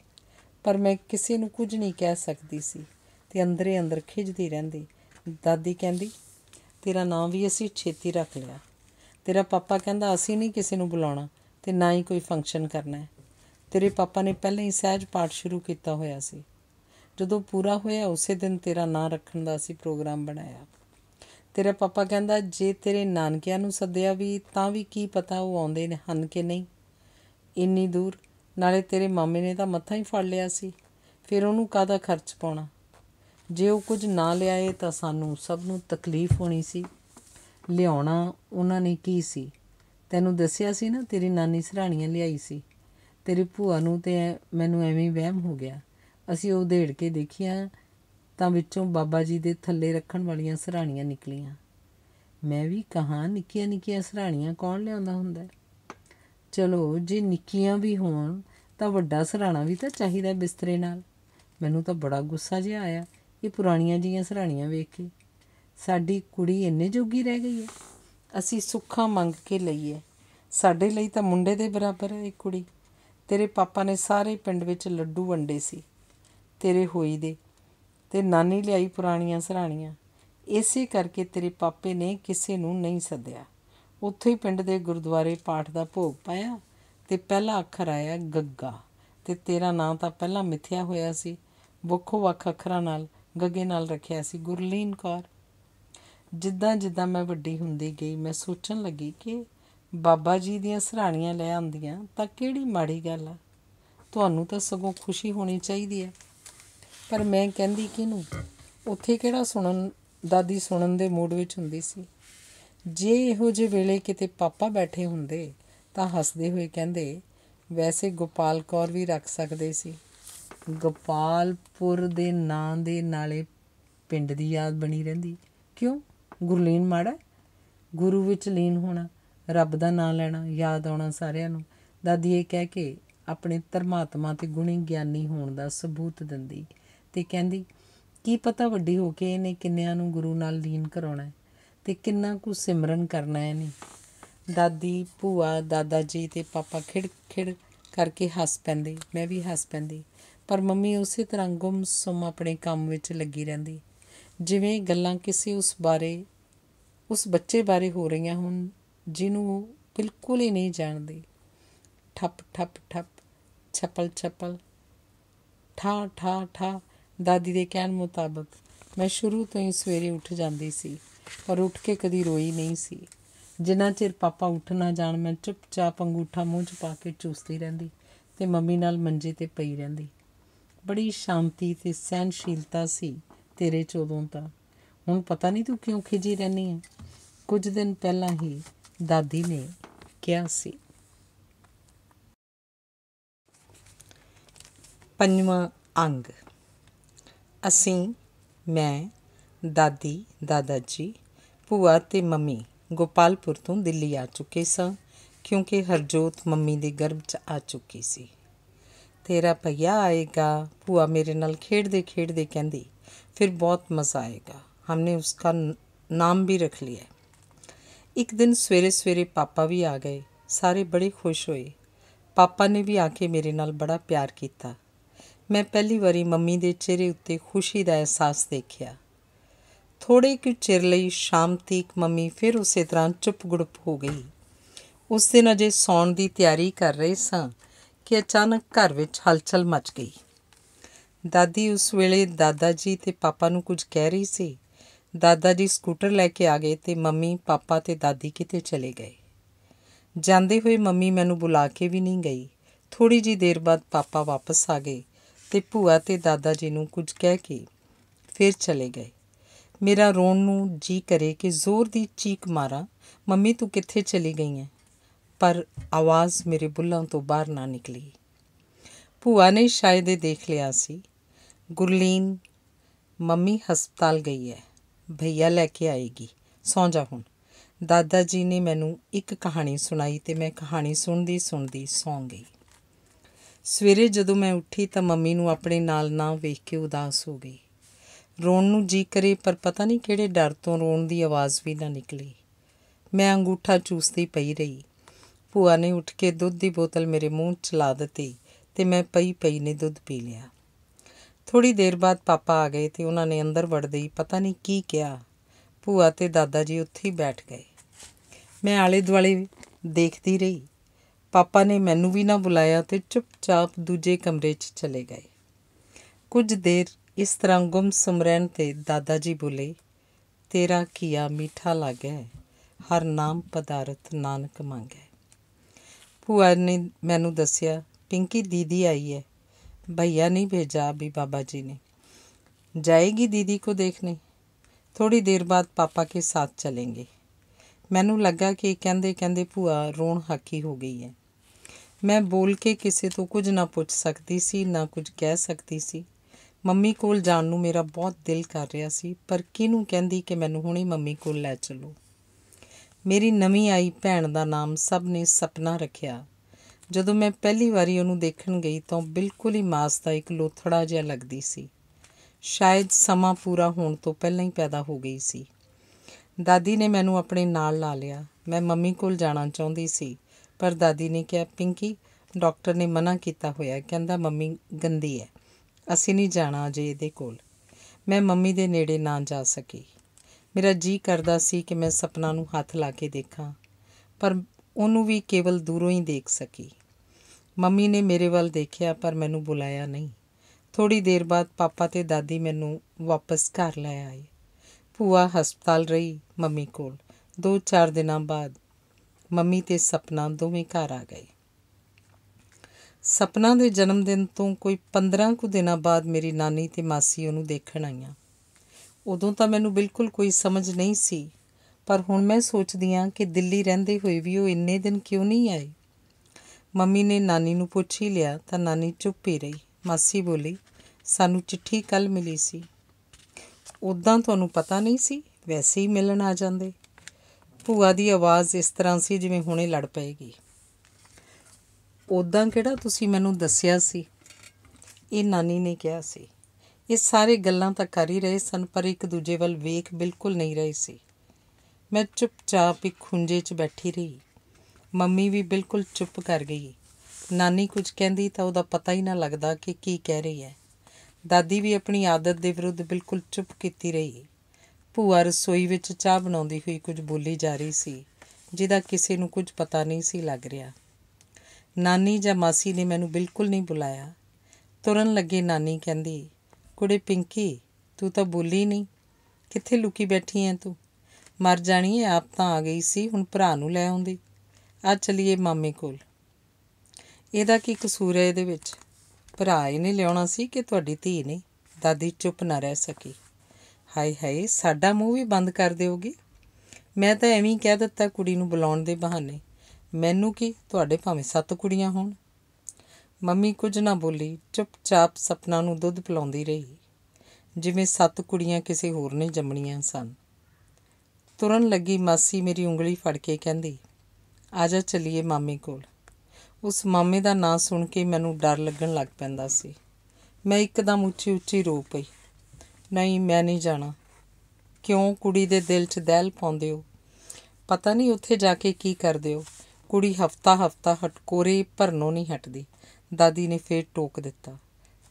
ਪਰ ਮੈਂ ਕਿਸੇ ਨੂੰ ਕੁਝ ਨਹੀਂ ਕਹਿ ਸਕਦੀ ਸੀ ਤੇ ਅੰਦਰੇ ਅੰਦਰ ਖਿਜਦੀ ਰਹਿੰਦੀ ਦਾਦੀ ਕਹਿੰਦੀ ਤੇਰਾ ਨਾਮ ਵੀ ਅਸੀਂ ਛੇਤੀ ਰੱਖ ਲਿਆ ਤੇਰਾ ਪਾਪਾ ਕਹਿੰਦਾ ਅਸੀਂ ਨਹੀਂ ਕਿਸੇ ਨੂੰ ਬੁਲਾਉਣਾ ਤੇ ਨਾ ਹੀ ਕੋਈ ਫੰਕਸ਼ਨ ਕਰਨਾ ਹੈ ਤੇਰੇ ਪਾਪਾ ਨੇ ਪਹਿਲਾਂ ਹੀ ਸਹਿਜ ਪਾਠ ਸ਼ੁਰੂ ਕੀਤਾ ਹੋਇਆ ਸੀ ਜਦੋਂ ਪੂਰਾ ਹੋਇਆ ਉਸੇ ਦਿਨ ਤੇਰਾ ਨਾਂ ਰੱਖਣ ਦਾ ਅਸੀਂ ਪ੍ਰੋਗਰਾਮ ਬਣਾਇਆ ਤੇਰੇ ਪਾਪਾ ਕਹਿੰਦਾ ਜੇ ਤੇਰੇ ਨਾਨਕਿਆਂ ਨੂੰ ਸੱਦਿਆ ਵੀ ਤਾਂ ਵੀ ਕੀ ਪਤਾ ਉਹ ਆਉਂਦੇ ਨੇ ਹਨ ਕਿ ਨਹੀਂ ਇੰਨੀ ਦੂਰ ਨਾਲੇ ਤੇਰੇ ਮਾਮੇ ਨੇ ਤਾਂ ਮੱਥਾ ਹੀ ਫੜ ਲਿਆ ਸੀ ਫਿਰ ਉਹਨੂੰ ਕਾਹਦਾ ਖਰਚ ਪਾਉਣਾ ਜੇ ਉਹ ਕੁਝ ਨਾ ਲਿਆਏ ਤਾਂ ਸਾਨੂੰ ਸਭ ਨੂੰ ਤਕਲੀਫ ਹੋਣੀ ਸੀ ਲਿਆਉਣਾ ਉਹਨਾਂ ਨੇ ਕੀ ਸੀ ਤੈਨੂੰ ਦੱਸਿਆ ਸੀ ਨਾ ਤੇਰੀ ਨਾਨੀ ਸਰਾਣੀਆਂ ਲਿਆਈ ਸੀ ਤੇਰੀ ਭੂਆ ਨੂੰ ਤੇ ਮੈਨੂੰ ਐਵੇਂ ਵਹਿਮ ਹੋ ਗਿਆ ਅਸੀਂ ਉਹ ਦੇੜ ਕੇ ਦੇਖਿਆ ਤਾਂ ਵਿੱਚੋਂ ਬਾਬਾ ਜੀ ਦੇ ਥੱਲੇ ਰੱਖਣ ਵਾਲੀਆਂ ਸਰਾਣੀਆਂ ਨਿਕਲੀਆਂ ਮੈਂ ਵੀ ਕਹਾ ਨਿੱਕੀਆਂ ਨਿੱਕੀਆਂ ਸਰਾਣੀਆਂ ਕੌਣ ਲਿਆਉਂਦਾ ਹੁੰਦਾ ਚਲੋ ਜੇ ਨਿੱਕੀਆਂ ਵੀ ਹੋਣ ਤਾਂ ਵੱਡਾ ਸਰਾਣਾ ਵੀ ਤਾਂ ਚਾਹੀਦਾ ਬਿਸਤਰੇ ਨਾਲ ਮੈਨੂੰ ਤਾਂ ਬੜਾ ਗੁੱਸਾ ਜਿਹਾ ਆਇਆ ਇਹ ਪੁਰਾਣੀਆਂ ਜੀਆਂ ਸਰਾਣੀਆਂ ਵੇਖ ਕੇ ਸਾਡੀ ਕੁੜੀ ਇੰਨੇ ਜੋਗੀ ਰਹਿ ਗਈ ਹੈ ਅਸੀਂ ਸੁੱਖਾ ਮੰਗ ਕੇ ਲਈਏ ਸਾਡੇ ਲਈ ਤਾਂ ਮੁੰਡੇ ਦੇ ਬਰਾਬਰ ਹੈ ਇਹ ਕੁੜੀ ਤੇਰੇ ਪਾਪਾ ਨੇ ਸਾਰੇ ਪਿੰਡ ਵਿੱਚ ਲੱਡੂ ਵੰਡੇ ਸੀ ਤੇਰੇ ਹੋਈ ਦੇ ਤੇ ਨਾਨੀ ਲਿਆਈ ਪੁਰਾਣੀਆਂ ਸਰਾਣੀਆਂ ਇਸੇ ਕਰਕੇ ਤੇਰੇ ਪਾਪੇ ਨੇ ਕਿਸੇ ਨੂੰ ਨਹੀਂ ਸੱਦਿਆ ਉੱਥੇ ਹੀ ਪਿੰਡ ਦੇ ਗੁਰਦੁਆਰੇ ਪਾਠ ਦਾ ਭੋਗ ਪਾਇਆ ਤੇ ਪਹਿਲਾ ਅੱਖਰ ਆਇਆ ਗੱਗਾ ਤੇ ਤੇਰਾ ਨਾਂ ਤਾਂ ਪਹਿਲਾਂ ਮਿੱਥਿਆ ਹੋਇਆ ਸੀ ਵੱਖੋ ਵੱਖ ਅੱਖਰਾਂ ਨਾਲ ਗੱਗੇ ਨਾਲ ਰੱਖਿਆ ਸੀ ਗੁਰਲੀਨ ਕੌਰ ਜਿੱਦਾਂ ਜਿੱਦਾਂ ਮੈਂ ਵੱਡੀ ਹੁੰਦੀ ਗਈ ਮੈਂ ਸੋਚਣ ਲੱਗੀ ਕਿ ਬਾਬਾ ਜੀ ਦੀਆਂ ਸਹਰਾਣੀਆਂ ਲੈ ਆਉਂਦੀਆਂ ਤਾਂ ਕਿਹੜੀ ਮਾੜੀ ਗੱਲ ਆ ਤੁਹਾਨੂੰ ਤਾਂ ਸਗੋਂ ਖੁਸ਼ੀ ਹੋਣੀ ਚਾਹੀਦੀ ਹੈ ਪਰ ਮੈਂ ਕਹਿੰਦੀ ਕਿਨੂੰ ਉੱਥੇ ਕਿਹੜਾ ਸੁਣਨ ਦਾਦੀ ਸੁਣਨ ਦੇ ਮੂਡ ਵਿੱਚ ਹੁੰਦੀ ਸੀ ਜੇ ਇਹੋ ਜਿਹੇ ਵੇਲੇ ਕਿਤੇ ਪਾਪਾ ਬੈਠੇ ਹੁੰਦੇ ਤਾਂ ਹੱਸਦੇ ਹੋਏ ਕਹਿੰਦੇ ਵੈਸੇ ਗੋਪਾਲ ਕੌਰ ਵੀ ਰੱਖ ਸਕਦੇ ਸੀ ਗੋਪਾਲਪੁਰ ਦੇ ਨਾਂ ਦੇ ਨਾਲੇ ਪਿੰਡ ਦੀ ਯਾਦ ਬਣੀ ਰਹਿੰਦੀ ਕਿਉਂ ਗੁਰਲੀਨ ਮਾੜਾ ਗੁਰੂ ਵਿੱਚ ਲੀਨ ਹੋਣਾ ਰੱਬ ਦਾ ਨਾਮ ਲੈਣਾ ਯਾਦ ਆਉਣਾ ਸਾਰਿਆਂ ਨੂੰ ਦਾਦੀ ਇਹ ਕਹਿ ਕੇ ਆਪਣੇ ਧਰਮਾਤਮਾ ਤੇ ਗੁਣੀ ਗਿਆਨੀ ਹੋਣ ਦਾ ਸਬੂਤ ਦਿੰਦੀ ਤੇ ਕਹਿੰਦੀ ਕੀ ਪਤਾ ਵੱਡੀ ਹੋ ਕੇ ਇਹਨੇ ਕਿੰਨਿਆਂ ਨੂੰ ਗੁਰੂ ਨਾਲ ਲੀਨ ਕਰਾਉਣਾ ਤੇ ਕਿੰਨਾ ਕੁ ਸਿਮਰਨ ਕਰਨਾ ਹੈ ਇਹਨੇ ਦਾਦੀ ਭੂਆ ਦਾਦਾ ਜੀ ਤੇ ਪਾਪਾ ਖਿੜ ਖਿੜ ਕਰਕੇ ਹੱਸ ਪੈਂਦੇ ਮੈਂ ਵੀ ਹੱਸ ਪੈਂਦੀ ਪਰ ਮੰਮੀ ਉਸੇ ਤਰ੍ਹਾਂ ਗੁੰਮ ਸੁੰਮ ਆਪਣੇ ਕੰਮ ਵਿੱਚ ਲੱਗੀ ਰਹਿੰਦੀ ਜਿਵੇਂ ਗੱਲਾਂ ਕਿਸੇ ਉਸ ਬਾਰੇ ਉਸ ਬੱਚੇ ਬਾਰੇ ਹੋ ਰਹੀਆਂ ਹੋਣ ਜਿਹਨੂੰ ਉਹ ਬਿਲਕੁਲ ਹੀ ਨਹੀਂ ਜਾਣਦੇ ਠੱਪ ਠੱਪ ਠੱਪ ਛਪਲ ਛਪਲ ਠਾ ਠਾ ਠਾ ਦਾਦੀ ਦੇ ਕਹਿਣ ਮੁਤਾਬਕ ਮੈਂ ਸ਼ੁਰੂ ਤੋਂ ਹੀ ਸਵੇਰੇ ਉੱਠ ਜਾਂਦੀ ਸੀ ਪਰ ਉੱਠ ਕੇ ਕਦੀ ਰੋਈ ਨਹੀਂ ਸੀ ਜਿੰਨਾ ਚਿਰ ਪਾਪਾ ਉੱਠ ਨਾ ਜਾਣ ਮੈਂ ਚੁੱਪਚਾਪ ਅੰਗੂਠਾ ਮੂੰਹ 'ਚ ਪਾ ਕੇ ਚੂਸਦੀ ਰਹਿੰਦੀ ਤੇ ਮੰਮੀ ਨਾਲ ਮੰਜੇ ਤੇ ਪਈ ਰਹਿੰਦੀ ਬੜੀ ਸ਼ਾਂਤੀ ਤੇ ਸਹਿਨਸ਼ੀਲਤਾ ਸੀ ਤੇਰੇ ਚੋਦੋਂ ਤਾਂ ਹੁਣ ਪਤਾ ਨਹੀਂ ਤੂੰ ਕਿਉਂ ਖਿਜੀ ਰਹਿਨੀ ਹੈ ਕੁਝ ਦਿਨ ਪਹਿਲਾਂ ਹੀ ਦਾਦੀ ਨੇ ਕਿਹਾ ਸੀ ਪੰਜਵਾਂ ਅੰਗ ਅਸੀਂ ਮੈਂ ਦਾਦੀ ਦਾਦਾ ਜੀ ਭੂਆ ਤੇ ਮੰਮੀ ਗੋਪਾਲਪੁਰ ਤੋਂ ਦਿੱਲੀ ਆ ਚੁੱਕੇ ਸਾਂ ਕਿਉਂਕਿ ਹਰਜੋਤ ਮੰਮੀ ਦੇ ਗਰਭ 'ਚ ਆ ਚੁੱਕੀ ਸੀ ਤੇਰਾ ਭਈਆ ਆਏਗਾ ਭੂਆ ਮੇਰੇ ਨਾਲ ਖੇਡਦੇ ਖੇਡਦੇ ਕਹਿੰਦੀ ਫਿਰ ਬਹੁਤ ਮਜ਼ਾ ਆਏਗਾ ਹਮਨੇ ਉਸਕਾ ਨਾਮ ਵੀ रख ਲਿਆ ਇੱਕ ਦਿਨ ਸਵੇਰੇ ਸਵੇਰੇ ਪਾਪਾ ਵੀ ਆ ਗਏ ਸਾਰੇ ਬੜੇ ਖੁਸ਼ ਹੋਏ ਪਾਪਾ ਨੇ ਵੀ ਆ ਕੇ ਮੇਰੇ ਨਾਲ ਬੜਾ ਪਿਆਰ ਕੀਤਾ ਮੈਂ ਪਹਿਲੀ ਵਾਰੀ ਮੰਮੀ ਦੇ ਚਿਹਰੇ ਉੱਤੇ ਖੁਸ਼ੀ ਦਾ ਅਹਿਸਾਸ ਦੇਖਿਆ ਥੋੜੇ ਕੁ ਚਿਰ ਲਈ ਸ਼ਾਮ ਤੀਕ ਮੰਮੀ ਫਿਰ ਉਸੇ ਤਰ੍ਹਾਂ ਚੁੱਪ-ਗੁੜਪ ਹੋ ਗਈ ਉਸ ਦਿਨ ਅਜੇ ਸੌਣ ਦੀ ਤਿਆਰੀ ਕਰ ਰਹੇ ਸਾਂ ਕਿ ਅਚਾਨਕ ਘਰ ਵਿੱਚ ਹਲਚਲ ਮਚ ਗਈ ਦਾਦੀ ਉਸ ਵੇਲੇ ਦਾਦਾ ਜੀ ਤੇ ਪਾਪਾ ਨੂੰ ਕੁਝ ਕਹਿ ਰਹੀ ਸੀ ਦਾਦਾ ਜੀ ਸਕੂਟਰ ਲੈ ਕੇ ਆ ਗਏ ਤੇ ਮੰਮੀ ਪਾਪਾ ਤੇ ਦਾਦੀ ਕਿਤੇ ਚਲੇ ਗਏ ਜਾਂਦੇ ਹੋਏ ਮੰਮੀ ਮੈਨੂੰ ਬੁਲਾ ਕੇ ਵੀ ਨਹੀਂ ਗਈ ਥੋੜੀ ਜੀ ਦੇਰ ਬਾਅਦ ਪਾਪਾ ਵਾਪਸ ਆ ਗਏ ਤੇ ਭੂਆ ਤੇ ਦਾਦਾ ਜੀ ਨੂੰ ਕੁਝ ਕਹਿ ਕੇ ਫਿਰ ਚਲੇ ਗਏ ਮੇਰਾ ਰੋਣ ਨੂੰ ਜੀ ਕਰੇ ਕਿ ਜ਼ੋਰ ਦੀ ਚੀਕ ਮਾਰਾਂ ਮੰਮੀ ਤੂੰ ਕਿੱਥੇ ਚਲੀ ਗਈ ਹੈ ਪਰ ਆਵਾਜ਼ ਮੇਰੇ ਬੁੱਲਾਂ ਤੋਂ ਬਾਹਰ ਨਾ ਨਿਕਲੀ ਭੂਆ ਨੇ ਸ਼ਾਇਦ ਇਹ ਦੇਖ ਲਿਆ ਸੀ ਗੁਰਲੀਨ ਮੰਮੀ ਹਸਪਤਾਲ ਗਈ ਹੈ ਭਈਆ ਲੈ ਕੇ ਆਏਗੀ ਸੌਂ ਜਾ ਹੁਣ ਦਾਦਾ ਜੀ ਨੇ ਮੈਨੂੰ ਇੱਕ ਕਹਾਣੀ ਸੁਣਾਈ ਤੇ ਮੈਂ ਕਹਾਣੀ ਸੁਣਦੀ ਸੁਣਦੀ ਸੌਂ ਗਈ ਸਵੇਰੇ ਜਦੋਂ ਮੈਂ ਉੱਠੀ ਤਾਂ ਮੰਮੀ ਨੂੰ ਆਪਣੇ ਨਾਲ ਨਾ ਵੇਖ ਕੇ ਉਦਾਸ ਹੋ ਗਈ ਰੋਣ ਨੂੰ ਜੀ ਕਰੇ ਪਰ ਪਤਾ ਨਹੀਂ ਕਿਹੜੇ ਡਰ ਤੋਂ ਰੋਣ ਦੀ ਆਵਾਜ਼ ਵੀ ਨਾ ਨਿਕਲੀ ਮੈਂ ਅੰਗੂਠਾ ਚੂਸਦੀ ਪਈ ਰਹੀ ਭੂਆ ਨੇ ਉੱਠ ਕੇ ਦੁੱਧ ਦੀ ਬੋਤਲ ਮੇਰੇ ਮੂੰਹ 'ਚ ਲਾ ਦਿੱਤੀ ਤੇ ਮੈਂ ਪਈ ਪਈ ਨੇ ਦੁੱਧ ਪੀ ਲਿਆ ਥੋੜੀ ਦੇਰ ਬਾਅਦ ਪਾਪਾ ਆ ਗਏ ਤੇ ਉਹਨਾਂ ਨੇ ਅੰਦਰ ਵੜਦੇ ਹੀ ਪਤਾ ਨਹੀਂ ਕੀ ਕਿਹਾ ਭੂਆ ਤੇ ਦਾਦਾ ਜੀ ਉੱਥੇ ਹੀ ਬੈਠ ਗਏ ਮੈਂ ਆਲੇ ਦੁਆਲੇ ਦੇਖਦੀ ਰਹੀ ਪਾਪਾ ਨੇ ਮੈਨੂੰ ਵੀ ਨਾ ਬੁਲਾਇਆ ਤੇ ਚੁੱਪਚਾਪ ਦੂਜੇ ਕਮਰੇ 'ਚ ਚਲੇ ਗਏ ਕੁਝ ਦੇਰ ਇਸ ਤਰ੍ਹਾਂ ਗੁੰਮ ਸੁਮਰਨ ਤੇ ਦਾਦਾ ਜੀ ਬੋਲੇ ਤੇਰਾ ਕੀਆ ਮਿੱਠਾ ਲੱਗੇ ਹਰ ਨਾਮ ਪਦਾਰਥ ਨਾਨਕ ਮੰਗੇ ਭੂਆ ਨੇ ਮੈਨੂੰ ਦੱਸਿਆ ਪਿੰਕੀ ਦੀਦੀ ਆਈ ਹੈ ਭਈਆ ਨਹੀਂ ਭੇਜਾ ਵੀ ਬਾਬਾ ਜੀ ਨੇ ਜਾਏਗੀ ਦੀਦੀ ਕੋ ਦੇਖਨੇ ਥੋੜੀ ਦੇਰ ਬਾਅਦ ਪਾਪਾ ਕੇ ਸਾਥ ਚਲेंगे ਮੈਨੂੰ ਲੱਗਾ ਕਿ ਕਹਿੰਦੇ ਕਹਿੰਦੇ ਭੂਆ ਰੋਣ ਹਾਕੀ ਹੋ ਗਈ ਹੈ ਮੈਂ ਬੋਲ ਕੇ ਕਿਸੇ ਤੋਂ ਕੁਝ ਨਾ ਪੁੱਛ ਸਕਦੀ ਸੀ ਨਾ ਕੁਝ ਕਹਿ ਸਕਦੀ ਸੀ ਮੰਮੀ ਕੋਲ ਜਾਣ ਨੂੰ ਮੇਰਾ ਬਹੁਤ ਦਿਲ ਕਰ ਰਿਹਾ ਸੀ ਪਰ ਕਿਹਨੂੰ ਕਹਿੰਦੀ ਕਿ ਮੈਨੂੰ ਹੁਣੇ ਮੰਮੀ ਕੋਲ ਲੈ ਚਲੋ ਮੇਰੀ ਨਵੀਂ ਆਈ ਭੈਣ ਦਾ ਨਾਮ ਸਭ ਨੇ ਸਪਨਾ ਰੱਖਿਆ ਜਦੋਂ ਮੈਂ ਪਹਿਲੀ ਵਾਰੀ ਉਹਨੂੰ ਦੇਖਣ ਗਈ ਤਾਂ ਬਿਲਕੁਲ ਹੀ ਮਾਸ ਦਾ ਇੱਕ ਲੋਥੜਾ ਜਿਹਾ ਲੱਗਦੀ ਸੀ ਸ਼ਾਇਦ ਸਮਾਂ ਪੂਰਾ ਹੋਣ ਤੋਂ ਪਹਿਲਾਂ ਹੀ ਪੈਦਾ ਹੋ ਗਈ ਸੀ ਦਾਦੀ ਨੇ ਮੈਨੂੰ ਆਪਣੇ ਨਾਲ ਲਾ ਲਿਆ ਮੈਂ ਮੰਮੀ ਕੋਲ ਜਾਣਾ ਚਾਹੁੰਦੀ ਸੀ ਪਰ ਦਾਦੀ ਨੇ ਕਿਹਾ ਪਿੰਕੀ ਡਾਕਟਰ ਨੇ ਮਨਾ ਕੀਤਾ ਹੋਇਆ ਕਹਿੰਦਾ ਮੰਮੀ ਗੰਦੀ ਹੈ ਅਸੀਂ ਨਹੀਂ ਜਾਣਾ ਅਜੇ ਇਹਦੇ ਕੋਲ ਮੈਂ ਮੰਮੀ ਦੇ ਨੇੜੇ ਨਾ ਜਾ ਸਕੀ ਮੇਰਾ ਜੀ ਕਰਦਾ ਸੀ ਕਿ ਮੈਂ ਸਪਨਾ ਨੂੰ ਹੱਥ ਲਾ ਕੇ ਦੇਖਾਂ ਪਰ ਉਹਨੂੰ ਵੀ ਕੇਵਲ ਦੂਰੋਂ ਹੀ ਦੇਖ ਸਕੀ ਮੰਮੀ ਨੇ ਮੇਰੇ ਵੱਲ ਦੇਖਿਆ ਪਰ ਮੈਨੂੰ ਬੁਲਾਇਆ ਨਹੀਂ ਥੋੜੀ ਦੇਰ ਬਾਅਦ ਪਾਪਾ ਤੇ ਦਾਦੀ ਮੈਨੂੰ ਵਾਪਸ ਘਰ ਲੈ ਆਏ ਭੂਆ ਹਸਪਤਾਲ ਰਹੀ ਮੰਮੀ ਕੋਲ 2-4 ਦਿਨਾਂ ਬਾਅਦ ਮੰਮੀ ਤੇ ਸਪਨਾ ਦੋਵੇਂ ਘਰ ਆ ਗਏ ਸਪਨਾ ਦੇ ਜਨਮ ਦਿਨ ਤੋਂ ਕੋਈ 15 ਕੁ ਦਿਨਾਂ ਬਾਅਦ ਮੇਰੀ ਨਾਨੀ ਤੇ ਮਾਸੀ ਉਹਨੂੰ ਦੇਖਣ ਆਈਆਂ ਉਦੋਂ ਤਾਂ ਮੈਨੂੰ ਬਿਲਕੁਲ ਕੋਈ ਸਮਝ ਨਹੀਂ ਸੀ ਪਰ ਹੁਣ ਮੈਂ ਸੋਚਦੀ ਹਾਂ ਕਿ ਦਿੱਲੀ ਰਹਿੰਦੇ ਹੋਏ ਵੀ ਉਹ ਇੰਨੇ ਦਿਨ ਕਿਉਂ ਨਹੀਂ ਆਏ ਮੰਮੀ ਨੇ ਨਾਨੀ ਨੂੰ ਪੁੱਛ ਹੀ ਲਿਆ ਤਾਂ ਨਾਨੀ ਚੁੱਪ ਹੀ ਰਹੀ ਮਾਸੀ ਬੋਲੀ ਸਾਨੂੰ ਚਿੱਠੀ ਕੱਲ ਮਿਲੀ ਸੀ ਉਦਾਂ ਤੁਹਾਨੂੰ ਪਤਾ ਨਹੀਂ ਸੀ ਵੈਸੇ ਹੀ ਮਿਲਣ ਆ ਜਾਂਦੇ ਭੂਆ ਦੀ ਆਵਾਜ਼ ਇਸ ਤਰ੍ਹਾਂ ਸੀ ਜਿਵੇਂ ਹੁਣੇ ਲੜ ਪਏਗੀ ਉਦਾਂ ਕਿਹੜਾ ਤੁਸੀਂ ਮੈਨੂੰ ਦੱਸਿਆ ਸੀ ਇਹ ਨਾਨੀ ਨੇ ਕਿਹਾ ਸੀ ਇਹ ਸਾਰੇ ਗੱਲਾਂ ਤਾਂ ਕਰ ਹੀ ਰਹੇ ਸਨ ਪਰ ਇੱਕ ਦੂਜੇ ਵੱਲ ਵੇਖ ਬਿਲਕੁਲ ਨਹੀਂ ਰਹੇ ਸੀ ਮੈਂ ਚੁੱਪਚਾਪ ਇੱਕ ਖੁੰਝੇ 'ਚ ਬੈਠੀ ਰਹੀ ਮੰਮੀ ਵੀ ਬਿਲਕੁਲ ਚੁੱਪ ਕਰ ਗਈ ਨਾਨੀ ਕੁਝ ਕਹਿੰਦੀ ਤਾਂ ਉਹਦਾ ਪਤਾ ਹੀ ਨਾ ਲੱਗਦਾ ਕਿ ਕੀ ਕਹਿ ਰਹੀ ਹੈ ਦਾਦੀ ਵੀ ਆਪਣੀ ਆਦਤ ਦੇ ਵਿਰੁੱਧ ਬਿਲਕੁਲ ਚੁੱਪ ਕੀਤੀ ਰਹੀ ਭੂਆ ਰਸੋਈ ਵਿੱਚ ਚਾਹ ਬਣਾਉਂਦੀ ਹੋਈ ਕੁਝ ਬੋਲੀ ਜਾ ਰਹੀ ਸੀ ਜਿਹਦਾ ਕਿਸੇ ਨੂੰ ਕੁਝ ਪਤਾ ਨਹੀਂ ਸੀ ਲੱਗ ਰਿਹਾ ਨਾਨੀ ਜਾਂ ਮਾਸੀ ਨੇ ਮੈਨੂੰ ਬਿਲਕੁਲ ਨਹੀਂ ਬੁਲਾਇਆ ਤੁਰਨ ਲੱਗੇ ਨਾਨੀ ਕਹਿੰਦੀ ਕੁੜੇ ਪਿੰਕੀ ਤੂੰ ਤਾਂ ਬੋਲੀ ਨਹੀਂ ਕਿੱਥੇ ਲੁਕੀ ਬੈਠੀ ਐ ਤੂੰ ਮਰ ਜਾਣੀ ਐ ਆਪ ਤਾਂ ਆ ਗਈ ਸੀ ਹੁਣ ਭਰਾ ਨੂੰ ਲੈ ਆਉਂਦੀ ਆ ਚਲੀਏ ਮਾਮੇ ਕੋਲ ਇਹਦਾ ਕੀ ਕਸੂਰ ਹੈ ਇਹਦੇ ਵਿੱਚ ਭਰਾ ਇਹਨੇ ਲਿਆਉਣਾ ਸੀ ਕਿ ਤੁਹਾਡੀ ਧੀ ਨੇ ਦਾਦੀ ਚੁੱਪ ਨਾ ਰਹਿ ਸਕੀ ਹਾਏ ਹਾਏ ਸਾਡਾ ਮੂੰਹ ਵੀ ਬੰਦ ਕਰ ਦਿਓਗੀ ਮੈਂ ਤਾਂ ਐਵੇਂ ਹੀ ਕਹਿ ਦਿੱਤਾ ਕੁੜੀ ਨੂੰ ਬੁਲਾਉਣ ਦੇ ਬਹਾਨੇ ਮੈਨੂੰ ਕੀ ਤੁਹਾਡੇ ਭਾਵੇਂ ਸੱਤ ਕੁੜੀਆਂ ਹੋਣ ਮੰਮੀ ਕੁਝ ਨਾ ਬੋਲੀ ਚੁੱਪਚਾਪ ਸਪਨਾ ਨੂੰ ਦੁੱਧ ਪਿਲਾਉਂਦੀ ਰਹੀ ਜਿਵੇਂ ਸੱਤ ਕੁੜੀਆਂ ਕਿਸੇ ਹੋਰ ਨੇ ਜੰਮਣੀਆਂ ਸਨ ਤੁਰਨ ਲੱਗੀ ਮਾਸੀ ਮੇਰੀ ਉਂਗਲੀ ਫੜ ਕੇ ਕਹਿੰਦੀ ਆਜਾ ਚਲੀਏ ਮਾਮੇ ਕੋਲ ਉਸ ਮਾਮੇ ਦਾ ਨਾਂ ਸੁਣ ਕੇ ਮੈਨੂੰ ਡਰ ਲੱਗਣ ਲੱਗ ਪੈਂਦਾ ਸੀ ਮੈਂ ਇੱਕਦਮ ਉੱਚੀ ਉੱਚੀ ਰੋ ਪਈ ਨਹੀਂ ਮੈਂ ਨਹੀਂ ਜਾਣਾ ਕਿਉਂ ਕੁੜੀ ਦੇ ਦਿਲ 'ਚ ਦਹਿਲ ਪਾਉਂਦੇ ਹੋ ਪਤਾ ਨਹੀਂ ਉੱਥੇ ਜਾ ਕੇ ਕੀ ਕਰਦੇ ਹੋ ਕੁੜੀ ਹਫਤਾ ਹਫਤਾ ਹਟਕੋਰੇ ਭਰਨੋਂ ਨਹੀਂ ਹਟਦੀ ਦਾਦੀ ਨੇ ਫੇਰ ਟੋਕ ਦਿੱਤਾ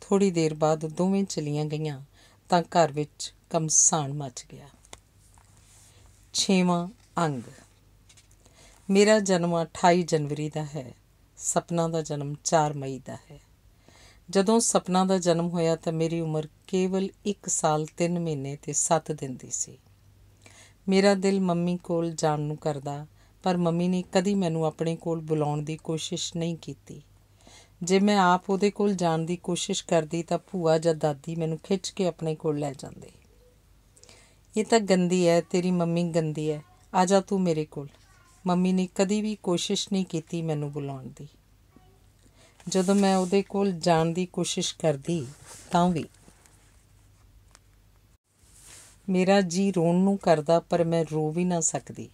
ਥੋੜੀ ਦੇਰ ਬਾਅਦ ਦੋਵੇਂ ਚਲੀਆਂ ਗਈਆਂ ਤਾਂ ਘਰ ਵਿੱਚ ਕਮਸਾਨ ਮਚ ਗਿਆ ਛੇਵਾਂ ਅੰਗ ਮੇਰਾ ਜਨਮ 28 ਜਨਵਰੀ ਦਾ ਹੈ ਸਪਨਾ ਦਾ ਜਨਮ 4 ਮਈ ਦਾ ਹੈ ਜਦੋਂ ਸਪਨਾ ਦਾ ਜਨਮ ਹੋਇਆ ਤਾਂ ਮੇਰੀ ਉਮਰ ਕੇਵਲ 1 ਸਾਲ 3 ਮਹੀਨੇ ਤੇ 7 ਦਿਨ ਦੀ ਸੀ ਮੇਰਾ ਦਿਲ ਮੰਮੀ ਕੋਲ ਜਾਣ ਨੂੰ ਕਰਦਾ ਪਰ ਮੰਮੀ ਨੇ ਕਦੀ ਮੈਨੂੰ ਆਪਣੇ ਕੋਲ ਬੁਲਾਉਣ ਦੀ ਕੋਸ਼ਿਸ਼ ਨਹੀਂ ਕੀਤੀ ਜੇ ਮੈਂ ਆਪ ਉਹਦੇ ਕੋਲ ਜਾਣ ਦੀ ਕੋਸ਼ਿਸ਼ ਕਰਦੀ ਤਾਂ ਭੂਆ ਜਾਂ ਦਾਦੀ ਮੈਨੂੰ ਖਿੱਚ ਕੇ ਆਪਣੇ ਕੋਲ ਲੈ ਜਾਂਦੇ ਇਹ ਤਾਂ ਗੰਦੀ ਹੈ ਤੇਰੀ ਮੰਮੀ ਗੰਦੀ ਹੈ ਆ ਜਾ ਤੂੰ ਮੇਰੇ ਕੋਲ ਮੰਮੀ ਨੇ ਕਦੀ ਵੀ ਕੋਸ਼ਿਸ਼ ਨਹੀਂ ਕੀਤੀ ਮੈਨੂੰ ਬੁਲਾਉਣ ਦੀ ਜਦੋਂ ਮੈਂ ਉਹਦੇ ਕੋਲ ਜਾਣ ਦੀ ਕੋਸ਼ਿਸ਼ ਕਰਦੀ ਤਾਂ ਵੀ ਮੇਰਾ ਜੀ ਰੋਣ ਨੂੰ ਕਰਦਾ ਪਰ ਮੈਂ ਰੋ ਵੀ ਨਾ ਸਕਦੀ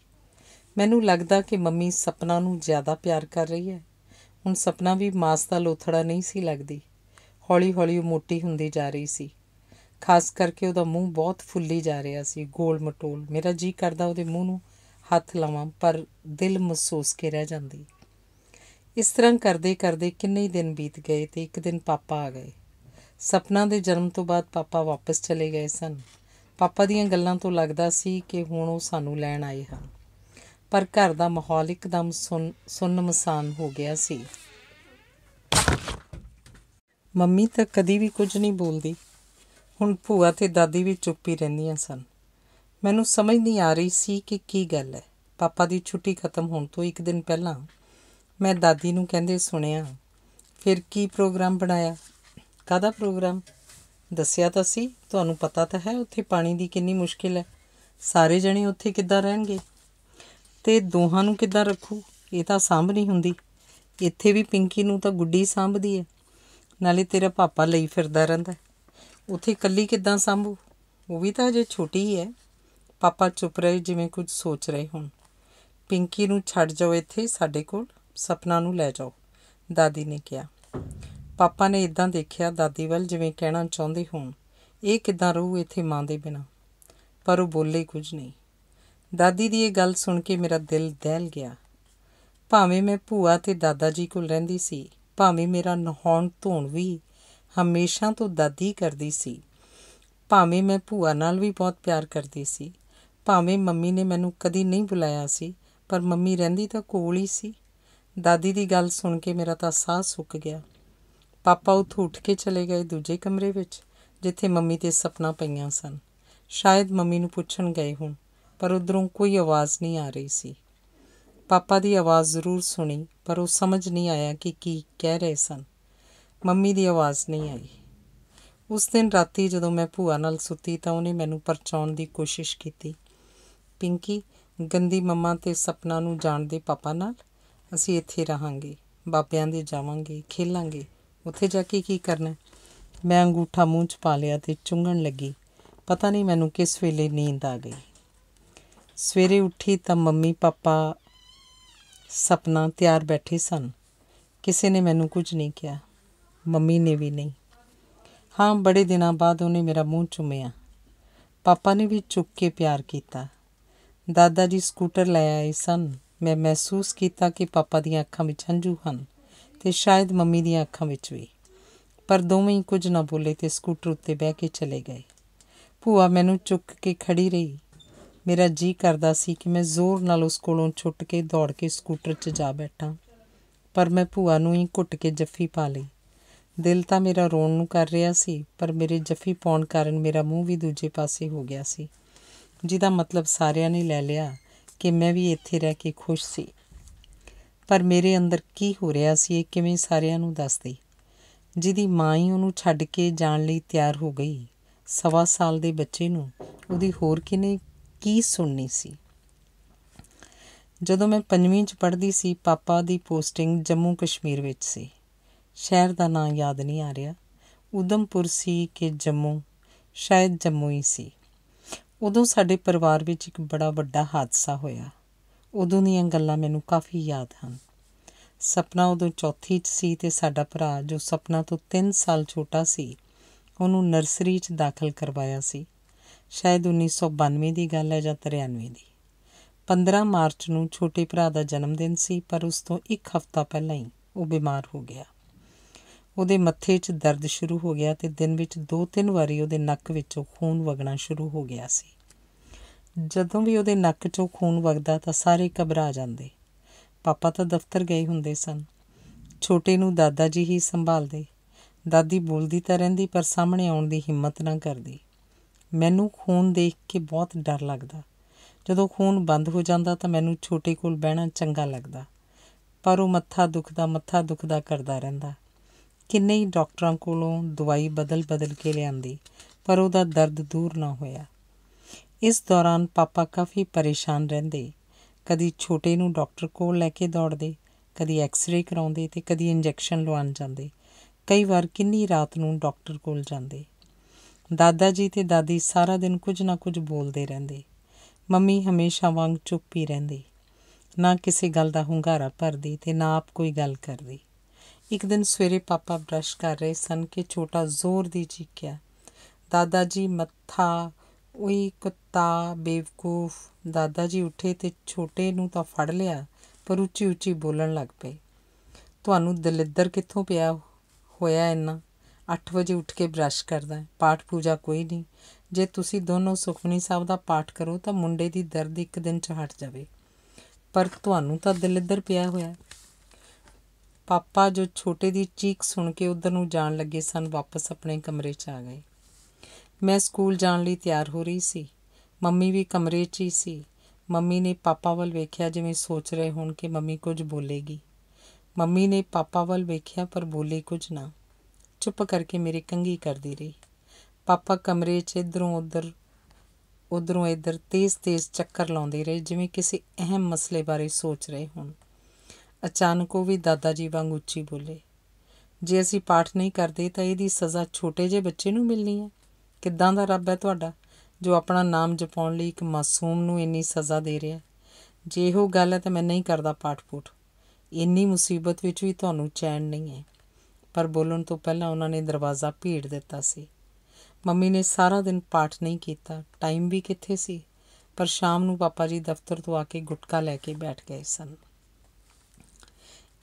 ਮੈਨੂੰ ਲੱਗਦਾ ਕਿ ਮੰਮੀ ਸਪਨਾ ਨੂੰ ਜ਼ਿਆਦਾ ਪਿਆਰ ਕਰ ਰਹੀ ਹੈ ਹੁਣ ਸਪਨਾ ਵੀ ਮਾਸ ਦਾ ਲੋਥੜਾ ਨਹੀਂ ਸੀ ਲੱਗਦੀ ਹੌਲੀ-ਹੌਲੀ ਉਹ ਮੋਟੀ ਹੁੰਦੀ ਜਾ ਰਹੀ ਸੀ ਖਾਸ ਕਰਕੇ ਉਹਦਾ ਮੂੰਹ ਬਹੁਤ ਫੁੱਲੀ ਜਾ ਰਿਹਾ ਸੀ ਗੋਲ ਮਟੋਲ ਮੇਰਾ ਜੀ ਕਰਦਾ ਉਹਦੇ ਮੂੰਹ ਨੂੰ ਹੱਥ ਲਾਵਾਂ ਪਰ ਦਿਲ ਮਹਿਸੂਸ ਕੇ ਰਹਿ ਜਾਂਦੀ ਇਸ ਤਰ੍ਹਾਂ ਕਰਦੇ ਕਰਦੇ ਕਿੰਨੇ ਦਿਨ ਬੀਤ ਗਏ ਤੇ ਇੱਕ ਦਿਨ ਪਾਪਾ ਆ ਗਏ ਸਪਨਾ ਦੇ ਜਨਮ ਤੋਂ ਬਾਅਦ ਪਾਪਾ ਵਾਪਸ ਚਲੇ ਗਏ ਸਨ ਪਾਪਾ ਦੀਆਂ ਗੱਲਾਂ ਤੋਂ ਲੱਗਦਾ ਸੀ ਕਿ ਹੁਣ ਉਹ ਸਾਨੂੰ ਲੈਣ ਆਏ ਹਨ ਪਰ ਘਰ ਦਾ ਮਾਹੌਲ ਇੱਕਦਮ ਸੁੰਨਮਸਾਨ ਹੋ ਗਿਆ ਸੀ ਮੰਮੀ ਤਾਂ ਕਦੀ ਵੀ ਕੁਝ ਨਹੀਂ ਬੋਲਦੀ ਹੁਣ ਭੂਆ ਤੇ ਦਾਦੀ ਵੀ ਚੁੱਪ ਹੀ ਰਹਿੰਦੀਆਂ ਸਨ ਮੈਨੂੰ ਸਮਝ ਨਹੀਂ ਆ ਰਹੀ ਸੀ ਕਿ ਕੀ ਗੱਲ ਹੈ ਪਾਪਾ ਦੀ ਛੁੱਟੀ ਖਤਮ ਹੋਣ ਤੋਂ ਇੱਕ ਦਿਨ ਪਹਿਲਾਂ ਮੈਂ ਦਾਦੀ ਨੂੰ ਕਹਿੰਦੇ ਸੁਣਿਆ ਫਿਰ ਕੀ ਪ੍ਰੋਗਰਾਮ ਬਣਾਇਆ ਕਾਦਾ ਪ੍ਰੋਗਰਾਮ ਦੱਸਿਆ ਤਾਂ ਸੀ ਤੁਹਾਨੂੰ ਪਤਾ ਤਾਂ ਹੈ ਉੱਥੇ ਪਾਣੀ ਦੀ ਕਿੰਨੀ ਮੁਸ਼ਕਿਲ ਹੈ ਸਾਰੇ ਜਣੇ ਉੱਥੇ ਕਿੱਦਾਂ ਰਹਿਣਗੇ ਤੇ ਦੋਹਾਂ ਨੂੰ ਕਿੱਦਾਂ ਰੱਖੂ ਇਹ ਤਾਂ ਸਾਂਭ ਨਹੀਂ ਹੁੰਦੀ ਇੱਥੇ ਵੀ ਪਿੰਕੀ ਨੂੰ ਤਾਂ ਗੁੱਡੀ ਸਾਂਭਦੀ ਹੈ ਨਾਲੇ ਤੇਰਾ ਪਾਪਾ ਲਈ ਫਿਰਦਾ ਰਹਿੰਦਾ ਉੱਥੇ ਇਕੱਲੀ ਕਿੱਦਾਂ ਸਾਂਭੂ ਉਹ ਵੀ ਤਾਂ ਅਜੇ ਛੋਟੀ ਹੈ ਪਾਪਾ ਚੁੱਪ ਰਹੇ ਜਿਵੇਂ ਕੁਝ ਸੋਚ ਰਹੇ ਹੋਣ ਪਿੰਕੀ ਨੂੰ ਛੱਡ ਜਾਓ ਇੱਥੇ ਸਾਡੇ ਕੋਲ ਸਪਨਾ ਨੂੰ ਲੈ ਜਾਓ ਦਾਦੀ ਨੇ ਕਿਹਾ ਪਾਪਾ ਨੇ ਇਦਾਂ ਦੇਖਿਆ ਦਾਦੀ ਵੱਲ ਜਿਵੇਂ ਕਹਿਣਾ ਚਾਹੁੰਦੇ ਹੋਣ ਇਹ ਕਿਦਾਂ ਰਹੂ ਇੱਥੇ ਮਾਂ ਦੇ ਬਿਨਾ ਪਰ ਉਹ ਬੋਲੇ ਕੁਝ ਨਹੀਂ ਦਾਦੀ ਦੀ ਇਹ ਗੱਲ ਸੁਣ ਕੇ ਮੇਰਾ ਦਿਲ ਦਹਿਲ ਗਿਆ ਭਾਵੇਂ ਮੈਂ ਭੂਆ ਤੇ ਦਾਦਾ ਜੀ ਕੋਲ ਰਹਿੰਦੀ ਸੀ ਭਾਵੇਂ ਮੇਰਾ ਨਹਾਉਣ ਧੋਣ ਵੀ ਹਮੇਸ਼ਾ ਤੋਂ ਦਾਦੀ ਕਰਦੀ ਸੀ ਭਾਵੇਂ ਮੈਂ ਭੂਆ ਨਾਲ ਵੀ ਬਹੁਤ ਪਿਆਰ ਕਰਦੀ ਸੀ ਭਾਵੇਂ ਮੰਮੀ ਨੇ ਮੈਨੂੰ ਕਦੀ ਨਹੀਂ ਬੁਲਾਇਆ ਸੀ ਪਰ ਮੰਮੀ ਰਹਿੰਦੀ ਤਾਂ ਕੋਲ ਹੀ ਸੀ ਦਾਦੀ ਦੀ ਗੱਲ ਸੁਣ ਕੇ ਮੇਰਾ ਤਾਂ ਸਾਹ ਸੁੱਕ ਗਿਆ ਪਾਪਾ ਉੱਥੋਂ ਉੱਠ ਕੇ ਚਲੇ ਗਏ ਦੂਜੇ ਕਮਰੇ ਵਿੱਚ ਜਿੱਥੇ ਮੰਮੀ ਤੇ ਸੁਪਨਾ ਪਈਆਂ ਸਨ ਸ਼ਾਇਦ ਮੰਮੀ ਨੂੰ ਪੁੱਛਣ ਗਏ ਹੋਣ ਪਰ ਉਧਰੋਂ ਕੋਈ ਆਵਾਜ਼ ਨਹੀਂ ਆ ਰਹੀ ਸੀ ਪਾਪਾ ਦੀ ਆਵਾਜ਼ ਜ਼ਰੂਰ ਸੁਣੀ ਪਰ ਉਹ ਸਮਝ ਨਹੀਂ ਆਇਆ ਕਿ ਕੀ ਕਹਿ ਰਹੇ ਸਨ ਮੰਮੀ ਦੀ ਆਵਾਜ਼ ਨਹੀਂ ਆਈ ਉਸ ਦਿਨ ਰਾਤੀ ਜਦੋਂ ਮੈਂ ਭੂਆ ਨਾਲ ਸੁੱਤੀ ਤਾਂ ਉਹਨੇ ਮੈਨੂੰ ਪਰਚਾਉਣ ਦੀ ਕੋਸ਼ਿਸ਼ ਕੀਤੀ ਪਿੰਕੀ ਗੰਦੀ ਮੰਮਾ ਤੇ ਸਪਨਾ ਨੂੰ ਜਾਣਦੇ ਪਾਪਾ ਨਾਲ ਅਸੀਂ ਇੱਥੇ ਰਹਾਂਗੇ ਬਾਪਿਆਂ ਦੇ ਜਾਵਾਂਗੇ ਖੇਲਾਂਗੇ ਉੱਥੇ ਜਾ ਕੇ ਕੀ ਕਰਨਾ ਮੈਂ ਅੰਗੂਠਾ ਮੂੰਹ 'ਚ ਪਾ ਲਿਆ ਤੇ ਚੁੰਗਣ ਲੱਗੀ ਪਤਾ ਨਹੀਂ ਮੈਨੂੰ ਕਿਸ ਵੇਲੇ ਨੀਂਦ ਆ ਗਈ ਸਵੇਰੇ ਉੱਠੀ ਤਾਂ ਮੰਮੀ ਪਾਪਾ ਸਪਨਾ ਤਿਆਰ ਬੈਠੇ ਸਨ ਕਿਸੇ ਨੇ ਮੈਨੂੰ ਕੁਝ ਨਹੀਂ ਕਿਹਾ ਮੰਮੀ ਨੇ ਵੀ ਨਹੀਂ ਹਾਂ ਬੜੇ ਦਿਨਾਂ ਬਾਅਦ ਉਹਨੇ ਮੇਰਾ ਮੂੰਹ ਚੁੰਮਿਆ ਪਾਪਾ ਨੇ ਵੀ ਚੁੱਕ ਕੇ ਪਿਆਰ ਕੀਤਾ ਦਾਦਾ ਜੀ ਸਕੂਟਰ ਲੈ ਆਏ ਸਨ ਮੈਂ ਮਹਿਸੂਸ ਕੀਤਾ ਕਿ ਪਾਪਾ ਦੀਆਂ ਅੱਖਾਂ ਵਿੱਚ ਹੰਝੂ ਹਨ ਤੇ ਸ਼ਾਇਦ ਮੰਮੀ ਦੀਆਂ ਅੱਖਾਂ ਵਿੱਚ ਵੀ ਪਰ ਦੋਵੇਂ ਹੀ ਕੁਝ ਨਾ ਬੋਲੇ ਤੇ ਸਕੂਟਰ ਉੱਤੇ ਬਹਿ ਕੇ ਚਲੇ ਗਏ ਭੂਆ ਮੈਨੂੰ ਚੁੱਕ ਕੇ ਖੜੀ ਰਹੀ ਮੇਰਾ ਜੀ ਕਰਦਾ ਸੀ ਕਿ ਮੈਂ ਜ਼ੋਰ ਨਾਲ ਉਸ ਕੋਲੋਂ ਛੁੱਟ ਕੇ ਦੌੜ ਕੇ ਸਕੂਟਰ 'ਚ ਜਾ ਬੈਠਾਂ ਪਰ ਮੈਂ ਭੂਆ ਨੂੰ ਹੀ ਘੁੱਟ ਕੇ ਜੱਫੀ ਪਾ ਲਈ ਦਿਲ ਤਾਂ ਮੇਰਾ ਰੋਣ ਨੂੰ ਕਰ ਰਿਹਾ ਸੀ ਪਰ ਮੇਰੇ ਜੱਫੀ ਪਾਉਣ ਕਾਰਨ ਮੇਰਾ ਮੂੰਹ ਵੀ ਦੂਜੇ ਪਾਸੇ ਹੋ ਗਿਆ ਸੀ ਜਿਹਦਾ ਮਤਲਬ ਸਾਰਿਆਂ ਨੇ ਲੈ ਲਿਆ ਕਿ ਮੈਂ ਵੀ ਇੱਥੇ ਰਹਿ ਕੇ ਖੁਸ਼ ਸੀ ਪਰ ਮੇਰੇ ਅੰਦਰ ਕੀ ਹੋ ਰਿਹਾ ਸੀ ਇਹ ਕਿਵੇਂ ਸਾਰਿਆਂ ਨੂੰ ਦੱਸਦੀ ਜਿਹਦੀ ਮਾਂ ਹੀ ਉਹਨੂੰ ਛੱਡ ਕੇ ਜਾਣ ਲਈ ਤਿਆਰ ਹੋ ਗਈ ਸਵਾ ਸਾਲ ਦੇ ਬੱਚੇ ਨੂੰ ਉਹਦੀ ਹੋਰ ਕਿਨੇ ਕੀ ਸੁਣਨੀ ਸੀ ਜਦੋਂ ਮੈਂ ਪੰਜਵੀਂ ਚ ਪੜ੍ਹਦੀ ਸੀ ਪਾਪਾ ਦੀ ਪੋਸਟਿੰਗ ਜੰਮੂ ਕਸ਼ਮੀਰ ਵਿੱਚ ਸੀ ਸ਼ਹਿਰ ਦਾ ਨਾਮ ਯਾਦ ਨਹੀਂ ਆ ਰਿਹਾ ਉਦਮਪੁਰ ਸੀ ਕਿ ਜੰਮੂ ਸ਼ਾਇਦ ਜੰਮੂ ਹੀ ਸੀ ਉਦੋਂ ਸਾਡੇ ਪਰਿਵਾਰ ਵਿੱਚ ਇੱਕ ਬੜਾ ਵੱਡਾ ਹਾਦਸਾ ਹੋਇਆ ਉਦੋਂ ਦੀਆਂ ਗੱਲਾਂ ਮੈਨੂੰ ਕਾਫੀ ਯਾਦ ਹਨ ਸਪਨਾ ਉਦੋਂ ਚੌਥੀ 'ਚ ਸੀ ਤੇ ਸਾਡਾ ਭਰਾ ਜੋ ਸਪਨਾ ਤੋਂ 3 ਸਾਲ ਛੋਟਾ ਸੀ ਉਹਨੂੰ ਨਰਸਰੀ 'ਚ ਦਾਖਲ ਕਰਵਾਇਆ ਸੀ ਸ਼ਾਇਦ 1992 ਦੀ ਗੱਲ ਹੈ ਜਾਂ 93 ਦੀ 15 ਮਾਰਚ ਨੂੰ ਛੋਟੇ ਭਰਾ ਦਾ ਜਨਮ ਦਿਨ ਸੀ ਪਰ ਉਸ ਤੋਂ ਇੱਕ ਹਫ਼ਤਾ ਪਹਿਲਾਂ ਹੀ ਉਹ ਬਿਮਾਰ ਹੋ ਗਿਆ ਉਹਦੇ ਮੱਥੇ 'ਚ ਦਰਦ ਸ਼ੁਰੂ ਹੋ ਗਿਆ ਤੇ ਦਿਨ ਵਿੱਚ 2-3 ਵਾਰੀ ਉਹਦੇ ਨੱਕ ਵਿੱਚੋਂ ਖੂਨ ਵਗਣਾ ਸ਼ੁਰੂ ਹੋ ਗਿਆ ਸੀ ਜਦੋਂ ਵੀ ਉਹਦੇ ਨੱਕ 'ਚੋਂ ਖੂਨ ਵਗਦਾ ਤਾਂ ਸਾਰੇ ਘਬਰਾ ਜਾਂਦੇ ਪਾਪਾ ਤਾਂ ਦਫ਼ਤਰ ਗਏ ਹੁੰਦੇ ਸਨ ਛੋਟੇ ਨੂੰ ਦਾਦਾ ਜੀ ਹੀ ਸੰਭਾਲਦੇ ਦਾਦੀ ਬੋਲਦੀ ਤਾਂ ਰਹਿੰਦੀ ਪਰ ਸਾਹਮਣੇ ਆਉਣ ਦੀ ਹਿੰਮਤ ਨਾ ਕਰਦੀ ਮੈਨੂੰ ਖੂਨ ਦੇਖ ਕੇ ਬਹੁਤ ਡਰ ਲੱਗਦਾ ਜਦੋਂ ਖੂਨ ਬੰਦ ਹੋ ਜਾਂਦਾ ਤਾਂ ਮੈਨੂੰ ਛੋਟੇ ਕੋਲ ਬਹਿਣਾ ਚੰਗਾ ਲੱਗਦਾ ਪਰ ਉਹ ਮੱਥਾ ਦੁਖਦਾ ਮੱਥਾ ਦੁਖਦਾ ਕਰਦਾ ਰਹਿੰਦਾ ਕਿੰਨੇ ਹੀ ਡਾਕਟਰਾਂ ਕੋਲੋਂ ਦਵਾਈ ਬਦਲ-ਬਦਲ ਕੇ ਲਿਆਂਦੀ ਪਰ ਉਹਦਾ ਦਰਦ ਦੂਰ ਨਾ ਹੋਇਆ ਇਸ ਦੌਰਾਨ ਪਾਪਾ ਕਾਫੀ ਪਰੇਸ਼ਾਨ ਰਹਿੰਦੇ ਕਦੀ ਛੋਟੇ ਨੂੰ ਡਾਕਟਰ ਕੋਲ ਲੈ ਕੇ ਦੌੜਦੇ ਕਦੀ ਐਕਸ-ਰੇ ਕਰਾਉਂਦੇ ਤੇ ਕਦੀ ਇੰਜੈਕਸ਼ਨ ਲਵਾਉਣ ਜਾਂਦੇ ਕਈ ਵਾਰ ਕਿੰਨੀ ਰਾਤ ਨੂੰ ਡਾਕਟਰ ਕੋਲ ਜਾਂਦੇ ਦਾਦਾ ਜੀ ਤੇ ਦਾਦੀ ਸਾਰਾ ਦਿਨ ਕੁਝ ਨਾ ਕੁਝ ਬੋਲਦੇ ਰਹਿੰਦੇ ਮੰਮੀ ਹਮੇਸ਼ਾ ਵਾਂਗ ਚੁੱਪ ਹੀ ਰਹਿੰਦੀ ਨਾ ਕਿਸੇ ਗੱਲ ਦਾ ਹੁੰਗਾਰਾ ਭਰਦੀ ਤੇ ਨਾ ਆਪ ਕੋਈ ਗੱਲ ਕਰਦੀ ਇੱਕ ਦਿਨ ਸਵੇਰੇ ਪਾਪਾ ਬ੍ਰਸ਼ ਕਰ ਰਹੇ ਸਨ ਕਿ ਛੋਟਾ ਜ਼ੋਰ ਦੀ ਚੀਕਿਆ ਦਾਦਾ ਜੀ ਮੱਥਾ ਉਈ ਕੁੱਤਾ ਬੇਵਕੂਫ ਦਾਦਾ ਜੀ ਉੱਠੇ ਤੇ ਛੋਟੇ ਨੂੰ ਤਾਂ ਫੜ ਲਿਆ ਪਰ ਉੱਚੀ ਉੱਚੀ ਬੋਲਣ ਲੱਗ ਪਏ ਤੁਹਾਨੂੰ ਦਲਿੱਦਰ ਕਿੱਥੋਂ ਪਿਆ ਹੋਇਆ ਇੰਨਾ 8 ਵਜੇ ਉੱਠ ਕੇ ਬ੍ਰਸ਼ ਕਰਦਾ ਹੈ ਪਾਠ ਪੂਜਾ ਕੋਈ ਨਹੀਂ ਜੇ ਤੁਸੀਂ ਦੋਨੋਂ ਸੁਖਮਨੀ ਸਾਹਿਬ ਦਾ ਪਾਠ ਕਰੋ ਤਾਂ ਮੁੰਡੇ ਦੀ ਦਰਦ ਇੱਕ ਦਿਨ 'ਚ ਹਟ ਜਾਵੇ ਪਰ ਤੁਹਾਨੂੰ ਤਾਂ ਦਲਿੱਦਰ ਪਿਆ ਹੋਇਆ ਪਾਪਾ ਜੋ ਛੋਟੇ ਦੀ ਚੀਕ ਸੁਣ ਕੇ ਉਧਰ ਨੂੰ ਜਾਣ ਲੱਗੇ ਸਨ ਵਾਪਸ ਆਪਣੇ ਕਮਰੇ 'ਚ ਆ ਗਏ ਮੈਂ ਸਕੂਲ ਜਾਣ ਲਈ ਤਿਆਰ ਹੋ ਰਹੀ ਸੀ ਮੰਮੀ ਵੀ ਕਮਰੇ 'ਚ ਹੀ ਸੀ ਮੰਮੀ ਨੇ ਪਾਪਾ ਵੱਲ ਵੇਖਿਆ ਜਿਵੇਂ ਸੋਚ ਰਹੇ ਹੋਣ ਕਿ ਮੰਮੀ ਕੁਝ ਬੋਲੇਗੀ ਮੰਮੀ ਨੇ ਪਾਪਾ ਵੱਲ ਵੇਖਿਆ ਪਰ ਬੋਲੀ ਕੁਝ ਨਾ ਚੁੱਪ ਕਰਕੇ ਮੇਰੇ ਕੰਗੀ ਕਰਦੀ ਰਹੀ ਪਾਪਾ ਕਮਰੇ 'ਚ ਇਧਰੋਂ ਉਧਰ ਉਧਰੋਂ ਇਧਰ ਤੇਜ਼-ਤੇਜ਼ ਚੱਕਰ ਲਾਉਂਦੇ ਰਹੇ ਜਿਵੇਂ ਕਿਸੇ ਅਹਿਮ ਮਸਲੇ ਬਾਰੇ ਸੋਚ ਰਹੇ ਹੋਣ ਅਚਾਨਕ ਉਹ ਵੀ ਦਾਦਾ ਜੀ ਵਾਂਗ ਉੱਚੀ ਬੋਲੇ ਜੇ ਅਸੀਂ ਪਾਠ ਨਹੀਂ ਕਰਦੇ ਤਾਂ ਇਹਦੀ ਸਜ਼ਾ ਛੋਟੇ ਜਿਹੇ ਬੱਚੇ ਨੂੰ ਮਿਲਣੀ ਹੈ ਕਿੱਦਾਂ ਦਾ ਰੱਬ ਹੈ ਤੁਹਾਡਾ ਜੋ ਆਪਣਾ ਨਾਮ ਜਪਾਉਣ ਲਈ ਇੱਕ ਮਾਸੂਮ ਨੂੰ ਇੰਨੀ ਸਜ਼ਾ ਦੇ ਰਿਹਾ ਜੇ ਇਹੋ ਗੱਲ ਹੈ ਤਾਂ ਮੈਂ ਨਹੀਂ ਕਰਦਾ ਪਾਠ-ਪੂਠ ਇੰਨੀ ਮੁਸੀਬਤ ਵਿੱਚ ਵੀ ਤੁਹਾਨੂੰ ਚੈਨ ਨਹੀਂ ਹੈ ਪਰ ਬੋਲਣ ਤੋਂ ਪਹਿਲਾਂ ਉਹਨਾਂ ਨੇ ਦਰਵਾਜ਼ਾ ਭੀੜ ਦਿੱਤਾ ਸੀ ਮੰਮੀ ਨੇ ਸਾਰਾ ਦਿਨ ਪਾਠ ਨਹੀਂ ਕੀਤਾ ਟਾਈਮ ਵੀ ਕਿੱਥੇ ਸੀ ਪਰ ਸ਼ਾਮ ਨੂੰ ਪਾਪਾ ਜੀ ਦਫ਼ਤਰ ਤੋਂ ਆ ਕੇ ਗੁਟਕਾ ਲੈ ਕੇ ਬੈਠ ਗਏ ਸਨ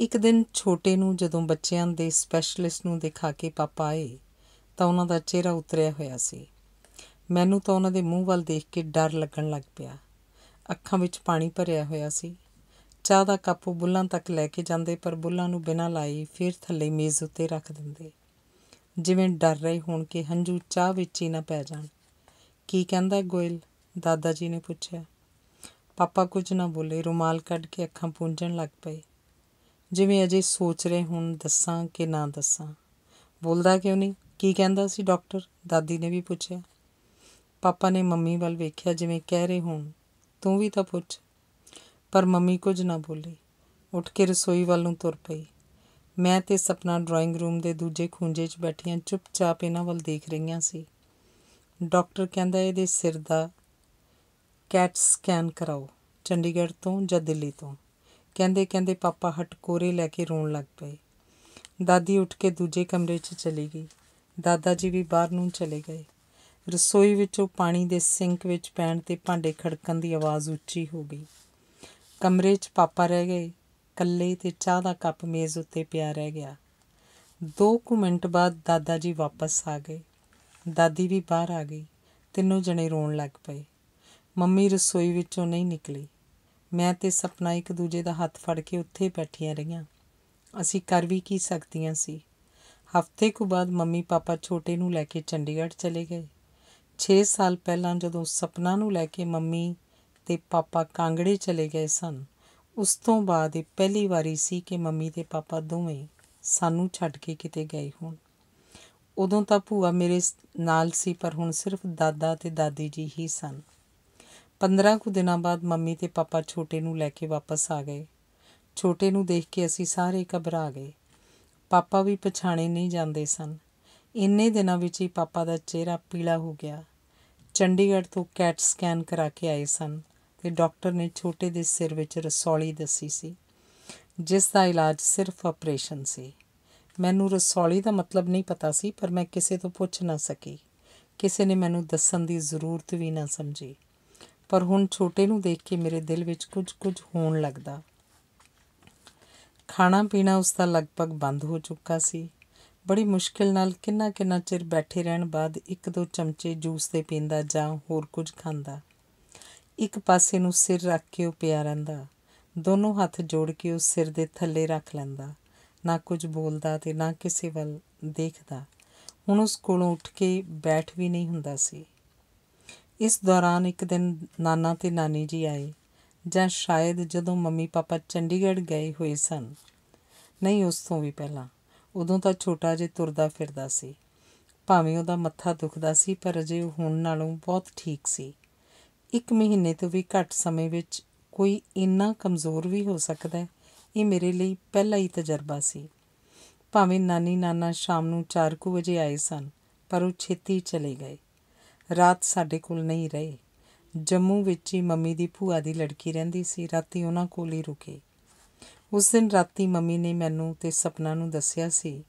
ਇੱਕ ਦਿਨ ਛੋਟੇ ਨੂੰ ਜਦੋਂ ਬੱਚਿਆਂ ਦੇ ਸਪੈਸ਼ਲਿਸਟ ਨੂੰ ਦਿਖਾ ਕੇ ਪਾਪਾ ਆਏ ਤਾਂ ਉਹਨਾਂ ਦਾ ਚਿਹਰਾ ਉਤਰਿਆ ਹੋਇਆ ਸੀ ਮੈਨੂੰ ਤਾਂ ਉਹਨਾਂ ਦੇ ਮੂੰਹ ਵੱਲ ਦੇਖ ਕੇ ਡਰ ਲੱਗਣ ਲੱਗ ਪਿਆ ਅੱਖਾਂ ਵਿੱਚ ਪਾਣੀ ਭਰਿਆ ਹੋਇਆ ਸੀ ਚਾਹ ਦਾ ਕੱਪ ਬੁੱਲਾਂ ਤੱਕ ਲੈ ਕੇ ਜਾਂਦੇ ਪਰ ਬੁੱਲਾਂ ਨੂੰ ਬਿਨਾਂ ਲਾਈ ਫਿਰ ਥੱਲੇ ਮੇਜ਼ ਉੱਤੇ ਰੱਖ ਦਿੰਦੇ ਜਿਵੇਂ ਡਰ ਰਹੇ ਹੋਣ ਕਿ ਹੰਝੂ ਚਾਹ ਵਿੱਚ ਹੀ ਨਾ ਪੈ ਜਾਣ ਕੀ ਕਹਿੰਦਾ ਗੋਇਲ ਦਾਦਾ ਜੀ ਨੇ ਪੁੱਛਿਆ ਪਾਪਾ ਕੁਝ ਨਾ ਬੋਲੇ ਰੁਮਾਲ ਕੱਢ ਕੇ ਅੱਖਾਂ ਪੂੰਝਣ ਲੱਗ ਪਏ ਜਿਵੇਂ ਅਜੇ ਸੋਚ ਰਹੇ ਹੁਣ ਦੱਸਾਂ ਕਿ ਨਾ ਦੱਸਾਂ ਬੋਲਦਾ ਕਿਉਂ ਨਹੀਂ ਕੀ ਕਹਿੰਦਾ ਸੀ ਡਾਕਟਰ ਦਾਦੀ ਨੇ ਵੀ ਪੁੱਛਿਆ ਪਾਪਾ ਨੇ ਮੰਮੀ ਵੱਲ ਵੇਖਿਆ ਜਿਵੇਂ ਕਹਿ ਰਹੇ ਹੋਣ ਤੂੰ ਵੀ ਤਾਂ ਪੁੱਛ ਪਰ ਮੰਮੀ ਕੁਝ ਨਾ ਬੋਲੀ ਉੱਠ ਕੇ ਰਸੋਈ ਵੱਲ ਨੂੰ ਤੁਰ ਪਈ ਮੈਂ ਤੇ ਸਪਨਾ ਡਰਾਇੰਗ ਰੂਮ ਦੇ ਦੂਜੇ ਖੂੰਜੇ 'ਚ ਬੈਠੀਆਂ ਚੁੱਪਚਾਪ ਇਹਨਾਂ ਵੱਲ ਦੇਖ ਰਹੀਆਂ ਸੀ ਡਾਕਟਰ ਕਹਿੰਦਾ ਇਹਦੇ ਸਿਰ ਦਾ ਕੈਟ ਸਕੈਨ ਕਰਾਓ ਚੰਡੀਗੜ੍ਹ ਤੋਂ ਜਾਂ ਦਿੱਲੀ ਤੋਂ ਕਹਿੰਦੇ ਕਹਿੰਦੇ ਪਾਪਾ ਹਟਕੋਰੇ ਲੈ ਕੇ ਰੋਣ ਲੱਗ ਪਏ ਦਾਦੀ ਉੱਠ ਕੇ ਦੂਜੇ ਕਮਰੇ 'ਚ ਚਲੀ ਗਈ ਦਾਦਾ ਜੀ ਵੀ ਬਾਹਰ ਨੂੰ ਚਲੇ ਗਏ ਰਸੋਈ ਵਿੱਚੋਂ ਪਾਣੀ ਦੇ ਸਿੰਕ ਵਿੱਚ ਪੈਣ ਤੇ ਭਾਂਡੇ ਖੜਕਣ ਦੀ ਆਵਾਜ਼ ਉੱਚੀ ਹੋ ਗਈ ਕਮਰੇ 'ਚ ਪਾਪਾ ਰਹਿ ਗਏ ਕੱਲੇ ਤੇ ਚਾਹ ਦਾ ਕੱਪ ਮੇਜ਼ ਉੱਤੇ ਪਿਆ ਰਹਿ ਗਿਆ ਦੋ ਕੁ ਮਿੰਟ ਬਾਅਦ ਦਾਦਾ ਜੀ ਵਾਪਸ ਆ ਗਏ ਦਾਦੀ ਵੀ ਬਾਹਰ ਆ ਗਈ ਤਿੰਨੋਂ ਜਣੇ ਰੋਣ ਲੱਗ ਪਏ ਮੰਮੀ ਰਸੋਈ ਵਿੱਚੋਂ ਨਹੀਂ ਨਿਕਲੀ ਮੈਂ ਤੇ ਸਪਨਾ ਇੱਕ ਦੂਜੇ ਦਾ ਹੱਥ ਫੜ ਕੇ ਉੱਥੇ ਬੈਠੀਆਂ ਰਹੀਆਂ ਅਸੀਂ ਕਰ ਵੀ ਕੀ ਸਕਦੀਆਂ ਸੀ ਹਫ਼ਤੇ ਕੁ ਬਾਅਦ ਮੰਮੀ ਪਾਪਾ ਛੋਟੇ ਨੂੰ ਲੈ ਕੇ ਚੰਡੀਗੜ੍ਹ ਚਲੇ ਗਏ 6 ਸਾਲ ਪਹਿਲਾਂ ਜਦੋਂ ਸਪਨਾ ਨੂੰ ਲੈ ਕੇ ਮੰਮੀ ਤੇ ਪਾਪਾ ਕਾਂਗੜੇ ਚਲੇ ਗਏ ਸਨ ਉਸ ਤੋਂ ਬਾਅਦ ਇਹ ਪਹਿਲੀ ਵਾਰੀ ਸੀ ਕਿ ਮੰਮੀ ਤੇ ਪਾਪਾ ਦੋਵੇਂ ਸਾਨੂੰ ਛੱਡ ਕੇ ਕਿਤੇ ਗਏ ਹੋਣ ਉਦੋਂ ਤਾਂ ਭੂਆ ਮੇਰੇ ਨਾਲ ਸੀ ਪਰ ਹੁਣ ਸਿਰਫ ਦਾਦਾ ਤੇ ਦਾਦੀ ਜੀ ਹੀ ਸਨ 15 ਕੁ ਦਿਨਾਂ ਬਾਅਦ ਮੰਮੀ ਤੇ ਪਾਪਾ ਛੋਟੇ ਨੂੰ ਲੈ ਕੇ ਵਾਪਸ ਆ ਗਏ ਛੋਟੇ ਨੂੰ ਦੇਖ ਕੇ ਅਸੀਂ ਸਾਰੇ ਘਬਰਾ ਗਏ ਪਾਪਾ ਵੀ ਪਛਾਣੇ ਨਹੀਂ ਜਾਂਦੇ ਸਨ ਇੰਨੇ ਦਿਨਾਂ ਵਿੱਚ ਹੀ ਪਾਪਾ ਦਾ ਚਿਹਰਾ ਪੀਲਾ ਹੋ ਗਿਆ ਚੰਡੀਗੜ੍ਹ ਤੋਂ ਕੈਟ ਸਕੈਨ ਕਰਾ ਕੇ ਆਏ ਸਨ ਤੇ ਡਾਕਟਰ ਨੇ ਛੋਟੇ ਦੇ ਸਿਰ ਵਿੱਚ ਰਸੌਲੀ ਦੱਸੀ ਸੀ ਜਿਸ ਦਾ ਇਲਾਜ ਸਿਰਫ ਆਪਰੇਸ਼ਨ ਸੀ ਮੈਨੂੰ ਰਸੌਲੀ ਦਾ ਮਤਲਬ ਨਹੀਂ ਪਤਾ ਸੀ ਪਰ ਮੈਂ ਕਿਸੇ ਤੋਂ ਪੁੱਛ ਨਾ ਸਕੀ ਕਿਸੇ ਨੇ ਮੈਨੂੰ ਦੱਸਣ ਦੀ ਜ਼ਰੂਰਤ ਵੀ ਨਾ ਸਮਝੀ ਪਰ ਹੁਣ ਛੋਟੇ ਨੂੰ ਦੇਖ ਕੇ ਮੇਰੇ ਦਿਲ ਵਿੱਚ ਕੁਝ ਕੁਝ ਹੋਣ ਲੱਗਦਾ ਖਾਣਾ ਪੀਣਾ ਉਸ ਦਾ ਲਗਭਗ ਬੰਦ ਹੋ ਚੁੱਕਾ ਸੀ ਬੜੀ ਮੁਸ਼ਕਿਲ ਨਾਲ ਕਿੰਨਾ ਕਿੰਨਾ ਚਿਰ ਬੈਠੇ ਰਹਿਣ ਬਾਅਦ ਇੱਕ ਦੋ ਚਮਚੇ ਜੂਸ ਦੇ ਪੀਂਦਾ ਜਾਂ ਹੋਰ ਕੁਝ ਖਾਂਦਾ ਇੱਕ ਪਾਸੇ ਨੂੰ ਸਿਰ ਰੱਖ ਕੇ ਉਹ ਪਿਆ ਰਹਿੰਦਾ ਦੋਨੋਂ ਹੱਥ ਜੋੜ ਕੇ ਉਸ ਸਿਰ ਦੇ ਥੱਲੇ ਰੱਖ ਲੈਂਦਾ ਨਾ ਕੁਝ ਬੋਲਦਾ ਤੇ ਨਾ ਕਿਸੇ ਵੱਲ ਦੇਖਦਾ ਹੁਣ ਉਸ ਕੋਲੋਂ ਉੱਠ ਕੇ ਬੈਠ ਵੀ ਨਹੀਂ ਹੁੰਦਾ ਸੀ ਇਸ ਦੌਰਾਨ ਇੱਕ ਦਿਨ ਨਾਨਾ ਤੇ ਨਾਨੀ ਜੀ ਆਏ ਜਾਂ ਸ਼ਾਇਦ ਜਦੋਂ ਮੰਮੀ ਪਾਪਾ ਚੰਡੀਗੜ੍ਹ ਗਏ ਹੋਏ ਸਨ ਨਹੀਂ ਉਸ ਤੋਂ ਵੀ ਪਹਿਲਾਂ ਉਦੋਂ ਤਾਂ ਛੋਟਾ ਜਿਹਾ ਤੁਰਦਾ ਫਿਰਦਾ ਸੀ ਭਾਵੇਂ ਉਹਦਾ ਮੱਥਾ ਦੁਖਦਾ ਸੀ ਪਰ ਅਜੇ ਹੁਣ ਨਾਲੋਂ ਬਹੁਤ ਠੀਕ ਸੀ ਇੱਕ ਮਹੀਨੇ ਤੋਂ ਵੀ ਘੱਟ ਸਮੇਂ ਵਿੱਚ ਕੋਈ ਇੰਨਾ ਕਮਜ਼ੋਰ ਵੀ ਹੋ ਸਕਦਾ ਇਹ ਮੇਰੇ ਲਈ ਪਹਿਲਾ ਹੀ ਤਜਰਬਾ ਸੀ ਭਾਵੇਂ ਨਾਨੀ ਨਾਨਾ ਸ਼ਾਮ ਨੂੰ 4:00 ਵਜੇ ਆਏ ਸਨ ਪਰ ਉਹ ਛੇਤੀ ਚਲੇ ਗਏ ਰਾਤ ਸਾਡੇ ਕੋਲ ਨਹੀਂ ਰਹੇ ਜੰਮੂ ਵਿੱਚ ਹੀ ਮੰਮੀ ਦੀ ਭੂਆ ਦੀ ਲੜਕੀ ਰਹਿੰਦੀ ਸੀ ਰਾਤੀ ਉਹਨਾਂ ਕੋਲ ਹੀ ਰੁਕੇ ਉਸ ਦਿਨ ਰਾਤੀ ਮੰਮੀ ਨੇ ਮੈਨੂੰ ਤੇ ਸਪਨਾ ਨੂੰ ਦੱਸਿਆ ਸੀ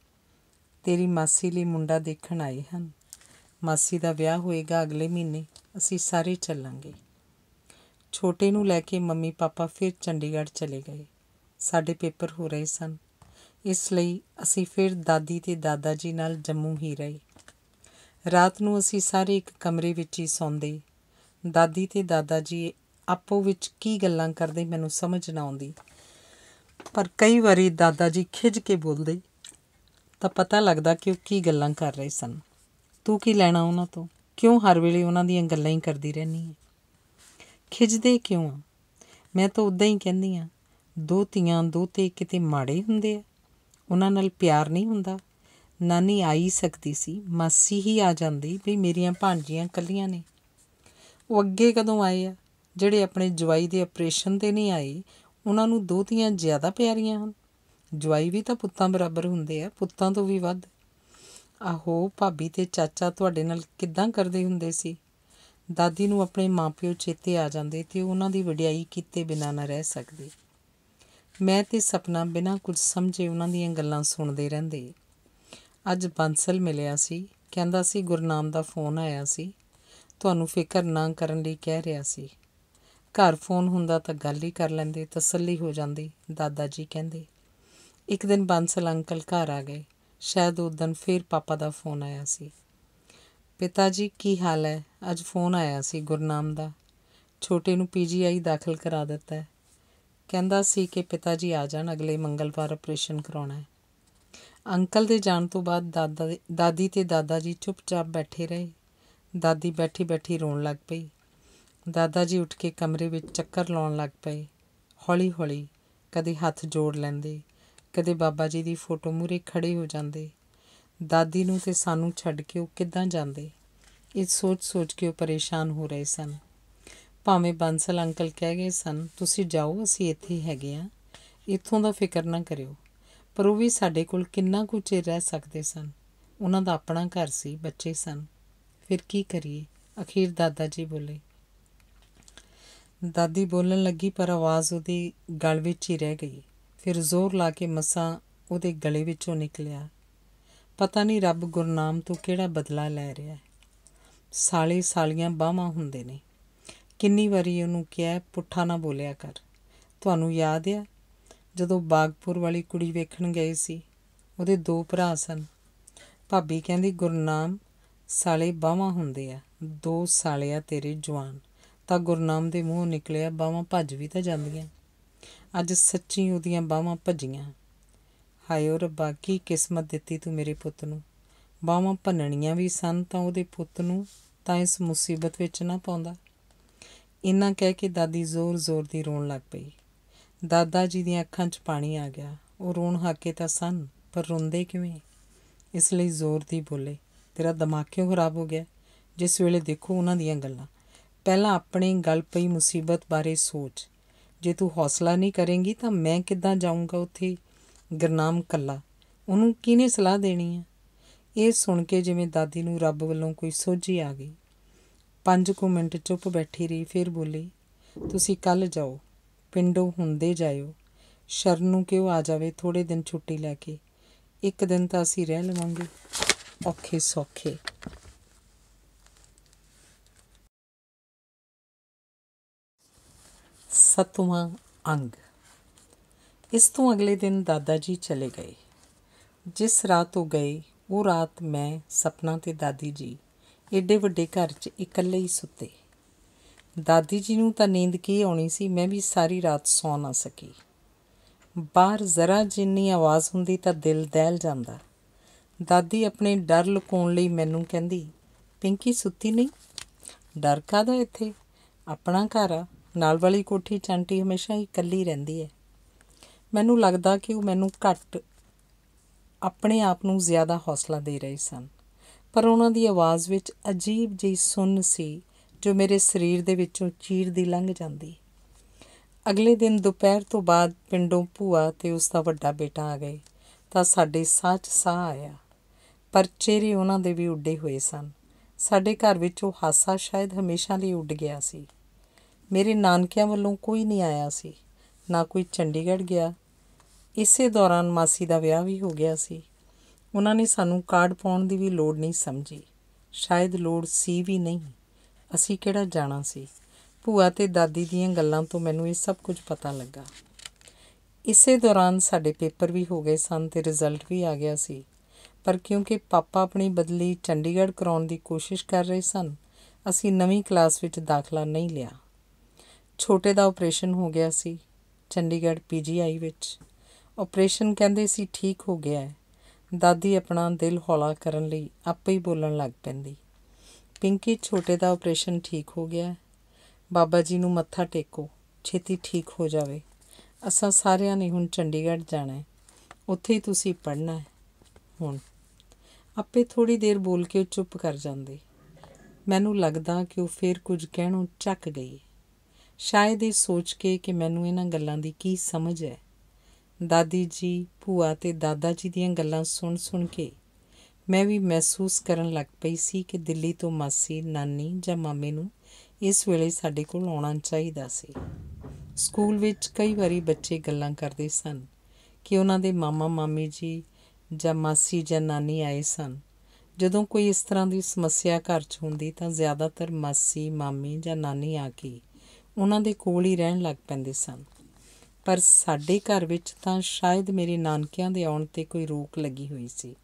ਤੇਰੀ ਮਾਸੀ ਲਈ ਮੁੰਡਾ ਦੇਖਣ ਆਏ ਹਨ ਮਾਸੀ ਦਾ ਵਿਆਹ ਹੋਏਗਾ ਅਗਲੇ ਮਹੀਨੇ ਅਸੀਂ ਸਾਰੇ ਚੱਲਾਂਗੇ ਛੋਟੇ ਨੂੰ ਲੈ ਕੇ ਮੰਮੀ ਪਾਪਾ ਫਿਰ ਚੰਡੀਗੜ੍ਹ ਚਲੇ ਗਏ ਸਾਡੇ ਪੇਪਰ ਹੋ ਰਹੇ ਸਨ ਇਸ ਲਈ ਅਸੀਂ ਫਿਰ ਦਾਦੀ ਤੇ ਦਾਦਾ ਜੀ ਨਾਲ ਜੰਮੂ ਹੀ ਰਹੇ ਰਾਤ ਨੂੰ ਅਸੀਂ ਸਾਰੇ ਇੱਕ ਕਮਰੇ ਵਿੱਚ ਹੀ ਸੌਂਦੇ ਦਾਦੀ ਤੇ ਦਾਦਾ ਜੀ ਆਪੋ ਵਿੱਚ ਕੀ ਗੱਲਾਂ ਕਰਦੇ ਮੈਨੂੰ ਸਮਝ ਨਾ ਆਉਂਦੀ ਪਰ ਕਈ ਵਾਰੀ ਦਾਦਾ ਜੀ ਖਿਜ ਕੇ ਬੋਲਦੇ ਤਾਂ ਪਤਾ ਲੱਗਦਾ ਕਿ ਉਹ ਕੀ ਗੱਲਾਂ ਕਰ ਰਹੇ ਸਨ ਤੂੰ ਕੀ ਲੈਣਾ ਉਹਨਾਂ ਤੋਂ ਕਿਉਂ ਹਰ ਵੇਲੇ ਉਹਨਾਂ ਦੀਆਂ ਗੱਲਾਂ ਹੀ ਕਰਦੀ ਰਹਿਣੀ ਹੈ ਖਿਜਦੇ ਕਿਉਂ ਆ ਮੈਂ ਤਾਂ ਉਦਾਂ ਹੀ ਕਹਿੰਦੀ ਆ ਦੋ ਧੀਆਂ ਦੋ ਤੇ ਕਿਤੇ ਮਾੜੇ ਹੁੰਦੇ ਆ ਉਹਨਾਂ ਨਾਲ ਪਿਆਰ ਨਹੀਂ ਹੁੰਦਾ ਨਾਨੀ ਆਈ ਸਕਦੀ ਸੀ ਮਾਸੀ ਹੀ ਆ ਜਾਂਦੀ ਵੀ ਮੇਰੀਆਂ ਭਾਂਜੀਆਂ ਕੱਲੀਆਂ ਨੇ ਉਹ ਅੱਗੇ ਕਦੋਂ ਆਏ ਆ ਜਿਹੜੇ ਆਪਣੇ ਜਵਾਈ ਦੇ ਆਪਰੇਸ਼ਨ ਤੇ ਨਹੀਂ ਆਏ ਉਹਨਾਂ ਨੂੰ ਦੋਤੀਆਂ ਜ਼ਿਆਦਾ ਪਿਆਰੀਆਂ ਹਨ ਜਵਾਈ ਵੀ ਤਾਂ ਪੁੱਤਾਂ ਬਰਾਬਰ ਹੁੰਦੇ ਆ ਪੁੱਤਾਂ ਤੋਂ ਵੀ ਵੱਧ ਆਹੋ ਭਾਬੀ ਤੇ ਚਾਚਾ ਤੁਹਾਡੇ ਨਾਲ ਕਿੱਦਾਂ ਕਰਦੇ ਹੁੰਦੇ ਸੀ ਦਾਦੀ ਨੂੰ ਆਪਣੇ ਮਾਪਿਓ ਚੇਤੇ ਆ ਜਾਂਦੇ ਤੇ ਉਹਨਾਂ ਦੀ ਵਡਿਆਈ ਕੀਤੇ ਬਿਨਾਂ ਨਾ ਰਹਿ ਸਕਦੇ ਮੈਂ ਤੇ ਸਪਨਾ ਬਿਨਾਂ ਕੁਝ ਸਮਝੇ ਉਹਨਾਂ ਦੀਆਂ ਗੱਲਾਂ ਸੁਣਦੇ ਰਹਿੰਦੇ ਅੱਜ ਬੰਸਲ ਮਿਲਿਆ ਸੀ ਕਹਿੰਦਾ ਸੀ ਗੁਰਨਾਮ ਦਾ ਫੋਨ ਆਇਆ ਸੀ ਤੁਹਾਨੂੰ ਫਿਕਰ ਨਾ ਕਰਨ ਲਈ ਕਹਿ ਰਿਹਾ ਸੀ ਘਰ ਫੋਨ ਹੁੰਦਾ ਤਾਂ ਗੱਲ ਹੀ ਕਰ ਲੈਂਦੇ ਤਸੱਲੀ ਹੋ ਜਾਂਦੀ ਦਾਦਾ ਜੀ ਕਹਿੰਦੇ ਇੱਕ ਦਿਨ ਬੰਸਲ ਅੰਕਲ ਘਰ ਆ ਗਏ ਸ਼ਾਇਦ ਉਸ ਦਿਨ ਫੇਰ ਪਾਪਾ ਦਾ ਫੋਨ ਆਇਆ ਸੀ ਪਿਤਾ ਜੀ ਕੀ ਹਾਲ ਹੈ ਅੱਜ ਫੋਨ ਆਇਆ ਸੀ ਗੁਰਨਾਮ ਦਾ ਛੋਟੇ ਨੂੰ ਪੀਜੀਆਈ ਦਾਖਲ ਕਰਾ ਦਿੱਤਾ ਹੈ ਕਹਿੰਦਾ ਸੀ ਕਿ ਪਿਤਾ ਜੀ ਆ ਜਾਣ ਅਗਲੇ ਮੰਗਲਵਾਰ ਆਪਰੇਸ਼ਨ ਕਰਾਉਣਾ ਹੈ ਅੰਕਲ ਦੇ ਜਾਣ ਤੋਂ ਬਾਅਦ ਦਾਦਾ ਦਾਦੀ ਤੇ ਦਾਦਾ ਜੀ ਚੁੱਪਚਾਪ ਬੈਠੇ ਰਹੇ ਦਾਦੀ ਬੈਠੀ ਬੈਠੀ ਰੋਣ ਲੱਗ ਪਈ ਦਾਦਾ ਜੀ ਉੱਠ ਕੇ ਕਮਰੇ ਵਿੱਚ ਚੱਕਰ ਲਾਉਣ ਲੱਗ ਪਏ ਹੌਲੀ ਹੌਲੀ ਕਦੇ ਹੱਥ ਜੋੜ ਲੈਂਦੇ ਕਦੇ ਬਾਬਾ ਜੀ ਦੀ ਫੋਟੋ ਮੂਰੇ ਖੜੇ ਹੋ ਜਾਂਦੇ ਦਾਦੀ ਨੂੰ ਤੇ ਸਾਨੂੰ ਛੱਡ ਕੇ ਉਹ ਕਿੱਦਾਂ ਜਾਂਦੇ ਇਹ ਸੋਚ-ਸੋਚ ਕੇ ਉਹ ਪਰੇਸ਼ਾਨ ਹੋ ਰਹੇ ਸਨ ਭਾਵੇਂ ਬੰਸਲ ਅੰਕਲ ਕਹਿ ਗਏ ਸਨ ਤੁਸੀਂ ਜਾਓ ਅਸੀਂ ਇੱਥੇ ਹੈਗੇ ਆ ਇੱਥੋਂ ਦਾ ਫਿਕਰ ਨਾ ਕਰਿਓ ਪਰ ਉਹ ਵੀ ਸਾਡੇ ਕੋਲ ਕਿੰਨਾ ਕੁ ਚਿਰ ਰਹਿ ਸਕਦੇ ਸਨ ਉਹਨਾਂ ਦਾ ਆਪਣਾ ਘਰ ਸੀ ਬੱਚੇ ਸਨ ਫਿਰ ਕੀ ਕਰੀਏ ਅਖੀਰ ਦਾਦਾ ਜੀ ਬੋਲੇ ਦਾਦੀ ਬੋਲਣ ਲੱਗੀ ਪਰ ਆਵਾਜ਼ ਉਹਦੀ ਗਲ ਵਿੱਚ ਹੀ ਰਹਿ ਗਈ ਫਿਰ ਜ਼ੋਰ ਲਾ ਕੇ ਮਸਾਂ ਉਹਦੇ ਗਲੇ ਵਿੱਚੋਂ ਨਿਕਲਿਆ ਪਤਾ ਨਹੀਂ ਰੱਬ ਗੁਰਨਾਮ ਤੋਂ ਕਿਹੜਾ ਬਦਲਾ ਲੈ ਰਿਹਾ ਹੈ ਸਾਲੇ ਸਾਲੀਆਂ ਬਾਹਾਂ ਹੁੰਦੇ ਨੇ ਕਿੰਨੀ ਵਾਰੀ ਉਹਨੂੰ ਕਿਹਾ ਪੁੱਠਾ ਨਾ ਬੋਲਿਆ ਕਰ ਤੁਹਾਨੂੰ ਯਾਦ ਆ ਜਦੋਂ ਬਾਗਪੁਰ ਵਾਲੀ ਕੁੜੀ ਵੇਖਣ ਗਏ ਸੀ ਉਹਦੇ ਦੋ ਭਰਾ ਸਨ ਭਾਬੀ ਕਹਿੰਦੀ ਗੁਰਨਾਮ ਸਾਲੇ ਬਾਵਾ ਹੁੰਦੇ ਆ ਦੋ ਸਾਲਿਆ ਤੇਰੇ ਜਵਾਨ ਤਾਂ ਗੁਰਨਾਮ ਦੇ ਮੂੰਹੋਂ ਨਿਕਲਿਆ ਬਾਵਾ ਭੱਜ ਵੀ ਤਾਂ ਜਾਂਦੀਆਂ ਅੱਜ ਸੱਚੀ ਉਹਦੀਆਂ ਬਾਵਾ ਭੱਜੀਆਂ ਹਾਏ ਰੱਬਾ ਕੀ ਕਿਸਮਤ ਦਿੱਤੀ ਤੂੰ ਮੇਰੇ ਪੁੱਤ ਨੂੰ ਬਾਵਾ ਭੰਨਣੀਆਂ ਵੀ ਸਨ ਤਾਂ ਉਹਦੇ ਪੁੱਤ ਨੂੰ ਤਾਂ ਇਸ ਮੁਸੀਬਤ ਵਿੱਚ ਨਾ ਪਾਉਂਦਾ ਇੰਨਾ ਕਹਿ ਕੇ ਦਾਦੀ ਜ਼ੋਰ-ਜ਼ੋਰ ਦੀ ਰੋਣ ਲੱਗ ਪਈ ਦਾਦਾ ਜੀ ਦੀਆਂ ਅੱਖਾਂ 'ਚ ਪਾਣੀ ਆ ਗਿਆ ਉਹ ਰੋਣ ਹਾਕੇ ਤਾਂ ਸਨ ਪਰ ਰੋਂਦੇ ਕਿਵੇਂ ਇਸ ਲਈ ਜ਼ੋਰ ਦੀ ਬੋਲੇ ਤੇਰਾ ਦਿਮਾਗ ਕਿਉਂ ਖਰਾਬ ਹੋ ਗਿਆ ਜਿਸ ਵੇਲੇ ਦੇਖੋ ਉਹਨਾਂ ਦੀਆਂ ਗੱਲਾਂ ਪਹਿਲਾਂ ਆਪਣੇ ਗੱਲ ਪਈ ਮੁਸੀਬਤ ਬਾਰੇ ਸੋਚ ਜੇ ਤੂੰ ਹੌਸਲਾ ਨਹੀਂ ਕਰੇਂਗੀ ਤਾਂ ਮੈਂ ਕਿੱਦਾਂ ਜਾਊਂਗਾ ਉੱਥੇ ਗਰਨਾਮ ਕੱਲਾ ਉਹਨੂੰ ਕਿਹਨੇ ਸਲਾਹ ਦੇਣੀ ਹੈ ਇਹ ਸੁਣ ਕੇ ਜਿਵੇਂ ਦਾਦੀ ਨੂੰ ਰੱਬ ਵੱਲੋਂ ਕੋਈ ਸੋਝੀ ਆ ਗਈ ਪੰਜ ਕੁ ਮਿੰਟ ਚੁੱਪ ਬੈਠੀ ਰਹੀ ਫਿਰ ਬੋਲੀ ਤੁਸੀਂ ਕੱਲ ਜਾਓ ਪਿੰਡੋਂ ਹੁੰਦੇ ਜਾਇਓ ਸ਼ਰਨ ਨੂੰ ਕਿਉਂ ਆ ਜਾਵੇ ਥੋੜੇ ਦਿਨ ਛੁੱਟੀ ਲੈ ਕੇ ਇੱਕ ਦਿਨ ਤਾਂ ਅਸੀਂ ਰਹਿ ਲਵਾਂਗੇ ਔਖੇ ਸੌਖੇ ਸਤਵਾਂ ਅੰਗ ਇਸ ਤੋਂ ਅਗਲੇ ਦਿਨ ਦਾਦਾ ਜੀ ਚਲੇ ਗਏ ਜਿਸ ਰਾਤ ਉਹ ਗਏ ਉਹ ਰਾਤ ਮੈਂ ਸਪਨਾ ਤੇ ਦਾਦੀ ਜੀ ਏਡੇ ਵੱਡੇ ਘਰ 'ਚ ਇਕੱਲੇ ਹੀ ਸੁੱਤੇ ਦਾਦੀ ਜੀ ਨੂੰ ਤਾਂ ਨੀਂਦ ਕੀ ਆਉਣੀ ਸੀ ਮੈਂ ਵੀ ਸਾਰੀ ਰਾਤ ਸੌ ਨਾ ਸਕੀ ਬਾਹਰ ਜ਼ਰਾ ਜਿੰਨੀ ਆਵਾਜ਼ ਹੁੰਦੀ ਤਾਂ ਦਿਲ ਦਹਿਲ ਜਾਂਦਾ ਦਾਦੀ ਆਪਣੇ ਡਰ ਲੁਕਾਉਣ ਲਈ ਮੈਨੂੰ ਕਹਿੰਦੀ ਪਿੰਕੀ ਸੁੱਤੀ ਨਹੀਂ ਡਰ ਕਾਦਾ ਇੱਥੇ ਆਪਣਾ ਘਰ ਆ ਨਾਲ ਵਾਲੀ ਕੋਠੀ ਚੰਟੀ ਹਮੇਸ਼ਾ ਹੀ ਇਕੱਲੀ ਰਹਿੰਦੀ ਹੈ ਮੈਨੂੰ ਲੱਗਦਾ ਕਿ ਉਹ ਮੈਨੂੰ ਘੱਟ ਆਪਣੇ ਆਪ ਨੂੰ ਜ਼ਿਆਦਾ ਹੌਸਲਾ ਦੇ ਰਹੇ ਸਨ ਪਰ ਉਹਨਾਂ ਦੀ ਆਵਾਜ਼ ਵਿੱਚ ਅਜੀਬ ਜਿਹੀ ਸੁੰਨ ਸੀ ਜੋ ਮੇਰੇ ਸਰੀਰ ਦੇ ਵਿੱਚੋਂ ਦੀ ਲੰਘ ਜਾਂਦੀ ਅਗਲੇ ਦਿਨ ਦੁਪਹਿਰ ਤੋਂ ਬਾਅਦ ਪਿੰਡੋਂ ਭੂਆ ਤੇ ਉਸ ਦਾ ਵੱਡਾ ਬੇਟਾ ਆ ਗਏ ਤਾਂ ਸਾਡੇ ਸਾਹ 'ਚ ਸਾਹ ਆਇਆ ਪਰ ਚਿਹਰੇ ਉਹਨਾਂ ਦੇ ਵੀ ਉੱਡੇ ਹੋਏ ਸਨ ਸਾਡੇ ਘਰ ਵਿੱਚ ਉਹ ਹਾਸਾ ਸ਼ਾਇਦ ਹਮੇਸ਼ਾ ਲਈ ਉੱਡ ਗਿਆ ਸੀ ਮੇਰੇ ਨਾਨਕਿਆਂ ਵੱਲੋਂ ਕੋਈ ਨਹੀਂ ਆਇਆ ਸੀ ਨਾ ਕੋਈ ਚੰਡੀਗੜ੍ਹ ਗਿਆ ਇਸੇ ਦੌਰਾਨ ਮਾਸੀ ਦਾ ਵਿਆਹ ਵੀ ਹੋ ਗਿਆ ਸੀ ਉਹਨਾਂ ਨੇ ਸਾਨੂੰ ਕਾਰਡ ਪਾਉਣ ਦੀ ਵੀ ਲੋੜ ਨਹੀਂ ਸਮਝੀ ਸ਼ਾਇਦ ਲੋੜ ਸੀ ਵੀ ਨਹੀਂ ਅਸੀਂ ਕਿਹੜਾ ਜਾਣਾ ਸੀ ਭੂਆ ਤੇ ਦਾਦੀ ਦੀਆਂ ਗੱਲਾਂ ਤੋਂ ਮੈਨੂੰ ਇਹ ਸਭ ਕੁਝ ਪਤਾ ਲੱਗਾ ਇਸੇ ਦੌਰਾਨ ਸਾਡੇ ਪੇਪਰ ਵੀ ਹੋ ਗਏ ਸਨ ਤੇ ਰਿਜ਼ਲਟ ਵੀ ਆ ਗਿਆ ਸੀ ਪਰ ਕਿਉਂਕਿ ਪਾਪਾ ਆਪਣੀ ਬਦਲੀ ਚੰਡੀਗੜ੍ਹ ਕਰਾਉਣ ਦੀ ਕੋਸ਼ਿਸ਼ ਕਰ ਰਹੇ ਸਨ ਅਸੀਂ ਨਵੀਂ ਕਲਾਸ ਵਿੱਚ ਦਾਖਲਾ ਨਹੀਂ ਲਿਆ ਛੋਟੇ ਦਾ ਆਪਰੇਸ਼ਨ ਹੋ ਗਿਆ ਸੀ ਚੰਡੀਗੜ੍ਹ ਪੀਜੀਆਈ ਵਿੱਚ ਆਪਰੇਸ਼ਨ ਕਹਿੰਦੇ ਸੀ ਠੀਕ ਹੋ ਗਿਆ ਹੈ ਦਾਦੀ ਆਪਣਾ ਦਿਲ ਹੌਲਾ ਕਰਨ ਲਈ ਆਪੇ ਹੀ ਬੋਲਣ ਲੱਗ ਪੈਂਦੀ ਪਿੰਕੀ ਛੋਟੇ ਦਾ ਆਪਰੇਸ਼ਨ ਠੀਕ ਹੋ ਗਿਆ ਬਾਬਾ ਜੀ ਨੂੰ ਮੱਥਾ ਟੇਕੋ ਛੇਤੀ ਠੀਕ ਹੋ ਜਾਵੇ ਅਸਾਂ ਸਾਰਿਆਂ ਨੇ ਹੁਣ ਚੰਡੀਗੜ੍ਹ ਜਾਣਾ ਹੈ ਉੱਥੇ ਹੀ ਤੁਸੀਂ ਪੜ੍ਹਨਾ ਹੈ ਹੁਣ ਆਪੇ ਥੋੜੀ ਦੇਰ ਬੋਲ ਕੇ ਚੁੱਪ ਕਰ ਜਾਂਦੇ ਮੈਨੂੰ ਲੱਗਦਾ ਕਿ ਉਹ ਫੇਰ ਕੁਝ ਕਹਿਣੋਂ ਚੱਕ ਗਈ ਸ਼ਾਇਦ ਇਹ ਸੋਚ ਕੇ ਕਿ ਮੈਨੂੰ ਇਹਨਾਂ ਗੱਲਾਂ ਦੀ ਕੀ ਸਮਝ ਹੈ ਦਾਦੀ ਜੀ ਭੂਆ ਤੇ ਦਾਦਾ ਜੀ ਦੀਆਂ ਗੱਲਾਂ ਸੁਣ ਸੁਣ ਕੇ ਮੈਂ ਵੀ ਮਹਿਸੂਸ ਕਰਨ ਲੱਗ ਪਈ ਸੀ ਕਿ ਦਿੱਲੀ ਤੋਂ ਮਾਸੀ ਨਾਨੀ ਜਾਂ ਮਾਮੇ ਨੂੰ ਇਸ ਵੇਲੇ ਸਾਡੇ ਕੋਲ ਆਉਣਾ ਚਾਹੀਦਾ ਸੀ ਸਕੂਲ ਵਿੱਚ ਕਈ ਵਾਰੀ ਬੱਚੇ ਗੱਲਾਂ ਕਰਦੇ ਸਨ ਕਿ ਉਹਨਾਂ ਦੇ ਮਾਮਾ ਮਾਮੀ ਜੀ ਜਾਂ ਮਾਸੀ ਜਾਂ ਨਾਨੀ ਆਏ ਸਨ ਜਦੋਂ ਕੋਈ ਇਸ ਤਰ੍ਹਾਂ ਦੀ ਸਮੱਸਿਆ ਘਰ 'ਚ ਹੁੰਦੀ ਤਾਂ ਜ਼ਿਆਦਾਤਰ ਮਾਸੀ ਮਾਮੀ ਜਾਂ ਨਾਨੀ ਆ ਕੇ ਉਹਨਾਂ ਦੇ ਕੋਲ ਹੀ ਰਹਿਣ ਲੱਗ ਪੈਂਦੇ ਸਨ ਪਰ ਸਾਡੇ ਘਰ ਵਿੱਚ ਤਾਂ ਸ਼ਾਇਦ ਮੇਰੇ ਨਾਨਕਿਆਂ ਦੇ ਆਉਣ ਤੇ ਕੋਈ ਰੋਕ ਲੱਗੀ ਹੋਈ ਸੀ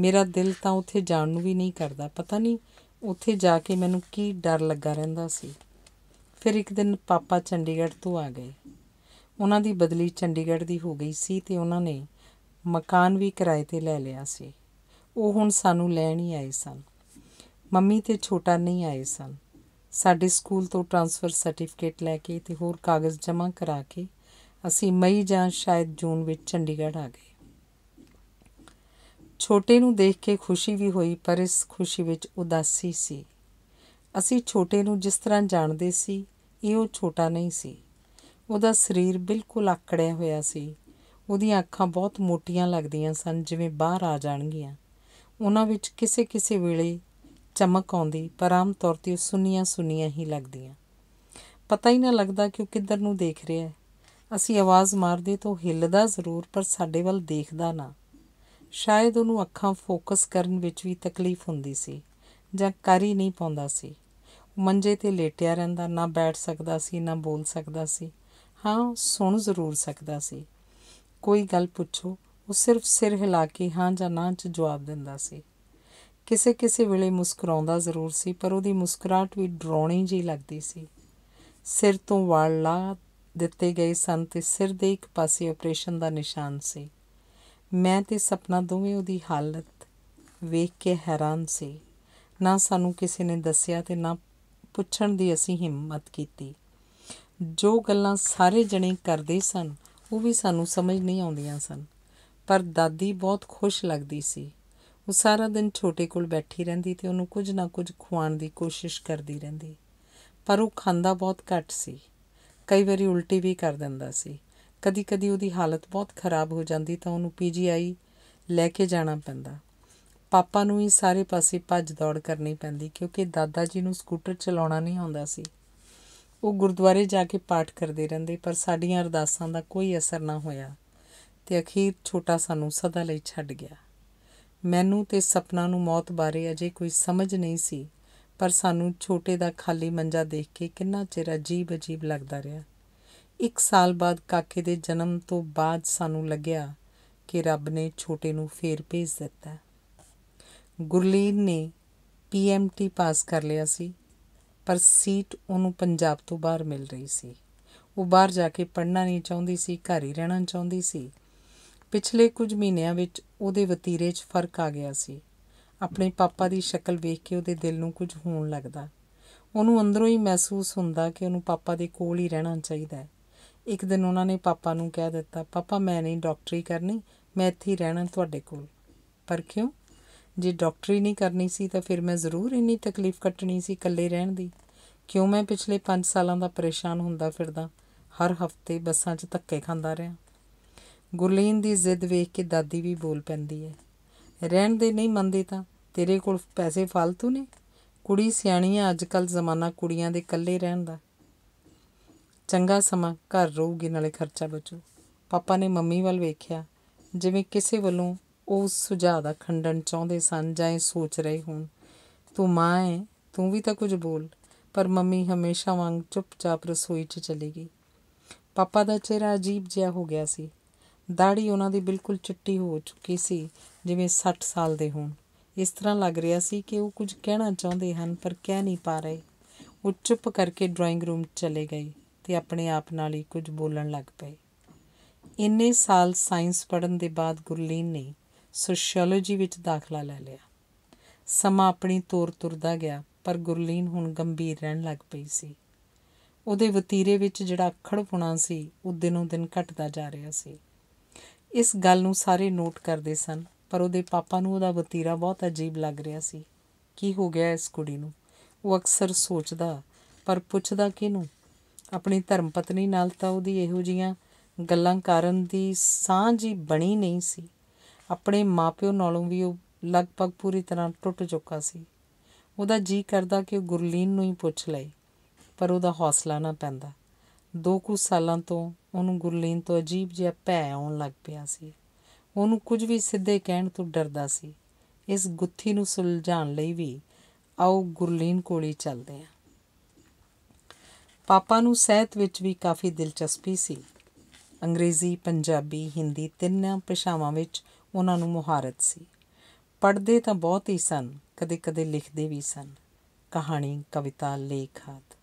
ਮੇਰਾ ਦਿਲ ਤਾਂ ਉੱਥੇ ਜਾਣ ਨੂੰ ਵੀ ਨਹੀਂ ਕਰਦਾ ਪਤਾ ਨਹੀਂ ਉੱਥੇ ਜਾ ਕੇ ਮੈਨੂੰ ਕੀ ਡਰ ਲੱਗਾ ਰਹਿੰਦਾ ਸੀ ਫਿਰ ਇੱਕ ਦਿਨ ਪਾਪਾ ਚੰਡੀਗੜ੍ਹ ਤੋਂ ਆ ਗਏ ਉਹਨਾਂ ਦੀ ਬਦਲੀ ਚੰਡੀਗੜ੍ਹ ਦੀ ਹੋ ਗਈ ਸੀ ਤੇ ਉਹਨਾਂ ਨੇ ਮਕਾਨ ਵੀ ਕਿਰਾਏ 'ਤੇ ਲੈ ਲਿਆ ਸੀ ਉਹ ਹੁਣ ਸਾਨੂੰ ਲੈਣ ਹੀ ਆਏ ਸਨ ਮੰਮੀ ਤੇ ਛੋਟਾ ਨਹੀਂ ਆਏ ਸਨ ਸਾਡੇ ਸਕੂਲ ਤੋਂ ਟ੍ਰਾਂਸਫਰ ਸਰਟੀਫਿਕੇਟ ਲੈ ਕੇ ਤੇ ਹੋਰ ਕਾਗਜ਼ ਜਮ੍ਹਾਂ ਕਰਾ ਕੇ ਅਸੀਂ ਮਈ ਜਾਂ ਸ਼ਾਇਦ ਜੂਨ ਵਿੱਚ ਚੰਡੀਗੜ੍ਹ ਆ ਗਏ ਛੋਟੇ ਨੂੰ ਦੇਖ ਕੇ ਖੁਸ਼ੀ ਵੀ ਹੋਈ ਪਰ ਇਸ ਖੁਸ਼ੀ ਵਿੱਚ ਉਦਾਸੀ ਸੀ ਅਸੀਂ ਛੋਟੇ ਨੂੰ ਜਿਸ ਤਰ੍ਹਾਂ ਜਾਣਦੇ ਸੀ ਇਹ ਉਹ ਛੋਟਾ ਨਹੀਂ ਸੀ ਉਹਦਾ ਸਰੀਰ ਬਿਲਕੁਲ ਆਕੜਿਆ ਹੋਇਆ ਸੀ ਉਹਦੀਆਂ ਅੱਖਾਂ ਬਹੁਤ ਮੋਟੀਆਂ ਲੱਗਦੀਆਂ ਸਨ ਜਿਵੇਂ ਬਾਹਰ ਆ ਜਾਣਗੀਆਂ ਉਹਨਾਂ ਵਿੱਚ ਕਿਸੇ ਕਿਸੇ ਵੇਲੇ ਚਮਕ ਆਉਂਦੀ ਪਰ ਆਮ ਤੌਰ ਤੇ ਸੁਨੀਆਂ ਸੁੰਨੀਆਂ ਸੁੰਨੀਆਂ ਹੀ ਲੱਗਦੀਆਂ ਪਤਾ ਹੀ ਨਾ ਲੱਗਦਾ ਕਿ ਉਹ ਕਿੱਧਰ ਨੂੰ ਦੇਖ ਰਿਹਾ ਹੈ ਅਸੀਂ ਆਵਾਜ਼ ਮਾਰਦੇ ਤਾਂ ਹਿੱਲਦਾ ਜ਼ਰੂਰ ਪਰ ਸਾਡੇ ਵੱਲ ਦੇਖਦਾ ਨਾ ਸ਼ਾਇਦ ਉਹਨੂੰ ਅੱਖਾਂ ਫੋਕਸ ਕਰਨ ਵਿੱਚ ਵੀ ਤਕਲੀਫ ਹੁੰਦੀ ਸੀ ਜਾਂ ਕਰ ਹੀ ਨਹੀਂ ਪਾਉਂਦਾ ਸੀ ਮੰਜੇ ਤੇ ਲੇਟਿਆ ਰਹਿੰਦਾ ਨਾ ਬੈਠ ਸਕਦਾ ਸੀ ਨਾ ਬੋਲ ਸਕਦਾ ਸੀ ਹਾਂ ਸੁਣ ਜ਼ਰੂਰ ਸਕਦਾ ਸੀ ਕੋਈ ਗੱਲ ਪੁੱਛੋ ਉਹ ਸਿਰਫ ਸਿਰ ਹਿਲਾ ਕੇ ਹਾਂ ਜਾਂ ਨਾ 'ਚ ਜਵਾਬ ਦਿੰਦਾ ਸੀ ਕਿਸੇ ਕਿਸੇ ਵੇਲੇ ਮੁਸਕਰਾਉਂਦਾ ਜ਼ਰੂਰ ਸੀ ਪਰ ਉਹਦੀ ਮੁਸਕਰਾਹਟ ਵੀ ਡਰਾਉਣੀ ਜੀ ਲੱਗਦੀ ਸੀ ਸਿਰ ਤੋਂ ਵਾਲ ਲਾ ਦਿੱਤੇ ਗਏ ਸਨ ਤੇ ਸਿਰ ਦੇ ਇੱਕ ਪਾਸੇ ਆਪਰੇਸ਼ਨ ਦਾ ਨਿਸ਼ਾਨ ਸੀ ਮੈਂ ਤੇ ਸਪਨਾ ਦੋਵੇਂ ਉਹਦੀ ਹਾਲਤ ਵੇਖ ਕੇ ਹੈਰਾਨ ਸੀ ਨਾ ਸਾਨੂੰ ਕਿਸੇ ਨੇ ਦੱਸਿਆ ਤੇ ਨਾ ਪੁੱਛਣ ਦੀ ਅਸੀਂ ਹਿੰਮਤ ਕੀਤੀ ਜੋ ਗੱਲਾਂ ਸਾਰੇ ਜਣੇ ਕਰਦੇ ਸਨ ਉਹ ਵੀ ਸਾਨੂੰ ਸਮਝ ਨਹੀਂ ਆਉਂਦੀਆਂ ਸਨ ਪਰ ਦਾਦੀ ਬਹੁਤ ਖੁਸ਼ ਲੱਗਦੀ ਸੀ ਉਹ ਸਾਰਾ ਦਿਨ ਛੋਟੇ ਕੋਲ ਬੈਠੀ ਰਹਿੰਦੀ ਤੇ ਉਹਨੂੰ ਕੁਝ ਨਾ ਕੁਝ ਖਵਾਉਣ ਦੀ ਕੋਸ਼ਿਸ਼ ਕਰਦੀ ਰਹਿੰਦੀ ਪਰ ਉਹ ਖਾਂਦਾ ਬਹੁਤ ਘੱਟ ਸੀ ਕਈ ਵਾਰੀ ਉਲਟੀ ਵੀ ਕਰ ਦਿੰਦਾ ਸੀ ਕਦੀ-ਕਦੀ ਉਹਦੀ ਹਾਲਤ ਬਹੁਤ ਖਰਾਬ ਹੋ ਜਾਂਦੀ ਤਾਂ ਉਹਨੂੰ ਪੀਜੀਆਈ ਲੈ ਕੇ ਜਾਣਾ ਪੈਂਦਾ ਪਾਪਾ ਨੂੰ ਹੀ ਸਾਰੇ ਪਾਸੇ ਭੱਜ ਦੌੜ ਕਰਨੀ ਪੈਂਦੀ ਕਿਉਂਕਿ ਦਾਦਾ ਜੀ ਨੂੰ ਸਕੂਟਰ ਚਲਾਉਣਾ ਨਹੀਂ ਆਉਂਦਾ ਸੀ ਉਹ ਗੁਰਦੁਆਰੇ ਜਾ ਕੇ ਪਾਠ ਕਰਦੇ ਰਹਿੰਦੇ ਪਰ ਸਾਡੀਆਂ ਅਰਦਾਸਾਂ ਦਾ ਕੋਈ ਅਸਰ ਨਾ ਹੋਇਆ ਤੇ ਅਖੀਰ ਛੋਟਾ ਸਾਨੂੰ ਸਦਾ ਲਈ ਛੱਡ ਗਿਆ ਮੈਨੂੰ ਤੇ ਸਪਨਾ ਨੂੰ ਮੌਤ ਬਾਰੇ ਅਜੇ ਕੋਈ ਸਮਝ ਨਹੀਂ ਸੀ ਪਰ ਸਾਨੂੰ ਛੋਟੇ ਦਾ ਖਾਲੀ ਮੰਜਾ ਦੇਖ ਕੇ ਕਿੰਨਾ ਚਿਰ ਅਜੀਬ ਅਜੀਬ ਲੱਗਦਾ ਰਿਹਾ ਇੱਕ ਸਾਲ ਬਾਅਦ ਕਾਕੇ ਦੇ ਜਨਮ ਤੋਂ ਬਾਅਦ ਸਾਨੂੰ ਲੱਗਿਆ ਕਿ ਰੱਬ ਨੇ ਛੋਟੇ ਨੂੰ ਫੇਰ ਭੇਜ ਦਿੱਤਾ ਗੁਰਲੀਨ ਨੇ ਪੀਐਮਟੀ ਪਾਸ ਕਰ ਲਿਆ ਸੀ ਪਰ ਸੀਟ ਉਹਨੂੰ ਪੰਜਾਬ ਤੋਂ ਬਾਹਰ ਮਿਲ ਰਹੀ ਸੀ ਉਹ ਬਾਹਰ ਜਾ ਕੇ ਪੜ੍ਹਨਾ ਨਹੀਂ ਚਾਹੁੰਦੀ ਸੀ ਘਰ ਹੀ ਰਹਿਣਾ ਚਾਹੁੰਦੀ ਸੀ ਪਿਛਲੇ ਕੁਝ ਮਹੀਨਿਆਂ ਵਿੱਚ ਉਹਦੇ ਵਤੀਰੇ 'ਚ ਫਰਕ ਆ ਗਿਆ ਸੀ ਆਪਣੇ ਪਾਪਾ ਦੀ ਸ਼ਕਲ ਵੇਖ ਕੇ ਉਹਦੇ ਦਿਲ ਨੂੰ ਕੁਝ ਹੋਣ ਲੱਗਦਾ ਉਹਨੂੰ ਅੰਦਰੋਂ ਹੀ ਮਹਿਸੂਸ ਹੁੰਦਾ ਕਿ ਉਹਨੂੰ ਪਾਪਾ ਦੇ ਕੋਲ ਹੀ ਰਹਿਣਾ ਚਾਹੀਦਾ ਹੈ ਇੱਕ ਦਿਨ ਉਹਨਾਂ ਨੇ ਪਾਪਾ ਨੂੰ ਕਹਿ ਦਿੱਤਾ ਪਾਪਾ ਮੈਂ ਨਹੀਂ ਡਾਕਟਰੀ ਕਰਨੀ ਮੈਂ ਇੱਥੇ ਹੀ ਰਹਿਣਾ ਤੁਹਾਡੇ ਕੋਲ ਪਰ ਕਿਉਂ ਜੇ ਡਾਕਟਰੀ ਨਹੀਂ ਕਰਨੀ ਸੀ ਤਾਂ ਫਿਰ ਮੈਂ ਜ਼ਰੂਰ ਇੰਨੀ ਤਕਲੀਫ ਕੱਟਣੀ ਸੀ ਇਕੱਲੇ ਰਹਿਣ ਦੀ ਕਿਉਂ ਮੈਂ ਪਿਛਲੇ 5 ਸਾਲਾਂ ਦਾ ਪਰੇਸ਼ਾਨ ਹੁੰਦਾ ਫਿਰਦਾ ਹਰ ਹਫਤੇ ਬੱਸਾਂ 'ਚ ਧੱਕੇ ਖਾਂਦਾ ਰਿਹਾ ਗੁਰਲੀਨ ਦੀ ਜ਼ਿੱਦ ਵੇਖ ਕੇ ਦਾਦੀ ਵੀ ਬੋਲ ਪੈਂਦੀ ਹੈ ਰਹਿਣ ਦੇ ਨਹੀਂ ਮੰਨਦੇ ਤਾਂ ਤੇਰੇ ਕੋਲ ਪੈਸੇ ਫालतू ਨੇ ਕੁੜੀ ਸਿਆਣੀ ਆ ਅੱਜਕੱਲ ਜ਼ਮਾਨਾ ਕੁੜੀਆਂ ਦੇ ਇਕੱਲੇ ਰਹਿਣ ਦਾ ਚੰਗਾ ਸਮਾਂ ਘਰ ਰਹੂਗੀ ਨਾਲੇ ਖਰਚਾ ਬਚੂ ਪਾਪਾ ਨੇ ਮੰਮੀ ਵੱਲ ਵੇਖਿਆ ਜਿਵੇਂ ਕਿਸੇ ਵੱਲੋਂ ਉਹ ਉਸ ਸੁਝਾਅ ਦਾ ਖੰਡਨ ਚਾਹੁੰਦੇ ਸਨ ਜਾਂ ਇਹ ਸੋਚ ਰਹੇ ਹੋਣ ਤੂੰ ਮਾਂ ਹੈ ਤੂੰ ਵੀ ਤਾਂ ਕੁਝ ਬੋਲ ਪਰ ਮੰਮੀ ਹਮੇਸ਼ਾ ਵਾਂਗ ਚੁੱਪਚਾਪ ਰਸੋਈ 'ਚ ਚਲੀ ਗਈ ਪਾਪਾ ਦਾ ਚਿਹਰਾ ਅਜੀਬ ਜਿਹਾ ਹੋ ਗਿਆ ਸੀ ਦਾੜੀ ਉਹਨਾਂ ਦੀ ਬਿਲਕੁਲ ਚਿੱਟੀ ਹੋ ਚੁੱਕੀ ਸੀ ਜਿਵੇਂ 60 ਸਾਲ ਦੇ ਹੋਣ ਇਸ ਤਰ੍ਹਾਂ ਲੱਗ ਰਿਹਾ ਸੀ ਕਿ ਉਹ ਕੁਝ ਕਹਿਣਾ ਚਾਹੁੰਦੇ ਹਨ ਪਰ ਕਹਿ ਨਹੀਂ ਪਾ ਰਹੇ ਉਹ ਚੁੱਪ ਕਰਕੇ ਡਰਾਇੰਗ ਰੂਮ ਚਲੇ ਗਏ ਤੇ ਆਪਣੇ ਆਪ ਨਾਲ ਹੀ ਕੁਝ ਬੋਲਣ ਲੱਗ ਪਏ ਇੰਨੇ ਸਾਲ ਸਾਇੰਸ ਪੜਨ ਦੇ ਬਾਅਦ ਗੁਰਲੀਨ ਨੇ ਸੋਸ਼ੀਓਲੋਜੀ ਵਿੱਚ ਦਾਖਲਾ ਲੈ ਲਿਆ ਸਮਾਂ ਆਪਣੀ ਤੋਰ ਤੁਰਦਾ ਗਿਆ ਪਰ ਗੁਰਲੀਨ ਹੁਣ ਗੰਭੀਰ ਰਹਿਣ ਲੱਗ ਪਈ ਸੀ ਉਹਦੇ ਵਤੀਰੇ ਵਿੱਚ ਜਿਹੜਾ ਅੱਖੜਪੁਣਾ ਸੀ ਉਹ ਦਿਨੋਂ ਦਿਨ ਘਟਦਾ ਜਾ ਰਿਹਾ ਸੀ ਇਸ ਗੱਲ ਨੂੰ ਸਾਰੇ ਨੋਟ ਕਰਦੇ ਸਨ ਪਰ ਉਹਦੇ ਪਾਪਾ ਨੂੰ ਉਹਦਾ ਵਤੀਰਾ ਬਹੁਤ ਅਜੀਬ ਲੱਗ ਰਿਹਾ ਸੀ ਕੀ ਹੋ ਗਿਆ ਇਸ ਕੁੜੀ ਨੂੰ ਉਹ ਅਕਸਰ ਸੋਚਦਾ ਪਰ ਪੁੱਛਦਾ ਕਿਨੂੰ ਆਪਣੀ ਧਰਮ ਪਤਨੀ ਨਾਲ ਤਾਂ ਉਹਦੀ ਇਹੋ ਜੀਆਂ ਗੱਲਾਂ ਕਰਨ ਦੀ ਸਾਂਝ ਹੀ ਬਣੀ ਨਹੀਂ ਸੀ ਆਪਣੇ ਮਾਪਿਓ ਨਾਲੋਂ ਵੀ ਉਹ ਲਗਭਗ ਪੂਰੀ ਤਰ੍ਹਾਂ ਟੁੱਟ ਚੁੱਕਾ ਸੀ ਉਹਦਾ ਜੀ ਕਰਦਾ ਕਿ ਉਹ ਗੁਰਲੀਨ ਨੂੰ ਹੀ ਪੁੱਛ ਲਏ ਪਰ ਉਹਦਾ ਹੌਸਲਾ ਨਾ ਪੈਂਦਾ ਦੋ ਕੁ ਸਾਲਾਂ ਤੋਂ ਉਹਨੂੰ ਗੁਰਲੀਨ ਤੋਂ ਅਜੀਬ ਜਿਹਾ ਭੈ ਆਉਣ ਲੱਗ ਪਿਆ ਸੀ ਉਹਨੂੰ ਕੁਝ ਵੀ ਸਿੱਧੇ ਕਹਿਣ ਤੋਂ ਡਰਦਾ ਸੀ ਇਸ ਗੁੱਥੀ ਨੂੰ ਸੁਲਝਾਉਣ ਲਈ ਵੀ ਆਓ ਗੁਰਲੀਨ ਕੋਲੇ ਚੱਲਦੇ ਹਾਂ ਪਾਪਾ ਨੂੰ ਸਹਿਤ ਵਿੱਚ ਵੀ ਕਾਫੀ ਦਿਲਚਸਪੀ ਸੀ ਅੰਗਰੇਜ਼ੀ ਪੰਜਾਬੀ ਹਿੰਦੀ ਤਿੰਨਾਂ ਭਾਸ਼ਾਵਾਂ ਵਿੱਚ ਉਹਨਾਂ ਨੂੰ ਮੁਹਾਰਤ ਸੀ ਪੜਦੇ ਤਾਂ ਬਹੁਤ ਹੀ ਸਨ ਕਦੇ-ਕਦੇ ਲਿਖਦੇ ਵੀ ਸਨ ਕਹਾਣੀ ਕਵਿਤਾ ਲੇਖ ਆਦ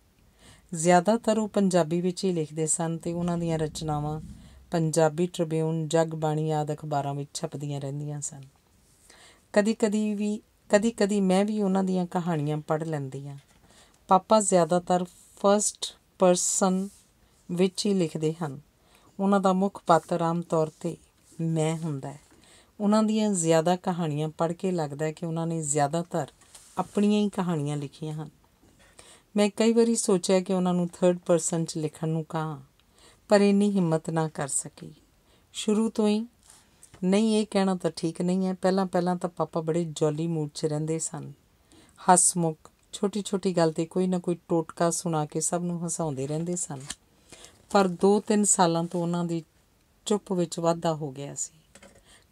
ਜ਼ਿਆਦਾਤਰ ਉਹ ਪੰਜਾਬੀ ਵਿੱਚ ਹੀ ਲਿਖਦੇ ਸਨ ਤੇ ਉਹਨਾਂ ਦੀਆਂ ਰਚਨਾਵਾਂ ਪੰਜਾਬੀ ਟ੍ਰਿਬਿਊਨ ਜਗ ਬਾਣੀ ਆਦ ਅਖਬਾਰਾਂ ਵਿੱਚ ਛਪਦੀਆਂ ਰਹਿੰਦੀਆਂ ਸਨ ਕਦੇ ਕਦੀ ਵੀ ਕਦੇ ਕਦੀ ਮੈਂ ਵੀ ਉਹਨਾਂ ਦੀਆਂ ਕਹਾਣੀਆਂ ਪੜ ਲੈਂਦੀ ਆ ਪਾਪਾ ਜ਼ਿਆਦਾਤਰ ਫਰਸਟ ਪਰਸਨ ਵਿੱਚ ਹੀ ਲਿਖਦੇ ਹਨ ਉਹਨਾਂ ਦਾ ਮੁੱਖ ਪਾਤਰ ਆਮ ਤੌਰ ਤੇ ਮੈਂ ਹੁੰਦਾ ਹੈ ਉਹਨਾਂ ਦੀਆਂ ਜ਼ਿਆਦਾ ਕਹਾਣੀਆਂ ਪੜ੍ਹ ਕੇ ਲੱਗਦਾ ਹੈ ਕਿ ਉਹਨਾਂ ਨੇ ਜ਼ਿਆਦਾਤਰ ਆਪਣੀਆਂ ਹੀ ਕਹਾਣੀਆਂ ਲਿਖੀਆਂ ਹਨ ਮੈਂ ਕਈ ਵਾਰੀ ਸੋਚਿਆ ਕਿ ਉਹਨਾਂ ਨੂੰ ਥਰਡ ਪਰਸਨ 'ਚ ਲਿਖਣ ਨੂੰ ਕਹਾਂ ਪਰ ਇੰਨੀ ਹਿੰਮਤ ਨਾ ਕਰ ਸਕੀ ਸ਼ੁਰੂ ਤੋਂ ਹੀ ਨਹੀਂ ਇਹ ਕਹਿਣਾ ਤਾਂ ਠੀਕ ਨਹੀਂ ਹੈ ਪਹਿਲਾਂ ਪਹਿਲਾਂ ਤਾਂ ਪਾਪਾ ਬੜੇ ਜੋਲੀ ਮੂਡ 'ਚ ਰਹਿੰਦੇ ਸਨ ਹਸਮੁਖ ਛੋਟੀ ਛੋਟੀ ਗੱਲ ਤੇ ਕੋਈ ਨਾ ਕੋਈ ਟੋਟਕਾ ਸੁਣਾ ਕੇ ਸਭ ਨੂੰ ਹਸਾਉਂਦੇ ਰਹਿੰਦੇ ਸਨ ਪਰ 2-3 ਸਾਲਾਂ ਤੋਂ ਉਹਨਾਂ ਦੀ ਚੁੱਪ ਵਿੱਚ ਵਾਧਾ ਹੋ ਗਿਆ ਸੀ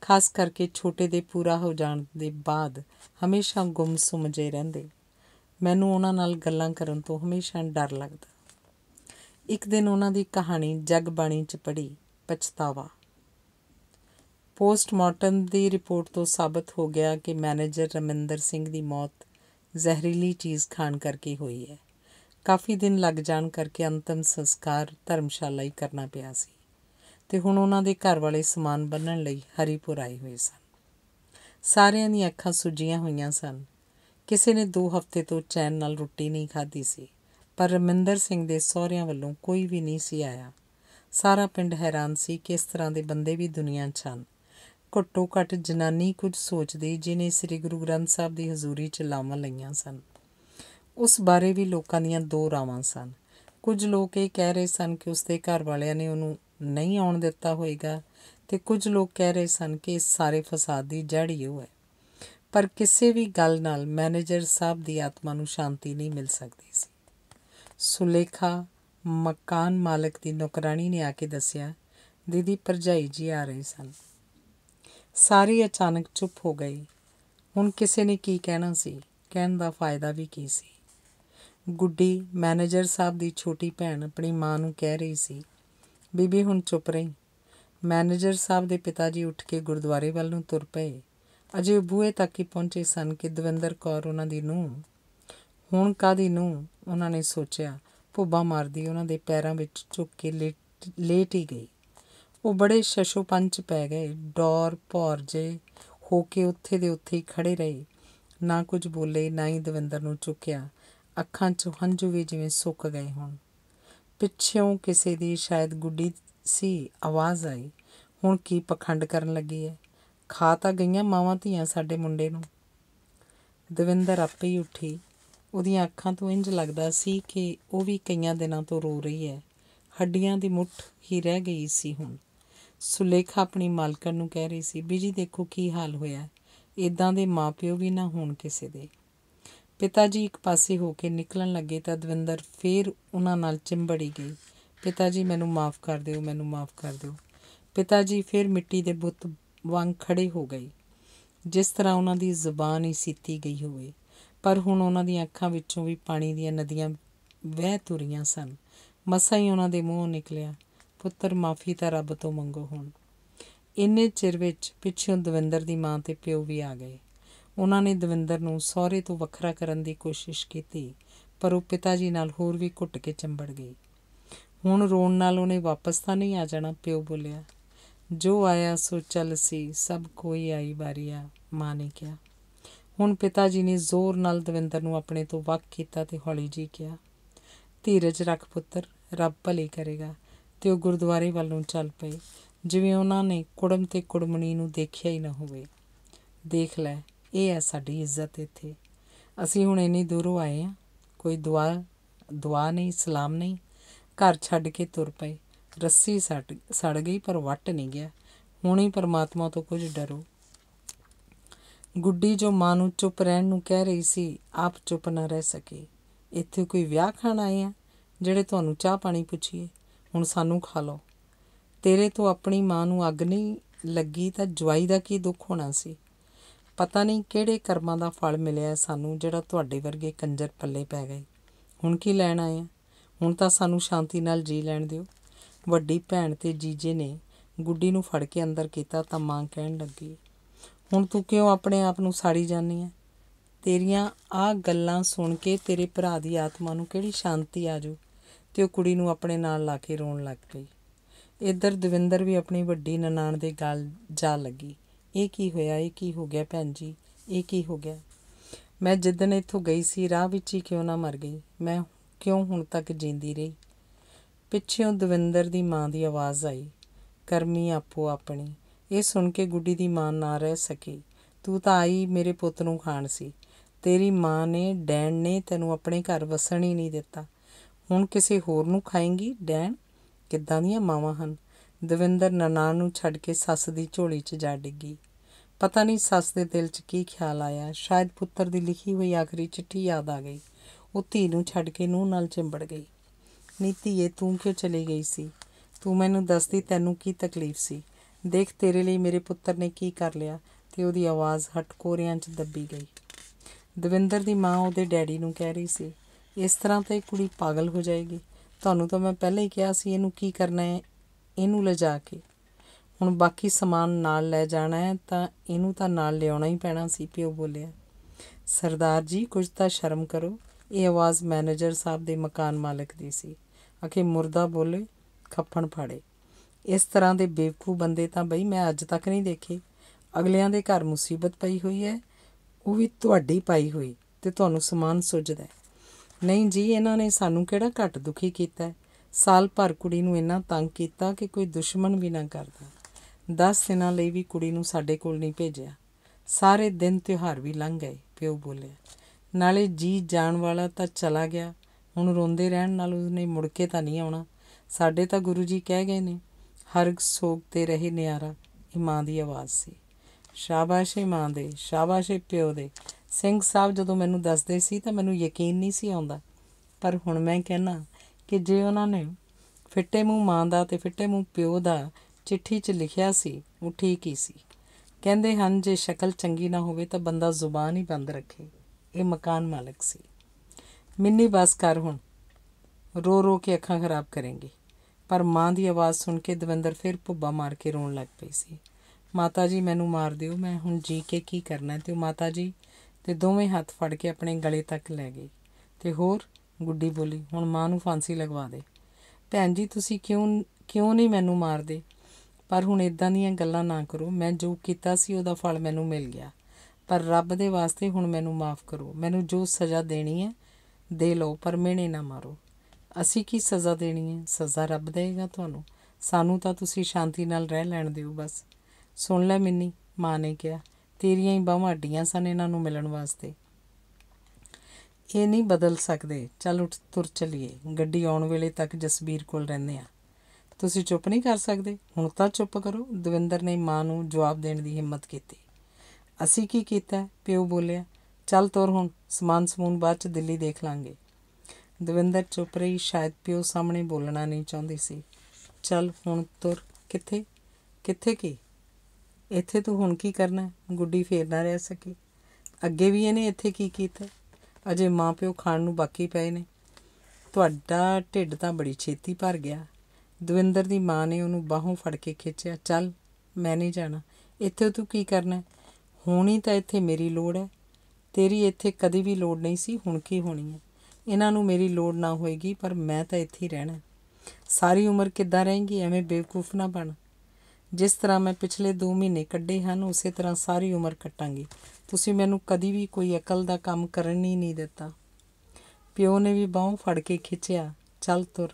ਖਾਸ ਕਰਕੇ ਛੋਟੇ ਦੇ ਪੂਰਾ ਹੋ ਜਾਣ ਦੇ ਬਾਅਦ ਹਮੇਸ਼ਾ ਗੁੰਮਸੁੰਮ ਜੇ ਰਹਿੰਦੇ ਮੈਨੂੰ ਉਹਨਾਂ ਨਾਲ ਗੱਲਾਂ ਕਰਨ ਤੋਂ ਹਮੇਸ਼ਾ ਡਰ ਲੱਗਦਾ ਇੱਕ ਦਿਨ ਉਹਨਾਂ ਦੀ ਕਹਾਣੀ ਜਗਬਾਣੀ 'ਚ ਪੜੀ ਪਛਤਾਵਾ ਪੋਸਟਮਾਰਟਮ ਦੀ ਰਿਪੋਰਟ ਤੋਂ ਸਾਬਤ ਹੋ ਗਿਆ ਕਿ ਮੈਨੇਜਰ ਰਮਿੰਦਰ ਸਿੰਘ ਦੀ ਮੌਤ ਜ਼ਹਿਰੀਲੀ ਚੀਜ਼ ਖਾਣ ਕਰਕੇ ਹੋਈ ਹੈ ਕਾਫੀ ਦਿਨ ਲੱਗ ਜਾਣ ਕਰਕੇ ਅੰਤਮ ਸੰਸਕਾਰ ਧਰਮਸ਼ਾਲਾ ਹੀ ਕਰਨਾ ਪਿਆ ਸੀ ਤੇ ਹੁਣ ਉਹਨਾਂ ਦੇ ਘਰ ਵਾਲੇ ਸਮਾਨ ਬੰਨਣ ਲਈ ਹਰੀਪੁਰ ਆਏ ਹੋਏ ਸਨ ਸਾਰਿਆਂ ਦੀਆਂ ਅੱਖਾਂ ਸੁਜੀਆਂ ਹੋਈਆਂ ਸਨ ਕਿਸੇ ਨੇ 2 ਹਫ਼ਤੇ ਤੋਂ ਚੈਨ ਨਾਲ ਰੋਟੀ ਨਹੀਂ ਖਾਧੀ ਸੀ ਪਰ ਰਮਿੰਦਰ ਸਿੰਘ ਦੇ ਸਹੁਰਿਆਂ ਵੱਲੋਂ ਕੋਈ ਵੀ ਨਹੀਂ ਸੀ ਆਇਆ ਸਾਰਾ ਪਿੰਡ ਹੈਰਾਨ ਸੀ ਕਿ ਇਸ ਤਰ੍ਹਾਂ ਦੇ ਬੰਦੇ ਵੀ ਦੁਨੀਆ 'ਚ ਹਨ ਘੱਟੋ ਘੱਟ ਜਨਾਨੀ ਕੁਝ ਸੋਚਦੀ ਜਿਨੇ ਸ੍ਰੀ ਗੁਰੂ ਗ੍ਰੰਥ ਸਾਹਿਬ ਦੀ ਹਜ਼ੂਰੀ 'ਚ ਲਾਵਾਂ ਲਈਆਂ ਸਨ ਉਸ ਬਾਰੇ ਵੀ ਲੋਕਾਂ ਦੀਆਂ ਦੋ ਰਾਵਾਂ ਸਨ ਕੁਝ ਲੋਕ ਇਹ ਕਹਿ ਰਹੇ ਸਨ ਕਿ ਉਸਦੇ ਘਰ ਵਾਲਿਆਂ ਨੇ ਉਹਨੂੰ ਨਹੀਂ ਆਉਣ ਦਿੱਤਾ ਹੋਵੇਗਾ ਤੇ ਕੁਝ ਲੋਕ ਕਹਿ ਰਹੇ ਸਨ ਕਿ ਇਸ ਸਾਰੇ ਫਸਾਦ ਦੀ ਜੜ ਹੀ ਉਹ ਹੈ ਪਰ ਕਿਸੇ ਵੀ ਗੱਲ ਨਾਲ ਮੈਨੇਜਰ ਸਾਹਿਬ ਦੀ ਆਤਮਾ ਨੂੰ ਸ਼ਾਂਤੀ ਨਹੀਂ ਮਿਲ ਸਕਦੀ ਸੀ ਸੁਲੇਖਾ ਮਕਾਨ ਮਾਲਕ ਦੀ ਨੌਕਰਾਨੀ ਨੇ ਆ ਕੇ ਦੱਸਿਆ ਦੀਦੀ ਪਰਜਾਈ ਜੀ ਆ ਰਹੇ ਸਨ ਸਾਰੇ ਅਚਾਨਕ ਚੁੱਪ ਹੋ ਗਏ ਹੁਣ ਕਿਸੇ ਨੇ ਕੀ ਕਹਿਣਾ ਸੀ ਕਹਿਣ ਦਾ ਫਾਇਦਾ ਵੀ ਕੀ ਸੀ ਗੁੱਡੀ ਮੈਨੇਜਰ ਸਾਹਿਬ ਦੀ ਛੋਟੀ ਭੈਣ ਆਪਣੀ ਮਾਂ ਨੂੰ ਕਹਿ ਰਹੀ ਸੀ ਬੀਬੀ ਹੁਣ ਚੁੱਪ ਰਹੀ ਮੈਨੇਜਰ ਸਾਹਿਬ ਦੇ ਪਿਤਾ ਜੀ ਉੱਠ ਕੇ ਗੁਰਦੁਆਰੇ ਵੱਲ ਨੂੰ ਤੁਰ ਪਏ ਅਜੇ ਬੂਹੇ ਤੱਕ ਹੀ ਪਹੁੰਚੇ ਸਨ ਕਿ ਦਵਿੰਦਰ ਕੌਰ ਉਹਨਾਂ ਦੀ ਨੂੰ ਹੁਣ ਕਾਦੀ ਨੂੰ ਉਹਨਾਂ ਨੇ ਸੋਚਿਆ ਭੁੱਬਾ ਮਾਰਦੀ ਉਹਨਾਂ ਦੇ ਪੈਰਾਂ ਵਿੱਚ ਝੁੱਕ ਕੇ ਲੇਟ ਹੀ ਗਈ ਉਹ ਬੜੇ ਸ਼ਸ਼ੋਪੰਚ ਪੈ ਗਏ ਡੋਰ ਭੌਰ ਜੇ ਹੋ ਕੇ ਉੱਥੇ ਦੇ ਉੱਥੇ ਹੀ ਖੜੇ ਰਹੇ ਨਾ ਕੁਝ ਬੋਲੇ ਨਾ ਹੀ ਦਵਿੰਦਰ ਨੂੰ ਚੁੱਕਿਆ ਅੱਖਾਂ 'ਚ ਹੰਝੂ ਵੀ ਜਿਵੇਂ ਸੁੱਕ ਗਏ ਹੋਣ ਪਿੱਛੋਂ ਕਿਸੇ ਦੀ ਸ਼ਾਇਦ ਗੁੱਡੀ ਸੀ ਆਵਾਜ਼ ਆਈ ਹੁਣ ਕੀ ਪਖੰਡ ਕਰਨ ਲੱਗੀ ਐ ਖਾ ਤਾਂ ਗਈਆਂ ਮਾਵਾਂ ਧੀਆਂ ਸਾਡੇ ਮੁੰਡੇ ਨੂੰ ਦਵਿੰਦਰ ਆਪੇ ਹੀ ਉੱਠੀ ਉਹਦੀਆਂ ਅੱਖਾਂ ਤੋਂ ਇੰਜ ਲੱਗਦਾ ਸੀ ਕਿ ਉਹ ਵੀ ਕਈਆਂ ਦਿਨਾਂ ਤੋਂ ਰੋ ਰਹੀ ਐ ਹੱਡੀਆਂ ਦੀ ਮੁੱਠ ਹੀ ਰਹਿ ਗਈ ਸੀ ਹੁਣ ਸੁਲੇਖਾ ਆਪਣੀ ਮਾਲਕਣ ਨੂੰ ਕਹਿ ਰਹੀ ਸੀ ਬੀਜੀ ਦੇਖੋ ਕੀ ਹਾਲ ਹੋਇਆ ਇਦਾਂ ਦੇ ਮਾਪਿਓ ਵੀ ਨਾ ਹੋਣ ਕਿਸੇ ਦੇ ਪਿਤਾ ਜੀ ਇੱਕ ਪਾਸੇ ਹੋ ਕੇ ਨਿਕਲਣ ਲੱਗੇ ਤਾਂ ਦਵਿੰਦਰ ਫੇਰ ਉਹਨਾਂ ਨਾਲ ਚਿੰਬੜੀ ਗਈ ਪਿਤਾ ਜੀ ਮੈਨੂੰ ਮਾਫ ਕਰ ਦਿਓ ਮੈਨੂੰ ਮਾਫ ਕਰ ਦਿਓ ਪਿਤਾ ਜੀ ਫੇਰ ਮਿੱਟੀ ਦੇ ਬੁੱਤ ਵਾਂਗ ਖੜੇ ਹੋ ਗਏ ਜਿਸ ਤਰ੍ਹਾਂ ਉਹਨਾਂ ਦੀ ਜ਼ੁਬਾਨ ਹੀ ਸੀਤੀ ਗਈ ਹੋਵੇ ਪਰ ਹੁਣ ਉਹਨਾਂ ਦੀਆਂ ਅੱਖਾਂ ਵਿੱਚੋਂ ਵੀ ਪਾਣੀ ਦੀਆਂ ਨਦੀਆਂ ਵਹਿ ਤੁਰੀਆਂ ਸਨ ਮੱਸਾ ਹੀ ਉਹਨਾਂ ਦੇ ਮੂੰਹੋਂ ਨਿਕਲਿਆ ਪੁੱਤਰ ਮਾਫੀ ਤਾਂ ਰੱਬ ਤੋਂ ਮੰਗੋ ਹੁਣ ਇੰਨੇ ਚਿਰ ਵਿੱਚ ਪਿੱਛੋਂ ਦਵਿੰਦਰ ਦੀ ਮਾਂ ਤੇ ਪਿਓ ਵੀ ਆ ਗਏ ਉਹਨਾਂ ਨੇ ਦਵਿੰਦਰ ਨੂੰ ਸਹੁਰੇ ਤੋਂ ਵੱਖਰਾ ਕਰਨ ਦੀ ਕੋਸ਼ਿਸ਼ ਕੀਤੀ ਪਰ ਉਹ ਪਿਤਾ ਜੀ ਨਾਲ ਹੋਰ ਵੀ ਘੁੱਟ ਕੇ ਚੰਬੜ ਗਈ ਹੁਣ ਰੋਣ ਨਾਲ ਉਹਨੇ ਵਾਪਸ ਤਾਂ ਨਹੀਂ ਆ ਜਾਣਾ ਪਿਓ ਬੋਲਿਆ ਜੋ ਆਇਆ ਸੋ ਚੱਲ ਸੀ ਸਭ ਕੋਈ ਆਈ ਬਾਰੀਆ ਮਾਂ ਨੇ ਕਿਹਾ ਹੁਣ ਪਿਤਾ ਜੀ ਨੇ ਜ਼ੋਰ ਨਾਲ ਦਵਿੰਦਰ ਨੂੰ ਆਪਣੇ ਤੋਂ ਵੱਖ ਕੀਤਾ ਤੇ ਹੌਲੀ ਜੀ ਕਿਹਾ ਧੀਰਜ ਰੱਖ ਪੁੱਤਰ ਰੱਬ ਭਲੇ ਕਰੇਗਾ ਤੇ ਉਹ ਗੁਰਦੁਆਰੇ ਵੱਲੋਂ ਚੱਲ ਪਏ ਜਿਵੇਂ ਉਹਨਾਂ ਨੇ ਕੁੜਮ ਤੇ ਕੁੜਮਣੀ ਨੂੰ ਦੇਖਿਆ ਹੀ ਨਾ ਹੋਵੇ ਦੇਖ ਲੈ ਇਹ ਹੈ ਸਾਡੀ ਇੱਜ਼ਤ ਇੱਥੇ ਅਸੀਂ ਹੁਣ ਇੰਨੀ ਦੂਰੋਂ ਆਏ ਆ ਕੋਈ ਦੁਆ ਦੁਆ ਨਹੀਂ ਸਲਾਮ ਨਹੀਂ ਘਰ ਛੱਡ ਕੇ ਤੁਰ ਪਏ ਰੱਸੀ ਸੜ ਸੜ ਗਈ ਪਰ ਵੱਟ ਨਹੀਂ ਗਿਆ ਹੁਣ ਹੀ ਪਰਮਾਤਮਾ ਤੋਂ ਕੁਝ ਡਰੋ ਗੁੱਡੀ ਜੋ ਮਾਂ ਨੂੰ ਚੁੱਪ ਰਹਿਣ ਨੂੰ ਕਹਿ ਰਹੀ ਸੀ ਆਪ ਚੁੱਪ ਨਾ ਰਹਿ ਸਕੇ ਇੱਥੇ ਕੋਈ ਵਿਆਹ ਖਾਣ ਆਏ ਆ ਜਿਹੜੇ ਤੁਹਾਨੂੰ ਚਾਹ ਪਾਣੀ ਪੁੱਛੀਏ ਹੁਣ ਸਾਨੂੰ ਖਾ ਲਓ ਤੇਰੇ ਤੋਂ ਆਪਣੀ ਮਾਂ ਨੂੰ ਅੱਗ ਨਹੀਂ ਲੱਗੀ ਤਾਂ ਜਵਾਈ ਦਾ ਕੀ ਦੁੱਖ ਹੋਣਾ ਸੀ ਪਤਾ ਨਹੀਂ ਕਿਹੜੇ ਕਰਮਾਂ ਦਾ ਫਲ ਮਿਲਿਆ ਸਾਨੂੰ ਜਿਹੜਾ ਤੁਹਾਡੇ ਵਰਗੇ ਕੰਜਰ ਪੱਲੇ ਪੈ ਗਏ ਹੁਣ ਕੀ ਲੈਣ ਆਏ ਆ ਹੁਣ ਤਾਂ ਸਾਨੂੰ ਸ਼ਾਂਤੀ ਨਾਲ ਜੀ ਲੈਣ ਦਿਓ ਵੱਡੀ ਭੈਣ ਤੇ ਜੀਜੇ ਨੇ ਗੁੱਡੀ ਨੂੰ ਫੜ ਕੇ ਅੰਦਰ ਕੀਤਾ ਤਾਂ ਮਾਂ ਕਹਿਣ ਲੱਗੀ ਹੁਣ ਤੂੰ ਕਿਉਂ ਆਪਣੇ ਆਪ ਨੂੰ ਸਾੜੀ ਜਾਨੀ ਹੈ ਤੇਰੀਆਂ ਆ ਗੱਲਾਂ ਸੁਣ ਕੇ ਤੇਰੇ ਭਰਾ ਦੀ ਆਤਮਾ ਨੂੰ ਕਿਹੜੀ ਸ਼ਾਂਤੀ ਆਜੂ ਤੇ ਉਹ ਕੁੜੀ ਨੂੰ ਆਪਣੇ ਨਾਲ ਲਾ ਕੇ ਰੋਣ ਲੱਗ ਪਈ ਇੱਧਰ ਦਵਿੰਦਰ ਵੀ ਆਪਣੀ ਵੱਡੀ ਨਨਾਣ ਦੇ ਗੱਲ ਜਾ ਲੱਗੀ ਇਹ ਕੀ ਹੋਇਆ ਇਹ ਕੀ ਹੋ ਗਿਆ ਭੈਣ ਜੀ ਇਹ ਕੀ ਹੋ ਗਿਆ ਮੈਂ ਜਿੱਦਣ ਇੱਥੋਂ ਗਈ ਸੀ ਰਾਹ ਵਿੱਚ ਹੀ ਕਿਉਂ ਨਾ ਮਰ ਗਈ ਮੈਂ ਕਿਉਂ ਹੁਣ ਤੱਕ ਜਿੰਦੀ ਰਹੀ ਪਿੱਛੇੋਂ ਦਵਿੰਦਰ ਦੀ ਮਾਂ ਦੀ ਆਵਾਜ਼ ਆਈ ਕਰਮੀ ਆਪੋ ਆਪਣੀ ਇਹ ਸੁਣ ਕੇ ਗੁੱਡੀ ਦੀ ਮਾਂ ਨਾ ਰਹਿ ਸਕੀ ਤੂੰ ਤਾਂ ਆਈ ਮੇਰੇ ਪੁੱਤ ਨੂੰ ਖਾਣ ਸੀ ਤੇਰੀ ਮਾਂ ਨੇ ਡੈਣ ਨੇ ਤੈਨੂੰ ਆਪਣੇ ਘਰ ਵਸਣ ਹੀ ਨਹੀਂ ਦਿੱਤਾ ਹੁਣ ਕਿਸੇ ਹੋਰ ਨੂੰ ਖਾਏਂਗੀ ਡੈਣ ਕਿੱਦਾਂ ਦੀਆਂ ਮਾਵਾਂ ਹਨ ਦਵਿੰਦਰ ਨਨਾਣ ਨੂੰ ਛੱਡ ਕੇ ਸੱਸ ਦੀ ਝੋਲੀ 'ਚ ਜਾ ਡਿੱਗੀ ਪਤਾ ਨਹੀਂ ਸੱਸ ਦੇ ਦਿਲ 'ਚ ਕੀ ਖਿਆਲ ਆਇਆ ਸ਼ਾਇਦ ਪੁੱਤਰ ਦੀ ਲਿਖੀ ਹੋਈ ਆਖਰੀ ਚਿੱਠੀ ਯਾਦ ਆ ਗਈ ਉਹ ਧੀ ਨੂੰ ਛੱਡ ਕੇ ਨੂੰਹ ਨਾਲ ਚਿੰਬੜ ਗਈ ਨੀਤੀ ਇਹ ਤੂੰ ਕਿਉਂ ਚਲੀ ਗਈ ਸੀ ਤੂੰ ਮੈਨੂੰ ਦੱਸਦੀ ਤੈਨੂੰ ਕੀ ਤਕਲੀਫ ਸੀ ਦੇਖ ਤੇਰੇ ਲਈ ਮੇਰੇ ਪੁੱਤਰ ਨੇ ਕੀ ਕਰ ਲਿਆ ਤੇ ਉਹਦੀ ਆਵਾਜ਼ ਹਟਕੋਰਿਆਂ 'ਚ ਦੱਬੀ ਗਈ ਦਵਿੰਦਰ ਦੀ ਮਾਂ ਉਹਦੇ ਡੈਡੀ ਨੂੰ ਕਹਿ ਰਹੀ ਸੀ ਇਸ ਤਰ੍ਹਾਂ ਤਾਂ ਇਹ ਕੁੜੀ ਪਾਗਲ ਹੋ ਜਾਏਗੀ ਤੁਹਾਨੂੰ ਤਾਂ ਮੈਂ ਪਹਿਲਾਂ ਹੀ ਕਿਹਾ ਸੀ ਇਹਨੂੰ ਕੀ ਕਰਨਾ ਹੈ ਇਹਨੂੰ ਲਿਜਾ ਕੇ ਹੁਣ ਬਾਕੀ ਸਮਾਨ ਨਾਲ ਲੈ ਜਾਣਾ ਹੈ ਤਾਂ ਇਹਨੂੰ ਤਾਂ ਨਾਲ ਲਿਆਉਣਾ ਹੀ ਪੈਣਾ ਸੀ ਪਿਓ ਬੋਲਿਆ ਸਰਦਾਰ ਜੀ ਕੁਝ ਤਾਂ ਸ਼ਰਮ ਕਰੋ ਇਹ ਆਵਾਜ਼ ਮੈਨੇਜਰ ਸਾਹਿਬ ਦੇ ਮਕਾਨ ਮਾਲਕ ਦੀ ਸੀ ਅਖੇ ਮੁਰਦਾ ਬੋਲੇ ਖੱਪਣ ਫਾੜੇ ਇਸ ਤਰ੍ਹਾਂ ਦੇ ਬੇਵਕੂ ਬੰਦੇ ਤਾਂ ਬਈ ਮੈਂ ਅੱਜ ਤੱਕ ਨਹੀਂ ਦੇਖੇ ਅਗਲਿਆਂ ਦੇ ਘਰ ਮੁਸੀਬਤ ਪਈ ਹੋਈ ਹੈ ਉਹ ਵੀ ਤੁਹਾਡੀ ਪਾਈ ਹੋਈ ਤੇ ਤੁਹਾਨੂੰ ਸਮਾਨ ਸੁਝਦਾ ਨਹੀਂ ਜੀ ਇਹਨਾਂ ਨੇ ਸਾਨੂੰ ਕਿਹੜਾ ਘੱਟ ਦੁਖੀ ਕੀਤਾ ਸਾਲ ਭਰ ਕੁੜੀ ਨੂੰ ਇੰਨਾ ਤੰਗ ਕੀਤਾ ਕਿ ਕੋਈ ਦੁਸ਼ਮਣ ਵੀ ਨਾ ਕਰਦਾ 10 ਦਿਨਾਂ ਲਈ ਵੀ ਕੁੜੀ ਨੂੰ ਸਾਡੇ ਕੋਲ ਨਹੀਂ ਭੇਜਿਆ ਸਾਰੇ ਦਿਨ ਤਿਉਹਾਰ ਵੀ ਲੰਘ ਗਏ ਪਿਓ ਬੋਲੇ ਨਾਲੇ ਜੀ ਜਾਣ ਵਾਲਾ ਤਾਂ ਚਲਾ ਗਿਆ ਹੁਣ ਰੋਂਦੇ ਰਹਿਣ ਨਾਲ ਉਸਨੇ ਮੁੜ ਕੇ ਤਾਂ ਨਹੀਂ ਆਉਣਾ ਸਾਡੇ ਤਾਂ ਗੁਰੂ ਜੀ ਕਹਿ ਗਏ ਨੇ ਹਰਗ ਸੋਗ ਤੇ ਰਹੇ ਨਿਆਰਾ ਇਹ ਮਾਂ ਦੀ ਆਵਾਜ਼ ਸੀ ਸ਼ਾਬਾਸ਼ ਮਾਂ ਦੇ ਸ਼ਾਬਾਸ਼ ਪਿਓ ਦੇ ਸਿੰਘ ਸਾਹਿਬ ਜਦੋਂ ਮੈਨੂੰ ਦੱਸਦੇ ਸੀ ਤਾਂ ਮੈਨੂੰ ਯਕੀਨ ਨਹੀਂ ਸੀ ਆਉਂਦਾ ਪਰ ਹੁਣ ਮੈਂ ਕਹਿਣਾ ਕਿ ਜੇ ਉਹਨਾਂ ਨੇ ਫਿੱਟੇ ਮੂੰਹ ਮਾਂ ਦਾ ਤੇ ਫਿੱਟੇ ਮੂੰਹ ਪਿਓ ਦਾ ਚਿੱਠੀ 'ਚ ਲਿਖਿਆ ਸੀ ਉਹ ਠੀਕ ਹੀ ਸੀ ਕਹਿੰਦੇ ਹਨ ਜੇ ਸ਼ਕਲ ਚੰਗੀ ਨਾ ਹੋਵੇ ਤਾਂ ਬੰਦਾ ਜ਼ੁਬਾਨ ਹੀ ਬੰਦ ਰੱਖੇ ਇਹ ਮਕਾਨ ਮਾਲਕ ਸੀ ਮਿੰਨੀ ਬਸ ਕਰ ਹੁਣ ਰੋ ਰੋ ਕੇ ਅੱਖਾਂ ਖਰਾਬ ਕਰਨਗੇ ਪਰ ਮਾਂ ਦੀ ਆਵਾਜ਼ ਸੁਣ ਕੇ ਦਵਿੰਦਰ ਫਿਰ ਭੁੱਬਾ ਮਾਰ ਕੇ ਰੋਣ ਲੱਗ ਪਈ ਸੀ ਮਾਤਾ ਜੀ ਮੈਨੂੰ ਮਾਰ ਦਿਓ ਮੈਂ ਹੁਣ ਜੀ ਕੇ ਕੀ ਕਰਨਾ ਤੇ ਮਾਤਾ ਜੀ ਤੇ ਦੋਵੇਂ ਹੱਥ ਫੜ ਕੇ ਆਪਣੇ ਗਲੇ ਤੱਕ ਲੈ ਗਈ ਤੇ ਹੋਰ ਗੁੱਡੀ ਬੋਲੀ ਹੁਣ ਮਾਂ ਨੂੰ ਫਾਂਸੀ ਲਗਵਾ ਦੇ ਭੈਣ ਜੀ ਤੁਸੀਂ ਕਿਉਂ ਕਿਉਂ ਨਹੀਂ ਮੈਨੂੰ ਮਾਰਦੇ ਪਰ ਹੁਣ ਇਦਾਂ ਦੀਆਂ ਗੱਲਾਂ ਨਾ ਕਰੋ ਮੈਂ ਜੋ ਕੀਤਾ ਸੀ ਉਹਦਾ ਫਲ ਮੈਨੂੰ ਮਿਲ ਗਿਆ ਪਰ ਰੱਬ ਦੇ ਵਾਸਤੇ ਹੁਣ ਮੈਨੂੰ ਮਾਫ ਕਰੋ ਮੈਨੂੰ ਜੋ ਸਜ਼ਾ ਦੇਣੀ ਹੈ ਦੇ ਲਓ ਪਰ ਮੈਨੇ ਨਾ ਮਾਰੋ ਅਸੀਂ ਕੀ ਸਜ਼ਾ ਦੇਣੀ ਹੈ ਸਜ਼ਾ ਰੱਬ ਦੇਗਾ ਤੁਹਾਨੂੰ ਸਾਨੂੰ ਤਾਂ ਤੁਸੀਂ ਸ਼ਾਂਤੀ ਨਾਲ ਰਹਿ ਲੈਣ ਦਿਓ ਬਸ ਸੁਣ ਲੈ ਮਿੰਨੀ ਮਾਂ ਨੇ ਕਿਹਾ ਤੇਰੀਆਂ ਹੀ ਬਾਹਾਂ ਅੱਡੀਆਂ ਸਨ ਇਹਨਾਂ ਨੂੰ ਮਿਲਣ ਵਾਸਤੇ ਇਹ ਨਹੀਂ ਬਦਲ ਸਕਦੇ ਚੱਲ ਉੱਠ ਤੁਰ ਚਲੀਏ ਗੱਡੀ ਆਉਣ ਵੇਲੇ ਤੱਕ ਜਸਬੀਰ ਕੋਲ ਰਹਿੰਦੇ ਆ ਤੁਸੀਂ ਚੁੱਪ ਨਹੀਂ ਕਰ ਸਕਦੇ ਹੁਣ ਤਾਂ ਚੁੱਪ ਕਰੋ ਦਵਿੰਦਰ ਨੇ ਮਾਂ ਨੂੰ ਜਵਾਬ ਦੇਣ ਦੀ ਹਿੰਮਤ ਕੀਤੀ ਅਸੀਂ ਕੀ ਕੀਤਾ ਪਿਓ ਬੋਲਿਆ ਚੱਲ ਤੁਰ ਹੁਣ ਸਮਾਨ ਸਮੂਨ ਬਾਅਦ ਚ ਦਿੱਲੀ ਦੇਖ ਲਾਂਗੇ ਦਵਿੰਦਰ ਚੁੱਪ ਰਹੀ ਸ਼ਾਇਦ ਪਿਓ ਸਾਹਮਣੇ ਬੋਲਣਾ ਨਹੀਂ ਚਾਹੁੰਦੀ ਸੀ ਚੱਲ ਹੁਣ ਤੁਰ ਕਿੱਥੇ ਕਿੱਥੇ ਕੀ ਇੱਥੇ ਤੂੰ ਹੁਣ ਕੀ ਕਰਨਾ ਗੁੱਡੀ ਫੇਰ ਨਾ ਰਹਿ ਸਕੀ ਅੱਗੇ ਵੀ ਇਹਨੇ ਇੱਥੇ ਕੀ ਕੀਤਾ ਅਜੇ ਮਾਪਿਓ ਖਾਣ ਨੂੰ ਬਾਕੀ ਪਏ ਨੇ ਤੁਹਾਡਾ ਢਿੱਡ ਤਾਂ ਬੜੀ ਛੇਤੀ ਭਰ ਗਿਆ ਦਵਿੰਦਰ ਦੀ ਮਾਂ ਨੇ ਉਹਨੂੰ ਬਾਹੋਂ ਫੜ ਕੇ ਖਿੱਚਿਆ ਚੱਲ ਮੈਂ ਨਹੀਂ ਜਾਣਾ ਇੱਥੇ ਤੂੰ ਕੀ ਕਰਨਾ ਹੋਣੀ ਤਾਂ ਇੱਥੇ ਮੇਰੀ ਲੋੜ ਹੈ ਤੇਰੀ ਇੱਥੇ ਕਦੀ ਵੀ ਲੋੜ ਨਹੀਂ ਸੀ ਹੁਣ ਕੀ ਹੋਣੀ ਹੈ ਇਹਨਾਂ ਨੂੰ ਮੇਰੀ ਲੋੜ ਨਾ ਹੋਏਗੀ ਪਰ ਮੈਂ ਤਾਂ ਇੱਥੇ ਹੀ ਰਹਿਣਾ ਸਾਰੀ ਉਮਰ ਕਿੱਦਾਂ ਰਹੇਗੀ ਐਵੇਂ ਬੇਵਕੂਫ ਨਾ ਬਣ ਜਿਸ ਤਰ੍ਹਾਂ ਮੈਂ ਪਿਛਲੇ 2 ਮਹੀਨੇ ਕੱਢੇ ਹਨ ਉਸੇ ਤਰ੍ਹਾਂ ਸਾਰੀ ਉਮਰ ਕੱਟਾਂਗੀ ਤੁਸੀਂ ਮੈਨੂੰ ਕਦੀ ਵੀ ਕੋਈ ਅਕਲ ਦਾ ਕੰਮ ਕਰਨ ਹੀ ਨਹੀਂ ਦਿੱਤਾ ਪਿਓ ਨੇ ਵੀ ਬਾਹ ਫੜ ਕੇ ਖਿੱਚਿਆ ਚੱਲ ਤੁਰ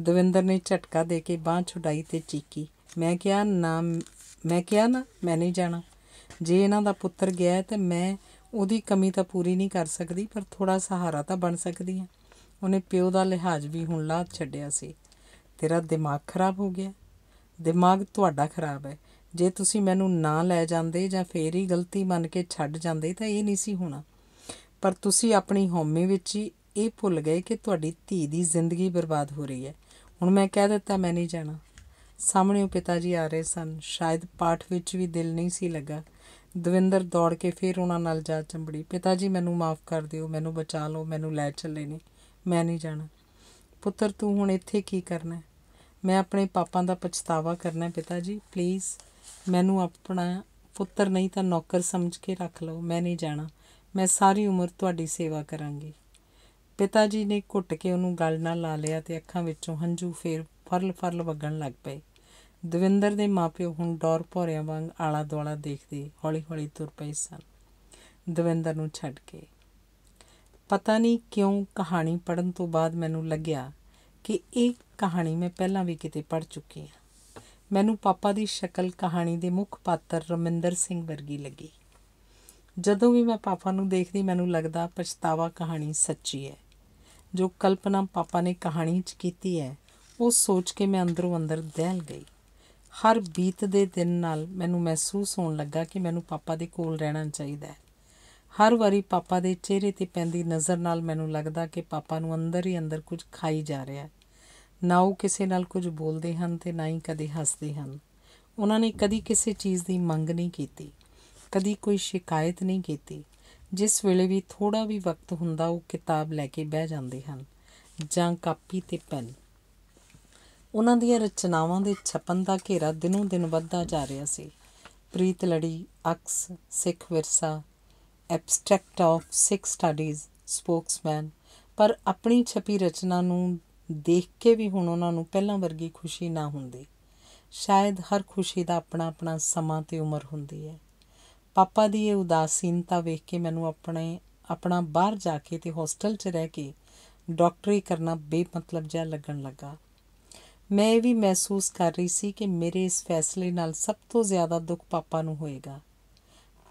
ਦਵਿੰਦਰ ਨੇ ਝਟਕਾ ਦੇ ਕੇ ਬਾਹ ਛੁਡਾਈ ਤੇ ਚੀਕੀ ਮੈਂ ਕਿਹਾ ਨਾ ਮੈਂ ਕਿਹਾ ਨਾ ਮੈਂ ਨਹੀਂ ਜਾਣਾ ਜੇ ਇਹਨਾਂ ਦਾ ਪੁੱਤਰ ਗਿਆ ਤੇ ਮੈਂ ਉਹਦੀ ਕਮੀ ਤਾਂ ਪੂਰੀ ਨਹੀਂ ਕਰ ਸਕਦੀ ਪਰ ਥੋੜਾ ਸਹਾਰਾ ਤਾਂ ਬਣ ਸਕਦੀ ਹਾਂ ਉਹਨੇ ਪਿਓ ਦਾ ਲਿਹਾਜ਼ ਵੀ ਹੁਣ ਲਾ ਛੱਡਿਆ ਸੀ ਤੇਰਾ ਦਿਮਾਗ ਖਰਾਬ ਹੋ ਗਿਆ ਦਿਮਾਗ ਤੁਹਾਡਾ ਖਰਾਬ ਹੈ ਜੇ ਤੁਸੀਂ ਮੈਨੂੰ ਨਾ ਲੈ ਜਾਂਦੇ ਜਾਂ ਫੇਰ ਹੀ ਗਲਤੀ ਮੰਨ ਕੇ ਛੱਡ ਜਾਂਦੇ ਤਾਂ ਇਹ ਨਹੀਂ ਸੀ ਹੋਣਾ ਪਰ ਤੁਸੀਂ ਆਪਣੀ ਹੋਮੀ ਵਿੱਚ ਹੀ ਇਹ ਭੁੱਲ ਗਏ ਕਿ ਤੁਹਾਡੀ ਧੀ ਦੀ ਜ਼ਿੰਦਗੀ ਬਰਬਾਦ ਹੋ ਰਹੀ ਹੈ ਹੁਣ ਮੈਂ ਕਹਿ ਦਿੱਤਾ ਮੈਂ ਨਹੀਂ ਜਾਣਾ ਸਾਹਮਣੇ ਉਹ ਪਿਤਾ ਜੀ ਆ ਰਹੇ ਸਨ ਸ਼ਾਇਦ ਪਾਠ ਵਿੱਚ ਵੀ ਦਿਲ ਨਹੀਂ ਸੀ ਲੱਗਾ ਦਵਿੰਦਰ ਦੌੜ ਕੇ ਫਿਰ ਉਹਨਾਂ ਨਾਲ ਜਾ ਚੰਬੜੀ ਪਿਤਾ ਜੀ ਮੈਨੂੰ ਮਾਫ ਕਰ ਦਿਓ ਮੈਨੂੰ ਬਚਾ ਲਓ ਮੈਨੂੰ ਲੈ ਚੱਲੇ ਨੇ ਮੈਂ ਨਹੀਂ ਜਾਣਾ ਪੁੱਤਰ ਤੂੰ ਹੁਣ ਇੱਥੇ ਕੀ ਕਰਨਾ ਮੈਂ ਆਪਣੇ ਪਾਪਾਂ ਦਾ ਪਛਤਾਵਾ ਕਰਨਾ ਹੈ ਪਿਤਾ ਜੀ ਪਲੀਜ਼ ਮੈਨੂੰ ਆਪਣਾ ਪੁੱਤਰ ਨਹੀਂ ਤਾਂ ਨੌਕਰ ਸਮਝ ਕੇ ਰੱਖ ਲਓ ਮੈਂ ਨਹੀਂ ਜਾਣਾ ਮੈਂ ਸਾਰੀ ਉਮਰ ਤੁਹਾਡੀ ਸੇਵਾ ਕਰਾਂਗੀ ਪਿਤਾ ਜੀ ਨੇ ਘੁੱਟ ਕੇ ਉਹਨੂੰ ਗਲ ਨਾਲ ਲਾ ਲਿਆ ਤੇ ਅੱਖਾਂ ਵਿੱਚੋਂ ਹੰਝੂ ਫੇਰ ਫਰਲ-ਫਰਲ ਵਗਣ ਲੱਗ ਪਏ ਦਵਿੰਦਰ ਦੇ ਮਾਪਿਓ ਹੁਣ ਡੌਰ ਭੋਰਿਆਂ ਵਾਂਗ ਆਲਾ-ਦੁਆਲਾ ਦੇਖਦੇ ਹੌਲੀ-ਹੌਲੀ ਤੁਰ ਪਏ ਸਨ ਦਵਿੰਦਰ ਨੂੰ ਛੱਡ ਕੇ ਪਤਾ ਨਹੀਂ ਕਿਉਂ ਕਹਾਣੀ ਪੜਨ ਤੋਂ ਬਾਅਦ ਮੈਨੂੰ ਲੱਗਿਆ ਕਿ ਇਹ ਕਹਾਣੀ ਮੈਂ ਪਹਿਲਾਂ ਵੀ ਕਿਤੇ ਪੜ ਚੁੱਕੀ ਹਾਂ ਮੈਨੂੰ ਪਾਪਾ ਦੀ ਸ਼ਕਲ ਕਹਾਣੀ ਦੇ ਮੁੱਖ ਪਾਤਰ ਰਮਿੰਦਰ ਸਿੰਘ ਵਰਗੀ ਲੱਗੀ ਜਦੋਂ ਵੀ ਮੈਂ ਪਾਪਾ ਨੂੰ ਦੇਖਦੀ ਮੈਨੂੰ ਲੱਗਦਾ ਪਛਤਾਵਾ ਕਹਾਣੀ ਸੱਚੀ ਹੈ ਜੋ ਕਲਪਨਾ ਪਾਪਾ ਨੇ ਕਹਾਣੀ 'ਚ ਕੀਤੀ ਹੈ ਉਹ ਸੋਚ ਕੇ ਮੈਂ ਅੰਦਰੋਂ ਅੰਦਰ ਦਹਿਲ ਗਈ ਹਰ ਬੀਤ ਦੇ ਦਿਨ ਨਾਲ ਮੈਨੂੰ ਮਹਿਸੂਸ ਹੋਣ ਲੱਗਾ ਕਿ ਮੈਨੂੰ ਪਾਪਾ ਦੇ ਕੋਲ ਰਹਿਣਾ ਚਾਹੀਦਾ ਹੈ ਹਰ ਵਾਰੀ ਪਾਪਾ ਦੇ ਚਿਹਰੇ ਤੇ ਪੈਂਦੀ ਨਜ਼ਰ ਨਾਲ ਮੈਨੂੰ ਲੱਗਦਾ ਕਿ ਪਾਪਾ ਨੂੰ ਅੰਦਰ ਹੀ ਅੰਦਰ ਕੁਝ ਖਾਈ ਜਾ ਰਿਹਾ ਹੈ ਨਾ ਉਹ ਕਿਸੇ ਨਾਲ ਕੁਝ ਬੋਲਦੇ ਹਨ ਤੇ ਨਾ ਹੀ ਕਦੇ ਹੱਸਦੇ ਹਨ ਉਹਨਾਂ ਨੇ ਕਦੀ ਕਿਸੇ ਚੀਜ਼ ਦੀ ਮੰਗ ਨਹੀਂ ਕੀਤੀ ਕਦੀ ਕੋਈ ਸ਼ਿਕਾਇਤ ਨਹੀਂ ਕੀਤੀ ਜਿਸ ਵੇਲੇ ਵੀ ਥੋੜਾ ਵੀ ਵਕਤ ਹੁੰਦਾ ਉਹ ਕਿਤਾਬ ਲੈ ਕੇ ਬਹਿ ਜਾਂਦੇ ਹਨ ਜਾਂ ਕਾਪੀ ਤੇ ਪੈਨ ਉਹਨਾਂ ਦੀਆਂ ਰਚਨਾਵਾਂ ਦੇ ਛਪਨ ਦਾ ਘੇਰਾ ਦਿਨੋਂ ਦਿਨ ਵੱਧਦਾ ਜਾ ਰਿਹਾ ਸੀ ਪ੍ਰੀਤ ਲੜੀ ਅਕਸ Sikh Virsa abstract of Sikh studies Spokesman ਪਰ ਆਪਣੀ ਛਪੀ ਰਚਨਾ ਨੂੰ ਦੇਖ ਕੇ ਵੀ ਹੁਣ ਉਹਨਾਂ ਨੂੰ ਪਹਿਲਾਂ ਵਰਗੀ ਖੁਸ਼ੀ ਨਾ ਹੁੰਦੀ ਸ਼ਾਇਦ ਹਰ ਖੁਸ਼ੀ ਦਾ ਆਪਣਾ ਆਪਣਾ ਸਮਾਂ ਤੇ ਉਮਰ ਹੁੰਦੀ ਹੈ ਪਾਪਾ ਦੀ ਇਹ ਉਦਾਸੀਨਤਾ ਵੇਖ ਕੇ ਮੈਨੂੰ ਆਪਣੇ ਆਪਣਾ ਬਾਹਰ ਜਾ ਕੇ ਤੇ ਹੋਸਟਲ 'ਚ ਰਹਿ ਕੇ ਡਾਕਟਰੀ ਕਰਨਾ ਬੇਮਤਲਬ ਜਿਹਾ ਲੱਗਣ ਲੱਗਾ ਮੈਂ ਵੀ ਮਹਿਸੂਸ ਕਰ ਰਹੀ ਸੀ ਕਿ ਮੇਰੇ ਇਸ ਫੈਸਲੇ ਨਾਲ ਸਭ ਤੋਂ ਜ਼ਿਆਦਾ ਦੁੱਖ ਪਾਪਾ ਨੂੰ ਹੋਏਗਾ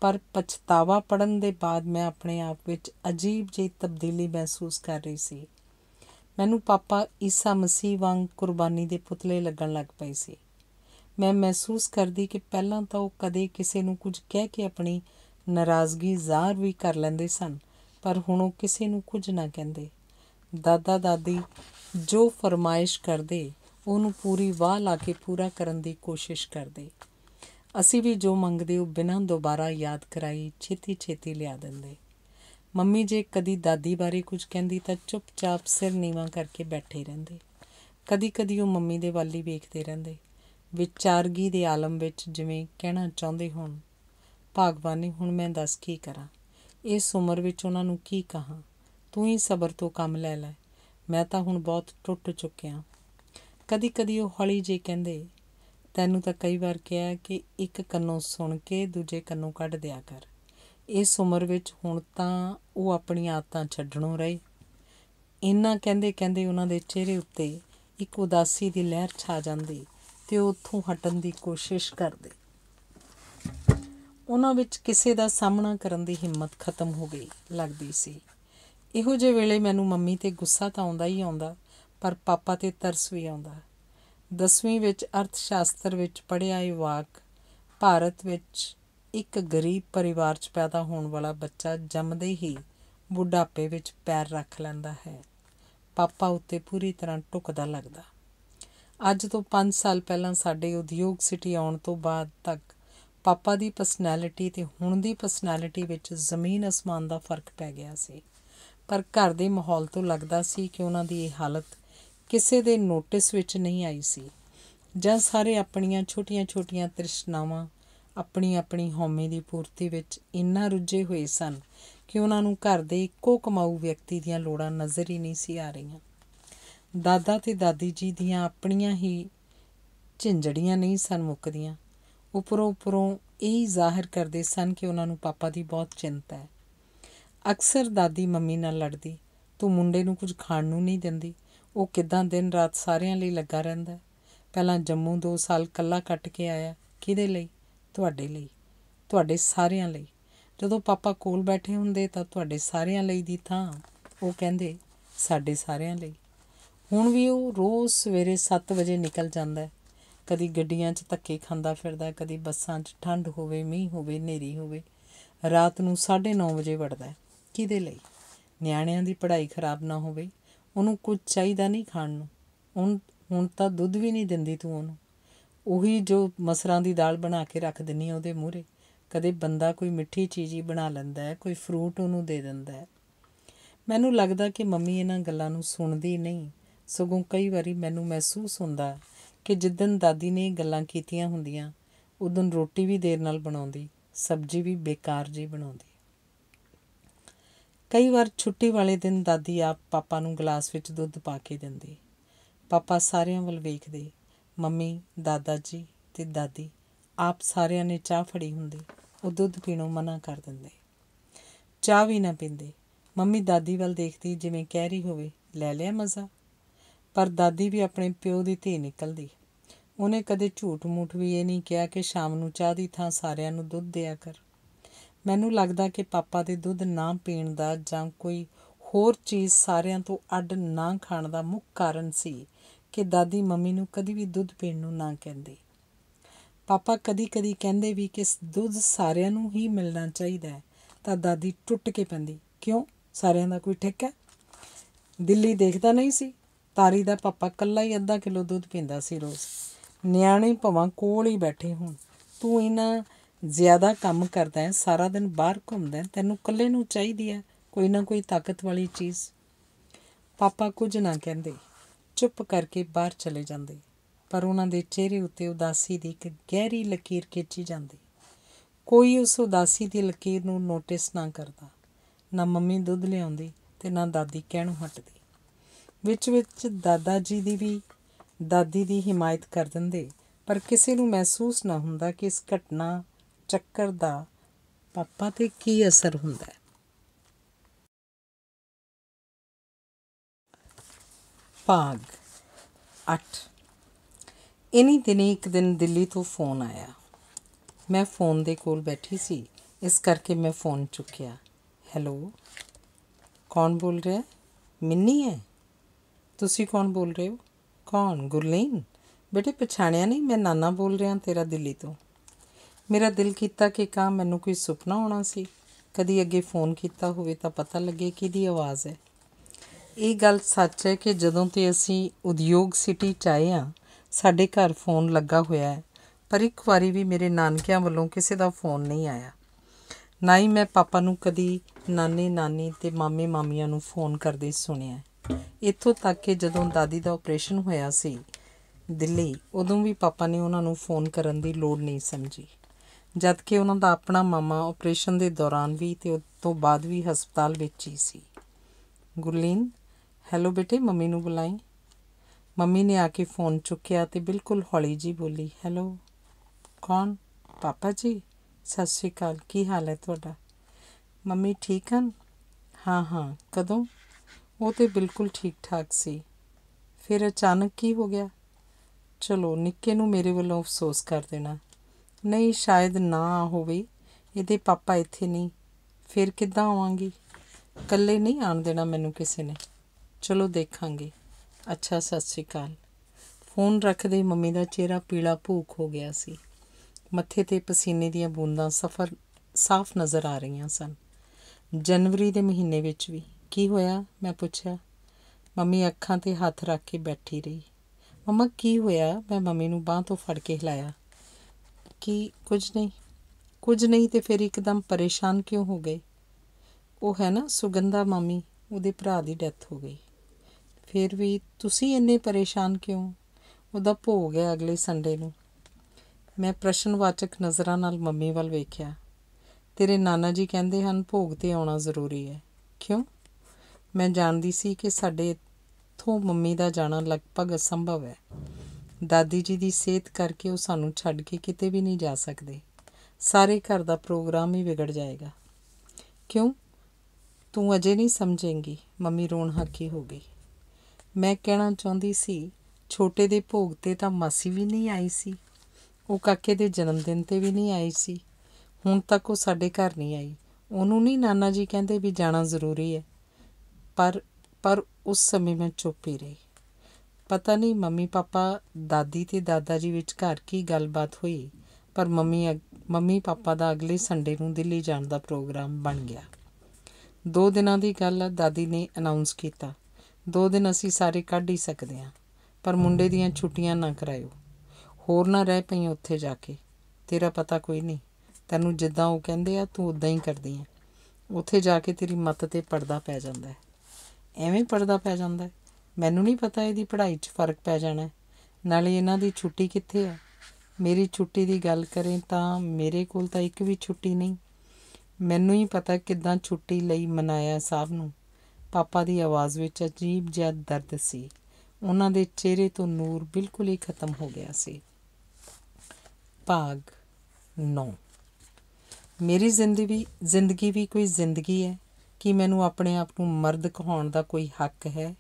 ਪਰ ਪਛਤਾਵਾ ਪੜਨ ਦੇ ਬਾਅਦ ਮੈਂ ਆਪਣੇ ਆਪ ਵਿੱਚ ਅਜੀਬ ਜਿਹੀ ਤਬਦੀਲੀ ਮਹਿਸੂਸ ਕਰ ਰਹੀ ਸੀ ਮੈਨੂੰ ਪਾਪਾ ਈਸਾ ਮਸੀਹ ਵਾਂਗ ਕੁਰਬਾਨੀ ਦੇ ਪੁਤਲੇ ਲੱਗਣ ਲੱਗ ਪਏ ਸੀ ਮੈਂ ਮਹਿਸੂਸ ਕਰਦੀ ਕਿ ਪਹਿਲਾਂ ਤਾਂ ਉਹ ਕਦੇ ਕਿਸੇ ਨੂੰ ਕੁਝ ਕਹਿ ਕੇ ਆਪਣੀ ਨਾਰਾਜ਼ਗੀ ਜ਼ਾਹਰ ਵੀ ਕਰ ਲੈਂਦੇ ਸਨ ਪਰ ਹੁਣ ਉਹ ਕਿਸੇ ਨੂੰ ਕੁਝ ਨਾ ਕਹਿੰਦੇ ਦਾਦਾ ਦਾਦੀ ਜੋ ਫਰਮਾਇਸ਼ ਕਰਦੇ ਉਹਨੂੰ ਪੂਰੀ ਵਾਹ ਲਾ ਕੇ ਪੂਰਾ ਕਰਨ ਦੀ ਕੋਸ਼ਿਸ਼ ਕਰਦੇ ਅਸੀਂ ਵੀ ਜੋ ਮੰਗਦੇ ਉਹ ਬਿਨਾਂ ਦੁਬਾਰਾ ਯਾਦ ਕਰਾਈ ਛੇਤੀ ਛੇਤੀ ਲਿਆ ਦਿੰਦੇ ਮੰਮੀ ਜੇ ਕਦੀ ਦਾਦੀ ਬਾਰੇ ਕੁਝ ਕਹਿੰਦੀ ਤਾਂ ਚੁੱਪਚਾਪ ਸਿਰ ਨੀਵਾ ਕਰਕੇ ਬੈਠੇ ਰਹਿੰਦੇ ਕਦੀ-ਕਦੀ ਉਹ ਮੰਮੀ ਦੇ ਵੱਲ ਹੀ ਵੇਖਦੇ ਰਹਿੰਦੇ ਵਿਚਾਰਗੀ ਦੇ ਆਲਮ ਵਿੱਚ ਜਿਵੇਂ ਕਹਿਣਾ ਚਾਹੁੰਦੇ ਹੋਣ ਭਗਵਾਨੀ ਹੁਣ ਮੈਂ ਦੱਸ ਕੀ ਕਰਾਂ ਇਸ ਉਮਰ ਵਿੱਚ ਉਹਨਾਂ ਨੂੰ ਕੀ ਕਹਾਂ ਤੂੰ ਹੀ ਸਬਰ ਤੋਂ ਕੰਮ ਲੈ ਲੈ ਮੈਂ ਤਾਂ ਹੁਣ ਬਹੁਤ ਟੁੱਟ ਚੁੱਕਿਆ ਕਦੀ-ਕਦੀ ਉਹ ਹੌਲੀ ਜੇ ਕਹਿੰਦੇ ਤੈਨੂੰ ਤਾਂ ਕਈ ਵਾਰ ਕਿਹਾ ਕਿ ਇੱਕ ਕੰਨੋਂ ਸੁਣ ਕੇ ਦੂਜੇ ਕੰਨੋਂ ਕੱਢ ਦਿਆ ਕਰ ਇਸ ਉਮਰ ਵਿੱਚ ਹੁਣ ਤਾਂ ਉਹ ਆਪਣੀਆਂ ਆਦਤਾਂ ਛੱਡਣੋਂ ਰਹੀ ਇੰਨਾ ਕਹਿੰਦੇ ਕਹਿੰਦੇ ਉਹਨਾਂ ਦੇ ਚਿਹਰੇ ਉੱਤੇ ਇੱਕ ਉਦਾਸੀ ਦੀ ਲਹਿਰ ਛਾ ਜਾਂਦੀ ਤੇ ਉਹ ਉੱਥੋਂ ਹਟਣ ਦੀ ਕੋਸ਼ਿਸ਼ ਕਰਦੇ ਉਹਨਾਂ ਵਿੱਚ ਕਿਸੇ ਦਾ ਸਾਹਮਣਾ ਕਰਨ ਦੀ ਹਿੰਮਤ ਖਤਮ ਹੋ ਗਈ ਲੱਗਦੀ ਸੀ ਇਹੋ ਜਿਹੇ ਵੇਲੇ ਮੈਨੂੰ ਮੰਮੀ ਤੇ ਗੁੱਸਾ ਤਾਂ ਆਉਂਦਾ ਹੀ ਆਉਂਦਾ ਪਰ ਪਾਪਾ ਤੇ ਤਰਸ ਵੀ ਆਉਂਦਾ 10ਵੀਂ ਵਿੱਚ ਅਰਥ ਸ਼ਾਸਤਰ ਵਿੱਚ ਪੜਿਆ ਇਹ ਵਾਕ ਭਾਰਤ ਵਿੱਚ ਇੱਕ ਗਰੀਬ ਪਰਿਵਾਰ 'ਚ ਪੈਦਾ ਹੋਣ ਵਾਲਾ ਬੱਚਾ ਜੰਮਦੇ ਹੀ ਬੁਢਾਪੇ ਵਿੱਚ ਪੈਰ ਰੱਖ ਲੈਂਦਾ ਹੈ ਪਾਪਾ ਉੱਤੇ ਪੂਰੀ ਤਰ੍ਹਾਂ ਟੁਕਦਾ ਲੱਗਦਾ ਅੱਜ ਤੋਂ 5 ਸਾਲ ਪਹਿਲਾਂ ਸਾਡੇ ਉਦਯੋਗ ਸਿਟੀ ਆਉਣ ਤੋਂ ਬਾਅਦ ਤੱਕ ਪਾਪਾ ਦੀ ਪਰਸਨੈਲਿਟੀ ਤੇ ਹੁਣ ਦੀ ਪਰਸਨੈਲਿਟੀ ਵਿੱਚ ਜ਼ਮੀਨ ਅਸਮਾਨ ਦਾ ਫਰਕ ਪੈ ਗਿਆ ਸੀ ਪਰ ਘਰ ਦੇ ਮਾਹੌਲ ਤੋਂ ਲੱਗਦਾ ਸੀ ਕਿ ਉਹਨਾਂ ਦੀ ਇਹ ਹਾਲਤ ਕਿਸੇ ਦੇ ਨੋਟਿਸ ਵਿੱਚ ਨਹੀਂ ਆਈ ਸੀ ਜਾਂ ਸਾਰੇ ਆਪਣੀਆਂ ਛੋਟੀਆਂ-ਛੋਟੀਆਂ ਤ੍ਰਿਸ਼ਨਾਵਾਂ ਆਪਣੀ ਆਪਣੀ ਹੋਮੇ ਦੀ ਪੂਰਤੀ ਵਿੱਚ ਇੰਨਾ ਰੁੱਝੇ ਹੋਏ ਸਨ ਕਿ ਉਹਨਾਂ ਨੂੰ ਘਰ ਦੇ ਇੱਕੋ ਕਮਾਊ ਵਿਅਕਤੀ ਦੀਆਂ ਲੋੜਾਂ ਨਜ਼ਰ ਹੀ ਨਹੀਂ ਸੀ ਆ ਰਹੀਆਂ ਦਾਦਾ ਤੇ ਦਾਦੀ ਜੀ ਦੀਆਂ ਆਪਣੀਆਂ ਹੀ ਝਿੰਜੜੀਆਂ ਨਹੀਂ ਸਨ ਮੁੱਕਦੀਆਂ ਉਪਰੋਂ ਉਪਰੋਂ ਇਹ ਜ਼ਾਹਿਰ ਕਰਦੇ ਸਨ ਕਿ ਉਹਨਾਂ ਨੂੰ ਪਾਪਾ ਦੀ ਬਹੁਤ ਚਿੰਤਾ ਹੈ ਅਕਸਰ ਦਾਦੀ ਮੰਮੀ ਨਾਲ ਲੜਦੀ ਤੂੰ ਮੁੰਡੇ ਨੂੰ ਕੁਝ ਖਾਣ ਨੂੰ ਨਹੀਂ ਦਿੰਦੀ ਉਹ ਕਿਦਾਂ ਦਿਨ ਰਾਤ ਸਾਰਿਆਂ ਲਈ ਲੱਗਾ ਰਹਿੰਦਾ ਪਹਿਲਾਂ ਜੰਮੂ 2 ਸਾਲ ਕੱਲਾ ਕੱਟ ਕੇ ਆਇਆ ਕਿਹਦੇ ਲਈ ਤੁਹਾਡੇ ਲਈ ਤੁਹਾਡੇ ਸਾਰਿਆਂ ਲਈ ਜਦੋਂ ਪਾਪਾ ਕੋਲ ਬੈਠੇ ਹੁੰਦੇ ਤਾਂ ਤੁਹਾਡੇ ਸਾਰਿਆਂ ਲਈ ਦੀ ਥਾਂ ਉਹ ਕਹਿੰਦੇ ਸਾਡੇ ਸਾਰਿਆਂ ਲਈ ਹੁਣ ਵੀ ਉਹ ਰੋਜ਼ ਸਵੇਰੇ 7 ਵਜੇ ਨਿਕਲ ਜਾਂਦਾ ਹੈ ਕਦੀ ਗੱਡੀਆਂ 'ਚ ਧੱਕੇ ਖਾਂਦਾ ਫਿਰਦਾ ਕਦੀ ਬੱਸਾਂ 'ਚ ਠੰਡ ਹੋਵੇ ਮੀਂਹ ਹੋਵੇ ਨੇਰੀ ਹੋਵੇ ਰਾਤ ਨੂੰ 9:30 ਵਜੇ ਵੜਦਾ ਹੈ ਕਿਹਦੇ ਲਈ ਨਿਆਣਿਆਂ ਦੀ ਪੜ੍ਹਾਈ ਖਰਾਬ ਨਾ ਹੋਵੇ ਉਹਨੂੰ ਕੁਝ ਚਾਹੀਦਾ ਨਹੀਂ ਖਾਣ ਨੂੰ ਹੁਣ ਹੁਣ ਤਾਂ ਦੁੱਧ ਵੀ ਨਹੀਂ ਦਿੰਦੀ ਤੂੰ ਉਹਨੂੰ ਉਹੀ ਜੋ ਮਸਰਾਂ ਦੀ ਦਾਲ ਬਣਾ ਕੇ ਰੱਖ ਦਿੰਦੀ ਆ ਉਹਦੇ ਮੂਹਰੇ ਕਦੇ ਬੰਦਾ ਕੋਈ ਮਿੱਠੀ ਚੀਜ਼ ਹੀ ਬਣਾ ਲੈਂਦਾ ਹੈ ਕੋਈ ਫਰੂਟ ਉਹਨੂੰ ਦੇ ਦਿੰਦਾ ਹੈ ਮੈਨੂੰ ਲੱਗਦਾ ਕਿ ਮੰਮੀ ਇਹਨਾਂ ਗੱਲਾਂ ਨੂੰ ਸੁਣਦੀ ਨਹੀਂ ਸਗੋਂ ਕਈ ਵਾਰੀ ਮੈਨੂੰ ਮਹਿਸੂਸ ਹੁੰਦਾ ਕਿ ਜਿੱਦਨ ਦਾਦੀ ਨੇ ਇਹ ਗੱਲਾਂ ਕੀਤੀਆਂ ਹੁੰਦੀਆਂ ਉਦੋਂ ਰੋਟੀ ਵੀ ਦੇਰ ਨਾਲ ਬਣਾਉਂਦੀ ਸਬਜ਼ੀ ਵੀ ਬੇਕਾਰ ਜੀ ਬਣਾਉਂਦੀ ਕਈ ਵਾਰ ਛੁੱਟੀ ਵਾਲੇ ਦਿਨ ਦਾਦੀ ਆਪ ਪਾਪਾ ਨੂੰ ਗਲਾਸ ਵਿੱਚ ਦੁੱਧ ਪਾ ਕੇ ਦਿੰਦੀ ਪਾਪਾ ਸਾਰਿਆਂ ਵੱਲ ਵੇਖਦੇ ਮੰਮੀ ਦਾਦਾ ਜੀ ਤੇ ਦਾਦੀ ਆਪ ਸਾਰਿਆਂ ਨੇ ਚਾਹ ਫੜੀ ਹੁੰਦੀ ਉਹ ਦੁੱਧ ਪੀਣੋਂ ਮਨਾ ਕਰ ਦਿੰਦੇ ਚਾਹ ਵੀ ਨਾ ਪੀਂਦੇ ਮੰਮੀ ਦਾਦੀ ਵੱਲ ਦੇਖਦੀ ਜਿਵੇਂ ਕਹਿ ਰਹੀ ਹੋਵੇ ਲੈ ਲਿਆ ਮਜ਼ਾ ਪਰ ਦਾਦੀ ਵੀ ਆਪਣੇ ਪਿਓ ਦੀ ਧੀ ਨਿਕਲਦੀ ਉਹਨੇ ਕਦੇ ਝੂਠ ਮੂਠ ਵੀ ਇਹ ਨਹੀਂ ਕਿਹਾ ਕਿ ਸ਼ਾਮ ਨੂੰ ਚਾਹ ਦੀ ਥਾਂ ਸਾਰਿਆਂ ਨੂੰ ਦੁੱਧ ਦਿਆ ਕਰ ਮੈਨੂੰ ਲੱਗਦਾ ਕਿ ਪਾਪਾ ਦੇ ਦੁੱਧ ਨਾ ਪੀਣ ਦਾ ਜਾਂ ਕੋਈ ਹੋਰ ਚੀਜ਼ ਸਾਰਿਆਂ ਤੋਂ ਅੱਡ ਨਾ ਖਾਣ ਦਾ ਮੁੱਖ ਕਾਰਨ ਸੀ ਕਿ ਦਾਦੀ ਮੰਮੀ ਨੂੰ ਕਦੀ ਵੀ ਦੁੱਧ ਪੀਣ ਨੂੰ ਨਾ ਕਹਿੰਦੇ ਪਾਪਾ ਕਦੀ-ਕਦੀ ਕਹਿੰਦੇ ਵੀ ਕਿ ਦੁੱਧ ਸਾਰਿਆਂ ਨੂੰ ਹੀ ਮਿਲਣਾ ਚਾਹੀਦਾ ਹੈ ਤਾਂ ਦਾਦੀ ਟੁੱਟ ਕੇ ਪੈਂਦੀ ਕਿਉਂ ਸਾਰਿਆਂ ਦਾ ਕੋਈ ਠੇਕਾ ਦਿੱਲੀ ਦੇਖਦਾ ਨਹੀਂ ਸੀ ਤਾਰੀ ਦਾ ਪਾਪਾ ਕੱਲਾ ਹੀ ਅੱਧਾ ਕਿਲੋ ਦੁੱਧ ਪੀਂਦਾ ਸੀ ਰੋਜ਼ ਨਿਆਣੇ ਭਵਾਂ ਕੋਲ ਹੀ ਬੈਠੇ ਹੁਣ ਤੂੰ ਇਹਨਾਂ ਜ਼ਿਆਦਾ ਕੰਮ ਕਰਦਾ ਹੈ ਸਾਰਾ ਦਿਨ ਬਾਹਰ ਘੁੰਮਦਾ ਹੈ ਤੈਨੂੰ ਕੱਲੇ ਨੂੰ ਚਾਹੀਦੀ ਹੈ ਕੋਈ ਨਾ ਕੋਈ ਤਾਕਤ ਵਾਲੀ ਚੀਜ਼ ਪਾਪਾ ਕੁਝ ਨਾ ਕਹਿੰਦੇ ਚੁੱਪ ਕਰਕੇ ਬਾਹਰ ਚਲੇ ਜਾਂਦੇ ਪਰ ਉਹਨਾਂ ਦੇ ਚਿਹਰੇ ਉੱਤੇ ਉਦਾਸੀ ਦੀ ਇੱਕ ਗਹਿਰੀ ਲਕੀਰ ਖਿੱਚੀ ਜਾਂਦੀ ਕੋਈ ਉਸ ਉਦਾਸੀ ਦੀ ਲਕੀਰ ਨੂੰ ਨੋਟਿਸ ਨਾ ਕਰਦਾ ਨਾ ਮੰਮੀ ਦੁੱਧ ਲਿਆਉਂਦੀ ਤੇ ਨਾ ਦਾਦੀ ਕਹਿਣੋਂ ਹਟਦੀ ਵਿੱਚ ਵਿੱਚ ਦਾਦਾ ਜੀ ਦੀ ਵੀ ਦਾਦੀ ਦੀ ਹਿਮਾਇਤ ਕਰ ਦਿੰਦੇ ਪਰ ਕਿਸੇ ਨੂੰ ਮਹਿਸੂਸ ਨਾ ਹੁੰਦਾ ਕਿ ਇਸ ਘਟਨਾ ਚੱਕਰ ਦਾ ਪਾਪਾ ਤੇ ਕੀ ਅਸਰ ਹੁੰਦਾ ਹੈ ਭਾਗ 8 ਇਨੀ ਦਿਨ ਇੱਕ ਦਿਨ ਦਿੱਲੀ ਤੋਂ ਫੋਨ ਆਇਆ ਮੈਂ ਫੋਨ ਦੇ ਕੋਲ ਬੈਠੀ ਸੀ ਇਸ ਕਰਕੇ ਮੈਂ ਫੋਨ ਚੁੱਕਿਆ ਹੈਲੋ ਕੌਣ ਬੋਲ ਰਿਹਾ ਮਿੰਨੀ ਹੈ ਤੁਸੀਂ ਕੌਣ ਬੋਲ ਰਹੇ ਹੋ ਕੌਣ ਗੁਰਲੀਨ ਬੇਟੇ ਪਛਾਣਿਆ ਨਹੀਂ ਮੈਂ ਨਾਨਾ ਬੋਲ ਰਿਹਾ ਤੇਰਾ ਦਿੱਲੀ ਤੋਂ ਮੇਰਾ ਦਿਲ ਕੀਤਾ ਕਿ ਕਾ ਮੈਨੂੰ ਕੋਈ ਸੁਪਨਾ ਆਉਣਾ ਸੀ ਕਦੀ ਅੱਗੇ ਫੋਨ ਕੀਤਾ ਹੋਵੇ ਤਾਂ ਪਤਾ ਲੱਗੇ ਕਿਹਦੀ ਆਵਾਜ਼ ਹੈ ਇਹ ਗੱਲ ਸੱਚ ਹੈ ਕਿ ਜਦੋਂ ਤੇ ਅਸੀਂ ਉਦਯੋਗ ਸਿਟੀ ਚ ਆਏ ਆ ਸਾਡੇ ਘਰ ਫੋਨ ਲੱਗਾ ਹੋਇਆ ਹੈ ਪਰ ਇੱਕ ਵਾਰੀ ਵੀ ਮੇਰੇ ਨਾਨਕਿਆਂ ਵੱਲੋਂ ਕਿਸੇ ਦਾ ਫੋਨ ਨਹੀਂ ਆਇਆ ਨਾ ਹੀ ਮੈਂ ਪਾਪਾ ਨੂੰ ਕਦੀ ਨਾਨੇ ਨਾਨੀ ਤੇ ਮਾਮੇ ਮਾਮੀਆਂ ਨੂੰ ਫੋਨ ਕਰਦੇ ਸੁਣਿਆ ਇੱਥੋਂ ਤੱਕ ਕਿ ਜਦੋਂ ਦਾਦੀ ਦਾ ਆਪਰੇਸ਼ਨ ਹੋਇਆ ਸੀ ਦਿੱਲੀ ਉਦੋਂ ਵੀ ਪਾਪਾ ਨੇ ਉਹਨਾਂ ਨੂੰ ਫੋਨ ਕਰਨ ਦੀ ਲੋੜ ਨਹੀਂ ਸਮਝੀ ਜਦ ਕਿ ਉਹਨਾਂ ਦਾ ਆਪਣਾ ਮਾਮਾ ਆਪਰੇਸ਼ਨ ਦੇ ਦੌਰਾਨ ਵੀ ਤੇ ਉਸ ਤੋਂ ਬਾਅਦ ਵੀ ਹਸਪਤਾਲ ਵਿੱਚ ਹੀ ਸੀ ਗੁਰਲੀਨ ਹੈਲੋ ਬੇਟੇ ਮੰਮੀ ਨੂੰ ਬੁਲਾਈ ਮੰਮੀ ਨੇ ਆ ਕੇ ਫੋਨ ਚੁੱਕਿਆ ਤੇ ਬਿਲਕੁਲ ਹੌਲੀ ਜੀ ਬੋਲੀ ਹੈਲੋ ਕੌਣ ਪਾਪਾ ਜੀ ਸਤਿ ਸ਼੍ਰੀ ਅਕਾਲ ਕੀ ਹਾਲ ਹੈ ਤੁਹਾਡਾ ਮੰਮੀ ਠੀਕ ਹਨ ਹਾਂ ਹਾਂ ਕਦੋਂ ਉਹ ਤੇ ਬਿਲਕੁਲ ਠੀਕ ਠਾਕ ਸੀ ਫਿਰ ਅਚਾਨਕ ਕੀ ਹੋ ਗਿਆ ਚਲੋ ਨਿੱਕੇ ਨੂੰ ਮੇਰੇ ਵੱਲੋਂ ਅਫਸੋਸ ਕਰ ਦੇਣਾ ਨਹੀਂ ਸ਼ਾਇਦ ਨਾ ਹੋਵੇ ਇਹਦੇ ਪਾਪਾ ਇੱਥੇ ਨਹੀਂ ਫਿਰ ਕਿੱਦਾਂ ਆਵਾਂਗੀ ਇਕੱਲੇ ਨਹੀਂ ਆਣ ਦੇਣਾ ਮੈਨੂੰ ਕਿਸੇ ਨੇ ਚਲੋ ਦੇਖਾਂਗੇ ਅੱਛਾ ਸਤਿ ਸ਼੍ਰੀ ਅਕਾਲ ਫੋਨ ਰੱਖਦੇ ਮੰਮੀ ਦਾ ਚਿਹਰਾ ਪੀਲਾ ਭੂਖ ਹੋ ਗਿਆ ਸੀ ਮੱਥੇ ਤੇ ਪਸੀਨੇ ਦੀਆਂ ਬੂੰਦਾਂ ਸਫਰ ਸਾਫ਼ ਨਜ਼ਰ ਆ ਰਹੀਆਂ ਸਨ ਜਨਵਰੀ ਦੇ ਮਹੀਨੇ ਵਿੱਚ ਵੀ ਕੀ ਹੋਇਆ ਮੈਂ ਪੁੱਛਿਆ ਮੰਮੀ ਅੱਖਾਂ ਤੇ ਹੱਥ ਰੱਖ ਕੇ ਬੈਠੀ ਰਹੀ ਮਮਾ ਕੀ ਹੋਇਆ ਮੈਂ ਮੰਮੀ ਨੂੰ ਬਾਹ ਤੋਂ ਫੜ ਕੇ ਹਿਲਾਇਆ ਕਿ ਕੁਝ ਨਹੀਂ ਕੁਝ ਨਹੀਂ ਤੇ ਫਿਰ ਇੱਕਦਮ ਪਰੇਸ਼ਾਨ ਕਿਉਂ ਹੋ ਗਏ ਉਹ ਹੈ ਨਾ ਸੁਗੰਧਾ ਮੰਮੀ ਉਹਦੇ ਭਰਾ ਦੀ ਡੈਥ ਹੋ ਗਈ ਫਿਰ ਵੀ ਤੁਸੀਂ ਇੰਨੇ ਪਰੇਸ਼ਾਨ ਕਿਉਂ ਉਹਦਾ ਭੋਗ ਹੈ ਅਗਲੇ ਸੰਡੇ ਨੂੰ ਮੈਂ ਪ੍ਰਸ਼ਨਵਾਚਕ ਨਜ਼ਰਾਂ ਨਾਲ ਮੰਮੀ ਵੱਲ ਵੇਖਿਆ ਤੇਰੇ ਨਾਨਾ ਜੀ ਕਹਿੰਦੇ ਹਨ ਭੋਗ ਤੇ ਆਉਣਾ ਜ਼ਰੂਰੀ ਹੈ ਕਿਉਂ ਮੈਂ ਜਾਣਦੀ ਸੀ ਕਿ ਸਾਡੇ ਇੱਥੋਂ ਮੰਮੀ ਦਾ ਜਾਣਾ ਲਗਭਗ ਅਸੰਭਵ ਹੈ ਦਾਦੀ ਜੀ ਦੀ ਸਿਹਤ ਕਰਕੇ ਉਹ ਸਾਨੂੰ ਛੱਡ ਕੇ ਕਿਤੇ ਵੀ ਨਹੀਂ ਜਾ ਸਕਦੇ ਸਾਰੇ ਘਰ ਦਾ ਪ੍ਰੋਗਰਾਮ ਹੀ ਵਿਗੜ ਜਾਏਗਾ ਕਿਉਂ ਤੂੰ ਅਜੇ ਨਹੀਂ ਸਮਝੇਂਗੀ ਮੰਮੀ ਰੋਣ ਹੱਕੀ ਹੋ ਗਈ ਮੈਂ ਕਹਿਣਾ ਚਾਹੁੰਦੀ ਸੀ ਛੋਟੇ ਦੇ ਭੋਗ ਤੇ ਤਾਂ ਮਾਸੀ ਵੀ ਨਹੀਂ ਆਈ ਸੀ ਉਹ ਕਾਕੇ ਦੇ ਜਨਮ ਦਿਨ ਤੇ ਵੀ ਨਹੀਂ ਆਈ ਸੀ ਹੁਣ ਤੱਕ ਉਹ ਸਾਡੇ ਘਰ ਨਹੀਂ ਆਈ ਉਹਨੂੰ ਨਹੀਂ ਨਾਨਾ ਜੀ ਕਹਿੰਦੇ ਵੀ ਜਾਣਾ ਜ਼ਰੂਰੀ ਹੈ ਪਰ ਪਰ ਉਸ ਸਮੇਂ ਮੈਂ ਚੁੱਪ ਹੀ ਰਹੀ ਪਤਾ ਨਹੀਂ ਮੰਮੀ ਪਾਪਾ ਦਾਦੀ ਤੇ ਦਾਦਾ ਜੀ ਵਿੱਚ ਘਰ ਕੀ ਗੱਲਬਾਤ ਹੋਈ ਪਰ ਮੰਮੀ ਮੰਮੀ ਪਾਪਾ ਦਾ ਅਗਲੇ ਸੰਡੇ ਨੂੰ ਦਿੱਲੀ ਜਾਣ ਦਾ ਪ੍ਰੋਗਰਾਮ ਬਣ ਗਿਆ ਦੋ ਦਿਨਾਂ ਦੀ ਗੱਲ ਦਾਦੀ ਨੇ ਅਨਾਉਂਸ ਕੀਤਾ ਦੋ ਦਿਨ ਅਸੀਂ ਸਾਰੇ ਕੱਢ ਹੀ ਸਕਦੇ ਹਾਂ ਪਰ ਮੁੰਡੇ ਦੀਆਂ ਛੁੱਟੀਆਂ ਨਾ ਕਰਾਇਓ ਹੋਰ ਨਾ ਰਹਿ ਪਈ ਉੱਥੇ ਜਾ ਕੇ ਤੇਰਾ ਪਤਾ ਕੋਈ ਨਹੀਂ ਤੈਨੂੰ ਜਿੱਦਾਂ ਉਹ ਕਹਿੰਦੇ ਆ ਤੂੰ ਉਦਾਂ ਹੀ ਕਰਦੀ ਆ ਉੱਥੇ ਜਾ ਕੇ ਤੇਰੀ ਮੱਤ ਤੇ ਪਰਦਾ ਪੈ ਜਾਂਦਾ ਹੈ ਐਵੇਂ ਪਰਦਾ ਪੈ ਜਾਂਦਾ ਹੈ ਮੈਨੂੰ ਨਹੀਂ ਪਤਾ ਇਹਦੀ ਪੜ੍ਹਾਈ 'ਚ ਫਰਕ ਪੈ ਜਾਣਾ ਨਾਲੇ ਇਹਨਾਂ ਦੀ ਛੁੱਟੀ ਕਿੱਥੇ ਆ ਮੇਰੀ ਛੁੱਟੀ ਦੀ ਗੱਲ ਕਰੇ ਤਾਂ ਮੇਰੇ ਕੋਲ ਤਾਂ ਇੱਕ ਵੀ ਛੁੱਟੀ ਨਹੀਂ ਮੈਨੂੰ ਹੀ ਪਤਾ ਕਿਦਾਂ ਛੁੱਟੀ ਲਈ ਮਨਾਇਆ ਸਾਹਿਬ ਨੂੰ ਪਾਪਾ ਦੀ ਆਵਾਜ਼ ਵਿੱਚ ਅਜੀਬ ਜਿਹਾ ਦਰਦ ਸੀ ਉਹਨਾਂ ਦੇ ਚਿਹਰੇ ਤੋਂ ਨੂਰ ਬਿਲਕੁਲ ਹੀ ਖਤਮ ਹੋ ਗਿਆ ਸੀ ਭਾਗ 9 ਮੇਰੀ ਜ਼ਿੰਦਗੀ ਜ਼ਿੰਦਗੀ ਵੀ ਕੋਈ ਜ਼ਿੰਦਗੀ ਹੈ ਕਿ ਮੈਨੂੰ ਆਪਣੇ ਆਪ ਨੂੰ ਮਰਦ ਕਹਾਉਣ ਦਾ ਕੋਈ ਹੱਕ ਹੈ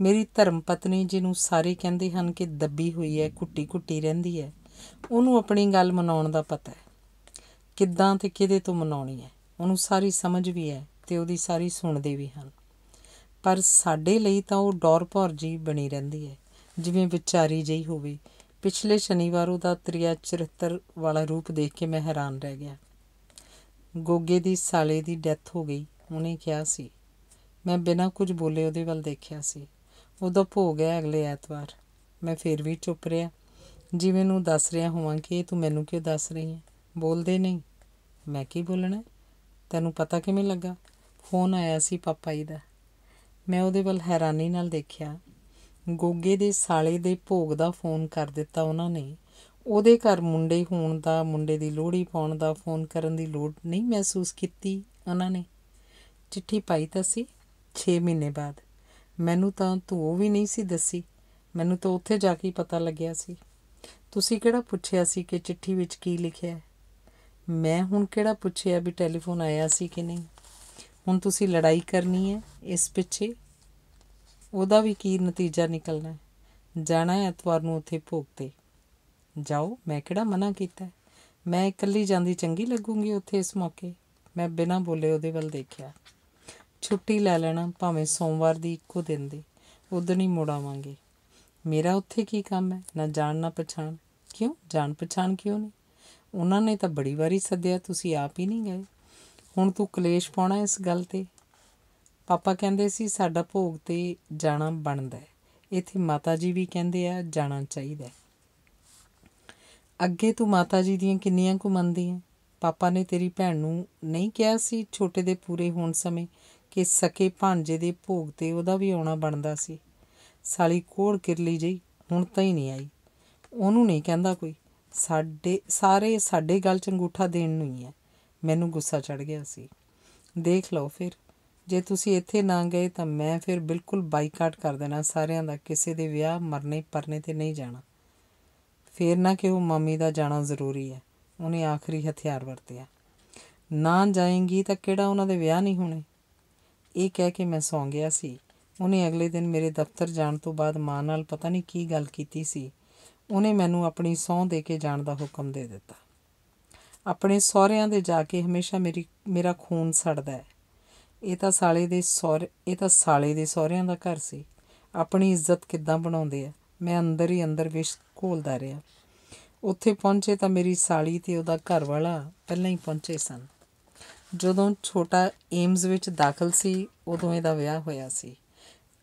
ਮੇਰੀ ਧਰਮ ਪਤਨੀ ਜਿਹਨੂੰ ਸਾਰੇ ਕਹਿੰਦੇ ਹਨ ਕਿ ਦੱਬੀ ਹੋਈ ਹੈ ਕੁੱਟੀ ਕੁੱਟੀ ਰਹਿੰਦੀ ਹੈ ਉਹਨੂੰ ਆਪਣੀ ਗੱਲ ਮਨਾਉਣ ਦਾ ਪਤਾ ਹੈ ਕਿੱਦਾਂ ਤੇ ਕਿਹਦੇ ਤੋਂ ਮਨਾਉਣੀ ਹੈ ਉਹਨੂੰ ਸਾਰੀ ਸਮਝ ਵੀ ਹੈ ਤੇ ਉਹਦੀ ਸਾਰੀ ਸੁਣਦੇ ਵੀ ਹਨ ਪਰ ਸਾਡੇ ਲਈ ਤਾਂ ਉਹ ਡੌਰ ਭੌਰ ਜੀ ਬਣੀ ਰਹਿੰਦੀ ਹੈ ਜਿਵੇਂ ਵਿਚਾਰੀ ਜਈ ਹੋਵੇ ਪਿਛਲੇ ਸ਼ਨੀਵਾਰ ਉਹਦਾ ਤ੍ਰਿਆ ਚਰਿੱਤਰ ਵਾਲਾ ਰੂਪ ਦੇਖ ਕੇ ਮੈਂ ਹੈਰਾਨ ਰਹਿ ਗਿਆ ਗੋਗੇ ਦੀ ਸਾਲੇ ਦੀ ਡੈਥ ਹੋ ਗਈ ਉਹਨੇ ਕਿਹਾ ਸੀ ਮੈਂ ਬਿਨਾਂ ਕੁਝ ਬੋਲੇ ਉਹਦੇ ਵੱਲ ਦੇਖਿਆ ਸੀ ਉਹਦਾ ਭੋਗ ਹੈ ਅਗਲੇ ਐਤਵਾਰ ਮੈਂ ਫੇਰ ਵੀ ਚੁੱਪ ਰਿਹਾ ਜਿਵੇਂ ਨੂੰ ਦੱਸ ਰਿਹਾ ਹੋਵਾਂ ਕਿ ਤੂੰ ਮੈਨੂੰ ਕਿਉਂ ਦੱਸ ਰਹੀ ਹੈ ਬੋਲਦੇ ਨਹੀਂ ਮੈਂ ਕੀ ਬੋਲਣਾ ਤੈਨੂੰ ਪਤਾ ਕਿਵੇਂ ਲੱਗਾ ਫੋਨ ਆਇਆ ਸੀ ਪਾਪਾ ਜੀ ਦਾ ਮੈਂ ਉਹਦੇ ਵੱਲ ਹੈਰਾਨੀ ਨਾਲ ਦੇਖਿਆ ਗੋਗੇ ਦੇ ਸਾਲੇ ਦੇ ਭੋਗ ਦਾ ਫੋਨ ਕਰ ਦਿੱਤਾ ਉਹਨਾਂ ਨੇ ਉਹਦੇ ਘਰ ਮੁੰਡੇ ਹੋਣ ਦਾ ਮੁੰਡੇ ਦੀ ਲੋਹੜੀ ਪਾਉਣ ਦਾ ਫੋਨ ਕਰਨ ਦੀ ਲੋੜ ਨਹੀਂ ਮਹਿਸੂਸ ਕੀਤੀ ਉਹਨਾਂ ਨੇ ਚਿੱਠੀ ਪਾਈ ਤਾਂ ਸੀ 6 ਮਹੀਨੇ ਬਾਅਦ ਮੈਨੂੰ ਤਾਂ ਤੂੰ ਉਹ ਵੀ ਨਹੀਂ ਸੀ ਦੱਸੀ ਮੈਨੂੰ ਤਾਂ ਉੱਥੇ ਜਾ ਕੇ ਪਤਾ ਲੱਗਿਆ ਸੀ ਤੁਸੀਂ ਕਿਹੜਾ ਪੁੱਛਿਆ ਸੀ ਕਿ ਚਿੱਠੀ ਵਿੱਚ ਕੀ ਲਿਖਿਆ ਹੈ ਮੈਂ ਹੁਣ ਕਿਹੜਾ ਪੁੱਛਿਆ ਵੀ ਟੈਲੀਫੋਨ ਆਇਆ ਸੀ ਕਿ ਨਹੀਂ ਹੁਣ ਤੁਸੀਂ ਲੜਾਈ ਕਰਨੀ ਹੈ ਇਸ ਪਿੱਛੇ ਉਹਦਾ ਵੀ ਕੀ ਨਤੀਜਾ ਨਿਕਲਣਾ ਹੈ ਜਾਣਾ ਹੈ ਐਤਵਾਰ ਨੂੰ ਉੱਥੇ ਭੋਗ ਤੇ ਜਾਓ ਮੈਂ ਕਿਹੜਾ ਮਨਾ ਕੀਤਾ ਮੈਂ ਇਕੱਲੀ ਜਾਂਦੀ ਚੰਗੀ ਲੱਗੂਗੀ ਉੱਥੇ ਇਸ ਮੌਕੇ ਮੈਂ ਬਿਨਾਂ ਬੋਲੇ ਉਹਦੇ ਵੱਲ ਦੇਖਿਆ ਛੁੱਟੀ ਲੈ ਲੈਣਾ ਭਾਵੇਂ ਸੋਮਵਾਰ ਦੀ ਇੱਕੋ ਦਿਨ ਦੀ ਉਦੋਂ ਹੀ ਮੁੜ ਮੇਰਾ ਉੱਥੇ ਕੀ ਕੰਮ ਹੈ ਨਾ ਜਾਣ ਨਾ ਪਛਾਣ ਕਿਉਂ ਜਾਣ ਪਛਾਣ ਕਿਉਂ ਨਹੀਂ ਉਹਨਾਂ ਨੇ ਤਾਂ ਬੜੀ ਵਾਰੀ ਸੱਦਿਆ ਤੁਸੀਂ ਆਪ ਹੀ ਨਹੀਂ ਗਏ ਹੁਣ ਤੂੰ ਕਲੇਸ਼ ਪਾਉਣਾ ਇਸ ਗੱਲ ਤੇ ਪਾਪਾ ਕਹਿੰਦੇ ਸੀ ਸਾਡਾ ਭੋਗ ਤੇ ਜਾਣਾ ਬਣਦਾ ਹੈ ਇਥੇ ਮਾਤਾ ਜੀ ਵੀ ਕਹਿੰਦੇ ਆ ਜਾਣਾ ਚਾਹੀਦਾ ਅੱਗੇ ਤੂੰ ਮਾਤਾ ਜੀ ਦੀਆਂ ਕਿੰਨੀਆਂ ਕੁ ਮੰਨਦੀ ਹੈ ਪਾਪਾ ਨੇ ਤੇਰੀ ਭੈਣ ਨੂੰ ਨਹੀਂ ਕਿਹਾ ਸੀ ਛੋਟੇ ਦੇ ਪੂਰੇ ਹੋਣ ਸਮੇਂ ਕਿ ਸਕੇ ਭਾਂਜੇ ਦੇ ਭੋਗ ਤੇ ਉਹਦਾ ਵੀ ਆਉਣਾ ਬਣਦਾ ਸੀ ਸਾਲੀ ਕੋੜ ਕਿਰਲੀ ਜਈ ਹੁਣ ਤਾਂ ਹੀ ਨਹੀਂ ਆਈ ਉਹਨੂੰ ਨਹੀਂ ਕਹਿੰਦਾ ਕੋਈ ਸਾਡੇ ਸਾਰੇ ਸਾਡੇ ਗੱਲ ਚੰਗੂਠਾ ਦੇਣ ਨੂੰ ਹੀ ਆ ਮੈਨੂੰ ਗੁੱਸਾ ਚੜ ਗਿਆ ਸੀ ਦੇਖ ਲਓ ਫਿਰ ਜੇ ਤੁਸੀਂ ਇੱਥੇ ਨਾ ਗਏ ਤਾਂ ਮੈਂ ਫਿਰ ਬਿਲਕੁਲ ਬਾਈਕਾਟ ਕਰ ਦੇਣਾ ਸਾਰਿਆਂ ਦਾ ਕਿਸੇ ਦੇ ਵਿਆਹ ਮਰਨੇ ਪਰਨੇ ਤੇ ਨਹੀਂ ਜਾਣਾ ਫੇਰ ਨਾ ਕਿ ਉਹ ਮੰਮੀ ਦਾ ਜਾਣਾ ਜ਼ਰੂਰੀ ਹੈ ਉਹਨੇ ਆਖਰੀ ਹਥਿਆਰ ਵਰਤਿਆ ਨਾ ਜਾਏਂਗੀ ਤਾਂ ਕਿਹੜਾ ਉਹਨਾਂ ਦੇ ਵਿਆਹ ਨਹੀਂ ਹੋਣੇ ਇਹ ਕਹਿ ਕੇ ਮੈਂ ਸੌਂ ਗਿਆ ਸੀ ਉਹਨੇ ਅਗਲੇ ਦਿਨ ਮੇਰੇ ਦਫ਼ਤਰ ਜਾਣ ਤੋਂ ਬਾਅਦ ਮਾਂ ਨਾਲ ਪਤਾ ਨਹੀਂ ਕੀ ਗੱਲ ਕੀਤੀ ਸੀ ਉਹਨੇ ਮੈਨੂੰ ਆਪਣੀ ਸੌਂ ਦੇ ਕੇ ਜਾਣ ਦਾ ਹੁਕਮ ਦੇ ਦਿੱਤਾ ਆਪਣੇ ਸਹੁਰਿਆਂ ਦੇ ਜਾ ਕੇ ਹਮੇਸ਼ਾ ਮੇਰੀ ਮੇਰਾ ਖੂਨ ਸੜਦਾ ਹੈ ਇਹ ਤਾਂ ਸਾਲੇ ਦੇ ਸਹੁਰ ਇਹ ਤਾਂ ਸਾਲੇ ਦੇ ਸਹੁਰਿਆਂ ਦਾ ਘਰ ਸੀ ਆਪਣੀ ਇੱਜ਼ਤ ਕਿੱਦਾਂ ਬਣਾਉਂਦੇ ਆ ਮੈਂ ਅੰਦਰ ਹੀ ਅੰਦਰ ਵਿਸ਼ ਘੋਲਦਾ ਰਿਹਾ ਉੱਥੇ ਪਹੁੰਚੇ ਤਾਂ ਮੇਰੀ ਸਾਲੀ ਤੇ ਉਹਦਾ ਘਰ ਵਾਲਾ ਪਹਿਲਾਂ ਹੀ ਪਹੁੰਚੇ ਸਨ ਜਦੋਂ ਛੋਟਾ ਏਮਸ ਵਿੱਚ ਦਾਖਲ ਸੀ ਉਦੋਂ ਇਹਦਾ ਵਿਆਹ ਹੋਇਆ ਸੀ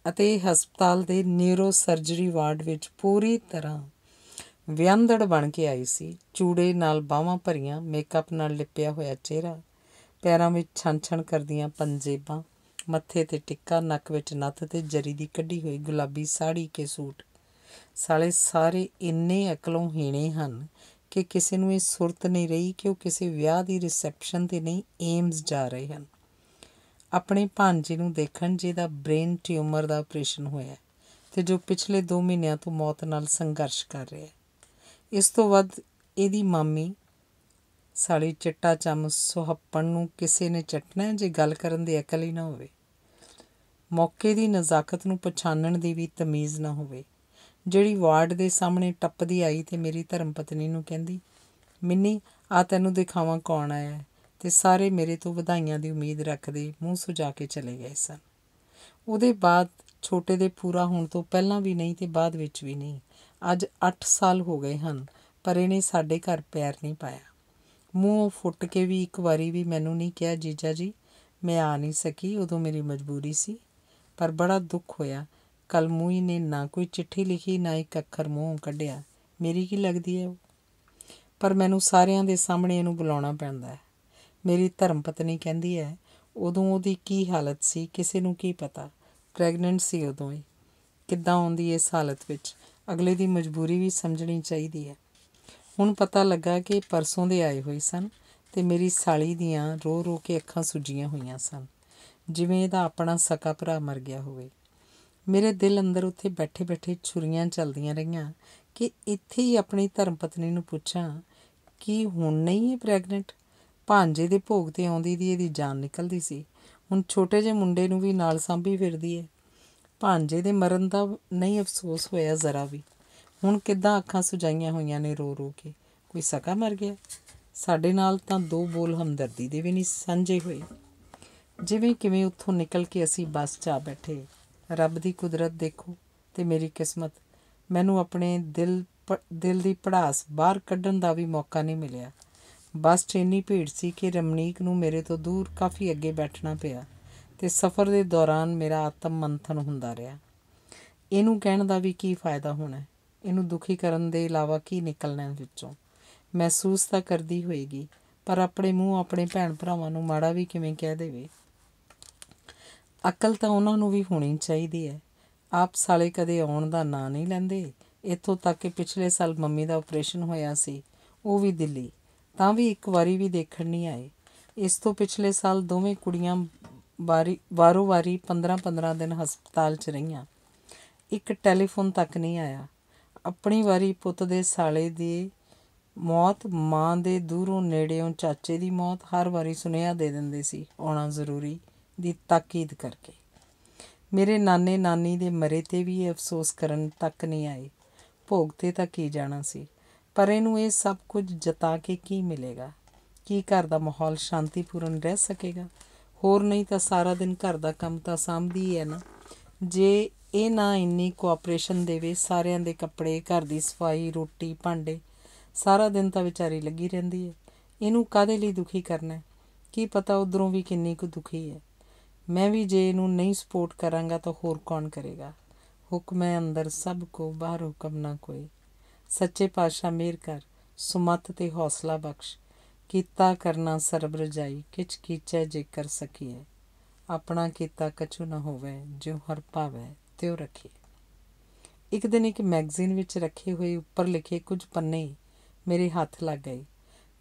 ਅਤੇ ਹਸਪਤਾਲ ਦੇ ਨਿਊਰੋ ਸਰਜਰੀ ਵਾਰਡ ਵਿੱਚ ਪੂਰੀ ਤਰ੍ਹਾਂ ਵਿਅੰਦੜ ਬਣ ਕੇ ਆਈ ਸੀ ਚੂੜੇ ਨਾਲ ਬਾਹਾਂ ਭਰੀਆਂ ਮੇਕਅਪ ਨਾਲ ਲਿਪਿਆ ਹੋਇਆ ਚਿਹਰਾ ਪੈਰਾਂ ਵਿੱਚ ਛਣਛਣ ਕਰਦੀਆਂ ਪੰਜੇਬਾਂ ਮੱਥੇ ਤੇ ਟਿੱਕਾ ਨੱਕ ਵਿੱਚ ਨੱਥ ਤੇ ਜਰੀ ਦੀ ਕੱਢੀ ਹੋਈ ਗੁਲਾਬੀ ਸਾੜੀ ਕੇ ਸੂਟ ਸਾਲੇ ਸਾਰੇ ਇੰਨੇ ਅਕਲੋਂ ਹੀਣੇ ਹਨ ਕਿ ਕਿਸੇ ਨੂੰ ਇਹ ਸੁਰਤ ਨਹੀਂ ਰਹੀ ਕਿ ਉਹ ਕਿਸੇ ਵਿਆਹ ਦੀ ਰਿਸੈਪਸ਼ਨ ਤੇ ਨਹੀਂ ਏਮਸ ਜਾ ਰਹੇ ਹਨ ਆਪਣੇ ਭਾਂਜੇ ਨੂੰ ਦੇਖਣ ਜਿਹਦਾ ਬ੍ਰੇਨ ਟਿਊਮਰ ਦਾ ਆਪਰੇਸ਼ਨ ਹੋਇਆ ਤੇ ਜੋ ਪਿਛਲੇ 2 ਮਹੀਨਿਆਂ ਤੋਂ ਮੌਤ ਨਾਲ ਸੰਘਰਸ਼ ਕਰ ਰਿਹਾ ਹੈ ਇਸ ਤੋਂ ਵੱਧ ਇਹਦੀ ਮਾਮੀ ਸਾਲੀ ਚਿੱਟਾ ਚੰਮ ਸੁਹੱਪਣ ਨੂੰ ਕਿਸੇ ਨੇ ਚਟਣਾ ਜੇ ਗੱਲ ਕਰਨ ਦੀ ਅਕਲ ਹੀ ਨਾ ਹੋਵੇ ਮੌਕੇ ਦੀ ਨਜ਼ਾਕਤ ਨੂੰ ਪਛਾਣਨ ਦੀ ਵੀ ਤਮੀਜ਼ ਨਾ ਹੋਵੇ ਜਿਹੜੀ ਵਾਰਡ ਦੇ ਸਾਹਮਣੇ ਟੱਪਦੀ ਆਈ ਤੇ ਮੇਰੀ ਧਰਮ ਪਤਨੀ ਨੂੰ ਕਹਿੰਦੀ ਮਿੰਨੀ ਆ ਤੈਨੂੰ ਦਿਖਾਵਾਂ ਕੌਣ ਆਇਆ ਤੇ ਸਾਰੇ ਮੇਰੇ ਤੋਂ ਵਧਾਈਆਂ ਦੀ ਉਮੀਦ ਰੱਖਦੇ ਮੂੰਹ ਸੁਜਾ ਕੇ ਚਲੇ ਗਏ ਸਨ ਉਹਦੇ ਬਾਅਦ ਛੋਟੇ ਦੇ ਪੂਰਾ ਹੋਣ ਤੋਂ ਪਹਿਲਾਂ ਵੀ ਨਹੀਂ ਤੇ ਬਾਅਦ ਵਿੱਚ ਵੀ ਨਹੀਂ ਅੱਜ 8 ਸਾਲ ਹੋ ਗਏ ਹਨ ਪਰ ਇਹਨੇ ਸਾਡੇ ਘਰ ਪੈਰ ਨਹੀਂ ਪਾਇਆ ਮੂੰਹ ਫੁੱਟ ਕੇ ਵੀ ਇੱਕ ਵਾਰੀ ਵੀ ਮੈਨੂੰ ਨਹੀਂ ਕਿਹਾ ਜੀਜਾ ਜੀ ਮੈਂ ਆ ਨਹੀਂ ਸਕੀ ਉਦੋਂ ਮੇਰੀ ਮਜਬੂਰੀ ਸੀ ਪਰ ਬੜਾ ਦੁੱਖ ਹੋਇਆ ਕਲਮੂਈ ਨੇ ਨਾ ਕੋਈ ਚਿੱਠੀ ਲਿਖੀ ਨਾ ਇੱਕ ਅੱਖਰ ਮੂੰਹ ਕੱਢਿਆ ਮੇਰੀ ਕੀ ਲੱਗਦੀ ਹੈ ਪਰ ਮੈਨੂੰ ਸਾਰਿਆਂ ਦੇ ਸਾਹਮਣੇ ਇਹਨੂੰ ਬੁਲਾਉਣਾ ਪੈਂਦਾ ਹੈ ਮੇਰੀ ਧਰਮ ਪਤਨੀ ਕਹਿੰਦੀ ਹੈ ਉਦੋਂ ਉਹਦੀ ਕੀ ਹਾਲਤ ਸੀ ਕਿਸੇ ਨੂੰ ਕੀ ਪਤਾ ਪ੍ਰੈਗਨੈਂਟ ਸੀ ਉਦੋਂ ਹੀ ਕਿੱਦਾਂ ਆਉਂਦੀ ਇਸ ਹਾਲਤ ਵਿੱਚ ਅਗਲੇ ਦੀ ਮਜਬੂਰੀ ਵੀ ਸਮਝਣੀ ਚਾਹੀਦੀ ਹੈ ਹੁਣ ਪਤਾ ਲੱਗਾ ਕਿ ਪਰਸੋਂ ਦੇ ਆਏ ਹੋਏ ਸਨ ਤੇ ਮੇਰੀ ਸਾਲੀ ਦੀਆਂ ਰੋ ਰੋ ਕੇ ਅੱਖਾਂ ਸੁੱਜੀਆਂ ਹੋਈਆਂ ਸਨ ਜਿਵੇਂ ਇਹਦਾ ਆਪਣਾ ਸਕਾ ਭਰਾ ਮਰ ਗਿਆ ਹੋਵੇ ਮੇਰੇ ਦਿਲ ਅੰਦਰ ਉੱਥੇ ਬੈਠੇ-ਬੈਠੇ ਛੁਰੀਆਂ ਚੱਲਦੀਆਂ ਰਹੀਆਂ ਕਿ ਇੱਥੇ ਹੀ ਆਪਣੀ ਧਰਮ ਪਤਨੀ ਨੂੰ ਪੁੱਛਾਂ ਕਿ ਹੁਣ ਨਹੀਂ ਹੈ ਪ੍ਰੈਗਨੈਂਟ ਭਾਂਜੇ ਦੇ ਭੋਗ ਤੇ ਆਉਂਦੀ ਦੀ ਇਹਦੀ ਜਾਨ ਨਿਕਲਦੀ ਸੀ ਹੁਣ ਛੋਟੇ ਜਿਹੇ ਮੁੰਡੇ ਨੂੰ ਵੀ ਨਾਲ ਸੰਭੀ ਫਿਰਦੀ ਹੈ ਭਾਂਜੇ ਦੇ ਮਰਨ ਦਾ ਨਹੀਂ ਅਫਸੋਸ ਹੋਇਆ ਜ਼ਰਾ ਵੀ ਹੁਣ ਕਿੱਦਾਂ ਅੱਖਾਂ ਸੁਜਾਈਆਂ ਹੋਈਆਂ ਨੇ ਰੋ ਰੋ ਕੇ ਕੋਈ ਸਕਾ ਮਰ ਗਿਆ ਸਾਡੇ ਨਾਲ ਤਾਂ ਦੋ ਬੋਲ ਹਮਦਰਦੀ ਦੇ ਵੀ ਨਹੀਂ ਸਾਂਝੇ ਹੋਏ ਜਿਵੇਂ ਕਿਵੇਂ ਉੱਥੋਂ ਨਿਕਲ ਕੇ ਅਸੀਂ ਬੱਸ 'ਚ ਆ ਬੈਠੇ ਰੱਬ ਦੀ ਕੁਦਰਤ ਦੇਖੋ ਤੇ ਮੇਰੀ ਕਿਸਮਤ ਮੈਨੂੰ ਆਪਣੇ ਦਿਲ ਦਿਲ ਦੀ ਪੜਾਸ ਬਾਹਰ ਕੱਢਣ ਦਾ ਵੀ ਮੌਕਾ ਨਹੀਂ ਮਿਲਿਆ ਬਸ ਟ੍ਰੇਨੀ ਭੀੜ ਸੀ ਕਿ ਰਮਨੀਕ ਨੂੰ ਮੇਰੇ ਤੋਂ ਦੂਰ ਕਾਫੀ ਅੱਗੇ ਬੈਠਣਾ ਪਿਆ ਤੇ ਸਫ਼ਰ ਦੇ ਦੌਰਾਨ ਮੇਰਾ ਆਤਮ ਮੰਥਨ ਹੁੰਦਾ ਰਿਹਾ ਇਹਨੂੰ ਕਹਿਣ ਦਾ ਵੀ ਕੀ ਫਾਇਦਾ ਹੋਣਾ ਇਹਨੂੰ ਦੁਖੀ ਕਰਨ ਦੇ ਇਲਾਵਾ ਕੀ ਨਿਕਲਣਾ ਵਿੱਚੋਂ ਮਹਿਸੂਸ ਤਾਂ ਕਰਦੀ ਹੋਏਗੀ ਪਰ ਆਪਣੇ ਮੂੰਹ ਆਪਣੇ ਭੈਣ ਭਰਾਵਾਂ ਨੂੰ ਮਾੜਾ ਵੀ ਕਿਵੇਂ ਕਹਿ ਦੇਵੇ ਅਕਲ ਤਾਂ ਉਹਨਾਂ ਨੂੰ ਵੀ ਹੋਣੀ ਚਾਹੀਦੀ ਹੈ ਆਪ ਸਾਲੇ ਕਦੇ ਆਉਣ ਦਾ ਨਾਂ ਨਹੀਂ ਲੈਂਦੇ ਇੱਥੋਂ ਤੱਕ ਕਿ ਪਿਛਲੇ ਸਾਲ ਮੰਮੀ ਦਾ ਆਪਰੇਸ਼ਨ ਹੋਇਆ ਸੀ ਉਹ ਵੀ ਦਿੱਲੀ ਤਾਂ ਵੀ ਇੱਕ ਵਾਰੀ ਵੀ ਦੇਖਣ ਨਹੀਂ ਆਏ ਇਸ ਤੋਂ ਪਿਛਲੇ ਸਾਲ ਦੋਵੇਂ ਕੁੜੀਆਂ ਵਾਰੀ ਵਾਰੋ ਵਾਰੀ 15-15 ਦਿਨ ਹਸਪਤਾਲ 'ਚ ਰਹੀਆਂ ਇੱਕ ਟੈਲੀਫੋਨ ਤੱਕ ਨਹੀਂ ਆਇਆ ਆਪਣੀ ਵਾਰੀ ਪੁੱਤ ਦੇ ਸਾਲੇ ਦੀ ਮੌਤ ਮਾਂ ਦੇ ਦੂਰੋਂ ਨੇੜਿਓਂ ਚਾਚੇ ਦੀ ਮੌਤ ਹਰ ਵਾਰੀ ਸੁਨੇਹਾ ਦੇ ਦਿੰਦੇ ਸੀ ਆਉਣਾ ਜ਼ਰੂਰੀ ਦੀ ਤਾਕੀਦ ਕਰਕੇ ਮੇਰੇ ਨਾਨੇ ਨਾਨੀ ਦੇ ਮਰੇ ਤੇ ਵੀ ਇਹ ਅਫਸੋਸ ਕਰਨ ਤੱਕ ਨਹੀਂ ਆਏ ਭੋਗ ਤੇ ਤਾਂ ਕੀ ਜਾਣਾ ਸੀ ਪਰ ਇਹਨੂੰ ਇਹ ਸਭ ਕੁਝ ਜਤਾ ਕੇ ਕੀ ਮਿਲੇਗਾ ਕੀ ਘਰ ਦਾ ਮਾਹੌਲ ਸ਼ਾਂਤੀਪੂਰਨ ਰਹਿ ਸਕੇਗਾ ਹੋਰ ਨਹੀਂ ਤਾਂ ਸਾਰਾ ਦਿਨ ਘਰ ਦਾ ਕੰਮ ਤਾਂ ਸਾਂਭਦੀ ਹੈ ਨਾ ਜੇ ਇਹ ਨਾ ਇੰਨੀ ਕੋਆਪਰੇਸ਼ਨ ਦੇਵੇ ਸਾਰਿਆਂ ਦੇ ਕੱਪੜੇ ਘਰ ਦੀ ਸਫਾਈ ਰੋਟੀ ਭਾਂਡੇ ਸਾਰਾ ਦਿਨ ਤਾਂ ਵਿਚਾਰੀ ਲੱਗੀ ਰਹਿੰਦੀ ਹੈ ਇਹਨੂੰ ਕਾਦੇ ਲਈ ਦੁਖੀ ਕਰਨਾ ਕੀ ਪਤਾ ਉਧਰੋਂ ਵੀ ਕਿੰਨੀ ਕੁ ਦੁਖੀ ਹੈ ਮੈਂ ਵੀ ਜੇ ਇਹਨੂੰ ਨਹੀਂ ਸਪੋਰਟ ਕਰਾਂਗਾ ਤਾਂ ਹੋਰ ਕੌਣ ਕਰੇਗਾ ਹੁਕਮ ਹੈ ਅੰਦਰ ਸਭ ਕੋ ਬਾਹਰ ਹੁਕਮ ਨਾ ਕੋਈ ਸੱਚੇ ਪਾਤਸ਼ਾਹ ਮੇਰ ਕਰ ਸੁਮਤ ਤੇ ਹੌਸਲਾ ਬਖਸ਼ ਕੀਤਾ ਕਰਨਾ ਸਰਬ ਰਜਾਈ ਕਿਛ ਕੀਚੈ ਜੇਕਰ ਸਕੀਏ ਆਪਣਾ ਕੀਤਾ ਕਛੂ ਨਾ ਹੋਵੇ ਜਿਉ ਹਰ ਭਾਵੈ ਤਿਉ ਰਖੀ ਇੱਕ ਦਿਨ ਇੱਕ ਮੈਗਜ਼ੀਨ ਵਿੱਚ ਰੱਖੇ ਹੋਏ ਉੱਪਰ ਲਿਖੇ ਕੁਝ ਪੰਨੇ ਮੇਰੇ ਹੱਥ ਲੱਗ ਗਏ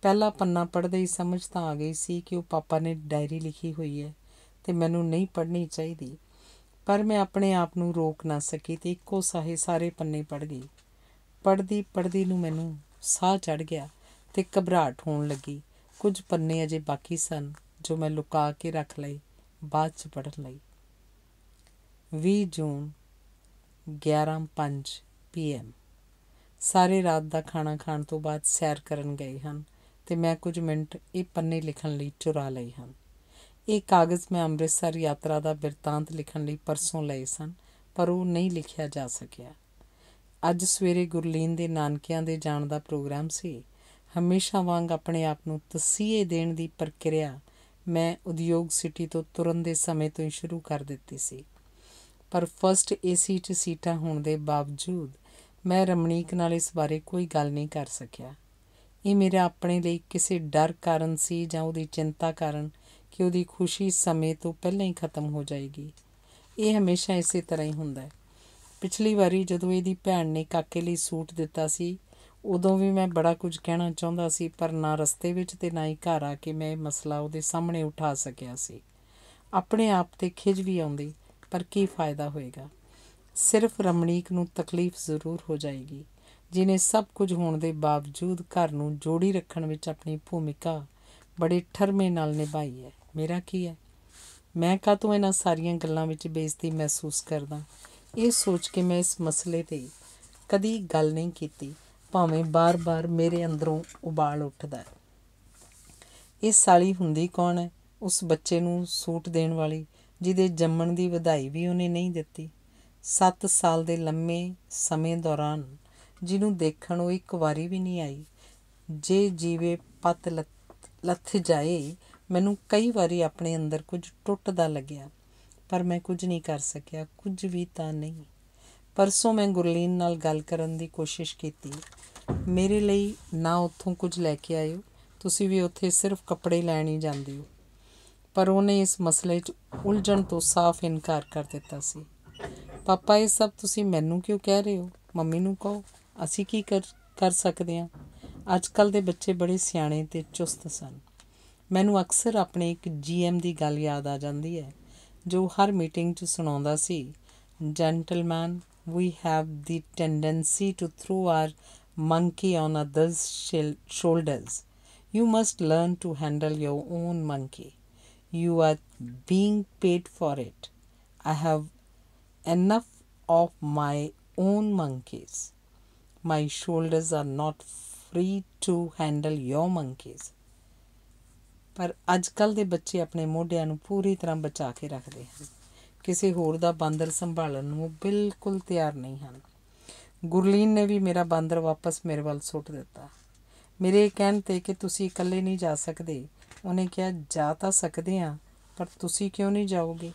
ਪਹਿਲਾ ਪੰਨਾ ਪੜ੍ਹਦੇ ਹੀ ਸਮਝ ਤਾਂ ਆ ਗਈ ਸੀ ਕਿ ਉਹ ਪਾਪਾ ਨੇ ਡਾਇਰੀ ਲਿਖੀ ਹੋਈ ਹੈ ਤੇ ਮੈਨੂੰ ਨਹੀਂ ਪੜ੍ਹਨੀ ਚਾਹੀਦੀ ਪਰ ਮੈਂ ਆਪਣੇ ਆਪ ਨੂੰ ਰੋਕ ਨਾ ਸਕੀ ਤੇ ਇੱਕੋ ਸਾਹੇ ਸਾਰੇ ਪੰਨੇ ਪੜ੍ਹ ਗਈ ਪੜ੍ਹਦੀ ਪੜ੍ਹਦੀ ਨੂੰ ਮੈਨੂੰ ਸਾਹ ਚੜ ਗਿਆ ਤੇ ਘਬਰਾਟ ਹੋਣ ਲੱਗੀ ਕੁਝ ਪੰਨੇ ਅਜੇ ਬਾਕੀ ਸਨ ਜੋ ਮੈਂ ਲੁਕਾ ਕੇ ਰੱਖ ਲਏ ਬਾਅਦ 'ਚ ਪੜ੍ਹ ਲਈ 20 ਜੂਨ 11:05 ਪੀਐਮ ਸਾਰੇ ਰਾਤ ਦਾ ਖਾਣਾ ਖਾਣ ਤੋਂ ਬਾਅਦ ਸੈਰ ਕਰਨ ਗਏ ਹਨ ਤੇ ਮੈਂ ਕੁਝ ਮਿੰਟ ਇਹ ਪੰਨੇ ਲਿਖਣ ਲਈ ਚੁਰਾ ਲਏ ਹਨ ਇਹ ਕਾਗਜ਼ ਮੈਂ ਅੰਮ੍ਰਿਤਸਰ ਯਾਤਰਾ ਦਾ ਬਿਰਤਾਂਤ ਲਿਖਣ ਲਈ ਪਰਸੋਂ ਲਏ ਸਨ ਪਰ ਉਹ ਨਹੀਂ ਲਿਖਿਆ ਜਾ ਸਕਿਆ ਅੱਜ ਸਵੇਰੇ ਗੁਰਲੀਨ ਦੇ ਨਾਨਕਿਆਂ ਦੇ ਜਾਣ ਦਾ ਪ੍ਰੋਗਰਾਮ ਸੀ ਹਮੇਸ਼ਾ ਵਾਂਗ ਆਪਣੇ ਆਪ ਨੂੰ ਤਸੀਹੇ ਦੇਣ ਦੀ ਪ੍ਰਕਿਰਿਆ ਮੈਂ ਉਦਯੋਗ ਸਿਟੀ ਤੋਂ ਤੁਰਨ ਦੇ ਸਮੇਂ ਤੋਂ ਹੀ ਸ਼ੁਰੂ ਕਰ ਦਿੱਤੀ ਸੀ ਪਰ ਫਸਟ ਏਸੀ 'ਚ ਸੀਟਾਂ ਹੋਣ ਦੇ ਬਾਵਜੂਦ ਮੈਂ ਰਮਣੀਕ ਨਾਲ ਇਸ ਬਾਰੇ ਕੋਈ ਗੱਲ ਨਹੀਂ ਕਰ ਸਕਿਆ ਇਹ ਮੇਰੇ ਆਪਣੇ ਲਈ ਕਿਸੇ ਡਰ ਕਾਰਨ ਸੀ ਜਾਂ ਉਹਦੀ ਚਿੰਤਾ ਕਾਰਨ ਕਿ ਉਹਦੀ ਖੁਸ਼ੀ ਸਮੇਂ ਤੋਂ ਪਹਿਲਾਂ ਹੀ ਖਤਮ ਹੋ ਜਾਏਗੀ ਇਹ ਹਮੇਸ਼ਾ ਇਸੇ ਤਰ੍ਹਾਂ ਹੀ ਹੁੰਦਾ ਹੈ ਪਿਛਲੀ ਵਾਰੀ ਜਦੋਂ ਇਹਦੀ ਭੈਣ ਨੇ ਕਾਕੇ ਲਈ ਸੂਟ ਦਿੱਤਾ ਸੀ ਉਦੋਂ ਵੀ ਮੈਂ ਬੜਾ ਕੁਝ ਕਹਿਣਾ ਚਾਹੁੰਦਾ ਸੀ ਪਰ ਨਾ ਰਸਤੇ ਵਿੱਚ ਤੇ ਨਾ ਹੀ ਘਰ ਆ ਕੇ ਮੈਂ ਇਹ ਮਸਲਾ ਉਹਦੇ ਸਾਹਮਣੇ ਉਠਾ ਸਕਿਆ ਸੀ ਆਪਣੇ ਆਪ ਤੇ ਖਿਜ ਵੀ ਆਉਂਦੀ ਪਰ ਕੀ ਫਾਇਦਾ ਹੋਏਗਾ ਸਿਰਫ ਰਮਣੀਕ ਨੂੰ ਤਕਲੀਫ ਜ਼ਰੂਰ ਹੋ ਜਾਏਗੀ ਜਿਨੇ ਸਭ ਕੁਝ ਹੋਣ ਦੇ ਬਾਵਜੂਦ ਘਰ ਨੂੰ ਜੋੜੀ ਰੱਖਣ ਵਿੱਚ ਆਪਣੀ ਭੂਮਿਕਾ ਬੜੇ ਠਰਮੇ ਨਾਲ ਨਿਭਾਈ ਹੈ ਮੇਰਾ ਕੀ ਹੈ ਮੈਂ ਕਾ ਤੂੰ ਇਹਨਾਂ ਸਾਰੀਆਂ ਗੱਲਾਂ ਵਿੱਚ ਬੇਇੱਜ਼ਤੀ ਮਹਿਸੂਸ ਕਰਦਾ ਇਹ ਸੋਚ ਕੇ ਮੈਂ ਇਸ ਮਸਲੇ ਤੇ ਕਦੀ ਗੱਲ ਨਹੀਂ ਕੀਤੀ ਭਾਵੇਂ ਬਾਰ-ਬਾਰ ਮੇਰੇ ਅੰਦਰੋਂ ਉਬਾਲ ਉੱਠਦਾ ਹੈ ਇਹ ਸਾਲੀ ਹੁੰਦੀ ਕੌਣ ਹੈ ਉਸ ਬੱਚੇ ਨੂੰ ਸੂਟ ਦੇਣ ਵਾਲੀ ਜਿਹਦੇ ਜੰਮਣ ਦੀ ਵਧਾਈ ਵੀ ਉਹਨੇ ਨਹੀਂ ਦਿੱਤੀ 7 ਸਾਲ ਦੇ ਲੰਮੇ ਸਮੇਂ ਦੌਰਾਨ ਜਿਹਨੂੰ ਦੇਖਣ ਉਹ ਇੱਕ ਵਾਰੀ ਵੀ ਨਹੀਂ ਆਈ ਜੇ ਜੀਵੇ ਪਤ ਲੱਥ ਜਾਏ ਮੈਨੂੰ ਕਈ ਵਾਰੀ ਆਪਣੇ ਅੰਦਰ ਕੁਝ ਟੁੱਟਦਾ ਲੱਗਿਆ ਪਰ ਮੈਂ ਕੁਝ ਨਹੀਂ ਕਰ ਸਕਿਆ ਕੁਝ ਵੀ ਤਾਂ ਨਹੀਂ ਪਰਸੋਂ ਮੈਂ ਗੁਰਲੀਨ ਨਾਲ ਗੱਲ ਕਰਨ ਦੀ ਕੋਸ਼ਿਸ਼ ਕੀਤੀ ਮੇਰੇ ਲਈ ਨਾ ਉੱਥੋਂ ਕੁਝ ਲੈ ਕੇ ਆਇਓ ਤੁਸੀਂ ਵੀ ਉੱਥੇ ਸਿਰਫ ਕੱਪੜੇ ਲੈਣ ਹੀ ਜਾਂਦੇ ਹੋ ਪਰ ਉਹਨੇ ਇਸ ਮਸਲੇ 'ਚ ਉਲਝਣ ਤੋਂ ਸਾਫ਼ ਇਨਕਾਰ ਕਰ ਦਿੱਤਾ ਸੀ ਪਾਪਾ ਇਹ ਸਭ ਤੁਸੀਂ ਮੈਨੂੰ ਕਿਉਂ ਕਹਿ ਰਹੇ ਹੋ ਮੰਮੀ ਨੂੰ ਕਹੋ ਅਸੀਂ ਕੀ ਕਰ ਕਰ ਸਕਦੇ ਹਾਂ ਅੱਜ ਕੱਲ ਦੇ ਬੱਚੇ ਬੜੇ ਸਿਆਣੇ ਤੇ ਚੁਸਤ ਸਨ ਮੈਨੂੰ ਅਕਸਰ ਆਪਣੇ ਇੱਕ ਜੀਐਮ ਦੀ ਗੱਲ ਯਾਦ ਆ ਜਾਂਦੀ ਹੈ ਜੋ ਹਰ ਮੀਟਿੰਗ 'ਚ ਸੁਣਾਉਂਦਾ ਸੀ gentleman we have the tendency to throw our monkey on others' shoulders. You must learn to handle your own monkey. You are being paid for it. I have enough of my own monkeys. My shoulders are not free to handle your monkeys. ਪਰ ਅੱਜ ਦੇ ਬੱਚੇ ਆਪਣੇ ਮੋਢਿਆਂ ਨੂੰ ਪੂਰੀ ਤਰ੍ਹਾਂ ਬਚਾ ਕੇ ਰੱਖਦੇ ਹਨ ਕਿਸੇ ਹੋਰ ਦਾ ਬਾਂਦਰ ਸੰਭਾਲਣ ਨੂੰ ਬਿਲਕੁਲ ਤਿਆਰ ਨਹੀਂ ਹਨ ਗੁਰਲੀਨ ਨੇ ਵੀ ਮੇਰਾ ਬਾਂਦਰ ਵਾਪਸ ਮੇਰੇ ਵੱਲ ਸੁੱਟ ਦਿੱਤਾ ਮੇਰੇ ਕਹਿਣ ਤੇ ਕਿ ਤੁਸੀਂ ਇਕੱਲੇ ਨਹੀਂ ਜਾ ਸਕਦੇ ਉਹਨੇ ਕਿਹਾ ਜਾ ਤਾਂ ਸਕਦੇ ਆ ਪਰ ਤੁਸੀਂ ਕਿਉਂ ਨਹੀਂ ਜਾਓਗੇ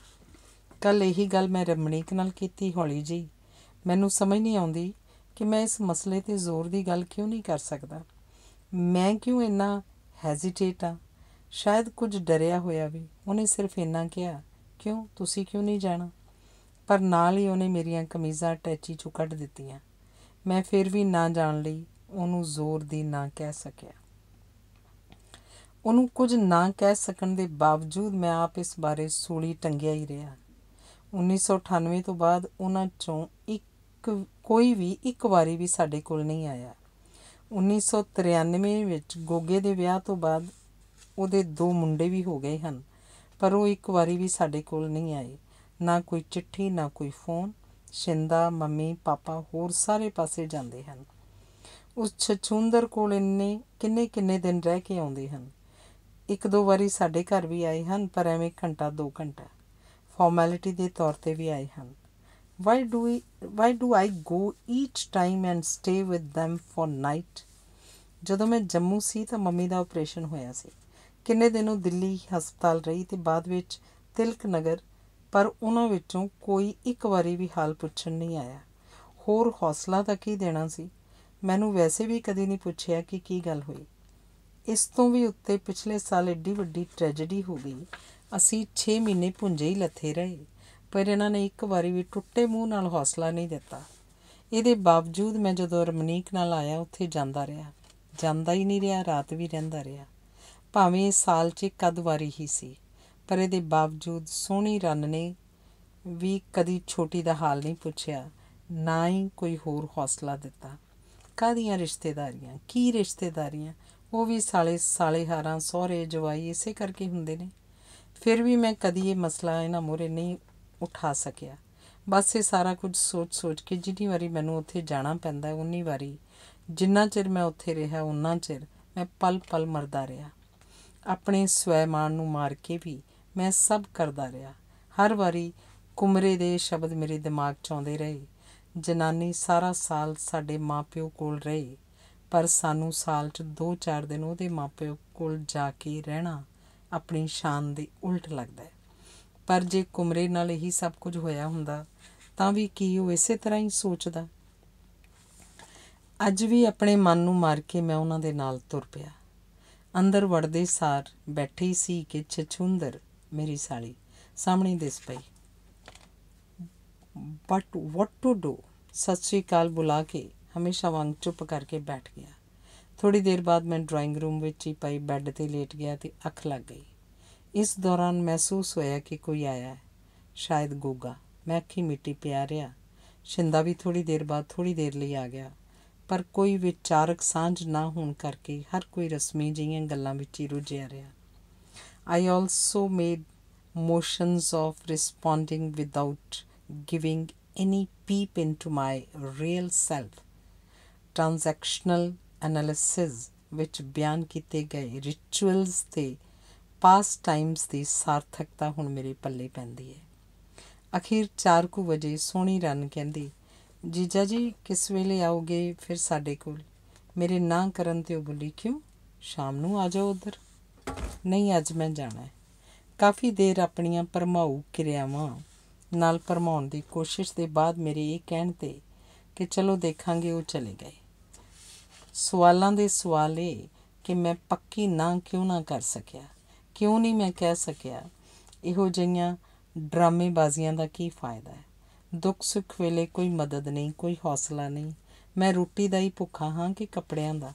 ਕੱਲ ਇਹੀ ਗੱਲ ਮੈਂ ਰਮਣੀਕ ਨਾਲ ਕੀਤੀ ਹੌਲੀ ਜੀ ਮੈਨੂੰ ਸਮਝ ਨਹੀਂ ਆਉਂਦੀ ਕਿ ਮੈਂ ਇਸ ਮਸਲੇ ਤੇ ਜ਼ੋਰ ਦੀ ਗੱਲ ਕਿਉਂ ਨਹੀਂ ਕਰ ਸਕਦਾ ਮੈਂ ਕਿਉਂ ਇੰਨਾ ਹੈਜ਼ਿਟੇਟ ਆ ਸ਼ਾਇਦ ਕੁਝ ਡਰਿਆ ਹੋਇਆ ਵੀ ਉਹਨੇ ਸਿਰਫ ਇੰਨਾ ਕਿਹਾ ਕਿਉਂ ਤੁਸੀਂ ਕਿਉਂ ਨਹੀਂ ਜਾਣਾ ਪਰ ਨਾਲ ਹੀ ਉਹਨੇ ਮੇਰੀਆਂ ਕਮੀਜ਼ਾਂ ਟੈਚੀ ਚੋਂ ਕੱਢ ਦਿੱਤੀਆਂ ਮੈਂ ਫਿਰ ਵੀ ਨਾ ਜਾਣ ਲਈ ਉਹਨੂੰ ਜ਼ੋਰ ਦੀ ਨਾ ਕਹਿ ਸਕਿਆ ਉਹਨੂੰ ਕੁਝ ਨਾ ਕਹਿ ਸਕਣ ਦੇ ਬਾਵਜੂਦ ਮੈਂ ਆਪ ਇਸ ਬਾਰੇ ਸੂਲੀ ਟੰਗਿਆ ਹੀ ਰਿਹਾ 1998 ਤੋਂ ਬਾਅਦ ਉਹਨਾਂ ਚੋਂ ਇੱਕ ਕੋਈ ਵੀ ਇੱਕ ਵਾਰੀ ਵੀ ਸਾਡੇ ਕੋਲ ਨਹੀਂ ਆਇਆ 1993 ਵਿੱਚ ਗੋਗੇ ਦੇ ਵਿਆਹ ਤੋਂ ਬਾਅਦ ਉਹਦੇ ਦੋ ਮੁੰਡੇ ਵੀ ਹੋ ਗਏ ਹਨ ਪਰ ਉਹ ਇੱਕ ਵਾਰੀ ਵੀ ਸਾਡੇ ਕੋਲ ਨਹੀਂ ਆਏ ਨਾ ਕੋਈ ਚਿੱਠੀ ਨਾ ਕੋਈ ਫੋਨ ਸ਼ਿੰਦਾ ਮੰਮੀ ਪਾਪਾ ਹੋਰ ਸਾਰੇ ਪਾਸੇ ਜਾਂਦੇ ਹਨ ਉਸ ਛਛੂੰਦਰ ਕੋਲ ਇੰਨੇ ਕਿੰਨੇ ਕਿੰਨੇ ਦਿਨ ਰਹਿ ਕੇ ਆਉਂਦੇ ਹਨ ਇੱਕ ਦੋ ਵਾਰੀ ਸਾਡੇ ਘਰ ਵੀ ਆਏ ਹਨ ਪਰ ਐਵੇਂ ਘੰਟਾ ਦੋ ਘੰਟਾ ਫਾਰਮੈਲਿਟੀ ਦੇ ਤੌਰ ਤੇ ਵੀ ਆਏ ਹਨ why do we why do I go each time and stay with them for night ਜਦੋਂ ਮੈਂ ਜੰਮੂ ਸੀ ਤਾਂ ਮੰਮੀ ਦਾ ਆਪਰੇਸ਼ਨ ਹੋਇਆ ਸੀ ਕਿੰਨੇ ਦਿਨ ਉਹ ਦਿੱਲੀ ਹਸਪਤਾਲ ਰਹੀ ਤੇ ਬਾਅਦ ਵਿੱਚ ਤਿਲਕ ਨਗਰ ਪਰ ਉਹਨਾਂ ਵਿੱਚੋਂ ਕੋਈ ਇੱਕ ਵਾਰੀ ਵੀ ਹਾਲ ਪੁੱਛਣ ਨਹੀਂ ਆਇਆ ਹੋਰ ਹੌਸਲਾ ਤਾਂ ਕੀ ਦੇਣਾ ਸੀ ਮੈਨੂੰ ਵੈਸੇ ਵੀ ਕਦੇ ਨਹੀਂ ਪੁੱਛਿਆ ਕਿ ਕੀ ਗੱਲ ਹੋਈ ਇਸ ਤੋਂ ਵੀ ਉੱਤੇ ਪਿਛਲੇ ਸਾਲ ਏਡੀ ਵੱਡੀ ਟ੍ਰੈਜੇਡੀ ਹੋ ਗਈ ਅਸੀਂ 6 ਮਹੀਨੇ ਪੁੰਝੇ ਹੀ ਲੱਥੇ ਰਹੇ ਪਰ ਇਹਨਾਂ ਨੇ ਇੱਕ ਵਾਰੀ ਵੀ ਟੁੱਟੇ ਮੂੰਹ ਨਾਲ ਹੌਸਲਾ ਨਹੀਂ ਦਿੱਤਾ ਇਹਦੇ ਬਾਵਜੂਦ ਮੈਂ ਜਦੋਂ ਰਮਨੀਕ ਨਾਲ ਆਇਆ ਉੱਥੇ ਜਾਂਦਾ ਰਿਹਾ ਜਾਂਦਾ ਹੀ ਨਹੀਂ ਰਿਹਾ ਰਾਤ ਵੀ ਰਹਿੰਦਾ ਰਿਹਾ ਭਾਵੇਂ ਸਾਲ 'ਚ ਇੱਕ ਵਾਰੀ ਹੀ ਸੀ ਪਰ ਇਹਦੇ ਬਾਵਜੂਦ ਸੋਹਣੀ ਰੰਨ ਨੇ ਵੀ ਕਦੀ ਛੋਟੀ ਦਾ ਹਾਲ ਨਹੀਂ ਪੁੱਛਿਆ ਨਾ ਹੀ ਕੋਈ ਹੋਰ ਹੌਸਲਾ ਦਿੱਤਾ ਕਾਦੀਆਂ ਰਿਸ਼ਤੇਦਾਰੀਆਂ ਕੀ ਰਿਸ਼ਤੇਦਾਰੀਆਂ ਉਹ ਵੀ ਸਾਲੇ ਸਾਲੇ ਹਾਰਾਂ ਸਹੁਰੇ ਜਵਾਈ ਇਸੇ ਕਰਕੇ ਹੁੰਦੇ ਨੇ ਫਿਰ ਵੀ ਮੈਂ ਕਦੀ ਇਹ ਮਸਲਾ ਇਹਨਾਂ ਮੋਰੇ ਨਹੀਂ ਉਠਾ ਸਕਿਆ ਬਸ ਇਹ ਸਾਰਾ ਕੁਝ ਸੋਚ-ਸੋਚ ਕੇ ਜਿੰਨੀ ਵਾਰੀ ਮੈਨੂੰ ਉੱਥੇ ਜਾਣਾ ਪੈਂਦਾ ਉਨੀ ਵਾਰੀ ਜਿੰਨਾ ਚਿਰ ਮੈਂ ਉੱਥੇ ਰਿਹਾ ਉਨਾ ਚਿਰ ਮੈਂ ਪਲ-ਪਲ ਮਰਦਾ ਰਿਹਾ ਆਪਣੇ ਸਵੈਮਾਨ ਨੂੰ ਮਾਰ ਕੇ ਵੀ ਮੈਂ ਸਭ ਕਰਦਾ ਰਿਹਾ ਹਰ ਵਾਰੀ ਕੁਮਰੇ ਦੇ ਸ਼ਬਦ ਮੇਰੇ ਦਿਮਾਗ 'ਚ ਆਉਂਦੇ ਰਹੇ ਜਨਾਨੀ ਸਾਰਾ ਸਾਲ ਸਾਡੇ ਮਾਪਿਓ ਕੋਲ ਰਹੀ ਪਰ ਸਾਨੂੰ ਸਾਲ 'ਚ 2-4 ਦਿਨ ਉਹਦੇ ਮਾਪਿਓ ਕੋਲ ਜਾ ਕੇ ਰਹਿਣਾ ਆਪਣੀ ਸ਼ਾਨ ਦੇ ਉਲਟ ਲੱਗਦਾ ਹੈ ਪਰ ਜੇ ਕੁਮਰੇ ਨਾਲ ਇਹੀ ਸਭ ਕੁਝ ਹੋਇਆ ਹੁੰਦਾ ਤਾਂ ਵੀ ਕੀ ਉਹ ਇਸੇ ਤਰ੍ਹਾਂ ਹੀ ਸੋਚਦਾ ਅੱਜ ਵੀ ਆਪਣੇ ਮਨ ਨੂੰ ਮਾਰ ਕੇ ਮੈਂ ਉਹਨਾਂ ਦੇ ਨਾਲ ਤੁਰ ਪਿਆ ਅੰਦਰ ਵੜਦੇ ਸਾਰ ਬੈਠੀ ਸੀ ਕਿ ਛਛੁੰਦਰ ਮੇਰੀ ਸਾਲੀ ਸਾਹਮਣੇ ਦਿਸ ਪਈ ਬਟ ਵਾਟ ਟੂ ਡੂ ਸਤਿ ਸ੍ਰੀ ਅਕਾਲ ਬੁਲਾ ਕੇ ਹਮੇਸ਼ਾ ਵਾਂਗ ਚੁੱਪ ਕਰਕੇ ਬੈਠ ਗਿਆ ਥੋੜੀ ਦੇਰ ਬਾਅਦ ਮੈਂ ਡਰਾਇੰਗ ਰੂਮ ਵਿੱਚ ਹੀ ਪਈ ਬੈੱਡ ਤੇ ਲੇਟ ਗਿਆ ਤੇ ਅੱਖ ਲੱਗ ਗਈ ਇਸ ਦੌਰਾਨ ਮਹਿਸੂਸ ਹੋਇਆ ਕਿ ਕੋਈ ਆਇਆ ਹੈ ਸ਼ਾਇਦ ਗੋਗਾ ਮੈਂ ਅੱਖੀ ਮਿੱਟੀ ਪਿਆ ਰਿਆ ਸ਼ਿੰਦਾ ਵੀ ਥੋੜੀ ਦੇਰ ਬਾਅਦ ਥੋੜੀ ਦੇਰ ਲਈ ਆ ਗਿਆ ਪਰ ਕੋਈ ਵਿਚਾਰਕ ਸਾਂਝ ਨਾ ਹੋਣ ਕਰਕੇ ਹਰ ਕੋਈ ਰਸਮੀ ਜਿਹੀਆਂ ਗੱਲਾਂ ਵਿੱਚ ਹੀ ਰੁੱਝਿਆ ਰਿਹਾ I also made motions of responding without giving any peep into my real self. Transactional analysis ਵਿੱਚ ਬਿਆਨ ਕੀਤੇ ਗਏ ਰਿਚੁਅਲਸ ਤੇ ਪਾਸਟ ਟਾਈਮਸ ਦੀ ਸਾਰਥਕਤਾ ਹੁਣ ਮੇਰੇ ਪੱਲੇ ਪੈਂਦੀ ਹੈ ਅਖੀਰ 4 ਕੁ ਵਜੇ ਸੋਹਣੀ ਰਨ ਕਹਿੰਦੀ ਜੀਜਾ ਜੀ ਕਿਸ ਵੇਲੇ ਆਓਗੇ ਫਿਰ ਸਾਡੇ ਕੋਲ ਮੇਰੇ ਨਾ ਕਰਨ ਤੇ ਉਹ ਬੋਲੀ ਕਿਉਂ ਸ਼ਾਮ ਨੂੰ ਆ ਜਾਓ ਉਧਰ ਨਹੀਂ ਅੱਜ ਮੈਂ ਜਾਣਾ ਹੈ ਕਾਫੀ ਦੇਰ ਆਪਣੀਆਂ ਪਰਮਾਉ ਕਿਰਿਆਵਾਂ ਨਾਲ ਪਰਮਾਉਣ ਦੀ ਕੋਸ਼ਿਸ਼ ਦੇ ਬਾਅਦ ਮੇਰੇ ਇਹ ਕਹਿਣ ਤੇ ਕਿ ਚਲੋ ਦੇਖਾਂਗੇ ਉਹ ਚਲੇ ਗਏ ਸਵਾਲਾਂ ਦੇ ਸਵਾਲ ਇਹ ਕਿ ਮੈਂ ਪੱਕੀ ਨਾ ਕਿਉਂ ਨਾ ਕਰ ਸਕਿਆ ਕਿਉਂ ਨਹੀਂ ਮੈਂ ਕਹਿ ਸਕਿਆ ਇਹੋ ਜਿਹੀਆਂ ਡਰਾਮੇਬਾਜ਼ੀਆਂ ਦਾ ਕੀ ਫਾਇਦਾ ਹੈ ਦੁੱਖ ਸੁੱਖ ਵੇਲੇ ਕੋਈ ਮਦਦ ਨਹੀਂ ਕੋਈ ਹੌਸਲਾ ਨਹੀਂ ਮੈਂ ਰੋਟੀ ਦਾ ਹੀ ਭੁੱਖਾ ਹਾਂ ਕਿ ਕੱਪੜਿਆਂ ਦਾ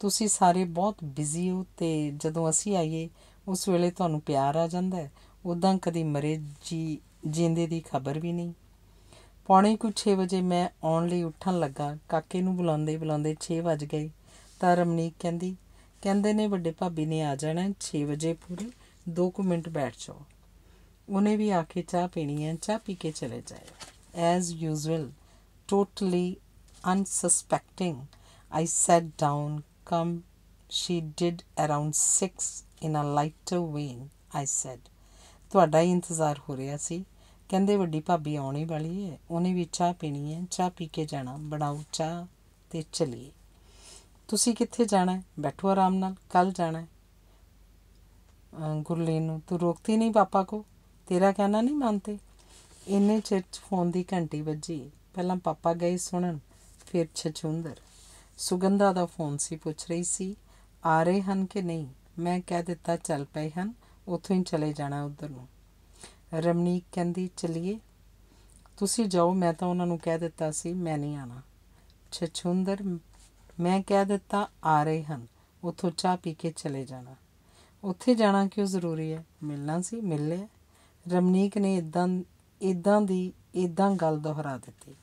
ਤੁਸੀਂ ਸਾਰੇ ਬਹੁਤ ਬਿਜ਼ੀ ਹੋ ਤੇ ਜਦੋਂ ਅਸੀਂ ਆਈਏ ਉਸ ਵੇਲੇ ਤੁਹਾਨੂੰ ਪਿਆਰ ਆ ਜਾਂਦਾ ਹੈ ਉਦਾਂ ਕਦੀ ਮਰੇ ਜੀ ਜਿੰਦੇ ਦੀ ਖਬਰ ਵੀ ਨਹੀਂ ਪੌਣੇ ਕੁ 6 ਵਜੇ ਮੈਂ ਆਉਣ ਲਈ ਉੱਠਣ ਲੱਗਾ ਕਾਕੇ ਨੂੰ ਬੁਲਾਉਂਦੇ ਬੁਲਾਉਂਦੇ 6 ਵਜ ਗਏ ਤਾਂ ਰਮਨੀਕ ਕਹਿੰਦੀ ਕਹਿੰਦੇ ਨੇ ਵੱਡੇ ਭਾਬੀ ਨੇ ਆ ਜਾਣਾ 6 ਵਜੇ ਪੂਰੇ 2 ਕੁ ਮਿੰਟ ਬੈਠ ਜਾਓ ਉਹਨੇ ਵੀ ਆ ਕੇ ਚਾਹ ਪੀਣੀ ਹੈ ਚਾਹ ਪੀ ਕੇ ਚਲੇ ਜਾਏ as usual totally unsuspecting I sat down come she did around 6 in a lighter vein i said ਤੁਹਾਡਾ ਹੀ ਇੰਤਜ਼ਾਰ ਹੋ ਰਿਹਾ ਸੀ ਕਹਿੰਦੇ ਵੱਡੀ ਭਾਬੀ ਆਉਣੀ ਵਾਲੀ ਹੈ ਉਹਨੇ ਵੀ ਚਾਹ ਪੀਣੀ ਹੈ ਚਾਹ ਪੀ ਕੇ ਜਾਣਾ ਬਣਾਓ ਚਾਹ ਤੇ ਚਲੀਏ ਤੁਸੀਂ ਕਿੱਥੇ ਜਾਣਾ ਬੈਠੋ ਆਰਾਮ ਨਾਲ ਕੱਲ ਜਾਣਾ ਗੁਰਲੀਨ ਨੂੰ ਤੂੰ ਰੋਕਦੀ ਨਹੀਂ ਪਾਪਾ ਕੋ ਤੇਰਾ ਕਹਿਣਾ ਨਹੀਂ ਮੰਨਤੇ ਇੰਨੇ ਚਿਰ ਫੋਨ ਦੀ ਘੰਟੀ ਵੱਜੀ ਪਹਿਲਾਂ ਪਾਪਾ ਗਏ ਸੁਣਨ ਫਿਰ ਛਛੁੰਦਰ ਸੁਗੰਧਾ ਦਾ ਫੋਨ ਸੀ ਪੁੱਛ ਰਹੀ ਸੀ ਆ ਰਹੇ ਹਨ ਕਿ ਨਹੀਂ ਮੈਂ ਕਹਿ ਦਿੱਤਾ ਚੱਲ ਪਏ ਹਨ ਉੱਥੋਂ ਹੀ ਚਲੇ ਜਾਣਾ ਉਧਰ ਨੂੰ ਰਮਨੀਕ ਕਹਿੰਦੀ ਚਲਿਏ ਤੁਸੀਂ ਜਾਓ ਮੈਂ ਤਾਂ ਉਹਨਾਂ ਨੂੰ ਕਹਿ ਦਿੱਤਾ ਸੀ ਮੈਂ ਨਹੀਂ ਆਣਾ ਛਛੁੰਦਰ ਮੈਂ ਕਹਿ ਦਿੱਤਾ ਆ ਰਹੇ ਹਨ ਉੱਥੋਂ ਚਾਹ ਪੀ ਕੇ ਚਲੇ ਜਾਣਾ ਉੱਥੇ ਜਾਣਾ ਕਿਉਂ ਜ਼ਰੂਰੀ ਹੈ ਮਿਲਣਾ ਸੀ ਮਿਲ ਲਿਆ ਰਮਨੀਕ ਨੇ ਇਦਾਂ ਇਦਾਂ ਦੀ ਇਦਾਂ ਗੱਲ ਦੁਹਰਾ ਦਿੱਤੀ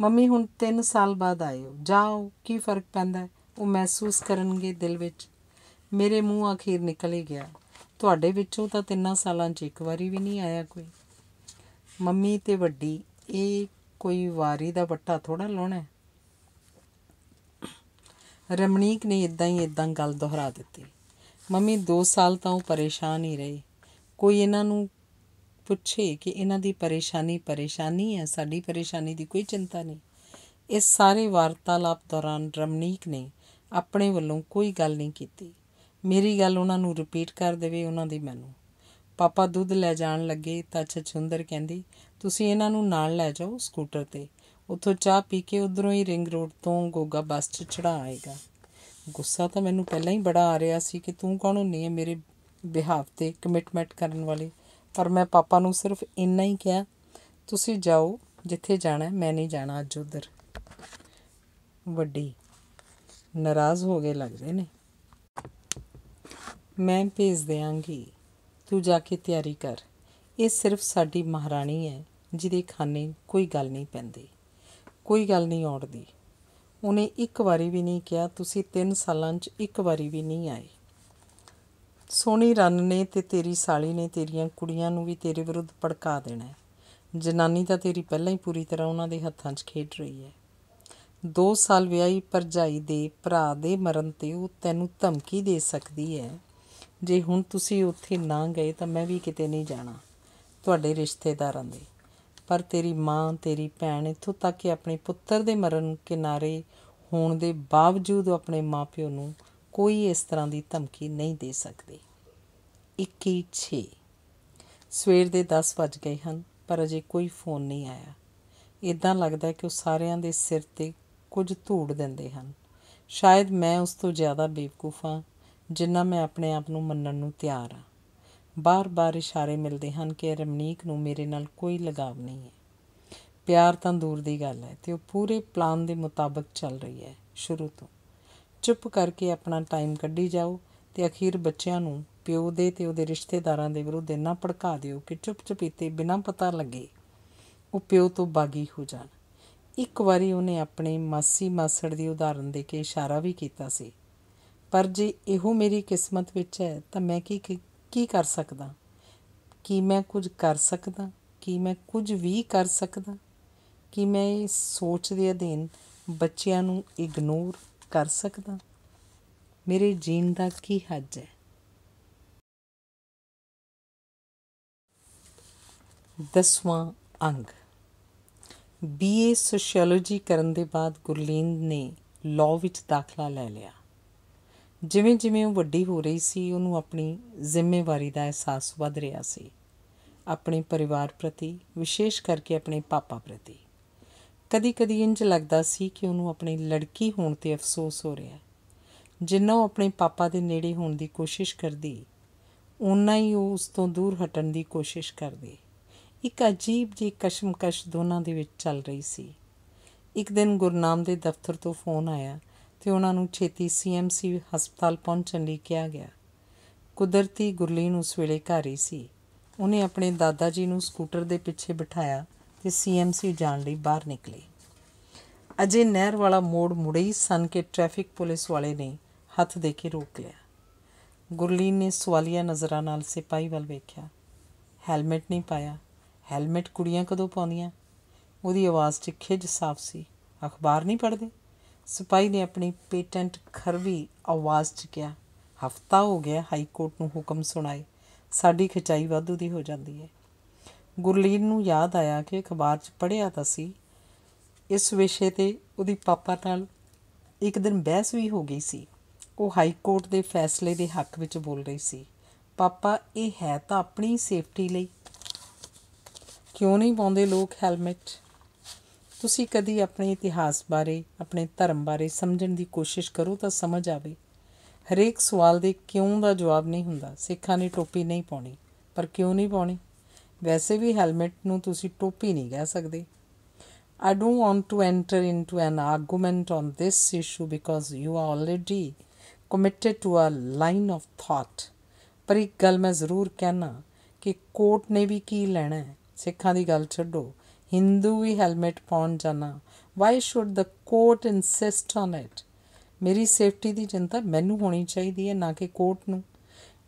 ਮੰਮੀ ਹੁਣ 3 ਸਾਲ ਬਾਅਦ ਆਇਓ ਜਾਓ ਕੀ ਫਰਕ ਪੈਂਦਾ ਉਹ ਮਹਿਸੂਸ ਕਰਨਗੇ ਦਿਲ ਵਿੱਚ ਮੇਰੇ ਮੂੰਹ ਆਖੀਰ ਨਿਕਲ ਹੀ ਗਿਆ ਤੁਹਾਡੇ ਵਿੱਚੋਂ ਤਾਂ ਤਿੰਨਾਂ ਸਾਲਾਂ 'ਚ ਇੱਕ ਵਾਰੀ ਵੀ ਨਹੀਂ ਆਇਆ ਕੋਈ ਮੰਮੀ ਤੇ ਵੱਡੀ ਇਹ ਕੋਈ ਵਾਰੀ ਦਾ ਵੱਟਾ ਥੋੜਾ ਲਾਉਣਾ ਰਮਣੀਕ ਨੇ ਇਦਾਂ ਹੀ ਇਦਾਂ ਗੱਲ ਦੁਹਰਾ ਦਿੱਤੀ ਮੰਮੀ 2 ਸਾਲ ਤਾਂ ਉਹ ਪਰੇਸ਼ਾਨ ਹੀ ਰਹੀ ਕੋਈ ਇਹਨਾਂ ਨੂੰ ਪੁੱਛੇ ਕਿ ਇਹਨਾਂ ਦੀ ਪਰੇਸ਼ਾਨੀ ਪਰੇਸ਼ਾਨੀ ਹੈ ਸਾਡੀ ਪਰੇਸ਼ਾਨੀ ਦੀ ਕੋਈ ਚਿੰਤਾ ਨਹੀਂ ਇਸ ਸਾਰੇ ਵਾਰਤਾਲਾਪ ਦੌਰਾਨ ਰਮਨੀਕ ਨੇ ਆਪਣੇ ਵੱਲੋਂ ਕੋਈ ਗੱਲ ਨਹੀਂ ਕੀਤੀ ਮੇਰੀ ਗੱਲ ਉਹਨਾਂ ਨੂੰ ਰਿਪੀਟ ਕਰ ਦੇਵੇ ਉਹਨਾਂ ਦੀ ਮੈਨੂੰ ਪਾਪਾ ਦੁੱਧ ਲੈ ਜਾਣ ਲੱਗੇ ਤਾਂ ਛਛੁੰਦਰ ਕਹਿੰਦੀ ਤੁਸੀਂ ਇਹਨਾਂ ਨੂੰ ਨਾਲ ਲੈ ਜਾਓ ਸਕੂਟਰ ਤੇ ਉੱਥੋਂ ਚਾਹ ਪੀ ਕੇ ਉਧਰੋਂ ਹੀ ਰਿੰਗ ਰੋਡ ਤੋਂ ਗੋਗਾ ਬੱਸ 'ਚ ਚੜਾ ਆਏਗਾ ਗੁੱਸਾ ਤਾਂ ਮੈਨੂੰ ਪਹਿਲਾਂ ਹੀ ਬੜਾ ਆ ਰਿਹਾ ਸੀ ਕਿ ਤੂੰ ਕੌਣ ਹੁੰਨੀ ਹੈ ਮੇਰੇ ਬਿਹਾਫ ਤੇ ਕਮਿਟਮੈਂਟ ਕਰਨ ਵਾਲੀ ਪਰ ਮੈਂ ਪਾਪਾ ਨੂੰ ਸਿਰਫ ਇੰਨਾ ਹੀ ਕਿਹਾ ਤੁਸੀਂ ਜਾਓ ਜਿੱਥੇ ਜਾਣਾ ਮੈਂ ਨਹੀਂ ਜਾਣਾ ਅੱਜ ਉਧਰ ਵੱਡੀ ਨਾਰਾਜ਼ ਹੋ ਗਏ ਲੱਗਦੇ ਨੇ ਮੈਂ ਭੇਜ ਦੇਾਂਗੀ ਤੂੰ ਜਾ ਕੇ ਤਿਆਰੀ ਕਰ ਇਹ ਸਿਰਫ ਸਾਡੀ ਮਹਾਰਾਣੀ ਹੈ ਜਿਹਦੇ ਖਾਨੇ ਕੋਈ ਗੱਲ ਨਹੀਂ ਪੈਂਦੀ ਕੋਈ ਗੱਲ ਨਹੀਂ ਔੜਦੀ ਉਹਨੇ ਇੱਕ ਵਾਰੀ ਵੀ ਨਹੀਂ ਕਿਹਾ ਤੁਸੀਂ 3 ਸਾਲਾਂ 'ਚ ਇੱਕ ਵਾਰੀ ਵੀ ਨਹੀਂ ਆਏ ਸੋਹਣੀ ਰੰਨ ਨੇ ਤੇ ਤੇਰੀ ਸਾਲੀ ਨੇ ਤੇਰੀਆਂ ਕੁੜੀਆਂ ਨੂੰ ਵੀ ਤੇਰੇ ਵਿਰੁੱਧ ਭੜਕਾ ਦੇਣਾ ਹੈ ਜਨਾਨੀ ਤਾਂ ਤੇਰੀ ਪਹਿਲਾਂ ਹੀ ਪੂਰੀ ਤਰ੍ਹਾਂ ਉਹਨਾਂ ਦੇ ਹੱਥਾਂ 'ਚ ਖੇਡ ਰਹੀ ਹੈ 2 ਸਾਲ ਵਿਆਹੀ ਪਰਜਾਈ ਦੇ ਭਰਾ ਦੇ ਮਰਨ ਤੇ ਉਹ ਤੈਨੂੰ ਧਮਕੀ ਦੇ ਸਕਦੀ ਹੈ ਜੇ ਹੁਣ ਤੁਸੀਂ ਉੱਥੇ ਨਾ ਗਏ ਤਾਂ ਮੈਂ ਵੀ ਕਿਤੇ ਨਹੀਂ ਜਾਣਾ ਤੁਹਾਡੇ ਰਿਸ਼ਤੇਦਾਰਾਂ ਦੇ ਪਰ ਤੇਰੀ ਮਾਂ ਤੇਰੀ ਭੈਣ ਇਥੋਂ ਤੱਕ ਕਿ ਆਪਣੇ ਪੁੱਤਰ ਦੇ ਮਰਨ ਕਿਨਾਰੇ ਹੋਣ ਦੇ ਬਾਵਜੂਦ ਆਪਣੇ ਮਾਪਿਓ ਨੂੰ ਕੋਈ ਇਸ ਤਰ੍ਹਾਂ ਦੀ ਧਮਕੀ ਨਹੀਂ ਦੇ ਸਕਦੇ 2106 ਸਵੇਰ ਦੇ 10 ਵਜ ਗਏ ਹਨ ਪਰ ਅਜੇ ਕੋਈ ਫੋਨ ਨਹੀਂ ਆਇਆ ਇਦਾਂ ਲੱਗਦਾ ਹੈ ਕਿ ਉਹ ਸਾਰਿਆਂ ਦੇ ਸਿਰ ਤੇ ਕੁਝ ਧੂੜ ਦਿੰਦੇ ਹਨ ਸ਼ਾਇਦ ਮੈਂ ਉਸ ਤੋਂ ਜ਼ਿਆਦਾ ਬੇਵਕੂਫਾਂ ਜਿੰਨਾ ਮੈਂ ਆਪਣੇ ਆਪ ਨੂੰ ਮੰਨਣ ਨੂੰ ਤਿਆਰ ਹਾਂ ਬਾਰ-ਬਾਰ ਇਸ਼ਾਰੇ ਮਿਲਦੇ ਹਨ ਕਿ ਰਮਨੀਕ ਨੂੰ ਮੇਰੇ ਨਾਲ ਕੋਈ ਲਗਾਵ ਨਹੀਂ ਹੈ ਪਿਆਰ ਤਾਂ ਦੂਰ ਦੀ ਗੱਲ ਹੈ ਤੇ ਉਹ ਪੂਰੇ ਪਲਾਨ ਦੇ ਮੁਤਾਬਕ ਚੱਲ ਰਹੀ ਹੈ ਸ਼ੁਰੂ ਤੋਂ ਚੁੱਪ ਕਰਕੇ ਆਪਣਾ ਟਾਈਮ ਕੱਢੀ ਜਾਓ ਤੇ ਅਖੀਰ ਬੱਚਿਆਂ ਨੂੰ ਪਿਓ ਦੇ ਤੇ ਉਹਦੇ ਰਿਸ਼ਤੇਦਾਰਾਂ ਦੇ ਵਿਰੁੱਧ ਇੰਨਾ ਭੜਕਾ ਦਿਓ ਕਿ ਚੁੱਪ ਚੁਪੀਤੇ ਬਿਨਾਂ ਪਤਾ ਲੱਗੇ ਉਹ ਪਿਓ ਤੋਂ ਬਾਗੀ ਹੋ ਜਾਣ ਇੱਕ ਵਾਰੀ ਉਹਨੇ ਆਪਣੇ ਮਾਸੀ ਮਾਸੜ ਦੀ ਉਦਾਹਰਨ ਦੇ ਕੇ ਇਸ਼ਾਰਾ ਵੀ ਕੀਤਾ ਸੀ ਪਰ ਜੇ ਇਹੋ ਮੇਰੀ ਕਿਸਮਤ ਵਿੱਚ ਹੈ ਤਾਂ ਮੈਂ ਕੀ ਕੀ ਕਰ ਸਕਦਾ ਕੀ ਮੈਂ ਕੁਝ ਕਰ ਸਕਦਾ ਕੀ ਮੈਂ ਕੁਝ ਵੀ ਕਰ ਸਕਦਾ ਕੀ ਮੈਂ ਇਸ ਸੋਚ ਦੇ ਅਧੀਨ ਬੱਚਿਆਂ ਨੂੰ ਇਗਨੋਰ ਕਰ ਸਕਦਾ ਮੇਰੇ ਜੀਣ ਦਾ ਕੀ ਹੱਜ ਹੈ ਦਸਵਾਂ ਅੰਗ ਬੀਏ ਸੋਸ਼ੀਓਲੋਜੀ ਕਰਨ ਦੇ ਬਾਅਦ ਗੁਰਲੀਨ ਨੇ ਲਾਅ ਵਿੱਚ ਦਾਖਲਾ ਲੈ ਲਿਆ ਜਿਵੇਂ ਜਿਵੇਂ ਉਹ ਵੱਡੀ ਹੋ ਰਹੀ ਸੀ ਉਹਨੂੰ ਆਪਣੀ ਜ਼ਿੰਮੇਵਾਰੀ ਦਾ ਅਹਿਸਾਸ ਵੱਧ ਰਿਹਾ ਸੀ ਆਪਣੇ ਪਰਿਵਾਰ ਪ੍ਰਤੀ ਵਿਸ਼ੇਸ਼ ਕਰਕੇ ਆਪਣੇ ਪਾਪਾ ਪ੍ਰਤੀ ਕਦੀ-ਕਦੀ ਇੰਜ ਲੱਗਦਾ ਸੀ ਕਿ ਉਹਨੂੰ ਆਪਣੀ ਲੜਕੀ ਹੋਣ ਤੇ ਅਫਸੋਸ ਹੋ ਰਿਹਾ ਜਿੰਨਾ ਉਹ ਆਪਣੇ ਪਾਪਾ ਦੇ ਨੇੜੇ ਹੋਣ ਦੀ ਕੋਸ਼ਿਸ਼ ਕਰਦੀ ਉਨਾ ਹੀ ਉਹ ਉਸ ਤੋਂ ਦੂਰ ਹਟਣ ਦੀ ਕੋਸ਼ਿਸ਼ ਕਰਦੀ ਇੱਕ ਅਜੀਬ ਜੀ ਕਸ਼ਮਕਸ਼ ਦੋਨਾਂ ਦੇ ਵਿੱਚ ਚੱਲ ਰਹੀ ਸੀ ਇੱਕ ਦਿਨ ਗੁਰਨਾਮ ਦੇ ਦਫ਼ਤਰ ਤੋਂ ਫੋਨ ਆਇਆ ਤੇ ਉਹਨਾਂ ਨੂੰ ਛੇਤੀ ਸੀਐਮਸੀ ਹਸਪਤਾਲ ਪਹੁੰਚਣ ਲਈ ਕਿਹਾ ਗਿਆ ਕੁਦਰਤੀ ਗੁਰਲੀਨ ਉਸ ਵੇਲੇ ਘਰ ਹੀ ਸੀ ਉਹਨੇ ਆਪਣੇ ਦਾਦਾ ਜੀ ਨੂੰ ਸਕੂਟਰ ਦੇ ਪਿੱਛੇ ਬਿਠਾਇਆ ਤੇ ਸੀਐਮਸੀ ਜਾਣ ਲਈ ਬਾਹਰ ਨਿਕਲੇ ਅਜੇ ਨਹਿਰ ਵਾਲਾ ਮੋੜ ਮੁੜਈ ਸਨ ਕਿ ਟ੍ਰੈਫਿਕ ਪੁਲਿਸ ਵਾਲੇ ਨੇ ਹੱਥ ਦੇ ਕੇ ਰੋਕ ਲਿਆ ਗੁਰਲੀਨ ਨੇ ਸਵਾਲੀਆ ਨਜ਼ਰਾਂ ਨਾਲ ਸਿਪਾਹੀ ਵੱਲ ਵੇਖਿਆ ਹੈਲਮਟ ਨਹੀਂ ਪਾਇਆ ਹੈਲਮਟ ਕੁੜੀਆਂ ਕਦੋਂ ਪਾਉਂਦੀਆਂ ਉਹਦੀ ਆਵਾਜ਼ 'ਚ ਖਿਜ ਸਾਫ਼ ਸੀ ਅਖਬਾਰ ਨਹੀਂ ਪੜ੍ਹਦੇ ਸਿਪਾਈ ਨੇ ਆਪਣੀ ਪੇਟੈਂਟ ਖਰਵੀ ਆਵਾਜ਼ 'ਚ ਕਿਹਾ ਹਫਤਾ ਹੋ ਗਿਆ ਹਾਈ ਕੋਰਟ ਨੂੰ ਹੁਕਮ ਸੁਣਾਏ ਸਾਡੀ ਖਚਾਈ ਵਾਧੂ ਦੀ ਹੋ ਜਾਂਦੀ ਹੈ ਗੁਰਲੀਨ ਨੂੰ ਯਾਦ ਆਇਆ ਕਿ ਅਖਬਾਰ 'ਚ ਪੜ੍ਹਿਆ ਤਾਂ ਸੀ ਇਸ ਵਿਸ਼ੇ ਤੇ ਉਹਦੀ ਪਾਪਾ ਨਾਲ ਇੱਕ ਦਿਨ ਬਹਿਸ ਵੀ ਹੋ ਗਈ ਸੀ ਉਹ ਹਾਈ ਕੋਰਟ ਦੇ ਫੈਸਲੇ ਦੇ ਹੱਕ ਵਿੱਚ ਬੋਲ ਰਹੀ ਸੀ ਪਾਪਾ ਇਹ ਹੈ ਤਾਂ ਆਪਣੀ ਸੇਫਟੀ ਲਈ ਕਿਉਂ ਨਹੀਂ ਪਾਉਂਦੇ ਲੋਕ ਹੈਲਮਟ ਤੁਸੀਂ ਕਦੀ ਆਪਣੇ ਇਤਿਹਾਸ ਬਾਰੇ ਆਪਣੇ ਧਰਮ ਬਾਰੇ ਸਮਝਣ ਦੀ ਕੋਸ਼ਿਸ਼ ਕਰੋ ਤਾਂ ਸਮਝ ਆਵੇ ਹਰੇਕ ਸਵਾਲ ਦੇ ਕਿਉਂ ਦਾ ਜਵਾਬ ਨਹੀਂ ਹੁੰਦਾ ਸਿੱਖਾਂ ਨੇ ਟੋਪੀ ਨਹੀਂ ਪਾਉਣੀ ਪਰ ਕਿਉਂ ਨਹੀਂ ਪਾਉਣੀ ਵੈਸੇ ਵੀ ਹੈਲਮਟ ਨੂੰ ਤੁਸੀਂ ਟੋਪੀ ਨਹੀਂ ਕਹਿ ਸਕਦੇ I don't want to enter into an argument on this issue because you are already committed to a line of thought ਪਰ ਇੱਕ ਗੱਲ ਮੈਂ ਜ਼ਰੂਰ ਕਹਿਣਾ ਕਿ ਕੋਰਟ ਨੇ ਵੀ ਕੀ ਲੈਣਾ ਹੈ ਸਿੱਖਾਂ ਦੀ ਗੱਲ ਛੱਡੋ ਹਿੰਦੂ ਵੀ ਹੈਲਮਟ ਪਾਉਣ ਜਾਣਾ why should the court insist on it ਮੇਰੀ ਸੇਫਟੀ ਦੀ ਚਿੰਤਾ ਮੈਨੂੰ ਹੋਣੀ ਚਾਹੀਦੀ ਹੈ ਨਾ ਕਿ ਕੋਰਟ ਨੂੰ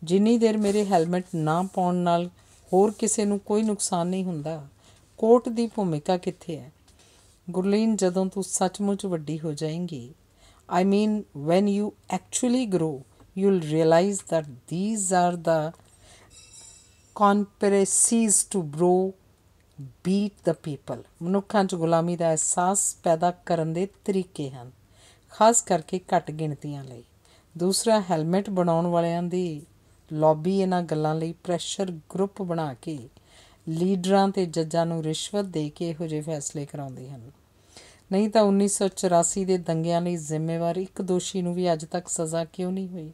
ਜਿੰਨੀ ਦੇਰ ਮੇਰੇ ਹੈਲਮਟ ਨਾ ਪਾਉਣ ਨਾਲ ਹੋਰ ਕਿਸੇ ਨੂੰ ਕੋਈ ਨੁਕਸਾਨ ਨਹੀਂ ਹੁੰਦਾ ਕੋਰਟ ਦੀ ਭੂਮਿਕਾ ਕਿੱਥੇ ਹੈ ਗੁਰਲੀਨ ਜਦੋਂ ਤੂੰ ਸੱਚਮੁੱਚ ਵੱਡੀ ਹੋ ਜਾਏਂਗੀ I mean when you actually grow you will realise that these are the conspiracies to browbeat the people ਮਨੁੱਖਾਂ 'ਚ ਗੁਲਾਮੀ ਦਾ ਅਹਿਸਾਸ ਪੈਦਾ ਕਰਨ ਦੇ ਤਰੀਕੇ ਹਨ ਖਾਸ ਕਰਕੇ ਘੱਟ ਗਿਣਤੀਆਂ ਲਈ ਦੂਸਰਾ ਹੈਲਮਟ ਬਣਾਉਣ ਵਾਲਿਆਂ ਦੀ ਲੌਬੀ ਇਹਨਾਂ ਗੱਲਾਂ ਲਈ ਪ੍ਰੈਸ਼ਰ ਗਰੁੱਪ ਬਣਾ ਕੇ ਲੀਡਰਾਂ ਤੇ ਜੱਜਾਂ ਨੂੰ ਰਿਸ਼ਵਤ ਦੇ ਕੇ ਇਹੋ ਜਿਹੇ ਫੈਸਲੇ ਕਰਾਉਂਦੇ ਹਨ ਨਹੀਂ ਤਾਂ 1984 ਦੇ ਦੰਗਿਆਂ ਲਈ ਜ਼ਿੰਮੇਵਾਰ ਇੱਕ ਦੋਸ਼ੀ ਨੂੰ ਵੀ ਅੱਜ ਤੱਕ ਸਜ਼ਾ ਕਿਉਂ ਨਹੀਂ ਹੋਈ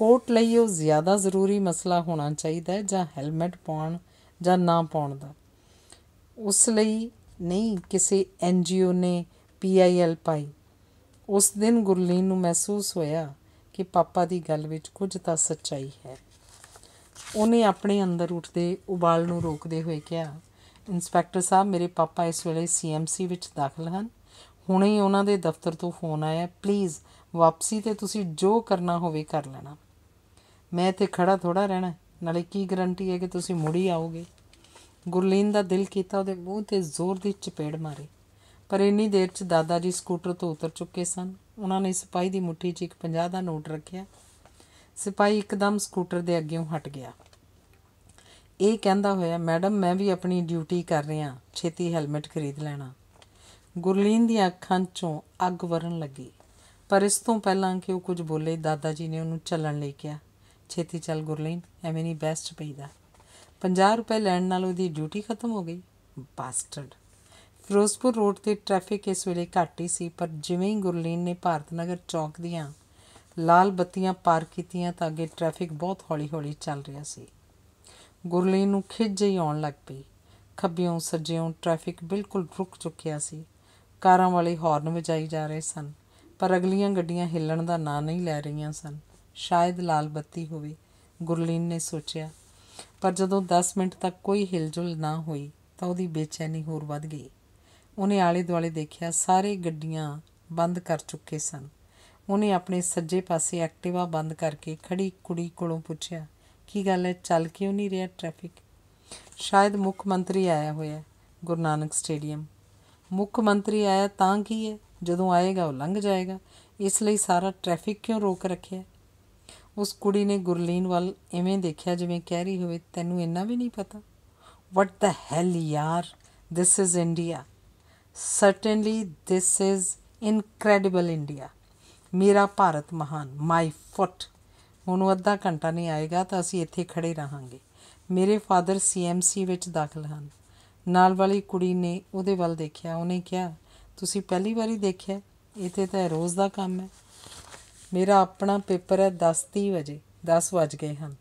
ਕੋਟ ਲਈ ਉਹ ਜ਼ਿਆਦਾ ਜ਼ਰੂਰੀ ਮਸਲਾ ਹੋਣਾ ਚਾਹੀਦਾ ਹੈ ਜਾਂ ਹੈਲਮਟ ਪਾਉਣ ਜਾਂ ਨਾ ਪਾਉਣ ਦਾ ਉਸ ਲਈ ਨਹੀਂ ਕਿਸੇ ਐਨ ਜੀਓ ਨੇ ਪੀਆਈਐਲ ਪਾਈ ਉਸ ਦਿਨ ਗੁਰਲੀਨ ਨੂੰ ਮਹਿਸੂਸ ਹੋਇਆ ਕਿ ਪਾਪਾ ਦੀ ਗੱਲ ਵਿੱਚ ਕੁਝ ਤਾਂ ਸੱਚਾਈ ਹੈ ਉਹਨੇ ਆਪਣੇ ਅੰਦਰ ਉੱਠਦੇ ਉਬਾਲ ਨੂੰ ਰੋਕਦੇ ਹੋਏ ਕਿਹਾ ਇੰਸਪੈਕਟਰ ਸਾਹਿਬ ਮੇਰੇ ਪਾਪਾ ਇਸ ਵੇਲੇ ਸੀਐਮਸੀ ਵਿੱਚ ਦਾਖਲ ਹਨ ਹੁਣੇ ਹੀ ਉਹਨਾਂ ਦੇ ਦਫ਼ਤਰ ਤੋਂ ਫੋਨ ਆਇਆ ਪਲੀਜ਼ ਵਾਪਸੀ ਤੇ ਤੁਸੀਂ ਜੋ ਕਰਨਾ ਹੋਵੇ ਕਰ ਲੈਣਾ ਮੈਂ ਇੱਥੇ ਖੜਾ ਥੋੜਾ ਰਹਿਣਾ ਨਾਲੇ ਕੀ ਗਰੰਟੀ ਹੈ ਕਿ ਤੁਸੀਂ ਮੁੜੀ ਆਓਗੇ ਗੁਰਲੀਨ ਦਾ ਦਿਲ ਕੀਤਾ ਉਹਦੇ ਮੂੰਹ ਤੇ ਜ਼ੋਰ ਦੀ ਚਪੇੜ ਮਾਰੀ ਪਰ ਇੰਨੀ ਦੇਰ 'ਚ ਦਾਦਾ ਜੀ ਸਕੂਟਰ ਤੋਂ ਉਤਰ ਚੁੱਕੇ ਸਨ ਉਹਨਾਂ ਨੇ ਸਿਪਾਹੀ ਦੀ ਮੁੱਠੀ 'ਚ ਇੱਕ 50 ਦਾ ਨੋਟ ਰੱਖਿਆ ਸਿਪਾਹੀ ਇੱਕਦਮ ਸਕੂਟਰ ਦੇ ਅੱਗੇੋਂ ਹਟ ਗਿਆ ਇਹ ਕਹਿੰਦਾ ਹੋਇਆ ਮੈਡਮ ਮੈਂ ਵੀ ਆਪਣੀ ਡਿਊਟੀ ਕਰ ਰਿਹਾ ਛੇਤੀ ਹੈਲਮਟ ਖਰੀਦ ਲੈਣਾ ਗੁਰਲੀਨ ਦੀਆਂ ਅੱਖਾਂ 'ਚੋਂ ਅੱਗ ਵਰਨ ਲੱਗੀ ਪਰ ਇਸ ਤੋਂ ਪਹਿਲਾਂ ਕਿ ਉਹ ਕੁਝ ਬੋਲੇ ਦਾਦਾ ਜੀ ਨੇ ਉਹਨੂੰ ਚੱਲਣ ਲਈ ਕਿਹਾ ਛੇਤੀ ਚੱਲ ਗੁਰਲੀਨ ਐਵੇਂ ਨਹੀਂ ਬੈਸਟ ਪਈਦਾ 50 ਰੁਪਏ ਲੈਣ ਨਾਲ ਉਹਦੀ ਡਿਊਟੀ ਖਤਮ ਹੋ ਗਈ ਬਾਸਟਰਡ ਫਿਰੋਜ਼ਪੁਰ ਰੋਡ ਤੇ ਟ੍ਰੈਫਿਕ ਇਸ ਵੇਲੇ ਘੱਟ ਹੀ ਸੀ ਪਰ ਜਿਵੇਂ ਹੀ ਗੁਰਲੀਨ ਨੇ ਭਾਰਤ ਨਗਰ ਚੌਕ ਦੀਆਂ ਲਾਲ ਬੱਤੀਆਂ ਪਾਰ ਕੀਤੀਆਂ ਤਾਂ ਅੱਗੇ ਟ੍ਰੈਫਿਕ ਬਹੁਤ ਹੌਲੀ-ਹੌਲੀ ਚੱਲ ਰਿਹਾ ਸੀ ਗੁਰਲੀਨ ਨੂੰ ਖਿੱਚ ਹੀ ਆਉਣ ਲੱਗ ਪਈ ਖੱਬਿਓਂ ਸੱਜਿਓਂ ਟ੍ਰੈਫਿਕ ਬਿਲਕੁਲ ਰੁਕ ਚੁੱਕਿਆ ਸੀ ਕਾਰਾਂ ਵਾਲੇ ਹਾਰਨ ਵਜਾਈ ਜਾ ਰਹੇ ਸਨ ਪਰ ਅਗਲੀਆਂ ਗੱਡੀਆਂ ਹਿੱਲਣ ਦਾ ਨਾਂ ਨਹੀਂ ਲੈ ਰਹੀਆਂ ਸਨ ਸ਼ਾਇਦ ਲਾਲ ਬੱਤੀ ਹੋਵੇ ਗੁਰਲੀਨ ਨੇ ਸੋਚਿਆ ਪਰ ਜਦੋਂ 10 ਮਿੰਟ ਤੱਕ ਕੋਈ ਹਿਲਜੁਲ ਨਾ ਹੋਈ ਤਾਂ ਉਹਦੀ ਬੇਚੈਨੀ ਹੋਰ ਵੱਧ ਗਈ ਉਹਨੇ ਆਲੇ ਦੁਆਲੇ ਦੇਖਿਆ ਸਾਰੇ ਗੱਡੀਆਂ ਬੰਦ ਕਰ ਚੁੱਕੇ ਸਨ ਉਹਨੇ ਆਪਣੇ ਸੱਜੇ ਪਾਸੇ ਐਕਟਿਵਾ ਬੰਦ ਕਰਕੇ ਖੜੀ ਕੁੜੀ ਕੋਲੋਂ ਪੁੱਛਿਆ ਕੀ ਗੱਲ ਹੈ ਚੱਲ ਕਿਉਂ ਨਹੀਂ ਰਿਹਾ ਟ੍ਰੈਫਿਕ ਸ਼ਾਇਦ ਮੁੱਖ ਮੰਤਰੀ ਆਇਆ ਹੋਇਆ ਗੁਰੂ ਨਾਨਕ ਸਟੇਡੀਅਮ ਮੁੱਖ ਮੰਤਰੀ ਆਇਆ ਤਾਂ ਕੀ ਹੈ ਜਦੋਂ ਆਏਗਾ ਉਹ ਲੰਘ ਜਾਏਗਾ ਇਸ ਲਈ ਸਾਰਾ ਟ੍ਰੈਫਿਕ ਕਿਉਂ ਰੋਕ ਰੱਖਿਆ ਉਸ ਕੁੜੀ ਨੇ ਗੁਰਲੀਨ ਵੱਲ ਐਵੇਂ ਦੇਖਿਆ ਜਿਵੇਂ ਕਹਿ ਰਹੀ ਹੋਵੇ ਤੈਨੂੰ ਇੰਨਾ ਵੀ ਨਹੀਂ ਪਤਾ ਵਟ ਦਾ ਹੈਲ ਯਾਰ this is India certainly this is incredible India ਮੇਰਾ ਭਾਰਤ ਮਹਾਨ ਮਾਈ ਫੁੱਟ ਹੁਣ ਅੱਧਾ ਘੰਟਾ ਨਹੀਂ ਆਏਗਾ ਤਾਂ ਅਸੀਂ ਇੱਥੇ ਖੜੇ ਰਹਾਂਗੇ ਮੇਰੇ ਫਾਦਰ ਸੀਐਮਸੀ ਵਿੱਚ ਦਾਖਲ ਹਨ ਨਾਲ ਵਾਲੀ ਕੁੜੀ ਨੇ ਉਹਦੇ ਵੱਲ ਦੇਖਿਆ ਉਹਨੇ ਕਿਹਾ ਤੁਸੀਂ ਪਹਿਲੀ ਵਾਰੀ ਦੇਖਿਆ ਇੱਥੇ ਤਾਂ ਰੋਜ਼ ਦਾ ਕੰਮ ਹੈ ਮੇਰਾ ਆਪਣਾ ਪੇਪਰ ਹੈ 10:30 ਵਜੇ 10 ਵਜ ਗਏ ਹਨ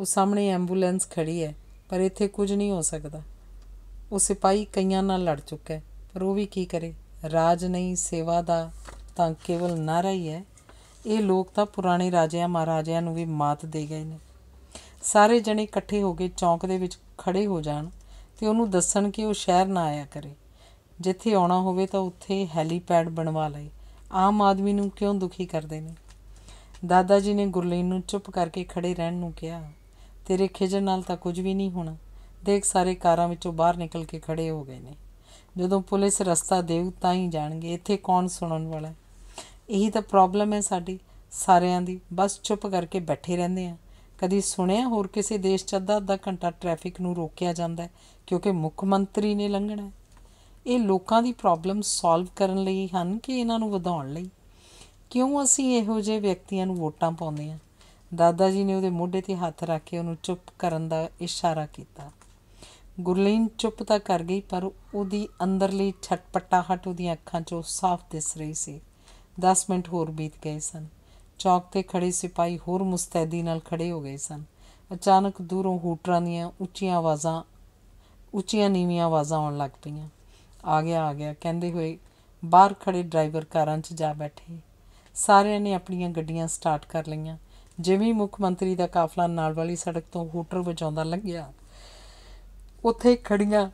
ਉਹ ਸਾਹਮਣੇ ਐਂਬੂਲੈਂਸ ਖੜੀ ਹੈ ਪਰ ਇੱਥੇ ਕੁਝ ਨਹੀਂ ਹੋ ਸਕਦਾ ਉਹ ਸਿਪਾਈ ਕਈਆਂ ਨਾਲ ਲੜ ਚੁੱਕਾ ਹੈ ਪਰ ਉਹ ਵੀ ਕੀ ਕਰੇ ਰਾਜ ਨਹੀਂ ਸੇਵਾ ਦਾ ਤਾਂ ਕੇਵਲ ਨਾਰਾ ਹੀ ਹੈ ਇਹ ਲੋਕ ਤਾਂ ਪੁਰਾਣੇ ਰਾਜਿਆਂ ਮਹਾਰਾਜਿਆਂ ਨੂੰ ਵੀ ਮਾਤ ਦੇ ਗਏ ਨੇ ਸਾਰੇ ਜਣੇ ਇਕੱਠੇ ਹੋ ਕੇ ਚੌਂਕ ਦੇ ਵਿੱਚ ਖੜੇ ਹੋ ਜਾਣ ਤੇ ਉਹਨੂੰ ਦੱਸਣ ਕਿ ਉਹ ਸ਼ਹਿਰ ਨਾ ਆਇਆ ਕਰੇ ਜਿੱਥੇ ਆਉਣਾ ਹੋਵੇ ਤਾਂ ਉੱਥੇ ਹੈਲੀਪੈਡ ਬਣਵਾ ਲਏ ਆਮ ਆਦਮੀ ਨੂੰ ਕਿਉਂ ਦੁਖੀ ਕਰਦੇ ਨੇ ਦਾਦਾ ਜੀ ਨੇ ਗੁਰਲੀਨ ਨੂੰ ਚੁੱਪ ਕਰਕੇ ਖੜੇ ਰਹਿਣ ਨੂੰ ਕਿਹਾ ਤੇਰੇ ਖਿਜਣ ਨਾਲ ਤਾਂ ਕੁਝ ਵੀ ਨਹੀਂ ਹੋਣਾ ਦੇਖ ਸਾਰੇ ਕਾਰਾਂ ਵਿੱਚੋਂ ਬਾਹਰ ਨਿਕਲ ਕੇ ਖੜੇ ਹੋ ਗਏ ਨੇ ਜਦੋਂ ਪੁਲਿਸ ਰਸਤਾ ਦੇਉ ਤਾਂ ਹੀ ਜਾਣਗੇ ਇੱਥੇ ਕੌਣ ਸੁਣਨ ਵਾਲਾ ਇਹੀ ਤਾਂ ਪ੍ਰੋਬਲਮ ਹੈ ਸਾਡੀ ਸਾਰਿਆਂ ਦੀ ਬਸ ਚੁੱਪ ਕਰਕੇ ਬੈਠੇ ਰਹਿੰਦੇ ਆ ਕਦੀ ਸੁਣਿਆ ਹੋਰ ਕਿਸੇ ਦੇਸ਼ 'ਚ ਅੱਧਾ ਅੱਧਾ ਘੰਟਾ ਟ੍ਰੈਫਿਕ ਨੂੰ ਰੋਕਿਆ ਜਾਂਦਾ ਕਿਉਂਕਿ ਮੁੱਖ ਮੰਤਰੀ ਨੇ ਲੰਘਣਾ ਇਹ ਲੋਕਾਂ ਦੀ ਪ੍ਰੋਬਲਮ ਸੋਲਵ ਕਰਨ ਲਈ ਹਨ ਕਿ ਇਹਨਾਂ ਨੂੰ ਵਧਾਉਣ ਲਈ ਕਿਉਂ ਅਸੀਂ ਇਹੋ ਜਿਹੇ ਵਿਅਕਤੀਆਂ ਨੂੰ ਵੋਟਾਂ ਪਾਉਂਦੇ ਹਾਂ ਦਾਦਾ ਜੀ ਨੇ ਉਹਦੇ ਮੋਢੇ ਤੇ ਹੱਥ ਰੱਖ ਕੇ ਉਹਨੂੰ ਚੁੱਪ ਕਰਨ ਦਾ ਇਸ਼ਾਰਾ ਕੀਤਾ ਗੁਰਲੀਨ ਚੁੱਪ ਤਾਂ ਕਰ ਗਈ ਪਰ ਉਹਦੀ ਅੰਦਰਲੀ ਛਟਪਟਾ ਹਟ ਉਹਦੀਆਂ ਅੱਖਾਂ 'ਚੋਂ ਸਾਫ਼ ਦਿਸ ਰਹੀ ਸੀ 10 ਮਿੰਟ ਹੋਰ ਬੀਤ ਗਏ ਸਨ ਚੌਕ ਤੇ ਖੜੇ ਸਿਪਾਈ ਹੋਰ ਮੁਸਤੈਦੀ ਨਾਲ ਖੜੇ ਹੋ ਗਏ ਸਨ ਅਚਾਨਕ ਦੂਰੋਂ ਹੂਟਰਾਂ ਦੀਆਂ ਉੱਚੀਆਂ ਆਵਾਜ਼ਾਂ ਉੱਚੀਆਂ ਨੀਵੀਆਂ ਆਵਾਜ਼ਾਂ ਆਉਣ ਲੱਗ ਪਈਆਂ ਆ ਗਿਆ ਆ ਗਿਆ ਕਹਿੰਦੇ ਹੋਏ ਬਾਹਰ ਖੜੇ ਡਰਾਈਵਰ ਕਾਰਾਂ 'ਚ ਜਾ ਬੈਠੇ ਸਾਰਿਆਂ ਨੇ ਆਪਣੀਆਂ ਗੱਡੀਆਂ ਸਟਾਰਟ ਕਰ ਲਈਆਂ ਜਿਵੇਂ ਮੁੱਖ ਮੰਤਰੀ ਦਾ ਕਾਫਲਾ ਨਾਲ ਵਾਲੀ ਸੜਕ ਤੋਂ ਹੂਟਰ ਵਜਾਉਂਦਾ ਲੰਘਿਆ ਉੱਥੇ ਖੜੀਆਂ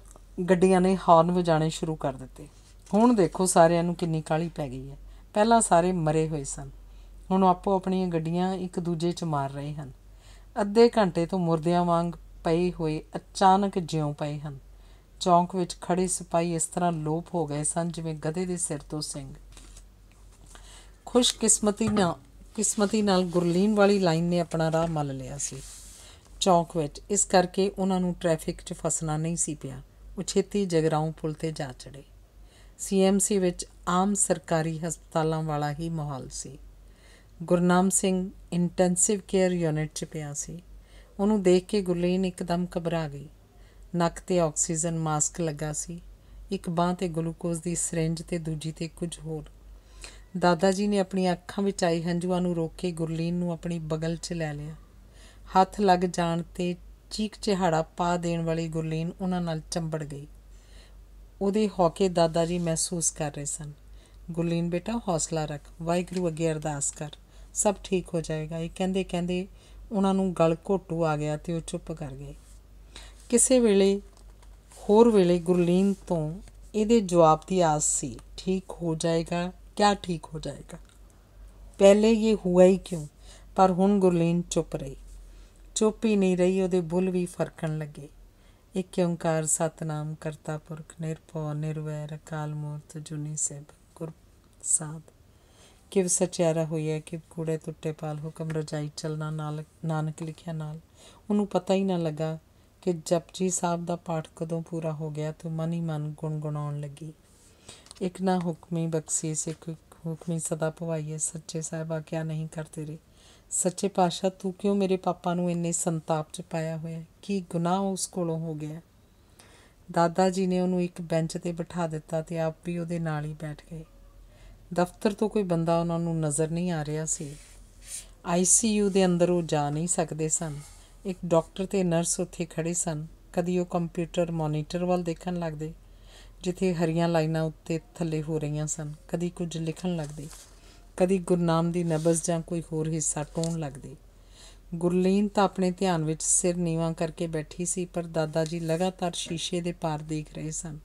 ਗੱਡੀਆਂ ਨੇ ਹਾਰਨ ਵਜਾਣੇ ਸ਼ੁਰੂ ਕਰ ਦਿੱਤੇ ਹੁਣ ਦੇਖੋ ਸਾਰਿਆਂ ਨੂੰ ਕਿੰਨੀ ਕਾਲੀ ਪੈ ਗਈ ਹੈ ਪਹਿਲਾਂ ਸਾਰੇ ਮਰੇ ਹੋਏ ਸਨ ਹੁਣ ਆਪੋ ਆਪਣੀਆਂ ਗੱਡੀਆਂ ਇੱਕ ਦੂਜੇ 'ਚ ਮਾਰ ਰਹੇ ਹਨ ਅੱਧੇ ਘੰਟੇ ਤੋਂ ਮੁਰਦਿਆਂ ਵਾਂਗ ਪਏ ਹੋਏ ਅਚਾਨਕ ਜਿਉਂ ਪਏ ਹਨ ਚੌਂਕ ਵਿੱਚ ਖੜੇ ਸਿਪਾਹੀ ਇਸ ਤਰ੍ਹਾਂ ਲੋਪ ਹੋ ਗਏ ਸਨ ਜਿਵੇਂ ਗਧੇ ਦੇ ਸਿਰ ਤੋਂ ਸਿੰਘ ਖੁਸ਼ਕਿਸਮਤੀ ਨਾਲ ਕਿਸਮਤੀ ਨਾਲ ਗੁਰਲੀਨ ਵਾਲੀ ਲਾਈਨ ਨੇ ਆਪਣਾ ਰਾਹ ਮੱਲ ਲਿਆ ਸੀ ਚੌਂਕ ਵਿੱਚ ਇਸ ਕਰਕੇ ਉਹਨਾਂ ਨੂੰ ਟ੍ਰੈਫਿਕ 'ਚ ਫਸਣਾ ਨਹੀਂ ਸੀ ਪਿਆ ਉਹ ਛੇਤੀ ਜਗਰਾਉਂ ਪੁਲ ਤੇ ਜਾ ਚੜੇ ਸੀਐਮਸੀ ਵਿੱਚ ਆਮ ਸਰਕਾਰੀ ਹਸਪਤਾਲਾਂ ਵਾਲਾ ਹੀ ਮਾਹੌਲ ਸੀ Gurnam Singh intensive care unit 'ਚ ਪਿਆ ਸੀ ਉਹਨੂੰ ਦੇਖ ਕੇ ਗੁਰਲੀਨ ਇੱਕਦਮ ਘਬਰਾ ਗਈ ਨੱਕ ਤੇ ਆਕਸੀਜਨ ਮਾਸਕ ਲੱਗਾ ਸੀ ਇੱਕ ਬਾਹ ਤੇ ਗਲੂਕੋਜ਼ ਦੀ ਸਿਰਿੰਜ ਤੇ ਦੂਜੀ ਤੇ ਕੁਝ ਹੋਰ ਦਾਦਾ ਜੀ ਨੇ ਆਪਣੀ ਅੱਖਾਂ ਵਿੱਚ ਆਈ ਹੰਝੂਆਂ ਨੂੰ ਰੋਕ ਕੇ ਗੁਰਲੀਨ ਨੂੰ ਆਪਣੀ ਬਗਲ 'ਚ ਲੈ ਲਿਆ ਹੱਥ ਲੱਗ ਜਾਣ ਤੇ ਚੀਕ ਚਿਹਾੜਾ ਪਾ ਦੇਣ ਵਾਲੀ ਗੁਰਲੀਨ ਉਹਨਾਂ ਨਾਲ ਚੰਬੜ ਗਈ ਉਹਦੇ ਹੌਕੇ ਦਾਦਾ ਜੀ ਮਹਿਸੂਸ ਕਰ ਰਹੇ ਸਨ ਗੁਰਲੀਨ ਬੇਟਾ ਹੌਸਲਾ ਰੱਖ ਵਾਹਿਗੁਰੂ ਅੱਗੇ ਅਰਦਾਸ ਕਰ ਸਭ ਠੀਕ ਹੋ ਜਾਏਗਾ ਇਹ ਕਹਿੰਦੇ ਕਹਿੰਦੇ ਉਹਨਾਂ ਨੂੰ ਗਲ ਘੋਟੂ ਆ ਗਿਆ ਤੇ ਉਹ ਚੁੱਪ ਕਰ ਗਏ ਕਿਸੇ ਵੇਲੇ ਹੋਰ ਵੇਲੇ ਗੁਰਲੀਨ ਤੋਂ ਇਹਦੇ ਜਵਾਬ ਦੀ ਆਸ ਸੀ ਠੀਕ ਹੋ ਜਾਏਗਾ ਕਿਆ ਠੀਕ ਹੋ ਜਾਏਗਾ ਪਹਿਲੇ ਇਹ ਹੁਆ ਹੀ ਕਿਉਂ ਪਰ ਹੁਣ ਗੁਰਲੀਨ ਚੁੱਪ ਰਹੀ ਚੁੱਪ ਹੀ ਨਹੀਂ ਰਹੀ ਉਹਦੇ ਬੁੱਲ ਵੀ ਫਰਕਣ ਲੱਗੇ ਇੱਕ ਓੰਕਾਰ ਸਤਨਾਮ ਕਰਤਾ ਪੁਰਖ ਨਿਰਭਉ ਨਿਰਵੈਰ ਅਕਾਲ ਮੂਰਤ ਜੁਨੀ ਸੇਬ ਗੁਰ ਸਾਧ ਕਿਵ ਸਚਿਆਰਾ ਹੋਇਆ ਕਿ ਕੂੜੇ ਟੁੱਟੇ ਪਾਲ ਹੁਕਮ ਰਜਾਈ ਚਲਣਾ ਨਾਲ ਨਾਨਕ ਲਿਖਿਆ ਨਾਲ ਉਹਨੂੰ ਪਤਾ ਹੀ ਨਾ ਲੱਗਾ ਕਿ ਜਪਜੀ ਸਾਹਿਬ ਦਾ ਪਾਠ ਕਦੋਂ ਪੂਰਾ ਹੋ ਗਿਆ ਤੂੰ ਮਨ ਹੀ ਮਨ ਗੁੰਗਣਾਉਣ ਲੱਗੀ ਇੱਕ ਨਾ ਹੁਕਮੀ ਬਖਸ਼ੀ ਸੇ ਹੁਕਮੀ ਸਦਾ ਭਵਾਈਏ ਸੱਚੇ ਸਾਹਿਬਾ ਕਿਆ ਨਹੀਂ ਕਰਤੇ ਰੇ ਸੱਚੇ ਪਾਸ਼ਾ ਤੂੰ ਕਿਉਂ ਮੇਰੇ ਪਾਪਾ ਨੂੰ ਇੰਨੇ ਸੰਤਾਪ 'ਚ ਪਾਇਆ ਹੋਇਆ ਕੀ ਗੁਨਾਹ ਉਸ ਕੋਲੋਂ ਹੋ ਗਿਆ ਦਾਦਾ ਜੀ ਨੇ ਉਹਨੂੰ ਇੱਕ ਬੈਂਚ ਤੇ ਬਿਠਾ ਦਿੱਤਾ ਤੇ ਆਪ ਵੀ ਉਹਦੇ ਨਾਲ ਹੀ ਬੈਠ ਗਏ ਦਫ਼ਤਰ ਤੋਂ ਕੋਈ ਬੰਦਾ ਉਹਨਾਂ ਨੂੰ ਨਜ਼ਰ ਨਹੀਂ ਆ ਰਿਹਾ ਸੀ ਆਈਸੀਯੂ ਦੇ ਅੰਦਰ ਉਹ ਜਾ ਨਹੀਂ ਸਕਦੇ ਸਨ ਇੱਕ ਡਾਕਟਰ ਤੇ ਨਰਸ ਉੱਥੇ ਖੜੇ ਸਨ ਕਦੀ ਉਹ ਕੰਪਿਊਟਰ ਮੋਨੀਟਰ ਵੱਲ ਦੇਖਣ ਲੱਗਦੇ ਜਿੱਥੇ ਹਰੀਆਂ ਲਾਈਨਾਂ ਉੱਤੇ ਥੱਲੇ ਹੋ ਰਹੀਆਂ ਸਨ ਕਦੀ ਕੁਝ ਲਿਖਣ ਲੱਗਦੇ ਕਦੀ ਗੁਰਨਾਮ ਦੀ ਨਬਜ਼ ਜਾਂ ਕੋਈ ਹੋਰ ਹਿੱਸਾ ਟੋਣ ਲੱਗਦੇ ਗੁਰਲੀਨ ਤਾਂ ਆਪਣੇ ਧਿਆਨ ਵਿੱਚ ਸਿਰ ਨੀਵਾ ਕਰਕੇ ਬੈਠੀ ਸੀ ਪਰ ਦਾਦਾ ਜੀ ਲਗਾਤਾਰ ਸ਼ੀਸ਼ੇ ਦੇ ਪਾਰ ਦੇਖ ਰਹੇ ਸਨ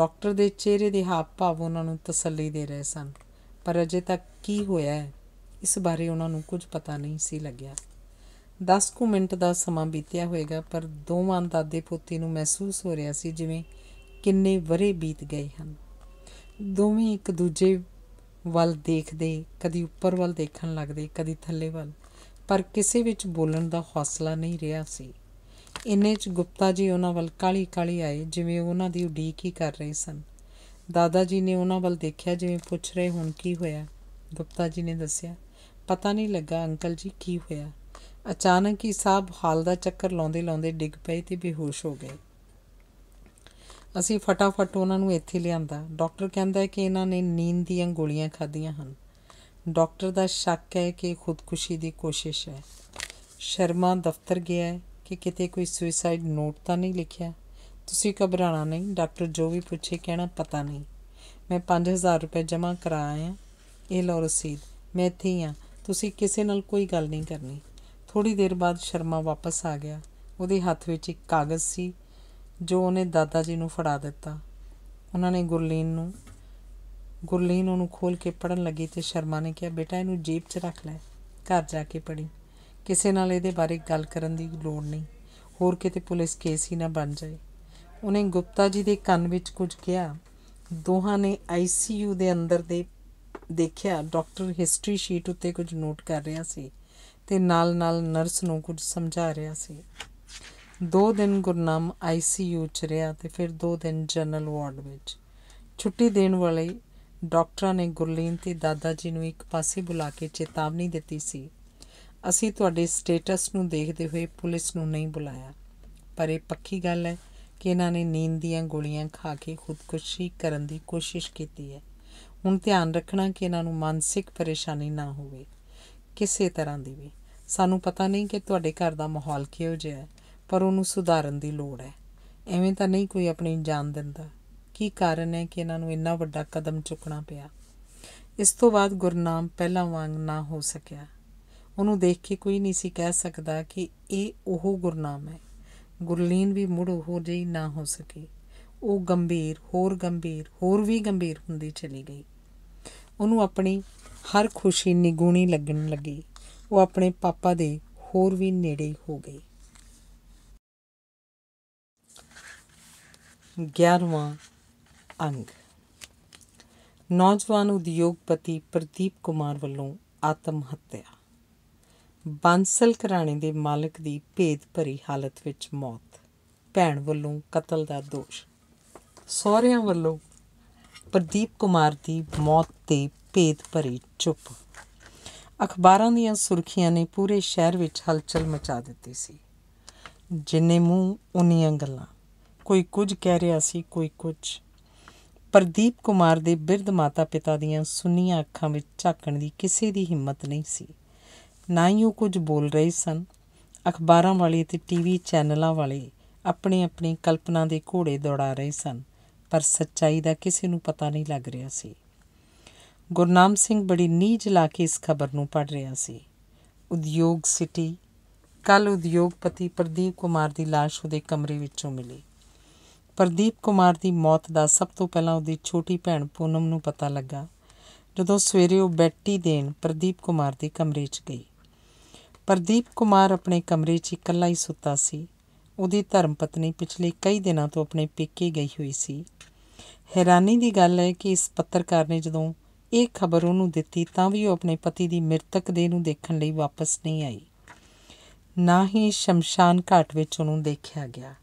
ਡਾਕਟਰ ਦੇ ਚਿਹਰੇ ਦੇ ਹਾਵ ਭਾਵ ਉਹਨਾਂ ਨੂੰ ਤਸੱਲੀ ਦੇ ਰਹੇ ਸਨ ਪਰ ਅਜੇ ਤੱਕ ਕੀ ਹੋਇਆ ਹੈ ਇਸ ਬਾਰੇ ਉਹਨਾਂ ਨੂੰ ਕੁਝ ਪਤਾ ਨਹੀਂ ਸੀ ਲੱਗਿਆ 10 ਕੁ ਮਿੰਟ ਦਾ ਸਮਾਂ ਬੀਤਿਆ ਹੋਵੇਗਾ ਪਰ ਦੋਵਾਂ ਦਾਦੇ ਪੋਤੀ ਨੂੰ ਮਹਿਸੂਸ ਹੋ ਰਿਹਾ ਸੀ ਜਿਵੇਂ ਕਿੰਨੇ ਬਰੇ ਬੀਤ ਗਏ ਹਨ ਦੋਵੇਂ ਇੱਕ ਦੂਜੇ ਵੱਲ ਦੇਖਦੇ ਕਦੀ ਉੱਪਰ ਵੱਲ ਦੇਖਣ ਲੱਗਦੇ ਕਦੀ ਥੱਲੇ ਵੱਲ ਪਰ ਕਿਸੇ ਵਿੱਚ ਬੋਲਣ ਦਾ ਹੌਸਲਾ ਨਹੀਂ ਰਿਹਾ ਸੀ ਇੰਨੇ 'ਚ ਗੁਪਤਾ ਜੀ ਉਹਨਾਂ ਵੱਲ ਕਾਲੀ ਕਾਲੀ ਆਏ ਜਿਵੇਂ ਉਹਨਾਂ ਦੀ ਉਡੀਕ ਹੀ ਕਰ ਰਹੇ ਸਨ ਦਾਦਾ ਜੀ ਨੇ ਉਹਨਾਂ ਵੱਲ ਦੇਖਿਆ ਜਿਵੇਂ ਪੁੱਛ ਰਹੇ ਹੁਣ ਕੀ ਹੋਇਆ ਗੁਪਤਾ ਜੀ ਨੇ ਦੱਸਿਆ ਪਤਾ ਨਹੀਂ ਲੱਗਾ ਅੰਕਲ ਜੀ ਕੀ ਹੋਇਆ ਅਚਾਨਕ ਹੀ ਸਾਬ ਹਾਲ ਦਾ ਚੱਕਰ ਲਾਉਂਦੇ ਲਾਉਂਦੇ ਡਿੱਗ ਪਏ ਤੇ ਬੇਹੋਸ਼ ਹੋ ਗਏ ਅਸੀਂ ਫਟਾਫਟ ਉਹਨਾਂ ਨੂੰ ਇੱਥੇ ਲਿਆਂਦਾ ਡਾਕਟਰ ਕਹਿੰਦਾ ਹੈ ਕਿ ਇਹਨਾਂ ਨੇ ਨੀਂਦ ਦੀਆਂ ਗੋਲੀਆਂ ਖਾਧੀਆਂ ਹਨ ਡਾਕਟਰ ਦਾ ਸ਼ੱਕ ਹੈ ਕਿ ਖੁਦਕੁਸ਼ੀ ਦੀ ਕੋਸ਼ਿਸ਼ ਹੈ ਸ਼ਰਮਾ ਦਫ਼ਤਰ ਗਿਆ ਹੈ ਕਿ ਕਿਤੇ ਕੋਈ ਸੁਸਾਈਡ ਨੋਟ ਤਾਂ ਨਹੀਂ ਲਿਖਿਆ ਤੁਸੀਂ ਘਬਰਾਣਾ ਨਹੀਂ ਡਾਕਟਰ ਜੋ ਵੀ ਪੁੱਛੇ ਕਹਿਣਾ ਪਤਾ ਨਹੀਂ ਮੈਂ 5000 ਰੁਪਏ ਜਮ੍ਹਾਂ ਕਰਾਇਆ ਇਹ ਲਓ ਰਸੀਦ ਮੈਂ ਇੱਥੇ ਹਾਂ ਤੁਸੀਂ ਕਿਸੇ ਨਾਲ ਕੋਈ ਗੱਲ ਨਹੀਂ ਕਰਨੀ ਥੋੜੀ ਦੇਰ ਬਾਅਦ ਸ਼ਰਮਾ ਵਾਪਸ ਆ ਗਿਆ ਉਹਦੇ ਹੱਥ ਵਿੱਚ ਇੱਕ ਕਾਗਜ਼ ਸੀ ਜੋ ਉਹਨੇ ਦਾਦਾ ਜੀ ਨੂੰ ਫੜਾ ਦਿੱਤਾ ਉਹਨਾਂ ਨੇ ਗੁਰਲੀਨ ਨੂੰ ਗੁਰਲੀਨ ਉਹਨੂੰ ਖੋਲ ਕੇ ਪੜਨ ਲੱਗੀ ਤੇ ਸ਼ਰਮਾ ਨੇ ਕਿਹਾ ਬੇਟਾ ਇਹਨੂੰ ਜੇਬ 'ਚ ਰੱਖ ਲੈ ਘਰ ਜਾ ਕੇ ਪੜੀ ਕਿਸੇ ਨਾਲ ਇਹਦੇ ਬਾਰੇ ਗੱਲ ਕਰਨ ਦੀ ਲੋੜ ਨਹੀਂ ਹੋਰ ਕਿਤੇ ਪੁਲਿਸ ਕੇਸ ਹੀ ਨਾ ਬਣ ਜਾਏ ਉਹਨੇ ਗੁਪਤਾ ਜੀ ਦੇ ਕੰਨ ਵਿੱਚ ਕੁਝ ਕਿਹਾ ਦੋਹਾਂ ਨੇ ਆਈਸੀਯੂ ਦੇ ਅੰਦਰ ਦੇ ਦੇਖਿਆ ਡਾਕਟਰ ਹਿਸਟਰੀ ਸ਼ੀਟ ਉੱਤੇ ਕੁਝ ਨੋਟ ਕਰ ਰਿਹਾ ਸੀ ਤੇ ਨਾਲ-ਨਾਲ ਨਰਸ ਨੂੰ ਕੁਝ ਸਮਝਾ ਰਿਹਾ ਸੀ ਦੋ ਦਿਨ ਗੁਰਨਾਮ ਆਈਸੀਯੂ 'ਚ ਰਿਹਾ ਤੇ ਫਿਰ ਦੋ ਦਿਨ ਜਨਰਲ ਵਾਰਡ ਵਿੱਚ ਛੁੱਟੀ ਦੇਣ ਵਾਲੇ ਡਾਕਟਰਾਂ ਨੇ ਗੁਰਲੀਨ ਤੇ ਦਾਦਾ ਜੀ ਨੂੰ ਇੱਕ ਪਾਸੇ ਬੁਲਾ ਕੇ ਚੇਤਾਵਨੀ ਦਿੱਤੀ ਸੀ ਅਸੀਂ ਤੁਹਾਡੇ ਸਟੇਟਸ ਨੂੰ ਦੇਖਦੇ ਹੋਏ ਪੁਲਿਸ ਨੂੰ ਨਹੀਂ ਬੁਲਾਇਆ ਪਰ ਇਹ ਪੱਕੀ ਗੱਲ ਹੈ ਕਿ ਇਹਨਾਂ ਨੇ ਨੀਂਦ ਦੀਆਂ ਗੋਲੀਆਂ ਖਾ ਕੇ ਖੁਦਕੁਸ਼ੀ ਕਰਨ ਦੀ ਕੋਸ਼ਿਸ਼ ਕੀਤੀ ਹੈ ਹੁਣ ਧਿਆਨ ਰੱਖਣਾ ਕਿ ਇਹਨਾਂ ਨੂੰ ਮਾਨਸਿਕ ਪਰੇਸ਼ਾਨੀ ਨਾ ਹੋਵੇ ਕਿਸੇ ਤਰ੍ਹਾਂ ਦੀ ਵੀ ਸਾਨੂੰ ਪਤਾ ਨਹੀਂ ਕਿ ਤੁਹਾਡੇ ਘਰ ਦਾ ਮਾਹੌਲ ਕਿਹੋ ਜਿਹਾ ਹੈ ਪਰ ਉਹਨੂੰ ਸੁਧਾਰਨ ਦੀ ਲੋੜ ਹੈ ਐਵੇਂ ਤਾਂ ਨਹੀਂ ਕੋਈ ਆਪਣੀ ਜਾਨ ਦਿੰਦਾ ਕੀ ਕਾਰਨ ਹੈ ਕਿ ਇਹਨਾਂ ਨੂੰ ਇੰਨਾ ਵੱਡਾ ਕਦਮ ਚੁੱਕਣਾ ਪਿਆ ਇਸ ਤੋਂ ਬਾਅਦ ਗੁਰਨਾਮ ਪਹਿਲਾਂ ਵਾਂਗ ਨਾ ਹੋ ਸਕਿਆ ਉਹਨੂੰ ਦੇਖ ਕੇ ਕੋਈ ਨਹੀਂ ਸੀ ਕਹਿ ਸਕਦਾ ਕਿ ਇਹ ਉਹ ਗੁਰਨਾਮ ਹੈ ਗੁਰਲੀਨ ਵੀ ਮੁੜ ਉਹ ਜਿਹੀ ਨਾ ਹੋ ਸਕੀ ਉਹ ਗੰਭੀਰ ਹੋਰ ਗੰਭੀਰ ਹੋਰ ਵੀ ਗੰਭੀਰ ਹੁੰਦੀ ਚਲੀ ਗਈ ਉਹਨੂੰ ਆਪਣੀ ਹਰ ਖੁਸ਼ੀ ਨਿਗੂਣੀ ਲੱਗਣ ਲੱਗੀ ਉਹ ਆਪਣੇ ਪਾਪਾ ਦੇ ਹੋਰ ਵੀ ਨੇੜੇ ਹੋ ਗਈ 11ਵਾਂ ਅੰਗ ਨੌਜਵਾਨ ਉਦਯੋਗਪਤੀ ਪ੍ਰਦੀਪ ਕੁਮਾਰ ਵੱਲੋਂ ਆਤਮ ਹੱਤਿਆ ਬਾਂਸਲ ਘਰਾਣੇ ਦੇ ਮਾਲਕ ਦੀ ਭੇਦ ਭਰੀ ਹਾਲਤ ਵਿੱਚ ਮੌਤ ਭੈਣ ਵੱਲੋਂ ਕਤਲ ਦਾ ਦੋਸ਼ ਸਹੁਰਿਆਂ ਵੱਲੋਂ ਪ੍ਰਦੀਪ ਕੁਮਾਰ ਦੀ ਮੌਤ ਤੇ ਭੇਦ ਭਰੀ ਚੁੱਪ ਅਖਬਾਰਾਂ ਦੀਆਂ ਸੁਰਖੀਆਂ ਨੇ ਪੂਰੇ ਸ਼ਹਿਰ ਵਿੱਚ ਹਲਚਲ ਮਚਾ ਦਿੱਤੀ ਸੀ ਜਿੰਨੇ ਮੂੰਹ ਉਨੀਆਂ ਗੱਲਾਂ ਕੋਈ ਕੁਝ ਕਹਿ ਰਿਹਾ ਸੀ ਕੋਈ ਕੁਝ ਪ੍ਰਦੀਪ ਕੁਮਾਰ ਦੇ ਬਿਰਧ ਮਾਤਾ-ਪਿਤਾ ਦੀਆਂ ਸੁੰਨੀਆਂ ਅੱਖਾਂ ਵਿੱਚ ਝਾਕਣ ਦੀ ਕਿਸੇ ਦੀ ਹਿੰਮਤ ਨਹੀਂ ਸੀ ਨਾ ਹੀ ਉਹ ਕੁਝ ਬੋਲ ਰਹੇ ਸਨ ਅਖਬਾਰਾਂ ਵਾਲੇ ਤੇ ਟੀਵੀ ਚੈਨਲਾਂ ਵਾਲੇ ਆਪਣੇ ਆਪਣੀ ਕਲਪਨਾ ਦੇ ਘੋੜੇ ਦੌੜਾ ਰਹੇ ਸਨ ਪਰ ਸੱਚਾਈ ਦਾ ਕਿਸੇ ਨੂੰ ਪਤਾ ਨਹੀਂ ਲੱਗ ਰਿਹਾ ਸੀ ਗੁਰਨਾਮ ਸਿੰਘ ਬੜੀ ਨੀਝ ਲਾ ਕੇ ਇਸ ਖਬਰ ਨੂੰ ਪੜ ਰਿਹਾ ਸੀ ਉਦਯੋਗ ਸਿਟੀ ਕੱਲ ਉਦਯੋਗਪਤੀ ਪ੍ਰਦੀਪ ਕੁਮਾਰ ਦੀ লাশ ਉਹਦੇ ਕਮਰੇ ਵਿੱਚੋਂ ਮਿਲੀ ਪ੍ਰਦੀਪ ਕੁਮਾਰ ਦੀ ਮੌਤ ਦਾ ਸਭ ਤੋਂ ਪਹਿਲਾਂ ਉਹਦੀ ਛੋਟੀ ਭੈਣ ਪੂਨਮ ਨੂੰ ਪਤਾ ਲੱਗਾ ਜਦੋਂ ਸਵੇਰੇ ਉਹ ਬੈਠੀ ਦੇਣ ਪ੍ਰਦੀਪ ਕੁਮਾਰ ਦੇ ਕਮਰੇ 'ਚ ਗਈ ਪ੍ਰਦੀਪ ਕੁਮਾਰ ਆਪਣੇ ਕਮਰੇ 'ਚ ਇਕੱਲਾ ਹੀ ਸੁੱਤਾ ਸੀ ਉਹਦੀ ਧਰਮ ਪਤਨੀ ਪਿਛਲੇ ਕਈ ਦਿਨਾਂ ਤੋਂ ਆਪਣੇ ਪੇਕੇ ਗਈ ਹੋਈ ਸੀ ਹੈਰਾਨੀ ਦੀ ਗੱਲ ਹੈ ਕਿ ਇਸ ਪੱਤਰਕਾਰ ਨੇ ਜਦੋਂ ਇਹ ਖਬਰ ਉਹਨੂੰ ਦਿੱਤੀ ਤਾਂ ਵੀ ਉਹ ਆਪਣੇ ਪਤੀ ਦੀ ਮ੍ਰਿਤਕ ਦੇ ਨੂੰ ਦੇਖਣ ਲਈ ਵਾਪਸ ਨਹੀਂ ਆਈ ਨਾ ਹੀ ਸ਼ਮਸ਼ਾਨ ਘਾਟ ਵਿੱਚ ਉਹਨੂੰ ਦੇਖਿਆ ਗਿਆ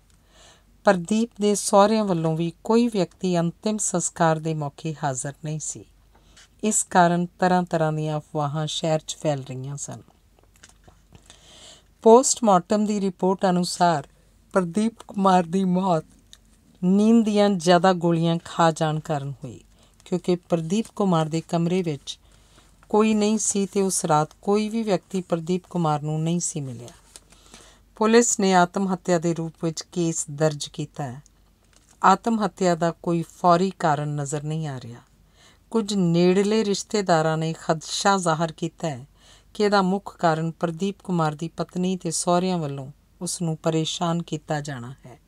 ਪ੍ਰਦੀਪ ਦੇ ਸਹੁਰਿਆਂ ਵੱਲੋਂ ਵੀ ਕੋਈ ਵਿਅਕਤੀ ਅੰਤਿਮ ਸੰਸਕਾਰ ਦੇ ਮੌਕੇ ਹਾਜ਼ਰ ਨਹੀਂ ਸੀ ਇਸ ਕਾਰਨ ਤਰ੍ਹਾਂ-ਤਰ੍ਹਾਂ ਦੀਆਂ ਅਫਵਾਹਾਂ ਸ਼ਹਿਰ 'ਚ ਫੈਲ ਰਹੀਆਂ ਸਨ ਪੋਸਟਮਾਰਟਮ ਦੀ ਰਿਪੋਰਟ ਅਨੁਸਾਰ ਪ੍ਰਦੀਪ ਕੁਮਾਰ ਦੀ ਮੌਤ ਨੀਂਦ ਦੀਆਂ ਜ਼ਿਆਦਾ ਗੋਲੀਆਂ ਖਾ ਜਾਣ ਕਾਰਨ ਹੋਈ ਕਿਉਂਕਿ ਪ੍ਰਦੀਪ ਕੁਮਾਰ ਦੇ ਕਮਰੇ ਵਿੱਚ ਕੋਈ ਨਹੀਂ ਸੀ ਤੇ ਉਸ ਰਾਤ ਕੋਈ ਵੀ ਵਿਅਕਤੀ ਪ੍ਰਦੀਪ ਕੁਮਾਰ ਨੂੰ ਨਹੀਂ ਸੀ ਮਿਲਿਆ ਪੁਲਿਸ ਨੇ ਆਤਮ ਹੱਤਿਆ ਦੇ ਰੂਪ ਵਿੱਚ ਕੇਸ ਦਰਜ ਕੀਤਾ ਹੈ ਆਤਮ ਹੱਤਿਆ ਦਾ ਕੋਈ ਫੌਰੀ ਕਾਰਨ ਨਜ਼ਰ ਨਹੀਂ ਆ ਰਿਹਾ ਕੁਝ ਨੇੜਲੇ ਰਿਸ਼ਤੇਦਾਰਾਂ ਨੇ ਖਦਸ਼ਾ ਜ਼ਾਹਰ ਕੀਤਾ ਹੈ ਕਿ ਇਹਦਾ ਮੁੱਖ ਕਾਰਨ ਪ੍ਰਦੀਪ ਕੁਮਾਰ ਦੀ ਪਤਨੀ ਤੇ ਸਹੁਰਿਆਂ ਵੱਲੋਂ ਉਸ ਨੂੰ ਪਰੇਸ਼ਾਨ ਕੀਤਾ ਜਾਣਾ ਹੈ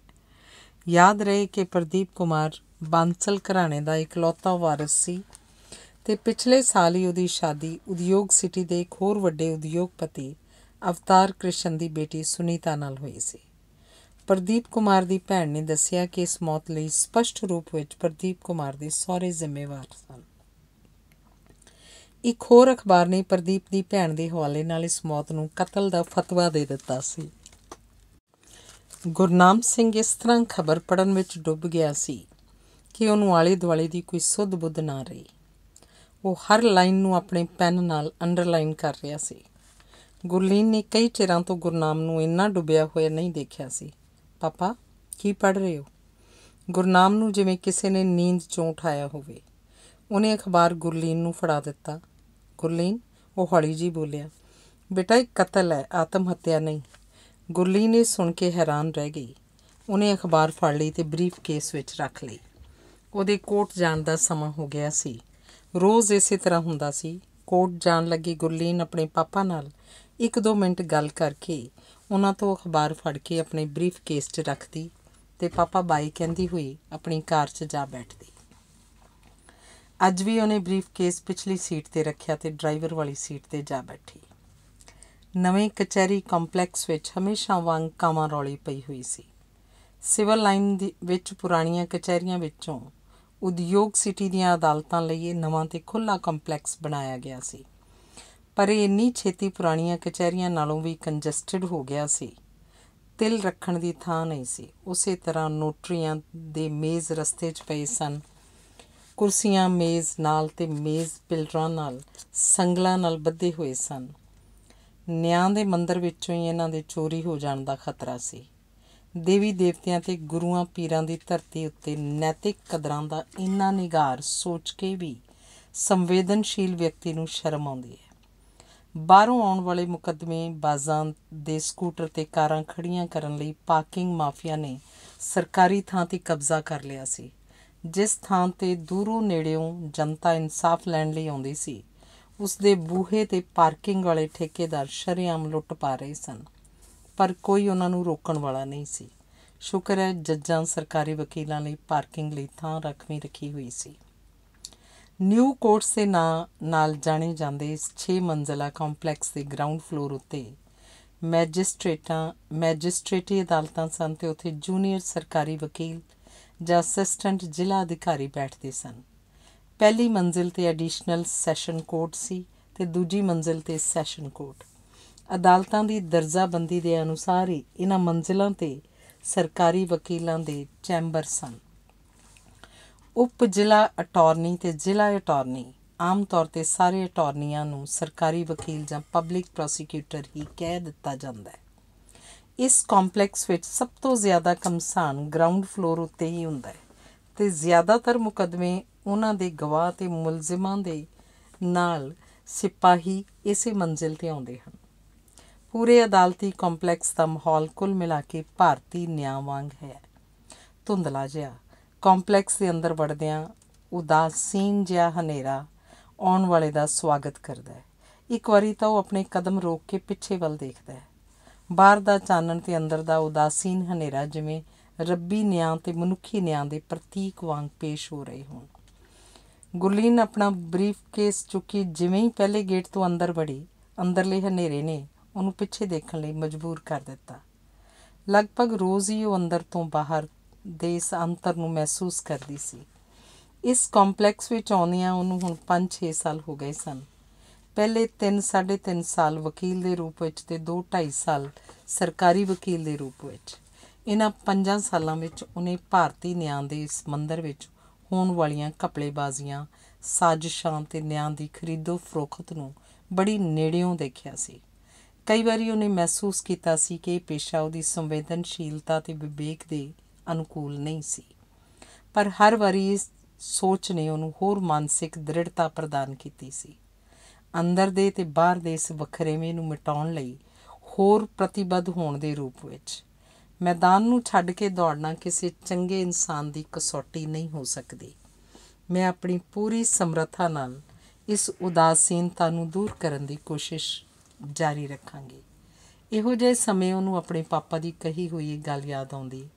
ਯਾਦ ਰਹੇ ਕਿ ਪ੍ਰਦੀਪ ਕੁਮਾਰ ਬਾਂਸਲ ਘਰਾਣੇ ਦਾ ਇਕਲੌਤਾ ਵਾਰਿਸ ਸੀ ਤੇ ਪਿਛਲੇ ਸਾਲ ਹੀ ਉਹਦੀ ਸ਼ਾਦੀ ਉਦਯੋਗ ਸਿਟੀ ਦੇ ਇੱਕ ਹੋਰ ਵੱਡੇ ਉਦਯੋਗਪਤੀ ਅਵਤਾਰ ਕ੍ਰਿਸ਼ਨ ਦੀ ਬੇਟੀ ਸੁਨੀਤਾ ਨਾਲ ਹੋਈ ਸੀ ਪ੍ਰਦੀਪ ਕੁਮਾਰ ਦੀ ਭੈਣ ਨੇ ਦੱਸਿਆ ਕਿ ਇਸ ਮੌਤ ਲਈ ਸਪਸ਼ਟ ਰੂਪ ਵਿੱਚ ਪ੍ਰਦੀਪ ਕੁਮਾਰ ਦੇ ਸਹੁਰੇ ਜ਼ਿੰਮੇਵਾਰ ਸਨ ਇੱਕ ਹੋਰ ਅਖਬਾਰ ਨੇ ਪ੍ਰਦੀਪ ਦੀ ਭੈਣ ਦੇ ਹਵਾਲੇ ਨਾਲ ਇਸ ਮੌਤ ਨੂੰ ਕਤਲ ਦਾ ਫਤਵਾ ਦੇ ਦਿੱਤਾ ਸੀ ਗੁਰਨਾਮ ਸਿੰਘ ਇਸ ਤਰ੍ਹਾਂ ਖਬਰ ਪੜਨ ਵਿੱਚ ਡੁੱਬ ਗਿਆ ਸੀ ਕਿ ਉਹਨੂੰ ਆਲੇ ਦੁਆਲੇ ਦੀ ਕੋਈ ਸੁੱਧ ਬੁੱਧ ਨਾ ਰਹੀ ਉਹ ਹਰ ਲਾਈਨ ਨੂੰ ਆਪਣੇ ਪੈਨ ਨਾਲ ਅੰਡਰਲਾਈਨ ਕਰ ਰਿਹਾ ਸੀ ਗੁਰਲੀਨ ਨੇ ਕਈ ਚਿਰਾਂ ਤੋਂ ਗੁਰਨਾਮ ਨੂੰ ਇੰਨਾ ਡੁੱਬਿਆ ਹੋਇਆ ਨਹੀਂ ਦੇਖਿਆ ਸੀ ਪਾਪਾ ਕੀ ਪੜ ਰਹੇ ਹੋ ਗੁਰਨਾਮ ਨੂੰ ਜਿਵੇਂ ਕਿਸੇ ਨੇ ਨੀਂਦ ਚੋਂ ਉਠਾਇਆ ਹੋਵੇ ਉਹਨੇ ਅਖਬਾਰ ਗੁਰਲੀਨ ਨੂੰ ਫੜਾ ਦਿੱਤਾ ਗੁਰਲੀਨ ਉਹ ਹੌਲੀ ਜੀ ਬੋਲਿਆ ਬੇਟਾ ਇਹ ਕਤਲ ਹੈ ਆਤਮ ਹੱਤਿਆ ਨਹੀਂ ਗੁਰਲੀਨ ਇਹ ਸੁਣ ਕੇ ਹੈਰਾਨ ਰਹਿ ਗਈ ਉਹਨੇ ਅਖਬਾਰ ਫੜ ਲਈ ਤੇ ਬਰੀਫ ਕੇਸ ਵਿੱਚ ਰੱਖ ਲਈ ਉਹਦੇ ਕੋਟ ਜਾਣ ਦਾ ਸਮਾਂ ਹੋ ਗਿਆ ਸੀ ਰੋਜ਼ ਇਸੇ ਤਰ੍ਹਾਂ ਹੁੰਦਾ ਸੀ ਕੋਟ ਜਾਣ ਲੱਗੀ ਗੁਰਲੀਨ ਆਪਣੇ ਪਾਪਾ ਨਾਲ ਇੱਕ ਦੋ ਮਿੰਟ ਗੱਲ ਕਰਕੇ ਉਹਨਾਂ ਤੋਂ ਅਖਬਾਰ ਫੜ ਕੇ ਆਪਣੇ ਬਰੀਫ ਕੇਸ 'ਚ ਰੱਖਦੀ ਤੇ ਪਾਪਾ ਬਾਈ ਕਹਿੰਦੀ ਹੋਈ ਆਪਣੀ ਕਾਰ 'ਚ ਜਾ ਬੈਠਦੀ ਅੱਜ ਵੀ ਉਹਨੇ ਬਰੀਫ ਕੇਸ ਪਿਛਲੀ ਸੀਟ ਤੇ ਰੱਖਿਆ ਤੇ ਡਰਾਈਵਰ ਵਾਲੀ ਸੀਟ ਤੇ ਜਾ ਬੈਠੀ ਨਵੇਂ ਕਚਹਿਰੀ ਕੰਪਲੈਕਸ ਵਿੱਚ ਹਮੇਸ਼ਾ ਵਾਂਗ ਕਾਮਾ ਰੌਲੀ ਪਈ ਹੋਈ ਸੀ ਸਿਵਲ ਲਾਈਨ ਦੇ ਵਿੱਚ ਪੁਰਾਣੀਆਂ ਕਚਹਿਰੀਆਂ ਵਿੱਚੋਂ ਉਦਯੋਗ ਸਿਟੀ ਦੀਆਂ ਅਦਾਲਤਾਂ ਲਈ ਇਹ ਨਵਾਂ ਤੇ ਖੁੱਲਾ ਕੰਪਲੈਕਸ ਬਣਾਇਆ ਗਿਆ ਸੀ ਪਰ ਇਹ ਇੰਨੀ ਛੇਤੀ ਪੁਰਾਣੀਆਂ ਕਚਹਿਰੀਆਂ ਨਾਲੋਂ ਵੀ ਕੰਜਸਟਡ ਹੋ ਗਿਆ ਸੀ ਤਿਲ ਰੱਖਣ ਦੀ ਥਾਂ ਨਹੀਂ ਸੀ ਉਸੇ ਤਰ੍ਹਾਂ ਨੋਟਰੀਆਂ ਦੇ ਮੇਜ਼ ਰਸਤੇ 'ਚ ਪਏ ਸਨ ਕੁਰਸੀਆਂ ਮੇਜ਼ ਨਾਲ ਤੇ ਮੇਜ਼ ਪਿਲਰਾਂ ਨਾਲ ਸੰਗਲਾਂ ਨਾਲ ਬੱਧੇ ਹੋਏ ਸਨ ਨਿਆਂ ਦੇ ਮੰਦਰ ਵਿੱਚੋਂ ਹੀ ਇਹਨਾਂ ਦੇ ਚੋਰੀ ਹੋ ਜਾਣ ਦਾ ਖਤਰਾ ਸੀ ਦੇਵੀ ਦੇਵਤਿਆਂ ਤੇ ਗੁਰੂਆਂ ਪੀਰਾਂ ਦੀ ਧਰਤੀ ਉੱਤੇ ਨੈਤਿਕ ਕਦਰਾਂ ਦਾ ਇੰਨਾ ਨਿਗਾਰ ਸੋਚ ਕੇ ਵੀ ਸੰਵੇਦਨਸ਼ੀਲ ਵਿਅਕਤੀ ਨੂੰ ਸ਼ਰਮ ਆਉਂਦੀ ਹੈ ਬਾਹਰੋਂ ਆਉਣ ਵਾਲੇ ਮੁਕੱਦਮੇ ਬਾਜ਼ਾਂ ਦੇ ਸਕੂਟਰ ਤੇ ਕਾਰਾਂ ਖੜੀਆਂ ਕਰਨ ਲਈ ਪਾਰਕਿੰਗ ਮਾਫੀਆ ਨੇ ਸਰਕਾਰੀ ਥਾਂ ਤੇ ਕਬਜ਼ਾ ਕਰ ਲਿਆ ਸੀ ਜਿਸ ਥਾਂ ਤੇ ਦੂਰੋਂ ਨੇੜਿਓਂ ਜਨਤਾ ਇਨਸਾਫ ਲੈਣ ਲਈ ਆਉਂਦੀ ਸੀ ਉਸ ਦੇ ਬੂਹੇ ਤੇ ਪਾਰਕਿੰਗ ਵਾਲੇ ਠੇਕੇਦਾਰ ਸ਼ਰੇਆਮ ਲੁੱਟ ਪਾ ਰਹੇ ਸਨ ਪਰ ਕੋਈ ਉਹਨਾਂ ਨੂੰ ਰੋਕਣ ਵਾਲਾ ਨਹੀਂ ਸੀ ਸ਼ੁਕਰ ਹੈ ਜੱਜਾਂ ਸਰਕਾਰੀ ਵਕੀਲਾਂ ਲਈ ਪਾਰਕਿੰਗ ਲਈ ਥਾਂ ਰੱਖਵੀਂ ਰੱਖੀ ਹੋਈ ਸੀ ਨਿਊ ਕੋਰਟਸ ਦੇ ਨਾਂ ਨਾਲ ਜਾਣੇ ਜਾਂਦੇ ਇਸ 6 ਮੰਜ਼ਲਾ ਕੰਪਲੈਕਸ ਦੇ ਗਰਾਊਂਡ ਫਲੋਰ ਉੱਤੇ ਮੈਜਿਸਟ੍ਰੇਟਾਂ ਮੈਜਿਸਟ੍ਰੇਟੀ ਅਦਾਲਤਾਂ ਸਨ ਤੇ ਉੱਥੇ ਜੂਨੀਅਰ ਸਰਕਾਰੀ ਵਕੀਲ ਜਾਂ ਅਸਿਸਟੈਂਟ ਜ਼ਿਲ੍ਹਾ ਅਧਿਕਾਰੀ ਬੈਠਦੇ ਸਨ ਪਹਿਲੀ ਮੰਜ਼ਿਲ ਤੇ ਐਡੀਸ਼ਨਲ ਸੈਸ਼ਨ ਕੋਰਟ ਸੀ ਤੇ ਦੂਜੀ ਮੰਜ਼ਿਲ ਤੇ ਸੈਸ਼ਨ ਕੋਰਟ ਅਦਾਲਤਾਂ ਦੀ ਦਰਜਾਬੰਦੀ ਦੇ ਅਨੁਸਾਰ ਹੀ ਇਹਨਾਂ ਮੰਜ਼ਿਲਾਂ ਤੇ ਸਰਕਾਰੀ ਵਕੀਲਾਂ ਦੇ ਚੈਂਬਰ ਸਨ ਉਪ ਜ਼ਿਲ੍ਹਾ ਅਟਾਰਨੀ ਤੇ ਜ਼ਿਲ੍ਹਾ ਅਟਾਰਨੀ ਆਮ ਤੌਰ ਤੇ ਸਾਰੇ ਅਟਾਰਨੀਆਂ ਨੂੰ ਸਰਕਾਰੀ ਵਕੀਲ ਜਾਂ ਪਬਲਿਕ ਪ੍ਰੋਸੀਕਿਊਟਰ ਹੀ ਕਹਿ ਦਿੱਤਾ ਜਾਂਦਾ ਹੈ ਇਸ ਕੰਪਲੈਕਸ ਵਿੱਚ ਸਭ ਤੋਂ ਜ਼ਿਆਦਾ ਕਮਸਾਨ ਗਰਾਊਂਡ ਫਲੋਰ ਉੱਤੇ ਹੀ ਹੁੰਦਾ ਹੈ ਤੇ ਜ਼ਿਆਦਾਤਰ ਮੁਕਦਮੇ ਉਹਨਾਂ ਦੇ ਗਵਾਹ ਤੇ ਮੁਲਜ਼ਮਾਂ ਦੇ ਨਾਲ ਸਿਪਾਹੀ ਇਸੇ ਮੰਜ਼ਿਲ ਤੇ ਆਉਂਦੇ ਹਨ ਪੂਰੇ ਅਦਾਲਤੀ ਕੰਪਲੈਕਸ ਦਾ ਮਾਹੌਲ ਕੁੱਲ ਮਿਲਾ ਕੇ ਭਾਰਤੀ ਨਿਆਂ ਵਾਂਗ ਹੈ ਧੁੰਦਲਾ ਜਿਹਾ ਕੰਪਲੈਕਸ ਦੇ ਅੰਦਰ ਵੜਦਿਆਂ ਉਦਾਸੀਨ ਜਿਹਾ ਹਨੇਰਾ ਆਉਣ ਵਾਲੇ ਦਾ ਸਵਾਗਤ ਕਰਦਾ ਹੈ ਇੱਕ ਵਾਰੀ ਤਾਂ ਉਹ ਆਪਣੇ ਕਦਮ ਰੋਕ ਕੇ ਪਿੱਛੇ ਵੱਲ ਦੇਖਦਾ ਹੈ ਬਾਹਰ ਦਾ ਚਾਨਣ ਤੇ ਅੰਦਰ ਦਾ ਉਦਾਸੀਨ ਹਨੇਰਾ ਜਿਵੇਂ ਰੱਬੀ ਨਿਆਂ ਤੇ ਮਨੁੱਖੀ ਨਿਆਂ ਦੇ ਪ੍ਰਤੀਕ ਵਾਂਗ ਪੇਸ਼ ਹੋ ਰਹੇ ਹੋਣ ਗੁਰਲੀਨ ਆਪਣਾ ਬਰੀਫ ਕੇਸ ਚੁੱਕੀ ਜਿਵੇਂ ਹੀ ਪਹਿਲੇ ਗੇਟ ਤੋਂ ਅੰਦਰ ਵੜੀ ਅੰਦਰਲੇ ਹਨੇਰੇ ਨੇ ਉਹਨੂੰ ਪਿੱਛੇ ਦੇਖਣ ਲਈ ਮਜਬੂਰ ਕਰ ਦਿੱਤਾ ਲਗਭਗ ਰੋਜ਼ ਹੀ ਉਹ ਅੰਦਰ ਤੋਂ ਬਾਹਰ ਦੇ ਇਸ ਅੰਤਰ ਨੂੰ ਮਹਿਸੂਸ ਕਰਦੀ ਸੀ ਇਸ ਕੰਪਲੈਕਸ ਵਿੱਚ ਆਉਂਦਿਆਂ ਉਹਨੂੰ ਹੁਣ 5-6 ਸਾਲ ਹੋ ਗਏ ਸਨ ਪਹਿਲੇ 3 3.5 ਸਾਲ ਵਕੀਲ ਦੇ ਰੂਪ ਵਿੱਚ ਤੇ 2 2.5 ਸਾਲ ਸਰਕਾਰੀ ਵਕੀਲ ਦੇ ਰੂਪ ਵਿੱਚ ਇਹਨਾਂ 5 ਸਾਲਾਂ ਵਿੱਚ ਉਹਨੇ ਭਾਰਤੀ ਨਿਆਂ ਦੇ ਇਸ ਮੰਦਰ ਵਿੱਚ ਹੋਣ ਵਾਲੀਆਂ ਕਪੜੇਬਾਜ਼ੀਆਂ ਸਾਜ਼ਿਸ਼ਾਂ ਤੇ ਨਿਆਂ ਦੀ ਖਰੀਦੋ ਫਰੋਖਤ ਨੂੰ ਬੜੀ ਨੇੜਿਓਂ ਦੇਖਿਆ ਸੀ ਕਈ ਵਾਰੀ ਉਹਨੇ ਮਹਿਸੂਸ ਕੀਤਾ ਸੀ ਕਿ ਇਹ ਪੇਸ਼ਾ ਉਹਦੀ ਸੰਵੇਦਨਸ਼ੀਲਤਾ ਤੇ ਵਿਵੇਕ ਦੇ ਅਨੁਕੂਲ ਨਹੀਂ ਸੀ ਪਰ ਹਰ ਵਾਰੀ ਇਸ ਸੋਚ ਨੇ ਉਹਨੂੰ ਹੋਰ ਮਾਨਸਿਕ ਦ੍ਰਿੜਤਾ ਪ੍ਰਦਾਨ ਕੀਤੀ ਸੀ ਅੰਦਰ ਦੇ ਤੇ ਬਾਹਰ ਦੇ ਇਸ ਵਖਰੇਵੇਂ ਨੂੰ ਮਿਟਾਉਣ ਲਈ ਹੋਰ ਪ੍ਰਤੀਬੱਧ ਹੋਣ ਦੇ ਰੂਪ ਵਿੱਚ ਮੈਦਾਨ ਨੂੰ ਛੱਡ ਕੇ ਦੌੜਨਾ ਕਿਸੇ ਚੰਗੇ ਇਨਸਾਨ ਦੀ ਕਸੌਟੀ ਨਹੀਂ ਹੋ ਸਕਦੀ ਮੈਂ ਆਪਣੀ ਪੂਰੀ ਸਮਰੱਥਾ ਨਾਲ ਇਸ ਉਦਾਸੀਨਤਾ ਨੂੰ ਦੂਰ ਕਰਨ ਦੀ ਕੋਸ਼ਿਸ਼ ਜਾਰੀ ਰੱਖਾਂਗੇ ਇਹੋ ਜਿਹੇ ਸਮੇਂ ਉਹਨੂੰ ਆਪਣੇ ਪਾਪਾ ਦੀ ਕਹੀ ਹੋਈ ਗੱਲ ਯਾਦ ਆਉਂਦੀ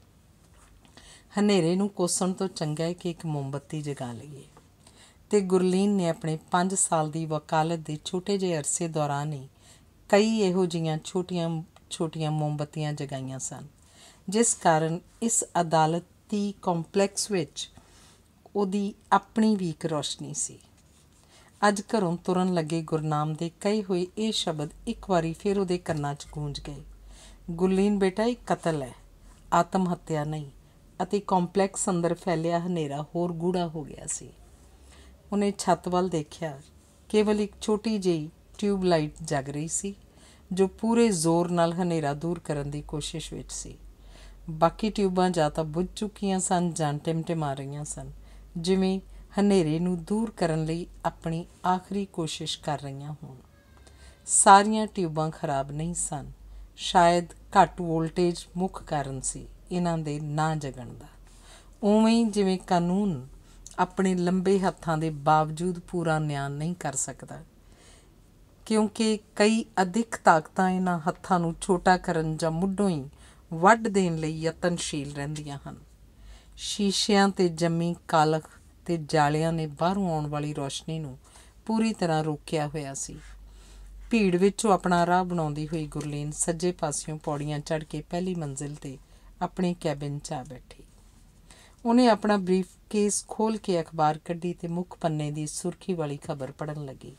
ਹਨੇਰੇ ਨੂੰ ਕੋਸਣ ਤੋਂ ਚੰਗਾ ਹੈ ਕਿ ਇੱਕ ਮੋਮਬੱਤੀ ਜਗਾ ਲਈਏ ਤੇ ਗੁਰਲੀਨ ਨੇ ਆਪਣੇ 5 ਸਾਲ ਦੀ ਵਕਾਲਤ ਦੇ ਛੋਟੇ ਜਿਹੇ ਅਰਸੇ ਦੌਰਾਨ ਹੀ ਕਈ ਇਹੋ ਜੀਆਂ ਛੋਟੀਆਂ ਛੋਟੀਆਂ ਮੋਮਬੱਤੀਆਂ ਜਗਾਈਆਂ ਸਨ ਜਿਸ ਕਾਰਨ ਇਸ ਅਦਾਲਤੀ ਕੰਪਲੈਕਸ ਵਿੱਚ ਉਹਦੀ ਆਪਣੀ ਵੀ ਇੱਕ ਰੋਸ਼ਨੀ ਸੀ ਅੱਜ ਘਰੋਂ ਤੁਰਨ ਲੱਗੇ ਗੁਰਨਾਮ ਦੇ ਕਈ ਹੋਏ ਇਹ ਸ਼ਬਦ ਇੱਕ ਵਾਰੀ ਫਿਰ ਉਹਦੇ ਕੰਨਾਂ 'ਚ ਗੂੰਜ ਗਏ ਗੁਲੀਨ ਬੇਟਾ ਇਹ ਕਤਲ ਹੈ ਆਤਮ ਹੱਤਿਆ ਨਹੀਂ ਅਤੇ ਕੰਪਲੈਕਸ ਅੰਦਰ ਫੈਲਿਆ ਹਨੇਰਾ ਹੋਰ ਗੂੜਾ ਹੋ ਗਿਆ ਸੀ ਉਹਨੇ ਛੱਤ ਵੱਲ ਦੇਖਿਆ ਕੇਵਲ ਇੱਕ ਛੋਟੀ ਜਿਹੀ ਟਿਊਬ ਲਾਈਟ ਜਗ ਰਹੀ ਸੀ ਜੋ ਪੂਰੇ ਜ਼ੋਰ ਨਾਲ ਹਨੇਰਾ ਦੂਰ ਕਰਨ ਦੀ ਕੋਸ਼ਿਸ਼ ਵਿੱਚ ਸੀ ਬਾਕੀ ਟਿਊਬਾਂ ਜਾਂ ਤਾਂ ਬੁੱਝ ਚੁੱਕੀਆਂ ਸਨ ਜਾਂ ਟਿਮਟਿਮਾ ਰਹੀਆਂ ਸਨ ਜਿਵੇਂ ਹਨੇਰੇ ਨੂੰ ਦੂਰ ਕਰਨ ਲਈ ਆਪਣੀ ਆਖਰੀ ਕੋਸ਼ਿਸ਼ ਕਰ ਰਹੀਆਂ ਹੋਣ ਸਾਰੀਆਂ ਟਿਊਬਾਂ ਖਰਾਬ ਨਹੀਂ ਸਨ ਸ਼ਾਇਦ ਘੱਟ ਵੋਲਟੇਜ ਮੁੱਖ ਕਾਰਨ ਸੀ ਇਹਨਾਂ ਦੇ ਨਾ ਜਗਣ ਦਾ ਉਵੇਂ ਜਿਵੇਂ ਕਾਨੂੰਨ ਆਪਣੇ ਲੰਬੇ ਹੱਥਾਂ ਦੇ ਬਾਵਜੂਦ ਪੂਰਾ ਨਿਆਂ ਨਹੀਂ ਕਰ ਸਕਦਾ ਕਿਉਂਕਿ ਕਈ ਅਧਿਕ ਤਾਕਤਾਂ ਇਹਨਾਂ ਹੱਥਾਂ ਨੂੰ ਛੋਟਾ ਕਰਨ ਜਾਂ ਮੁੱਢੋਂ ਹੀ ਵੱਢ ਦੇਣ ਲਈ ਯਤਨਸ਼ੀਲ ਰਹਿੰਦੀਆਂ ਹਨ ਸ਼ੀਸ਼ਿਆਂ ਤੇ ਜੰਮੀ ਕਾਲਖ ਤੇ ਜਾਲਿਆਂ ਨੇ ਬਾਹਰੋਂ ਆਉਣ ਵਾਲੀ ਰੋਸ਼ਨੀ ਨੂੰ ਪੂਰੀ ਤਰ੍ਹਾਂ ਰੋਕਿਆ ਹੋਇਆ ਸੀ ਭੀੜ ਵਿੱਚੋਂ ਆਪਣਾ ਰਾਹ ਬਣਾਉਂਦੀ ਹੋਈ ਗੁਰਲੀਨ ਸੱਜੇ ਪਾਸਿਓਂ ਪੌੜੀਆਂ ਚੜ੍ਹ ਕੇ ਪਹਿਲੀ ਮੰਜ਼ਿਲ ਤੇ ਆਪਣੇ ਕੈਬਿਨ 'ਚ ਆ ਬੈਠੀ ਉਹਨੇ ਆਪਣਾ ਬਰੀਫ ਕੇਸ ਖੋਲ ਕੇ ਅਖਬਾਰ ਕੱਢੀ ਤੇ ਮੁੱਖ ਪੰਨੇ ਦੀ ਸੁਰਖੀ ਵਾਲੀ ਖਬਰ ਪੜਨ ਲੱਗੀ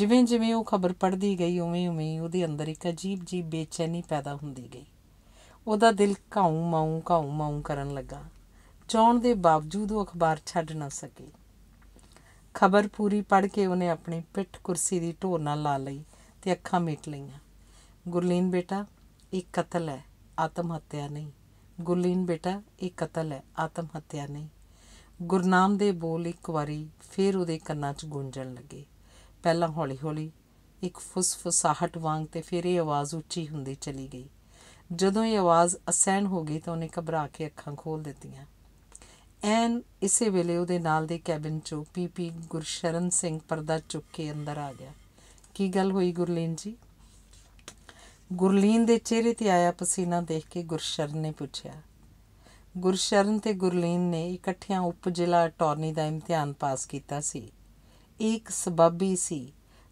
ਜਿਵੇਂ-ਜਿਵੇਂ ਉਹ ਖਬਰ ਪੜਦੀ ਗਈ ਉਵੇਂ-ਉਵੇਂ ਉਹਦੇ ਅੰਦਰ ਇੱਕ ਅਜੀਬ ਜੀ ਬੇਚੈਨੀ ਪੈਦਾ ਹੁੰਦੀ ਗਈ ਉਹਦਾ ਦਿਲ ਘਾਉ ਮਾਉ ਘਾਉ ਮਾਉ ਕਰਨ ਲੱਗਾ ਚਾਹਣ ਦੇ ਬਾਵਜੂਦ ਉਹ ਅਖਬਾਰ ਛੱਡ ਨਾ ਸਕੀ ਖਬਰ ਪੂਰੀ ਪੜ ਕੇ ਉਹਨੇ ਆਪਣੀ ਪਿੱਠ ਕੁਰਸੀ ਦੀ ਢੋਰ ਨਾਲ ਲਾ ਲਈ ਤੇ ਅੱਖਾਂ ਮੀਟ ਲਈਆਂ ਗੁਰਲੀਨ ਬੇਟਾ ਇਹ ਕਤਲ ਹੈ ਆਤਮ ਹੱਤਿਆ ਨਹੀਂ ਗੁਰਲੀਨ ਬੇਟਾ ਇਹ ਕਤਲ ਹੈ ਆਤਮ ਹੱਤਿਆ ਨਹੀਂ ਗੁਰਨਾਮ ਦੇ ਬੋਲ ਇੱਕ ਵਾਰੀ ਫੇਰ ਉਹਦੇ ਕੰਨਾਂ 'ਚ ਗੂੰਜਣ ਲੱਗੇ ਪਹਿਲਾਂ ਹੌਲੀ-ਹੌਲੀ ਇੱਕ ਫੁਸਫੁਸਾਹਟ ਵਾਂਗ ਤੇ ਫਿਰ ਇਹ ਆਵਾਜ਼ ਉੱਚੀ ਹੁੰਦੀ ਚਲੀ ਗਈ ਜਦੋਂ ਇਹ ਆਵਾਜ਼ ਅਸਹਿਣ ਹੋ ਗਈ ਤਾਂ ਉਹਨੇ ਘਬਰਾ ਕੇ ਅੱਖਾਂ ਖੋਲ ਦਿੱਤੀਆਂ ਐਨ ਇਸੇ ਵੇਲੇ ਉਹਦੇ ਨਾਲ ਦੇ ਕੈਬਨ 'ਚੋਂ ਪੀਪੀ ਗੁਰਸ਼ਰਨ ਸਿੰਘ ਪਰਦਾ ਚੁੱਕ ਕੇ ਅੰਦਰ ਆ ਗਿਆ ਕੀ ਗੱਲ ਹੋਈ ਗੁਰਲੀਨ ਜੀ ਗੁਰਲੀਨ ਦੇ ਚਿਹਰੇ ਤੇ ਆਇਆ ਪਸੀਨਾ ਦੇਖ ਕੇ ਗੁਰਸ਼ਰਨ ਨੇ ਪੁੱਛਿਆ ਗੁਰਸ਼ਰਨ ਤੇ ਗੁਰਲੀਨ ਨੇ ਇਕੱਠਿਆਂ ਉਪ ਜ਼ਿਲ੍ਹਾ ਅਟਾਰਨੀ ਦਾ ਇਮਤਿਹਾਨ ਪਾਸ ਕੀਤਾ ਸੀ ਇੱਕ ਸਬੱਬੀ ਸੀ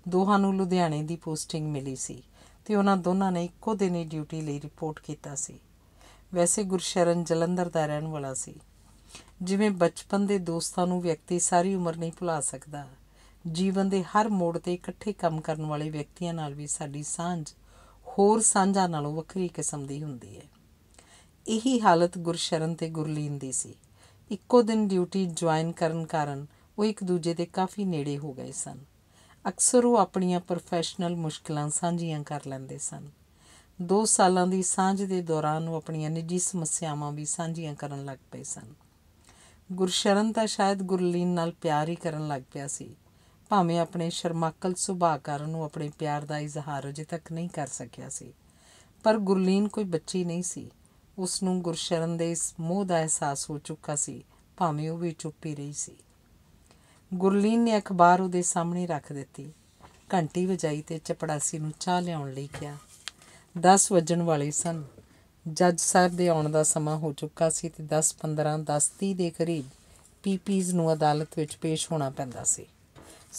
ਦੋਹਾਂ ਨੂੰ ਲੁਧਿਆਣੇ ਦੀ ਪੋਸਟਿੰਗ ਮਿਲੀ ਸੀ ਤੇ ਉਹਨਾਂ ਦੋਨਾਂ ਨੇ ਇੱਕੋ ਦਿਨ ਹੀ ਡਿਊਟੀ ਲਈ ਰਿਪੋਰਟ ਕੀਤਾ ਸੀ ਵੈਸੇ ਗੁਰਸ਼ਰਨ ਜਲੰਧਰ ਦਾ ਰਹਿਣ ਵਾਲਾ ਸੀ ਜਿਵੇਂ ਬਚਪਨ ਦੇ ਦੋਸਤਾਂ ਨੂੰ ਵਿਅਕਤੀ ਸਾਰੀ ਉਮਰ ਨਹੀਂ ਭੁਲਾ ਸਕਦਾ ਜੀਵਨ ਦੇ ਹਰ ਮੋੜ ਤੇ ਇਕੱਠੇ ਕੰਮ ਕਰਨ ਵਾਲੇ ਵਿਅਕਤੀਆਂ ਨਾਲ ਵੀ ਸਾਡੀ ਸਾਂਝ ਹੋਰ ਸਾਂਝਾਂ ਨਾਲੋਂ ਵੱਖਰੀ ਕਿਸਮ ਦੀ ਹੁੰਦੀ ਹੈ ਇਹੀ ਹਾਲਤ ਗੁਰਸ਼ਰਨ ਤੇ ਗੁਰਲੀਨ ਦੀ ਸੀ ਇੱਕੋ ਦਿਨ ਡਿਊਟੀ ਜੁਆਇਨ ਕਰਨ ਕਾਰਨ ਉਹ ਇੱਕ ਦੂਜੇ ਦੇ ਕਾਫੀ ਨੇੜੇ ਹੋ ਗਏ ਸਨ ਅਕਸਰ ਉਹ ਆਪਣੀਆਂ ਪ੍ਰੋਫੈਸ਼ਨਲ ਮੁਸ਼ਕਲਾਂ ਸਾਂਝੀਆਂ ਕਰ ਲੈਂਦੇ ਸਨ 2 ਸਾਲਾਂ ਦੀ ਸਾਂਝ ਦੇ ਦੌਰਾਨ ਉਹ ਆਪਣੀਆਂ ਨਿੱਜੀ ਸਮੱਸਿਆਵਾਂ ਵੀ ਸਾਂਝੀਆਂ ਕਰਨ ਲੱਗ ਪਏ ਸਨ ਗੁਰਸ਼ਰਨ ਤਾਂ ਸ਼ਾਇਦ ਗੁਰਲੀਨ ਨਾਲ ਪਿਆਰ ਹੀ ਕਰਨ ਲੱਗ ਪਿਆ ਸੀ ਭਾਵੇਂ ਆਪਣੇ ਸ਼ਰਮਾਕਲ ਸੁਭਾਅ ਕਾਰਨ ਉਹ ਆਪਣੇ ਪਿਆਰ ਦਾ ਇਜ਼ਹਾਰ ਅਜੇ ਤੱਕ ਨਹੀਂ ਕਰ ਸਕਿਆ ਸੀ ਪਰ ਗੁਰਲੀਨ ਕੋਈ ਬੱਚੀ ਨਹੀਂ ਸੀ ਉਸ ਨੂੰ ਗੁਰਸ਼ਰਨ ਦੇ ਇਸ ਮੋਹ ਦਾ ਅਹਿਸਾਸ ਹੋ ਚੁੱਕਾ ਸੀ ਭਾਵੇਂ ਉਹ ਵੀ ਚੁੱਪ ਹੀ ਰਹੀ ਸੀ ਗੁਰਲੀਨ ਨੇ ਅਖਬਾਰ ਉਹਦੇ ਸਾਹਮਣੇ ਰੱਖ ਦਿੱਤੀ ਘੰਟੀ ਵਜਾਈ ਤੇ ਚਪੜਾਸੀ ਨੂੰ ਚਾਹ ਲਿਆਉਣ ਲਈ ਕਿਹਾ 10 ਵਜਣ ਵਾਲੇ ਸਨ ਜੱਜ ਸਾਹਿਬ ਦੇ ਆਉਣ ਦਾ ਸਮਾਂ ਹੋ ਚੁੱਕਾ ਸੀ ਤੇ 10 15 10 30 ਦੇ ਕਰੀਬ ਪੀਪੀਜ਼ ਨੂੰ ਅਦਾਲਤ ਵਿੱਚ ਪੇਸ਼ ਹੋਣਾ ਪੈਂਦਾ ਸੀ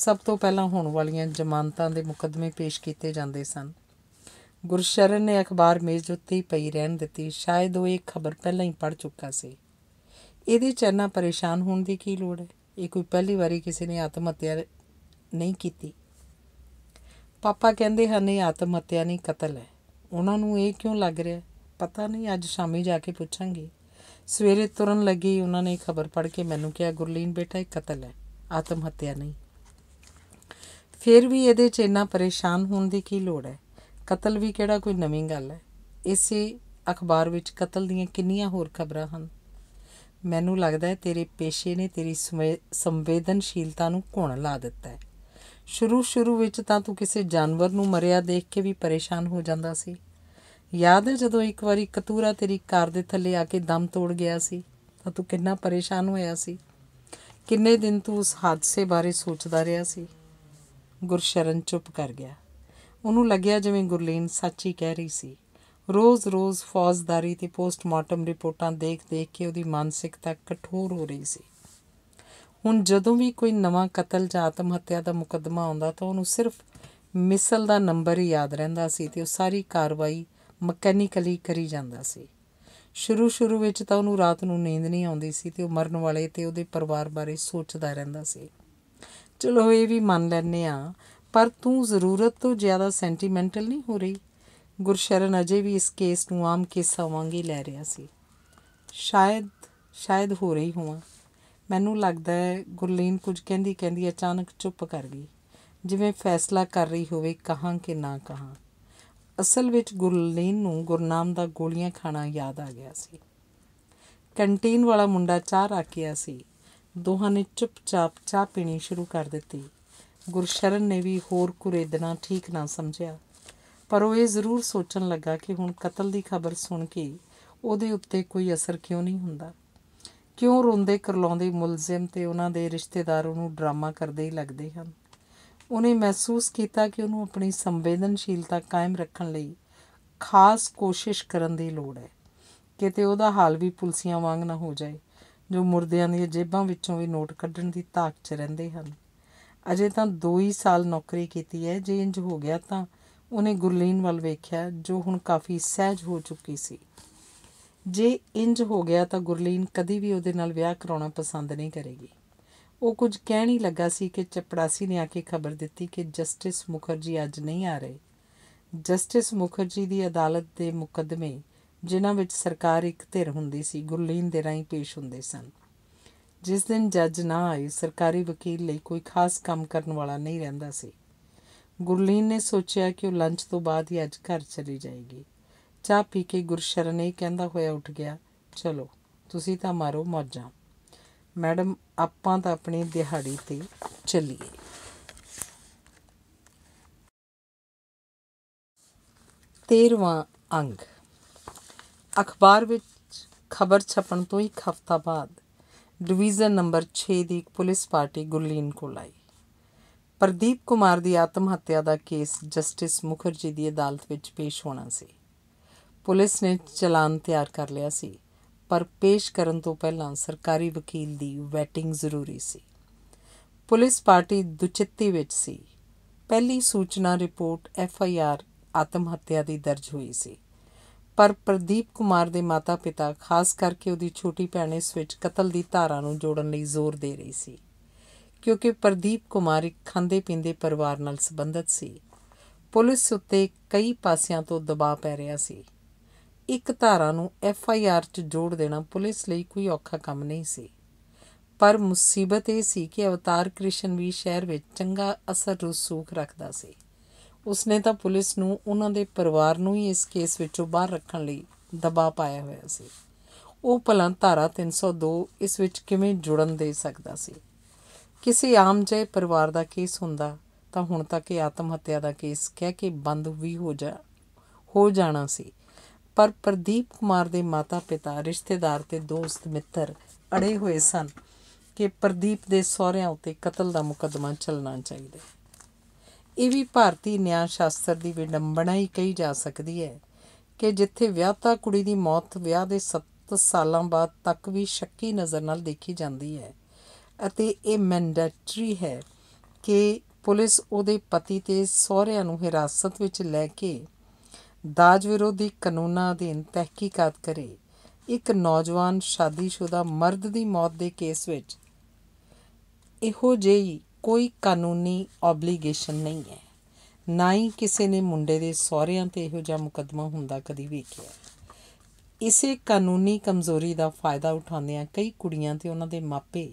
ਸਭ ਤੋਂ ਪਹਿਲਾਂ ਹੋਣ ਵਾਲੀਆਂ ਜ਼ਮਾਨਤਾਂ ਦੇ ਮੁਕੱਦਮੇ ਪੇਸ਼ ਕੀਤੇ ਜਾਂਦੇ ਸਨ ਗੁਰਸ਼ਰਨ ਨੇ ਅਖਬਾਰ ਮੇਜ਼ ਉੱਤੇ ਪਈ ਰਹਿਣ ਦਿੱਤੀ ਸ਼ਾਇਦ ਉਹ ਇਹ ਖਬਰ ਪਹਿਲਾਂ ਹੀ ਪੜ ਚੁੱਕਾ ਸੀ ਇਹਦੇ ਚ ਪਰੇਸ਼ਾਨ ਹੋਣ ਦੀ ਕੀ ਲੋੜ ਹੈ ਇਹ ਕੋਈ ਪਹਿਲੀ ਵਾਰੀ ਕਿਸੇ ਨੇ ਆਤਮ ਹੱਤਿਆ ਨਹੀਂ ਕੀਤੀ ਪਾਪਾ ਕਹਿੰਦੇ ਹਨ ਇਹ ਆਤਮ ਹੱਤਿਆ ਨਹੀਂ ਕਤਲ ਹੈ ਉਹਨਾਂ ਨੂੰ ਇਹ ਕਿਉਂ ਲੱਗ ਰਿਹਾ ਪਤਾ ਨਹੀਂ ਅੱਜ ਸ਼ਾਮੀ ਜਾ ਕੇ ਪੁੱਛਾਂਗੀ ਸਵੇਰੇ ਤੁਰਨ ਲੱਗੀ ਉਹਨਾਂ ਨੇ ਖਬਰ ਪੜ੍ਹ ਕੇ ਮੈਨੂੰ ਕਿਹਾ ਗੁਰਲੀਨ ਬੇਟਾ ਇਹ ਕਤਲ ਹੈ ਆਤਮ ਹੱਤਿਆ ਨਹੀਂ ਫਿਰ ਵੀ ਇਹਦੇ 'ਚ ਇੰਨਾ ਪਰੇਸ਼ਾਨ ਹੋਣ ਦੀ ਕੀ ਲੋੜ ਹੈ ਕਤਲ ਵੀ ਕਿਹੜਾ ਕੋਈ ਨਵੀਂ ਗੱਲ ਹੈ ਇਸੇ ਅਖਬਾਰ ਵਿੱਚ ਕਤਲ ਦੀਆਂ ਕਿੰਨੀਆਂ ਹੋਰ ਖਬਰਾਂ ਹਨ ਮੈਨੂੰ ਲੱਗਦਾ ਹੈ ਤੇਰੇ ਪੇਸ਼ੇ ਨੇ ਤੇਰੀ ਸੰਵੇਦਨਸ਼ੀਲਤਾ ਨੂੰ ਘੁਣ ਲਾ ਦਿੱਤਾ ਹੈ ਸ਼ੁਰੂ ਸ਼ੁਰੂ ਵਿੱਚ ਤਾਂ ਤੂੰ ਕਿਸੇ ਜਾਨਵਰ ਨੂੰ ਮਰਿਆ ਦੇਖ ਕੇ ਵੀ ਪਰੇਸ਼ਾਨ ਹੋ ਜਾਂਦਾ ਸੀ ਯਾਦ ਹੈ ਜਦੋਂ ਇੱਕ ਵਾਰੀ ਕਤੂਰਾ ਤੇਰੀ ਕਾਰ ਦੇ ਥੱਲੇ ਆ ਕੇ ਦਮ ਤੋੜ ਗਿਆ ਸੀ ਤਾਂ ਤੂੰ ਕਿੰਨਾ ਪਰੇਸ਼ਾਨ ਹੋਇਆ ਸੀ ਕਿੰਨੇ ਦਿਨ ਤੂੰ ਉਸ ਹਾਦਸੇ ਬਾਰੇ ਸੋਚਦਾ ਰਿਹਾ ਸੀ ਗੁਰਸ਼ਰਨ ਚੁੱਪ ਕਰ ਗਿਆ ਉਹਨੂੰ ਲੱਗਿਆ ਜਿਵੇਂ ਗੁਰਲੀਨ ਸੱਚ ਹੀ ਕਹਿ ਰਹੀ ਸੀ ਰੋਜ਼-ਰੋਜ਼ ਫੌਜਦਾਰੀ ਤੇ ਪੋਸਟਮਾਰਟਮ ਰਿਪੋਰਟਾਂ ਦੇਖ-ਦੇਖ ਕੇ ਉਹਦੀ ਮਾਨਸਿਕਤਾ ਕਠੋਰ ਹੋ ਰਹੀ ਸੀ ਹੁਣ ਜਦੋਂ ਵੀ ਕੋਈ ਨਵਾਂ ਕਤਲ ਜਾਂ ਆਤਮ ਹੱਤਿਆ ਦਾ ਮੁਕੱਦਮਾ ਆਉਂਦਾ ਤਾਂ ਉਹਨੂੰ ਸਿਰਫ ਮਿਸਲ ਦਾ ਨੰਬਰ ਹੀ ਯਾਦ ਰਹਿੰਦਾ ਸੀ ਤੇ ਉਹ ਸਾਰੀ ਕਾਰਵਾਈ ਮਕੈਨਿਕਲੀ ਕਰੀ ਜਾਂਦਾ ਸੀ ਸ਼ੁਰੂ ਸ਼ੁਰੂ ਵਿੱਚ ਤਾਂ ਉਹਨੂੰ ਰਾਤ ਨੂੰ ਨੀਂਦ ਨਹੀਂ ਆਉਂਦੀ ਸੀ ਤੇ ਉਹ ਮਰਨ ਵਾਲੇ ਤੇ ਉਹਦੇ ਪਰਿਵਾਰ ਬਾਰੇ ਸੋਚਦਾ ਰਹਿੰਦਾ ਸੀ ਚਲੋ ਇਹ ਵੀ ਮੰਨ ਲੈਨੇ ਆ ਪਰ ਤੂੰ ਜ਼ਰੂਰਤ ਤੋਂ ਜ਼ਿਆਦਾ ਸੈਂਟੀਮੈਂਟਲ ਨਹੀਂ ਹੋ ਰਹੀ ਗੁਰਸ਼ਰਨ ਅਜੇ ਵੀ ਇਸ ਕੇਸ ਨੂੰ ਆਮ ਕੇਸਾ ਵਾਂਗ ਹੀ ਲੈ ਰਿਹਾ ਸੀ ਸ਼ਾਇਦ ਸ਼ਾਇਦ ਹੋ ਰਹੀ ਹੋਵਾਂ ਮੈਨੂੰ ਲੱਗਦਾ ਹੈ ਗੁਰਲੀਨ ਕੁਝ ਕਹਿੰਦੀ ਕਹਿੰਦੀ ਅਚਾਨਕ ਚੁੱਪ ਕਰ ਗਈ ਜਿਵੇਂ ਫੈਸਲਾ ਕਰ ਰਹੀ ਹੋਵੇ ਕਹਾਂ ਕਿ ਨਾ ਕਹਾਂ ਅਸਲ ਵਿੱਚ ਗੁਰਲੀਨ ਨੂੰ ਗੁਰਨਾਮ ਦਾ ਗੋਲੀਆਂ ਖਾਣਾ ਯਾਦ ਆ ਗਿਆ ਸੀ ਕੰਟੀਨ ਵਾਲਾ ਮੁੰਡਾ ਚਾਹ ਰੱਖਿਆ ਸੀ ਦੋਹਾਂ ਨੇ ਚੁੱਪਚਾਪ ਚਾਹ ਪੀਣੀ ਸ਼ੁਰੂ ਕਰ ਦਿੱਤੀ ਗੁਰਸ਼ਰਨ ਨੇ ਵੀ ਹੋਰ ਕੁਰੇਦਣਾ ਠੀਕ ਨਾ ਸਮਝਿਆ ਪਰ ਉਹ ਇਹ ਜ਼ਰੂਰ ਸੋਚਣ ਲੱਗਾ ਕਿ ਹੁਣ ਕਤਲ ਦੀ ਖਬਰ ਸੁਣ ਕੇ ਉਹਦੇ ਉੱਤੇ ਕੋਈ ਅਸਰ ਕਿਉਂ ਨਹੀਂ ਹੁੰਦਾ ਕਿਉਂ ਰੋਂਦੇ ਕਰਲਾਉਂਦੇ ਮੁਲਜ਼ਮ ਤੇ ਉਹਨਾਂ ਦੇ ਰਿਸ਼ਤੇਦਾਰ ਉਹਨੂੰ ਡਰਾਮਾ ਕਰਦੇ ਹੀ ਲੱਗਦੇ ਹਨ ਉਹਨੇ ਮਹਿਸੂਸ ਕੀਤਾ ਕਿ ਉਹਨੂੰ ਆਪਣੀ ਸੰਵੇਦਨਸ਼ੀਲਤਾ ਕਾਇਮ ਰੱਖਣ ਲਈ ਖਾਸ ਕੋਸ਼ਿਸ਼ ਕਰਨ ਦੀ ਲੋੜ ਹੈ ਕਿਤੇ ਉਹਦਾ ਹਾਲ ਵੀ ਪੁਲਸੀਆਂ ਵਾਂਗ ਨਾ ਹੋ ਜਾਏ ਜੋ ਮੁਰਦਿਆਂ ਦੀਆਂ ਜੇਬਾਂ ਵਿੱਚੋਂ ਵੀ ਨੋਟ ਕੱਢਣ ਦੀ ਤਾਕ 'ਚ ਰਹਿੰਦੇ ਹਨ ਅਜੇ ਤਾਂ 2 ਹੀ ਸਾਲ ਨੌਕਰੀ ਕੀਤੀ ਹੈ ਜੇ ਇੰਜ ਹੋ ਗਿਆ ਤਾਂ ਉਹਨੇ ਗੁਰਲੀਨ ਵੱਲ ਵੇਖਿਆ ਜੋ ਹੁਣ ਕਾਫੀ ਸਹਿਜ ਹੋ ਚੁੱਕੀ ਸੀ ਜੇ ਇੰਜ ਹੋ ਗਿਆ ਤਾਂ ਗੁਰਲੀਨ ਕਦੀ ਵੀ ਉਹਦੇ ਨਾਲ ਵਿਆਹ ਕਰਾਉਣਾ ਪਸੰਦ ਨਹੀਂ ਕਰੇਗੀ ਉਹ ਕੁਝ ਕਹਿਣ ਹੀ ਲੱਗਾ ਸੀ ਕਿ ਚਪੜਾਸੀ ਨੇ ਆ ਕੇ ਖਬਰ ਦਿੱਤੀ ਕਿ ਜਸਟਿਸ ਮੁਖਰਜੀ ਅੱਜ ਨਹੀਂ ਆ ਰਹੇ ਜਸਟਿਸ ਮੁਖਰਜੀ ਦੀ ਅਦਾਲਤ ਦੇ ਮੁਕੱਦਮੇ ਜਿਨ੍ਹਾਂ ਵਿੱਚ ਸਰਕਾਰ ਇੱਕ ਧਿਰ ਹੁੰਦੀ ਸੀ ਗੁਰਲੀਨ ਦੇ ਰਾਹੀਂ ਪੇਸ਼ ਹੁੰਦੇ ਸਨ ਜਿਸ ਦਿਨ ਜੱਜ ਨਾ ਆਏ ਸਰਕਾਰੀ ਵਕੀਲ ਲਈ ਕੋਈ ਖਾਸ ਕੰਮ ਕਰਨ ਵਾਲਾ ਨਹੀਂ ਰਹਿੰਦਾ ਸੀ ਗੁਰਲੀਨ ਨੇ ਸੋਚਿਆ ਕਿ ਉਹ ਲੰਚ ਤੋਂ ਬਾਅਦ ਹੀ ਅੱਜ ਘਰ ਚਲੀ ਜਾਏਗੀ ਚਾਹ ਪੀ ਕੇ ਗੁਰਸ਼ਰਨ ਇਹ ਕਹਿੰਦਾ ਹੋਇਆ ਉੱਠ ਗਿਆ ਚਲੋ ਤੁਸੀਂ ਤਾਂ ਮਾਰੋ ਮੌਜਾਂ ਮੈਡਮ ਆਪਾਂ ਤਾਂ ਆਪਣੀ ਦਿਹਾੜੀ ਤੇ ਚੱਲੀਏ ਤੇਰਵਾਂ ਅੰਗ ਅਖਬਾਰ ਵਿੱਚ ਖਬਰ ਛਪਣ ਤੋਂ ਇੱਕ ਹਫ਼ਤਾ ਬਾਅਦ ਡਿਵੀਜ਼ਨ ਨੰਬਰ 6 ਦੀ ਇੱਕ ਪੁਲਿਸ ਪਾਰਟੀ ਗੁਰਲੀਨ ਕੋਲ ਆਈ ਪ੍ਰਦੀਪ ਕੁਮਾਰ ਦੀ ਆਤਮ ਹੱਤਿਆ ਦਾ ਕੇਸ ਜਸਟਿਸ ਮੁਖਰਜੀ ਦੀ ਅਦਾਲਤ ਵਿੱਚ ਪੇਸ਼ ਹੋਣਾ ਸੀ ਪੁਲਿਸ ਨੇ ਚਲਾਨ ਤਿਆਰ ਕਰ ਲਿਆ ਸੀ ਪਰ ਪੇਸ਼ ਕਰਨ ਤੋਂ ਪਹਿਲਾਂ ਸਰਕਾਰੀ ਵਕੀਲ ਦੀ ਵੈਟਿੰਗ ਜ਼ਰੂਰੀ ਸੀ ਪੁਲਿਸ ਪਾਰਟੀ ਦੁਚਿੱਤੀ ਵਿੱਚ ਸੀ ਪਹਿਲੀ ਸੂਚਨਾ ਰਿਪੋਰਟ ਐਫ ਆਈ ਆਰ ਆਤਮ ਹੱਤਿਆ ਦੀ ਦਰਜ ਹੋਈ ਸੀ ਪਰ ਪ੍ਰਦੀਪ ਕੁਮਾਰ ਦੇ ਮਾਤਾ-ਪਿਤਾ ਖਾਸ ਕਰਕੇ ਉਹਦੀ ਛੋਟੀ ਭੈਣ ਇਸ ਵਿੱਚ ਕਤਲ ਦੀ ਧਾਰਾ ਨੂੰ ਜੋੜਨ ਲਈ ਜ਼ੋਰ ਦੇ ਰਹੀ ਸੀ ਕਿਉਂਕਿ ਪ੍ਰਦੀਪ ਕੁਮਾਰ ਇੱਕ ਖਾਂਦੇ-ਪੀਂਦੇ ਪਰਿਵਾਰ ਨਾਲ ਸੰਬੰਧਿਤ ਸੀ ਪੁਲਿਸ ਉੱਤੇ ਕਈ ਪਾਸਿਆਂ ਤੋਂ ਦਬਾਅ ਪੈ ਰਿਹਾ ਸੀ ਇੱਕ ਧਾਰਾ ਨੂੰ ਐਫ ਆਈ ਆਰ 'ਚ ਜੋੜ ਦੇਣਾ ਪੁਲਿਸ ਲਈ ਕੋਈ ਔਖਾ ਕੰਮ ਨਹੀਂ ਸੀ ਪਰ ਮੁਸੀਬਤ ਇਹ ਸੀ ਕਿ ਅਵਤਾਰ ਕ੍ਰਿਸ਼ਨ ਵੀ ਸ਼ਹਿਰ ਵਿੱਚ ਚੰਗਾ ਅਸਰ ਰਸੂਖ ਰੱਖਦਾ ਸੀ ਉਸਨੇ ਤਾਂ ਪੁਲਿਸ ਨੂੰ ਉਹਨਾਂ ਦੇ ਪਰਿਵਾਰ ਨੂੰ ਹੀ ਇਸ ਕੇਸ ਵਿੱਚੋਂ ਬਾਹਰ ਰੱਖਣ ਲਈ ਦਬਾਅ ਪਾਇਆ ਹੋਇਆ ਸੀ ਉਹ ਭਲਾਂ ਧਾਰਾ 302 ਇਸ ਵਿੱਚ ਕਿਵੇਂ ਜੁੜਨ ਦੇ ਸਕਦਾ ਸੀ ਕਿਸੇ ਆਮ ਜੇ ਪਰਿਵਾਰ ਦਾ ਕੇਸ ਹੁੰਦਾ ਤਾਂ ਹੁਣ ਤੱਕ ਇਹ ਆਤਮ ਹੱਤਿਆ ਦਾ ਕੇਸ ਕਹਿ ਕੇ ਬੰਦ ਵੀ ਹੋ ਜਾ ਹੋ ਜਾਣਾ ਸੀ ਪਰ ਪ੍ਰਦੀਪ ਕੁਮਾਰ ਦੇ ਮਾਤਾ-ਪਿਤਾ ਰਿਸ਼ਤੇਦਾਰ ਤੇ ਦੋਸਤ ਮਿੱਤਰ ਅੜੇ ਹੋਏ ਸਨ ਕਿ ਪ੍ਰਦੀਪ ਦੇ ਸਹੁਰਿਆਂ ਉਤੇ ਕਤਲ ਦਾ ਮੁਕਦਮਾ ਚੱਲਣਾ ਚਾਹੀਦਾ ਇਹ ਵੀ ਭਾਰਤੀ ਨਿਆਂ ਸ਼ਾਸਤਰ ਦੀ ਵਿਡੰਬਣਾ ਹੀ ਕਹੀ ਜਾ ਸਕਦੀ ਹੈ ਕਿ ਜਿੱਥੇ ਵਿਆਹਤਾ ਕੁੜੀ ਦੀ ਮੌਤ ਵਿਆਹ ਦੇ 7 ਸਾਲਾਂ ਬਾਅਦ ਤੱਕ ਵੀ ਸ਼ੱਕੀ ਨਜ਼ਰ ਨਾਲ ਦੇਖੀ ਜਾਂਦੀ ਹੈ ਅਤੇ ਇਹ ਮੈਂਡੇਟਰੀ ਹੈ ਕਿ ਪੁਲਿਸ ਉਹਦੇ ਪਤੀ ਤੇ ਸਹੁਰਿਆਂ ਨੂੰ ਹਿਰਾਸਤ ਵਿੱਚ ਲੈ ਕੇ ਦਾਜ ਵਿਰੋਧੀ ਕਾਨੂੰਨਾਂ ਅਧੀਨ ਤਹਿਕੀਕਾਤ ਕਰੇ ਇੱਕ ਨੌਜਵਾਨ ਸ਼ਾਦੀशुदा ਮਰਦ ਦੀ ਮੌਤ ਦੇ ਕੇਸ ਵਿੱਚ ਇਹੋ ਜਿਹੀ ਕੋਈ ਕਾਨੂੰਨੀ ਆਬਲੀਗੇਸ਼ਨ ਨਹੀਂ ਹੈ ਨਾ ਹੀ ਕਿਸੇ ਨੇ ਮੁੰਡੇ ਦੇ ਸਹੁਰਿਆਂ ਤੇ ਇਹੋ ਜਿਹਾ ਮੁਕਦਮਾ ਹੁੰਦਾ ਕਦੀ ਵੇਖਿਆ ਇਸੇ ਕਾਨੂੰਨੀ ਕਮਜ਼ੋਰੀ ਦਾ ਫਾਇਦਾ ਉਠਾਉਂਦਿਆਂ ਕਈ ਕੁੜੀਆਂ ਤੇ ਉਹਨਾਂ ਦੇ ਮਾਪੇ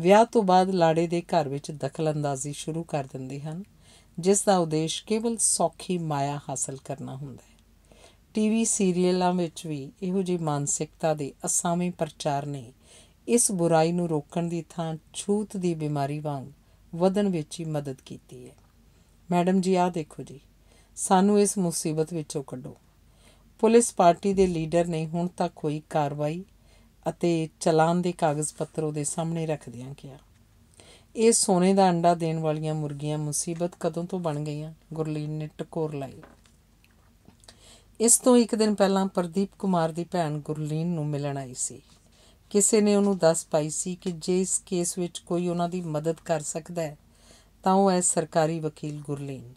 ਵਿਆਹ ਤੋਂ ਬਾਅਦ ਲਾੜੇ ਦੇ ਘਰ ਵਿੱਚ ਦਖਲਅੰਦਾਜ਼ੀ ਸ਼ੁਰੂ ਕਰ ਦਿੰਦੇ ਹਨ ਜਿਸ ਦਾ ਉਦੇਸ਼ ਕੇਵਲ ਸੌਖੀ ਮਾਇਆ ਹਾਸਲ ਕਰਨਾ ਹੁੰਦਾ ਹੈ ਟੀਵੀ ਸੀਰੀਅਲਾਂ ਵਿੱਚ ਵੀ ਇਹੋ ਜਿਹੀ ਮਾਨਸਿਕਤਾ ਦੇ ਅਸਾਵੇਂ ਪ੍ਰਚਾਰ ਨੇ ਇਸ ਬੁਰਾਈ ਨੂੰ ਰੋਕਣ ਦੀ ਥਾਂ ਛੂਤ ਦੀ ਬਿਮਾਰੀ ਵਾਂਗ ਵਧਣ ਵਿੱਚ ਹੀ ਮਦਦ ਕੀਤੀ ਹੈ ਮੈਡਮ ਜੀ ਆਹ ਦੇਖੋ ਜੀ ਸਾਨੂੰ ਇਸ ਮੁਸੀਬਤ ਵਿੱਚੋਂ ਕੱਢੋ ਪੁਲਿਸ ਪਾਰਟੀ ਦੇ ਲੀਡਰ ਨੇ ਹੁਣ ਤੱਕ ਕੋਈ ਕਾਰਵਾਈ ਅਤੇ ਚਲਾਨ ਦੇ ਕਾਗਜ਼ ਪੱਤਰ ਉਹਦੇ ਸਾਹਮਣੇ ਰੱਖਦਿਆਂ ਕਿਹਾ ਇਹ ਸੋਨੇ ਦਾ ਅੰਡਾ ਦੇਣ ਵਾਲੀਆਂ ਮੁਰਗੀਆਂ ਮੁਸੀਬਤ ਕਦੋਂ ਤੋਂ ਬਣ ਗਈਆਂ ਗੁਰਲੀਨ ਨੇ ਟਕੋਰ ਲਾਈ ਇਸ ਤੋਂ ਇੱਕ ਦਿਨ ਪਹਿਲਾਂ ਪ੍ਰਦੀਪ ਕੁਮਾਰ ਦੀ ਭੈਣ ਗੁਰਲੀਨ ਨੂੰ ਮਿਲਣ ਆਈ ਸੀ ਕਿਸੇ ਨੇ ਉਹਨੂੰ ਦੱਸ ਪਾਈ ਸੀ ਕਿ ਜੇ ਇਸ ਕੇਸ ਵਿੱਚ ਕੋਈ ਉਹਨਾਂ ਦੀ ਮਦਦ ਕਰ ਸਕਦਾ ਹੈ ਤਾਂ ਉਹ ਹੈ ਸਰਕਾਰੀ ਵਕੀਲ ਗੁਰਲੀਨ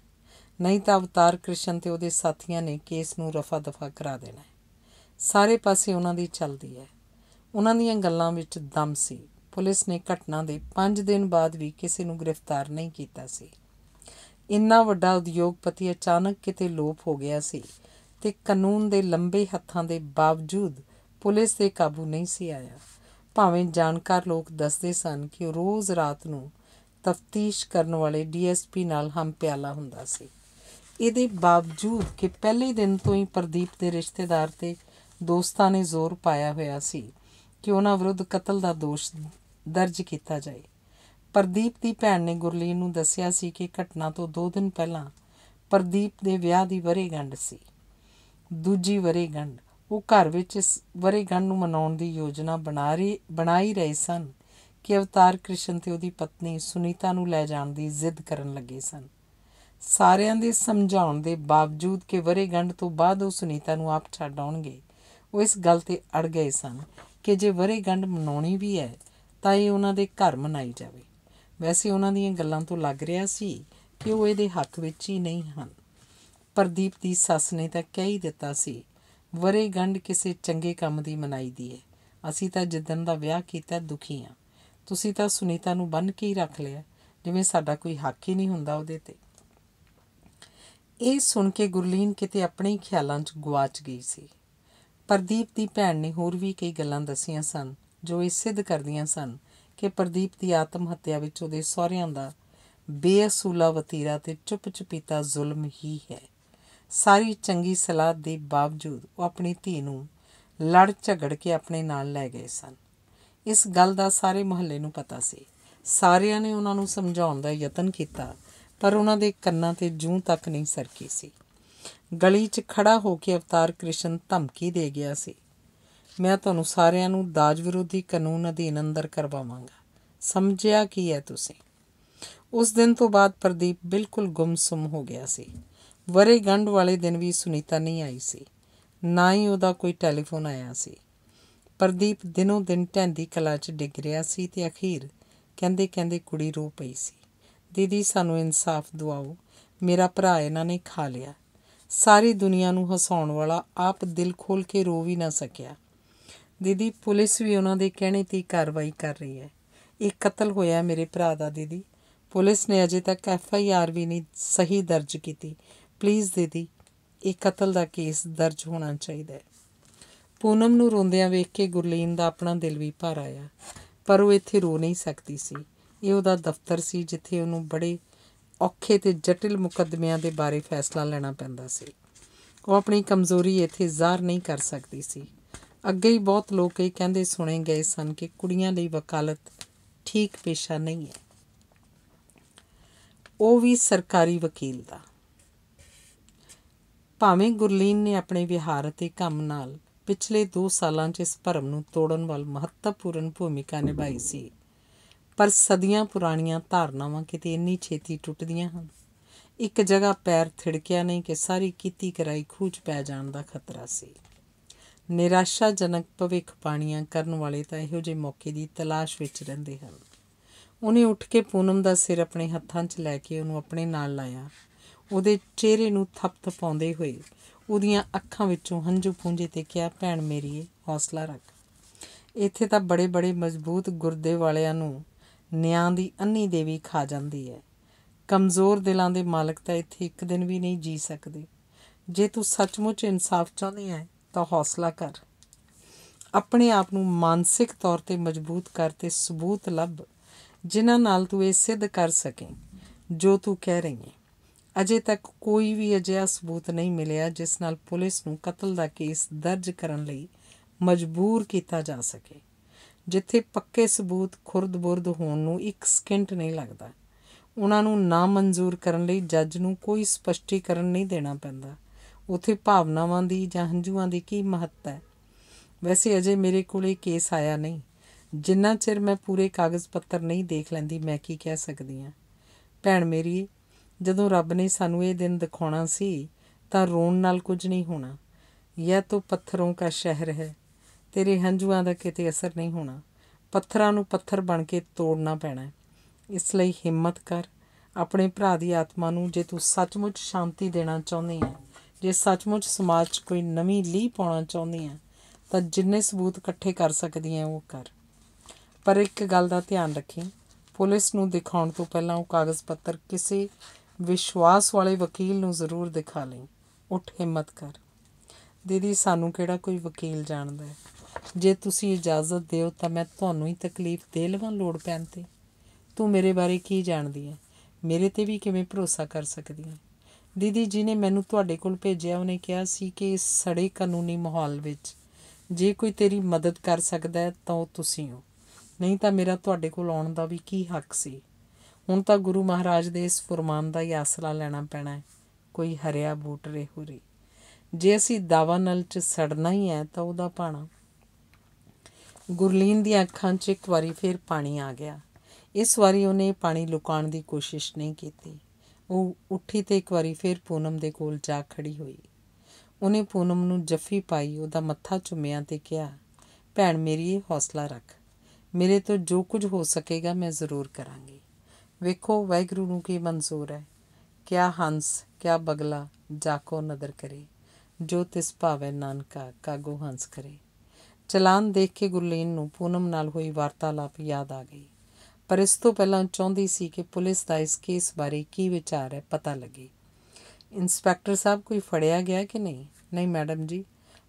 ਨਹੀਂ ਤਾਂ ਅਵਤਾਰ ਕ੍ਰਿਸ਼ਨ ਤੇ ਉਹਦੇ ਸਾਥੀਆਂ ਨੇ ਕੇਸ ਨੂੰ ਰਫਾ ਦਫਾ ਕਰਾ ਦੇਣਾ ਸਾਰੇ ਪਾਸੇ ਉਹਨਾਂ ਦੀ ਚੱਲਦੀ ਹੈ ਉਹਨਾਂ ਦੀਆਂ ਗੱਲਾਂ ਵਿੱਚ ਦਮ ਸੀ ਪੁਲਿਸ ਨੇ ਘਟਨਾ ਦੇ 5 ਦਿਨ ਬਾਅਦ ਵੀ ਕਿਸੇ ਨੂੰ ਗ੍ਰਿਫਤਾਰ ਨਹੀਂ ਕੀਤਾ ਸੀ ਇੰਨਾ ਵੱਡਾ ਉਦਯੋਗਪਤੀ ਅਚਾਨਕ ਕਿਤੇ ਲੋਪ ਹੋ ਗਿਆ ਸੀ ਤੇ ਕਾਨੂੰਨ ਦੇ ਲੰਬੇ ਹੱਥਾਂ ਦੇ ਬਾਵਜੂਦ ਪੁਲਿਸ ਤੇ ਕਾਬੂ ਨਹੀਂ ਸੀ ਆਇਆ ਭਾਵੇਂ ਜਾਣਕਾਰ ਲੋਕ ਦੱਸਦੇ ਸਨ ਕਿ ਰੋਜ਼ ਰਾਤ ਨੂੰ ਤਫਤੀਸ਼ ਕਰਨ ਵਾਲੇ ਡੀਐਸਪੀ ਨਾਲ ਹਮ ਪਿਆਲਾ ਹੁੰਦਾ ਸੀ ਇਹਦੇ ਬਾਵਜੂਦ ਕਿ ਪਹਿਲੇ ਦਿਨ ਤੋਂ ਹੀ ਪ੍ਰਦੀਪ ਦੇ ਰਿਸ਼ਤੇਦਾਰ ਤੇ ਦੋਸਤਾਂ ਨੇ ਜ਼ੋਰ ਪਾਇਆ ਹੋਇਆ ਸੀ ਕਿ ਉਹਨਾਂ ਵਿਰੁੱਧ ਕਤਲ ਦਾ ਦੋਸ਼ ਦਰਜ ਕੀਤਾ ਜਾਏ ਪ੍ਰਦੀਪ ਦੀ ਭੈਣ ਨੇ ਗੁਰਲੀਨ ਨੂੰ ਦੱਸਿਆ ਸੀ ਕਿ ਘਟਨਾ ਤੋਂ 2 ਦਿਨ ਪਹਿਲਾਂ ਪ੍ਰਦੀਪ ਦੇ ਵਿਆਹ ਦੀ ਵਰੇਗੰਡ ਸੀ ਦੂਜੀ ਵਰੇਗੰਡ ਉਹ ਘਰ ਵਿੱਚ ਇਸ ਵਰੇਗੰਢ ਨੂੰ ਮਨਾਉਣ ਦੀ ਯੋਜਨਾ ਬਣਾ ਰਹੀ ਬਣਾਈ ਰਹੇ ਸਨ ਕਿ ਅਵਤਾਰ ਕ੍ਰਿਸ਼ਨ ਤੇ ਉਹਦੀ ਪਤਨੀ ਸੁਨੀਤਾ ਨੂੰ ਲੈ ਜਾਣ ਦੀ ਜ਼ਿੱਦ ਕਰਨ ਲੱਗੇ ਸਨ ਸਾਰਿਆਂ ਦੇ ਸਮਝਾਉਣ ਦੇ ਬਾਵਜੂਦ ਕਿ ਵਰੇਗੰਡ ਤੋਂ ਬਾਅਦ ਉਹ ਸੁਨੀਤਾ ਨੂੰ ਆਪ ਛੱਡ ਆਉਣਗੇ ਉਹ ਇਸ ਗੱਲ ਤੇ ਅੜ ਗਏ ਸਨ ਕਿ ਜੇ ਵਰੇਗੰਢ ਮਨਾਉਣੀ ਵੀ ਹੈ ਤਾਂ ਇਹ ਉਹਨਾਂ ਦੇ ਘਰ ਮਨਾਈ ਜਾਵੇ ਵੈਸੇ ਉਹਨਾਂ ਦੀਆਂ ਗੱਲਾਂ ਤੋਂ ਲੱਗ ਰਿਹਾ ਸੀ ਕਿ ਉਹ ਇਹਦੇ ਹੱਕ ਵਿੱਚ ਹੀ ਨਹੀਂ ਹਨ ਪ੍ਰਦੀਪ ਦੀ ਸੱਸ ਨੇ ਤਾਂ ਕਹਿ ਹੀ ਦਿੱਤਾ ਸੀ ਵਰੇਗੰਢ ਕਿਸੇ ਚੰਗੇ ਕੰਮ ਦੀ ਮਨਾਈ ਦੀ ਹੈ ਅਸੀਂ ਤਾਂ ਜਿੱਦਨ ਦਾ ਵਿਆਹ ਕੀਤਾ ਦੁਖੀ ਆ ਤੁਸੀਂ ਤਾਂ ਸੁਨੀਤਾ ਨੂੰ ਬੰਨ ਕੇ ਹੀ ਰੱਖ ਲਿਆ ਜਿਵੇਂ ਸਾਡਾ ਕੋਈ ਹੱਕ ਹੀ ਨਹੀਂ ਹੁੰਦਾ ਉਹਦੇ ਤੇ ਇਹ ਸੁਣ ਕੇ ਗੁਰਲੀਨ ਕਿਤੇ ਆਪਣੇ ਖਿਆਲਾਂ 'ਚ ਗਵਾਚ ਗਈ ਸੀ ਪਰਦੀਪ ਦੀ ਭੈਣ ਨੇ ਹੋਰ ਵੀ ਕਈ ਗੱਲਾਂ ਦੱਸੀਆਂ ਸਨ ਜੋ ਇਹ ਸਿੱਧ ਕਰਦੀਆਂ ਸਨ ਕਿ ਪ੍ਰਦੀਪ ਦੀ ਆਤਮ ਹੱਤਿਆ ਵਿੱਚ ਉਹਦੇ ਸਹੁਰਿਆਂ ਦਾ ਬੇਅਸੂਲਾ ਵਤੀਰਾ ਤੇ ਚੁੱਪਚਾਪੀਤਾ ਜ਼ੁਲਮ ਹੀ ਹੈ ਸਾਰੀ ਚੰਗੀ ਸਲਾਹ ਦੇ ਬਾਵਜੂਦ ਉਹ ਆਪਣੀ ਧੀ ਨੂੰ ਲੜ ਝਗੜ ਕੇ ਆਪਣੇ ਨਾਲ ਲੈ ਗਏ ਸਨ ਇਸ ਗੱਲ ਦਾ ਸਾਰੇ ਮੁਹੱਲੇ ਨੂੰ ਪਤਾ ਸੀ ਸਾਰਿਆਂ ਨੇ ਉਹਨਾਂ ਨੂੰ ਸਮਝਾਉਣ ਦਾ ਯਤਨ ਕੀਤਾ ਪਰ ਉਹਨਾਂ ਦੇ ਕੰਨਾਂ ਤੇ ਜੂੰ ਤੱਕ ਨਹੀਂ ਸਰਕੀ ਸੀ ਗਲੀ 'ਚ ਖੜਾ ਹੋ ਕੇ ਅਵਤਾਰ ਕ੍ਰਿਸ਼ਨ ਧਮਕੀ ਦੇ ਗਿਆ ਸੀ ਮੈਂ ਤੁਹਾਨੂੰ ਸਾਰਿਆਂ ਨੂੰ ਦਾਜ ਵਿਰੋਧੀ ਕਾਨੂੰਨ ਅਧੀਨ ਅੰਦਰ ਕਰਵਾਵਾਂਗਾ ਸਮਝਿਆ ਕੀ ਹੈ ਤੁਸੀਂ ਉਸ ਦਿਨ ਤੋਂ ਬਾਅਦ ਪ੍ਰਦੀਪ ਬਿਲਕੁਲ ਗੁੰਮਸਮ ਹੋ ਗਿਆ ਸੀ ਵਰੇ ਗੰਢ ਵਾਲੇ ਦਿਨ ਵੀ ਸੁਨੀਤਾ ਨਹੀਂ ਆਈ ਸੀ ਨਾ ਹੀ ਉਹਦਾ ਕੋਈ ਟੈਲੀਫੋਨ ਆਇਆ ਸੀ ਪ੍ਰਦੀਪ ਦਿਨੋਂ ਦਿਨ ਟੈਂਦੀ ਕਲਾ 'ਚ ਡਿੱਗ ਰਿਹਾ ਸੀ ਤੇ ਅਖੀਰ ਕਹਿੰਦੇ ਕਹਿੰਦੇ ਕੁੜੀ ਰੋ ਪਈ ਸੀ ਦੀਦੀ ਸਾਨੂੰ ਇਨਸਾਫ ਦਿਵਾਓ ਮੇਰਾ ਭਰਾ ਇਹਨਾਂ ਨੇ ਖਾ ਲਿਆ ਸਾਰੀ ਦੁਨੀਆ ਨੂੰ ਹਸਾਉਣ ਵਾਲਾ ਆਪ ਦਿਲ ਖੋਲ ਕੇ ਰੋ ਵੀ ਨਾ ਸਕਿਆ ਦੀਦੀ ਪੁਲਿਸ ਵੀ ਉਹਨਾਂ ਦੇ ਕਹਿਣੇ ਤੇ ਕਾਰਵਾਈ ਕਰ ਰਹੀ ਹੈ ਇਹ ਕਤਲ ਹੋਇਆ ਮੇਰੇ ਭਰਾ ਦਾ ਦੀਦੀ ਪੁਲਿਸ ਨੇ ਅਜੇ ਤੱਕ ਐਫ ਆਈ ਆਰ ਵੀ ਨਹੀਂ ਸਹੀ ਦਰਜ ਕੀਤੀ ਪਲੀਜ਼ ਦੀਦੀ ਇਹ ਕਤਲ ਦਾ ਕੇਸ ਦਰਜ ਹੋਣਾ ਚਾਹੀਦਾ ਹੈ ਪੂਨਮ ਨੂੰ ਰੋਂਦਿਆਂ ਵੇਖ ਕੇ ਗੁਰਲੀਨ ਦਾ ਆਪਣਾ ਦਿਲ ਵੀ ਭਰ ਆਇਆ ਪਰ ਉਹ ਇੱਥੇ ਰੋ ਨਹੀਂ ਸਕਦੀ ਸੀ ਇਹ ਉਹਦਾ ਦਫ਼ਤਰ ਸੀ ਜਿੱਥੇ ਉਹਨੂੰ ਬੜੇ ਔਖੇ ਤੇ ਜਟਿਲ ਮੁਕੱਦਮਿਆਂ ਦੇ ਬਾਰੇ ਫੈਸਲਾ ਲੈਣਾ ਪੈਂਦਾ ਸੀ ਉਹ ਆਪਣੀ ਕਮਜ਼ੋਰੀ ਇੱਥੇ ਜ਼ਾਹਰ ਨਹੀਂ ਕਰ ਸਕਦੀ ਸੀ ਅੱਗੇ ਹੀ ਬਹੁਤ ਲੋਕ ਇਹ ਕਹਿੰਦੇ ਸੁਣੇ ਗਏ ਸਨ ਕਿ ਕੁੜੀਆਂ ਲਈ ਵਕਾਲਤ ਠੀਕ ਪੇਸ਼ਾ ਨਹੀਂ ਹੈ ਉਹ ਵੀ ਸਰਕਾਰੀ ਵਕੀਲ ਦਾ ਭਾਵੇਂ ਗੁਰਲੀਨ ਨੇ ਆਪਣੇ ਵਿਹਾਰ ਅਤੇ ਕੰਮ ਨਾਲ ਪਿਛਲੇ 2 ਸਾਲਾਂ 'ਚ ਇਸ ਭਰਮ ਨੂੰ ਤੋੜਨ ਵੱਲ ਮਹੱਤਵਪੂਰਨ ਭੂਮਿਕਾ ਨਿਭਾਈ ਸੀ ਪਰ ਸਦੀਆਂ ਪੁਰਾਣੀਆਂ ਧਾਰਨਾਵਾਂ ਕਿਤੇ ਇੰਨੀ ਛੇਤੀ ਟੁੱਟਦੀਆਂ ਹਨ ਇੱਕ ਜਗ੍ਹਾ ਪੈਰ ਥਿੜਕਿਆ ਨਹੀਂ ਕਿ ਸਾਰੀ ਕੀਤੀ ਕਰਾਈ ਖੂਚ ਪੈ ਜਾਣ ਦਾ ਖਤਰਾ ਸੀ ਨਿਰਾਸ਼ਾਜਨਕ ਭਵਿੱਖ ਪਾਣੀਆਂ ਕਰਨ ਵਾਲੇ ਤਾਂ ਇਹੋ ਜਿਹੇ ਮੌਕੇ ਦੀ ਤਲਾਸ਼ ਵਿੱਚ ਰਹਿੰਦੇ ਹਨ ਉਹਨੇ ਉੱਠ ਕੇ ਪੂਨਮ ਦਾ ਸਿਰ ਆਪਣੇ ਹੱਥਾਂ 'ਚ ਲੈ ਕੇ ਉਹਨੂੰ ਆਪਣੇ ਨਾਲ ਲਾਇਆ ਉਹਦੇ ਚਿਹਰੇ ਨੂੰ ਥਪਥਪਾਉਂਦੇ ਹੋਏ ਉਹਦੀਆਂ ਅੱਖਾਂ ਵਿੱਚੋਂ ਹੰਝੂ ਪੂੰਝੇ ਤੇ ਕਿਹਾ ਭੈਣ ਮੇਰੀਏ ਹੌਸਲਾ ਰੱਖ ਇੱਥੇ ਤਾਂ ਬੜੇ ਬੜੇ ਮਜ਼ਬੂਤ ਗੁਰਦੇ ਵਾਲਿਆਂ ਨੂੰ ਨਿਆਂ ਦੀ ਅੰਨੀ ਦੇਵੀ ਖਾ ਜਾਂਦੀ ਹੈ ਕਮਜ਼ੋਰ ਦਿਲਾਂ ਦੇ ਮਾਲਕ ਤਾਂ ਇੱਥੇ ਇੱਕ ਦਿਨ ਵੀ ਨਹੀਂ ਜੀ ਸਕਦੇ ਜੇ ਤੂੰ ਸੱਚਮੁੱਚ ਇਨਸਾਫ ਚਾਹੁੰਦੀ ਹੈ ਤਾਂ ਹੌਸਲਾ ਕਰ ਆਪਣੇ ਆਪ ਨੂੰ ਮਾਨਸਿਕ ਤੌਰ ਤੇ ਮਜ਼ਬੂਤ ਕਰ ਤੇ ਸਬੂਤ ਲੱਭ ਜਿਨ੍ਹਾਂ ਨਾਲ ਤੂੰ ਇਹ ਸਿੱਧ ਕਰ ਸਕੇ ਜੋ ਤੂੰ ਕਹਿ ਰਹੀ ਹੈ ਅਜੇ ਤੱਕ ਕੋਈ ਵੀ ਅਜਿਹਾ ਸਬੂਤ ਨਹੀਂ ਮਿਲਿਆ ਜਿਸ ਨਾਲ ਪੁਲਿਸ ਨੂੰ ਕਤਲ ਦਾ ਕੇਸ ਦਰਜ ਕਰਨ ਲਈ ਮਜਬੂਰ ਕੀਤਾ ਜਾ ਸਕੇ ਜਿੱਥੇ ਪੱਕੇ ਸਬੂਤ ਖੁਰਦ-ਬੁਰਦ ਹੋਣ ਨੂੰ ਇੱਕ ਸਕਿੰਟ ਨਹੀਂ ਲੱਗਦਾ ਉਹਨਾਂ ਨੂੰ ਨਾ ਮਨਜ਼ੂਰ ਕਰਨ ਲਈ ਜੱਜ ਨੂੰ ਕੋਈ ਸਪਸ਼ਟੀਕਰਨ ਨਹੀਂ ਦੇਣਾ ਪੈਂਦਾ ਉਥੇ ਭਾਵਨਾਵਾਂ ਦੀ ਜਾਂ ਹੰਝੂਆਂ ਦੀ ਕੀ ਮਹੱਤਤਾ ਹੈ ਵੈਸੇ ਅਜੇ ਮੇਰੇ ਕੋਲੇ ਕੇਸ ਆਇਆ ਨਹੀਂ ਜਿੰਨਾ ਚਿਰ ਮੈਂ ਪੂਰੇ ਕਾਗਜ਼ ਪੱਤਰ ਨਹੀਂ ਦੇਖ ਲੈਂਦੀ ਮੈਂ ਕੀ ਕਹਿ ਸਕਦੀ ਹਾਂ ਭੈਣ ਮੇਰੀ ਜਦੋਂ ਰੱਬ ਨੇ ਸਾਨੂੰ ਇਹ ਦਿਨ ਦਿਖਾਉਣਾ ਸੀ ਤਾਂ ਰੋਣ ਨਾਲ ਕੁਝ ਨਹੀਂ ਹੋਣਾ ਇਹ ਤਾਂ ਪੱਥਰੋਂ ਦਾ ਸ਼ਹਿਰ ਹੈ ਤੇਰੇ ਹੰਝੂਆਂ ਦਾ ਕਿਤੇ ਅਸਰ ਨਹੀਂ ਹੋਣਾ ਪੱਥਰਾਂ ਨੂੰ ਪੱਥਰ ਬਣ ਕੇ ਤੋੜਨਾ ਪੈਣਾ ਹੈ ਇਸ ਲਈ ਹਿੰਮਤ ਕਰ ਆਪਣੇ ਭਰਾ ਦੀ ਆਤਮਾ ਨੂੰ ਜੇ ਤੂੰ ਸੱਚਮੁੱਚ ਸ਼ਾਂਤੀ ਦੇਣਾ ਚਾਹੁੰਦੀ ਹੈ ਜੇ ਸੱਚਮੁੱਚ ਸਮਾਜ 'ਚ ਕੋਈ ਨਵੀਂ ਲੀਹ ਪਾਉਣਾ ਚਾਹੁੰਦੀ ਹੈ ਤਾਂ ਜਿੰਨੇ ਸਬੂਤ ਇਕੱਠੇ ਕਰ ਸਕਦੀ ਹੈ ਉਹ ਕਰ ਪਰ ਇੱਕ ਗੱਲ ਦਾ ਧਿਆਨ ਰੱਖੀ ਪੁਲਿਸ ਨੂੰ ਦਿਖਾਉਣ ਤੋਂ ਪਹਿਲਾਂ ਉਹ ਕਾਗਜ਼ ਪੱਤਰ ਕਿਸੇ ਵਿਸ਼ਵਾਸ ਵਾਲੇ ਵਕੀਲ ਨੂੰ ਜ਼ਰੂਰ ਦਿਖਾ ਲਈ ਉੱਠ ਹਿੰਮਤ ਕਰ ਦੀਦੀ ਸਾਨੂੰ ਕਿਹੜਾ ਕੋਈ ਵਕੀਲ ਜਾਣਦਾ ਹੈ ਜੇ ਤੁਸੀਂ ਇਜਾਜ਼ਤ ਦਿਓ ਤਾਂ ਮੈਂ ਤੁਹਾਨੂੰ ਹੀ ਤਕਲੀਫ ਦੇ ਲਵਾਂ ਲੋੜ ਪੈਣ ਤੇ ਤੂੰ ਮੇਰੇ ਬਾਰੇ ਕੀ ਜਾਣਦੀ ਹੈ ਮੇਰੇ ਤੇ ਵੀ ਕਿਵੇਂ ਭਰੋਸਾ ਕਰ ਸਕਦੀ ਹੈ ਦੀਦੀ ਜੀ ਨੇ ਮੈਨੂੰ ਤੁਹਾਡੇ ਕੋਲ ਭੇਜਿਆ ਉਹਨੇ ਕਿਹਾ ਸੀ ਕਿ ਇਸ ਸੜੇ ਕਾਨੂੰਨੀ ਮਾਹੌਲ ਵਿੱਚ ਜੇ ਕੋਈ ਤੇਰੀ ਮਦਦ ਕਰ ਸਕਦਾ ਹੈ ਤਾਂ ਉਹ ਤੁਸੀਂ ਹੋ ਨਹੀਂ ਤਾਂ ਮੇਰਾ ਤੁਹਾਡੇ ਕੋਲ ਆਉਣ ਦਾ ਵੀ ਕੀ ਹੱਕ ਸੀ ਹੁਣ ਤਾਂ ਗੁਰੂ ਮਹਾਰਾਜ ਦੇ ਇਸ ਫਰਮਾਨ ਦਾ ਹੀ ਆਸਰਾ ਲੈਣਾ ਪੈਣਾ ਹੈ ਕੋਈ ਹਰਿਆ ਬੂਟ ਰੇ ਹੋਰੀ ਜੇ ਅਸੀਂ ਦਾਵਾ ਨਲ ਚ ਸੜਨਾ ਹੀ ਹੈ ਤਾਂ ਉਹਦਾ ਪਾਣਾ ਗੁਰਲੀਨ ਦੀਆਂ ਅੱਖਾਂ 'ਚ ਇੱਕ ਵਾਰੀ ਫੇਰ ਪਾਣੀ ਆ ਗਿਆ ਇਸ ਵਾਰੀ ਉਹਨੇ ਪਾਣੀ ਲੁਕਾਉਣ ਦੀ ਕੋਸ਼ਿਸ਼ ਨਹੀਂ ਕੀਤੀ ਉਹ ਉੱਠੀ ਤੇ ਇੱਕ ਵਾਰੀ ਫੇਰ ਪੂਨਮ ਦੇ ਕੋਲ ਜਾ ਖੜੀ ਹੋਈ ਉਹਨੇ ਪੂਨਮ ਨੂੰ ਜੱਫੀ ਪਾਈ ਉਹਦਾ ਮੱਥਾ ਚੁੰਮਿਆ ਤੇ ਕਿਹਾ ਭੈਣ ਮੇਰੀ ਹੌਸਲਾ ਰੱਖ ਮੇਰੇ ਤੋਂ ਜੋ ਕੁਝ ਹੋ ਸਕੇਗਾ ਮੈਂ ਜ਼ਰੂਰ ਕਰਾਂਗੀ ਵੇਖੋ ਵੈਗਰੂ ਨੂੰ ਕੀ ਮਨਜ਼ੂਰ ਹੈ ਕਿਆ ਹੰਸ ਕਿਆ ਬਗਲਾ ਜਾ ਕੋ ਨਦਰ ਕਰੇ ਜੋ ਤਿਸ ਭਾਵੇਂ ਨਾਨਕਾ ਕਾਗੋ ਹੰਸ ਕਰੇ ਚਲਾਨ ਦੇਖ ਕੇ ਗੁਰਲੀਨ ਨੂੰ ਪੂਨਮ ਨਾਲ ਹੋਈ ਵਾਰਤਾਲਾਪ ਯਾਦ ਆ ਗਈ ਪਰ ਇਸ ਤੋਂ ਪਹਿਲਾਂ ਚਾਹੁੰਦੀ ਸੀ ਕਿ ਪੁਲਿਸ ਦਾ ਇਸ ਕੇਸ ਬਾਰੇ ਕੀ ਵਿਚਾਰ ਹੈ ਪਤਾ ਲੱਗੇ ਇਨਸਪੈਕਟਰ ਸਾਹਿਬ ਕੋਈ ਫੜਿਆ ਗਿਆ ਕਿ ਨਹੀਂ ਨਹੀਂ ਮੈਡਮ ਜੀ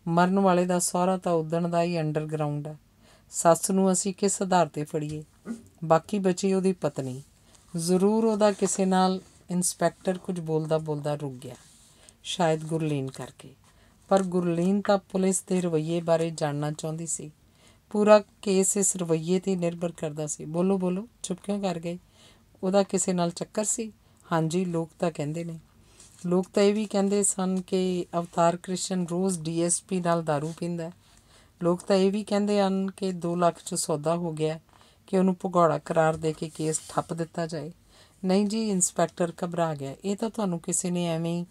ਮਰਨ ਵਾਲੇ ਦਾ ਸਹੁਰਾ ਤਾਂ ਉਦਣ ਦਾ ਹੀ ਅੰਡਰਗਰਾਉਂਡ ਹੈ ਸੱਸ ਨੂੰ ਅਸੀਂ ਕਿਸ ਆਧਾਰ ਤੇ ਫੜੀਏ ਬਾਕੀ ਬਚੀ ਉਹਦੀ ਪਤਨੀ ਜ਼ਰੂਰ ਉਹਦਾ ਕਿਸੇ ਨਾਲ ਇਨਸਪੈਕਟਰ ਕੁਝ ਬੋਲਦਾ ਬੋਲਦਾ ਰੁਕ ਗਿਆ ਸ਼ਾਇਦ ਗੁਰਲੀਨ ਕਰਕੇ ਪਰ ਗੁਰਲੀਨ ਤਾਂ ਪੁਲਿਸ ਦੇ ਰਵਈਏ ਬਾਰੇ ਜਾਣਨਾ ਚਾਹੁੰਦੀ ਸੀ ਪੂਰਾ ਕੇਸ ਇਸ ਰਵਈਏ ਤੇ ਨਿਰਭਰ ਕਰਦਾ ਸੀ ਬੋਲੋ ਬੋਲੋ ਚੁੱਪ ਕਿਉਂ ਕਰ ਗਏ ਉਹਦਾ ਕਿਸੇ ਨਾਲ ਚੱਕਰ ਸੀ ਹਾਂਜੀ ਲੋਕ ਤਾਂ ਕਹਿੰਦੇ ਨੇ ਲੋਕ ਤਾਂ ਇਹ ਵੀ ਕਹਿੰਦੇ ਸਨ ਕਿ ਅਵਤਾਰ ਕ੍ਰਿਸ਼ਨ ਰੋਜ਼ ਡੀਐਸਪੀ ਨਾਲ दारू ਪੀਂਦਾ ਹੈ ਲੋਕ ਤਾਂ ਇਹ ਵੀ ਕਹਿੰਦੇ ਹਨ ਕਿ 2 ਲੱਖ 'ਚ ਸੌਦਾ ਹੋ ਗਿਆ ਕਿ ਉਹਨੂੰ ਭਗੌੜਾ ਕਰਾਰ ਦੇ ਕੇ ਕੇਸ ਠੱਪ ਦਿੱਤਾ ਜਾਏ ਨਹੀਂ ਜੀ ਇਨਸਪੈਕਟਰ ਘਬਰਾ ਗਿਆ ਇਹ ਤਾਂ ਤੁਹਾਨੂੰ ਕਿਸੇ ਨੇ ਐਵੇਂ ਹੀ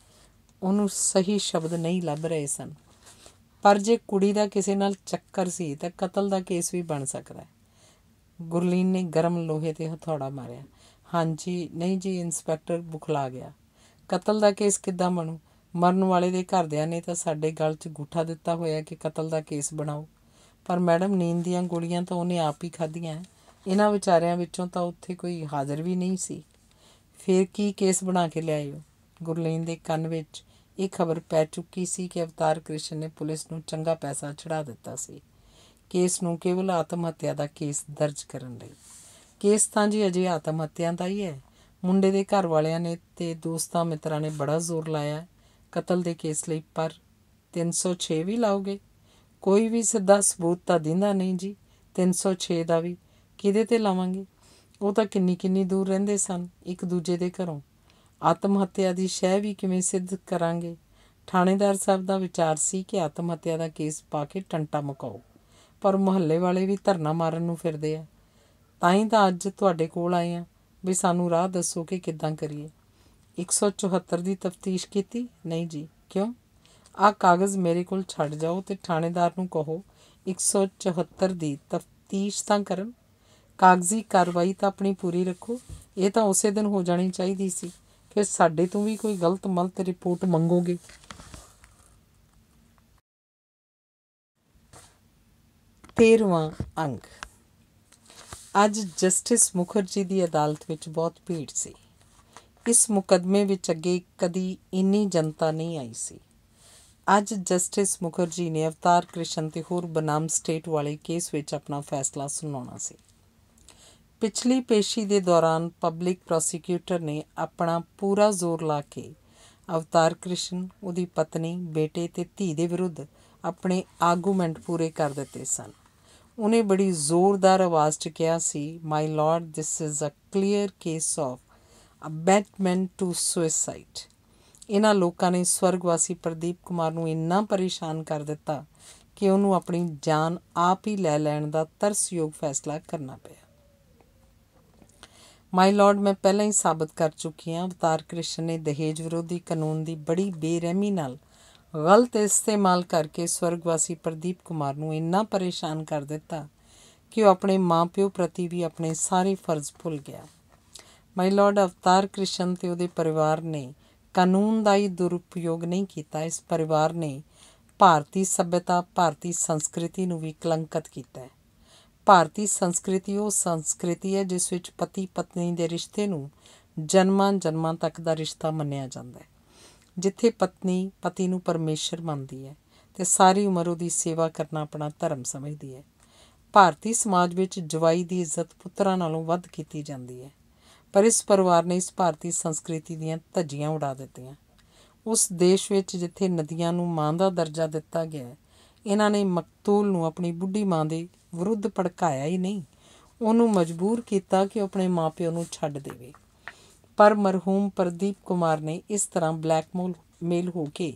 ਉਹਨੂੰ ਸਹੀ ਸ਼ਬਦ ਨਹੀਂ ਲੱਭ ਰਹੇ ਸਨ ਪਰ ਜੇ ਕੁੜੀ ਦਾ ਕਿਸੇ ਨਾਲ ਚੱਕਰ ਸੀ ਤਾਂ ਕਤਲ ਦਾ ਕੇਸ ਵੀ ਬਣ ਸਕਦਾ ਹੈ ਗੁਰਲੀਨ ਨੇ ਗਰਮ ਲੋਹੇ ਤੇ ਹਥੌੜਾ ਮਾਰਿਆ ਹਾਂਜੀ ਨਹੀਂ ਜੀ ਇਨਸਪੈਕਟਰ ਬੁਖਲਾ ਗਿਆ ਕਤਲ ਦਾ ਕੇਸ ਕਿੱਦਾਂ ਬਣੂ ਮਰਨ ਵਾਲੇ ਦੇ ਘਰਦਿਆਂ ਨੇ ਤਾਂ ਸਾਡੇ ਗਲ 'ਚ ਗੁੱਠਾ ਦਿੱਤਾ ਹੋਇਆ ਕਿ ਕਤਲ ਦਾ ਕੇਸ ਬਣਾਓ ਪਰ ਮੈਡਮ ਨੀਂਦ ਦੀਆਂ ਗੋਲੀਆਂ ਤਾਂ ਉਹਨੇ ਆਪ ਹੀ ਖਾਧੀਆਂ ਇਹਨਾਂ ਵਿਚਾਰਿਆਂ ਵਿੱਚੋਂ ਤਾਂ ਉੱਥੇ ਕੋਈ ਹਾਜ਼ਰ ਵੀ ਨਹੀਂ ਸੀ ਫੇਰ ਕੀ ਕੇਸ ਬਣਾ ਕੇ ਲਿਆਇਓ ਗੁਰਲੀਨ ਦੇ ਕੰਨ ਵਿੱਚ ਇਹ ਖਬਰ ਪੈ ਚੁੱਕੀ ਸੀ ਕਿ ਅਵਤਾਰ ਕ੍ਰਿਸ਼ਨ ਨੇ ਪੁਲਿਸ ਨੂੰ ਚੰਗਾ ਪੈਸਾ ਛੜਾ ਦਿੱਤਾ ਸੀ ਕੇਸ ਨੂੰ ਕੇਵਲ ਆਤਮ ਹੱਤਿਆ ਦਾ ਕੇਸ ਦਰਜ ਕਰਨ ਲਈ ਕੇਸ ਤਾਂ ਜੀ ਅਜੇ ਆਤਮ ਹੱਤਿਆ ਦਾ ਹੀ ਹੈ ਮੁੰਡੇ ਦੇ ਘਰ ਵਾਲਿਆਂ ਨੇ ਤੇ ਦੋਸਤਾਂ ਮਿੱਤਰਾਂ ਨੇ ਬੜਾ ਜ਼ੋਰ ਲਾਇਆ ਕਤਲ ਦੇ ਕੇਸ ਲਈ ਪਰ 306 ਵੀ ਲਾਓਗੇ ਕੋਈ ਵੀ ਸਿੱਧਾ ਸਬੂਤ ਤਾਂ ਦਿੰਦਾ ਨਹੀਂ ਜੀ 306 ਦਾ ਵੀ ਕਿਹਦੇ ਤੇ ਲਾਵਾਂਗੇ ਉਹ ਤਾਂ ਕਿੰਨੀ ਕਿੰਨੀ ਦੂਰ ਰਹਿੰਦੇ ਸਨ ਇੱਕ ਦੂਜੇ ਦੇ ਘਰੋਂ ਆਤਮ ਹੱਤਿਆ ਦੀ ਸ਼ੈ ਵੀ ਕਿਵੇਂ ਸਿੱਧ ਕਰਾਂਗੇ ਥਾਣੇਦਾਰ ਸਾਹਿਬ ਦਾ ਵਿਚਾਰ ਸੀ ਕਿ ਆਤਮ ਹੱਤਿਆ ਦਾ ਕੇਸ ਪਾ ਕੇ ਟੰਟਾ ਮਕਾਓ ਪਰ ਮੁਹੱਲੇ ਵਾਲੇ ਵੀ ਧਰਨਾ ਮਾਰਨ ਨੂੰ ਫਿਰਦੇ ਆ ਤਾਂ ਹੀ ਤਾਂ ਅੱਜ ਤੁਹਾਡੇ ਕੋਲ ਆਏ ਆ ਵੀ ਸਾਨੂੰ ਰਾਹ ਦੱਸੋ ਕਿ ਕਿੱਦਾਂ ਕਰੀਏ 174 ਦੀ ਤਫਤੀਸ਼ ਕੀਤੀ ਨਹੀਂ ਜੀ ਕਿਉਂ ਆ ਕਾਗਜ਼ ਮੇਰੇ ਕੋਲ ਛੱਡ ਜਾਓ ਤੇ ਥਾਣੇਦਾਰ ਨੂੰ ਕਹੋ 174 ਦੀ ਤਫਤੀਸ਼ ਤਾਂ ਕਰਨ ਕਾਗਜ਼ੀ ਕਾਰਵਾਈ ਤਾਂ ਆਪਣੀ ਪੂਰੀ ਰੱਖੋ ਇਹ ਤਾਂ ਉਸੇ ਦਿਨ ਹੋ ਜਾਣੀ ਚਾਹੀਦੀ ਸੀ ਫਿਰ ਸਾਡੇ ਤੋਂ ਵੀ ਕੋਈ ਗਲਤ ਮਲਤ ਰਿਪੋਰਟ ਮੰਗੋਗੇ ਤੇਰਵਾਂ ਅੰਗ ਅੱਜ ਜਸਟਿਸ ਮੁਖਰਜੀ ਦੀ ਅਦਾਲਤ ਵਿੱਚ ਬਹੁਤ ਭੀੜ ਸੀ ਇਸ ਮੁਕਦਮੇ ਵਿੱਚ ਅੱਗੇ ਕਦੀ ਇੰਨੀ ਜਨਤਾ ਨਹੀਂ ਆਈ ਸੀ ਅੱਜ ਜਸਟਿਸ ਮੁਖਰਜੀ ਨੇ ਅਵਤਾਰ ਕ੍ਰਿਸ਼ਨ ਤੇ ਹੋਰ ਬਨਾਮ ਸਟੇਟ ਵਾਲੇ ਕੇਸ ਵਿੱਚ ਆਪਣਾ ਫੈਸਲਾ ਸੁਣਾਉਣਾ ਸੀ ਪਿਛਲੀ ਪੇਸ਼ੀ ਦੇ ਦੌਰਾਨ ਪਬਲਿਕ ਪ੍ਰੋਸੀਕਿਊਟਰ ਨੇ ਆਪਣਾ ਪੂਰਾ ਜ਼ੋਰ ਲਾ ਕੇ ਅਵਤਾਰ ਕ੍ਰਿਸ਼ਨ ਉਹਦੀ ਪਤਨੀ ਬੇਟੇ ਤੇ ਧੀ ਦੇ ਵਿਰੁੱਧ ਆਪਣੇ ਆਰਗੂਮੈਂਟ ਪੂਰੇ ਕਰ ਦਿੱਤੇ ਸਨ ਉਹਨੇ ਬੜੀ ਜ਼ੋਰਦਾਰ ਆਵਾਜ਼ 'ਚ ਕਿਹਾ ਸੀ my lord this is a clear case of abetment to suicide ਇਹਨਾਂ ਲੋਕਾਂ ਨੇ ਸਵਰਗਵਾਸੀ ਪ੍ਰਦੀਪ ਕੁਮਾਰ ਨੂੰ ਇੰਨਾ ਪਰੇਸ਼ਾਨ ਕਰ ਦਿੱਤਾ ਕਿ ਉਹਨੂੰ ਆਪਣੀ ਜਾਨ ਆਪ ਹੀ ਲੈ ਲੈਣ ਦਾ ਤਰਸਯੋਗ ਫੈਸਲਾ ਕਰਨਾ ਪਿਆ ਮਾਈ ਲਾਰਡ ਮੈਂ ਪਹਿਲਾਂ ਹੀ ਸਾਬਤ ਕਰ ਚੁੱਕੀ ਹਾਂ ਅਵਤਾਰ ਕ੍ਰਿਸ਼ਨ ਨੇ ਦਹੇਜ ਵਿਰੋਧੀ ਕਾਨੂੰਨ ਦੀ ਬੜੀ ਬੇਰਹਿਮੀ ਨਾਲ ਗਲਤ ਇਸਤੇਮਾਲ ਕਰਕੇ ਸਵਰਗਵਾਸੀ ਪ੍ਰਦੀਪ ਕੁਮਾਰ ਨੂੰ ਇੰਨਾ ਪਰੇਸ਼ਾਨ ਕਰ ਦਿੱਤਾ ਕਿ ਉਹ ਆਪਣੇ ਮਾਪਿਓ ਪ੍ਰਤੀ ਵੀ ਆਪਣੇ ਸਾਰੇ ਫਰਜ਼ ਭੁੱਲ ਗਿਆ ਮਾਈ ਲਾਰਡ ਅਵਤਾਰ ਕ੍ਰਿਸ਼ਨ ਤੇ ਉਹਦੇ ਪਰਿਵਾਰ ਨੇ ਕਾਨੂੰਨ ਦਾ ਹੀ ਦੁਰਉਪਯੋਗ ਨਹੀਂ ਕੀਤਾ ਇਸ ਪਰਿਵਾਰ ਨੇ ਭਾਰਤੀ ਸਭਿਅਤਾ ਭਾਰਤੀ ਸੰਸਕ੍ਰਿਤੀ ਨੂੰ ਵੀ ਕਲੰਕਿਤ ਕੀਤਾ ਹੈ ਭਾਰਤੀ ਸੰਸਕ੍ਰਿਤੀ ਉਹ ਸੰਸਕ੍ਰਿਤੀ ਹੈ ਜਿਸ ਵਿੱਚ ਪਤੀ ਪਤਨੀ ਦੇ ਰਿਸ਼ਤੇ ਨੂੰ ਜਨਮਾਂ ਜਨਮਾਂ ਤੱਕ ਦਾ ਰਿਸ਼ਤਾ ਮੰਨਿਆ ਜਾਂਦਾ ਹੈ ਜਿੱਥੇ ਪਤਨੀ ਪਤੀ ਨੂੰ ਪਰਮੇਸ਼ਰ ਮੰਨਦੀ ਹੈ ਤੇ ਸਾਰੀ ਉਮਰ ਉਹਦੀ ਸੇਵਾ ਕਰਨਾ ਆਪਣਾ ਧਰਮ ਸਮਝਦੀ ਹੈ ਭਾਰਤੀ ਸਮਾਜ ਵਿੱਚ ਜਵਾਈ ਦੀ ਇੱਜ਼ਤ ਪੁੱਤਰਾਂ ਨਾਲੋਂ ਵੱਧ ਕੀਤੀ ਜਾਂਦੀ ਹੈ ਪਰ ਇਸ ਪਰਿਵਾਰ ਨੇ ਇਸ ਭਾਰਤੀ ਸੰਸਕ੍ਰਿਤੀ ਦੀਆਂ ਧੱਜੀਆਂ ਉਡਾ ਦਿੱਤੀਆਂ ਉਸ ਦੇਸ਼ ਵਿੱਚ ਜਿੱਥੇ ਨਦੀਆਂ ਨੂੰ ਮਾਂ ਦਾ ਦਰਜਾ ਦਿੱਤਾ ਗਿਆ ਇਹਨਾਂ ਨੇ ਮਕਤੂਲ ਨੂੰ ਆਪਣੀ ਬੁੱਢੀ ਮਾਂ ਦੇ ਵਿਰੁੱਧ ਭੜਕਾਇਆ ਹੀ ਨਹੀਂ ਉਹਨੂੰ ਮਜਬੂਰ ਕੀਤਾ ਕਿ ਆਪਣੇ ਮਾਪਿਓ ਨੂੰ ਛੱਡ ਦੇਵੇ ਪਰ ਮਰਹੂਮ ਪ੍ਰਦੀਪ ਕੁਮਾਰ ਨੇ ਇਸ ਤਰ੍ਹਾਂ ਬਲੈਕਮੇਲ ਮੇਲ ਹੋ ਕੇ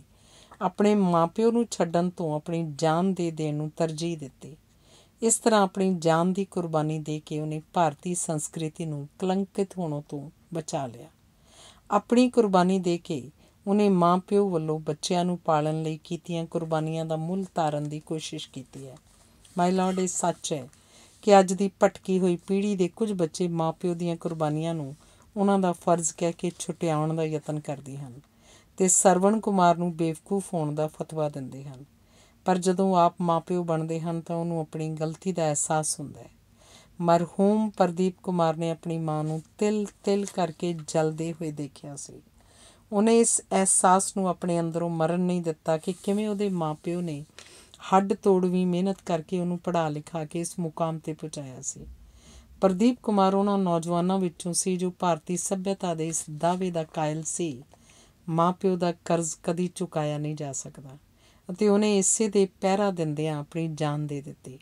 ਆਪਣੇ ਮਾਪਿਓ ਨੂੰ ਛੱਡਣ ਤੋਂ ਆਪਣੀ ਜਾਨ ਦੇ ਦੇਣ ਨੂੰ ਤਰਜੀਹ ਦਿੱਤੀ ਇਸ ਤਰ੍ਹਾਂ ਆਪਣੀ ਜਾਨ ਦੀ ਕੁਰਬਾਨੀ ਦੇ ਕੇ ਉਹਨੇ ਭਾਰਤੀ ਸੰਸਕ੍ਰਿਤੀ ਨੂੰ ਕਲੰਕਿਤ ਹੋਣੋਂ ਤੋਂ ਬਚਾ ਲਿਆ ਆਪਣੀ ਕੁਰਬਾਨੀ ਦੇ ਕੇ ਉਹਨੇ ਮਾਪਿਓ ਵੱਲੋਂ ਬੱਚਿਆਂ ਨੂੰ ਪਾਲਣ ਲਈ ਕੀਤੀਆਂ ਕੁਰਬਾਨੀਆਂ ਦਾ ਮੁੱਲ ਤਾਰਨ ਦੀ ਕੋਸ਼ਿਸ਼ ਕੀਤੀ ਹੈ ਮਾਈ ਲਾਰਡ ਇਹ ਸੱਚ ਹੈ ਕਿ ਅੱਜ ਦੀ ਪਟਕੀ ਹੋਈ ਪੀੜ੍ਹੀ ਦੇ ਕੁਝ ਬੱਚੇ ਮਾਪਿਓ ਦੀਆਂ ਕੁਰਬਾਨੀਆਂ ਨੂੰ ਉਹਨਾਂ ਦਾ ਫਰਜ਼ ਕਹਿ ਕੇ ਛੁਟਿਆਉਣ ਦਾ ਯਤਨ ਕਰਦੇ ਹਨ ਤੇ ਸਰਵਣ ਕੁਮਾਰ ਨੂੰ ਬੇਵਕੂਫ ਹੋਣ ਦਾ ਫਤਵਾ ਦਿੰਦੇ ਹਨ ਪਰ ਜਦੋਂ ਆਪ ਮਾਪਿਓ ਬਣਦੇ ਹਨ ਤਾਂ ਉਹਨੂੰ ਆਪਣੀ ਗਲਤੀ ਦਾ ਅਹਿਸਾਸ ਹੁੰਦਾ ਹੈ ਮਰਹੂਮ ਪ੍ਰਦੀਪ ਕੁਮਾਰ ਨੇ ਆਪਣੀ ਮਾਂ ਨੂੰ ਤਿਲ ਤਿਲ ਕਰਕੇ ਜਲਦੇ ਹੋਏ ਦੇਖਿਆ ਸੀ ਉਹਨੇ ਇਸ ਅਹਿਸਾਸ ਨੂੰ ਆਪਣੇ ਅੰਦਰੋਂ ਮਰਨ ਨਹੀਂ ਦਿੱਤਾ ਕਿ ਕਿਵੇਂ ਉਹਦੇ ਮਾਪਿਓ ਨੇ ਹੱਡ ਤੋੜਵੀਂ ਮਿਹਨਤ ਕਰਕੇ ਉਹਨੂੰ ਪੜ੍ਹਾ ਲਿਖਾ ਕੇ ਇਸ ਮੁਕਾਮ ਤੇ ਪਹੁੰਚਾਇਆ ਸੀ ਪ੍ਰਦੀਪ ਕੁਮਾਰ ਉਹਨਾਂ ਨੌਜਵਾਨਾਂ ਵਿੱਚੋਂ ਸੀ ਜੋ ਭਾਰਤੀ ਸੱਭਿਅਤਾ ਦੇ ਇਸ ਦਾਅਵੇ ਦਾ ਕਾਇਲ ਸੀ ਮਾਪਿਓ ਦਾ ਕਰਜ਼ ਕਦੀ ਚੁਕਾਇਆ ਨਹੀਂ ਜਾ ਸਕਦਾ ਅਤੇ ਉਹਨੇ ਇਸੇ ਦੇ ਪਹਿਰਾ ਦਿੰਦਿਆਂ ਆਪਣੀ ਜਾਨ ਦੇ ਦਿੱਤੀ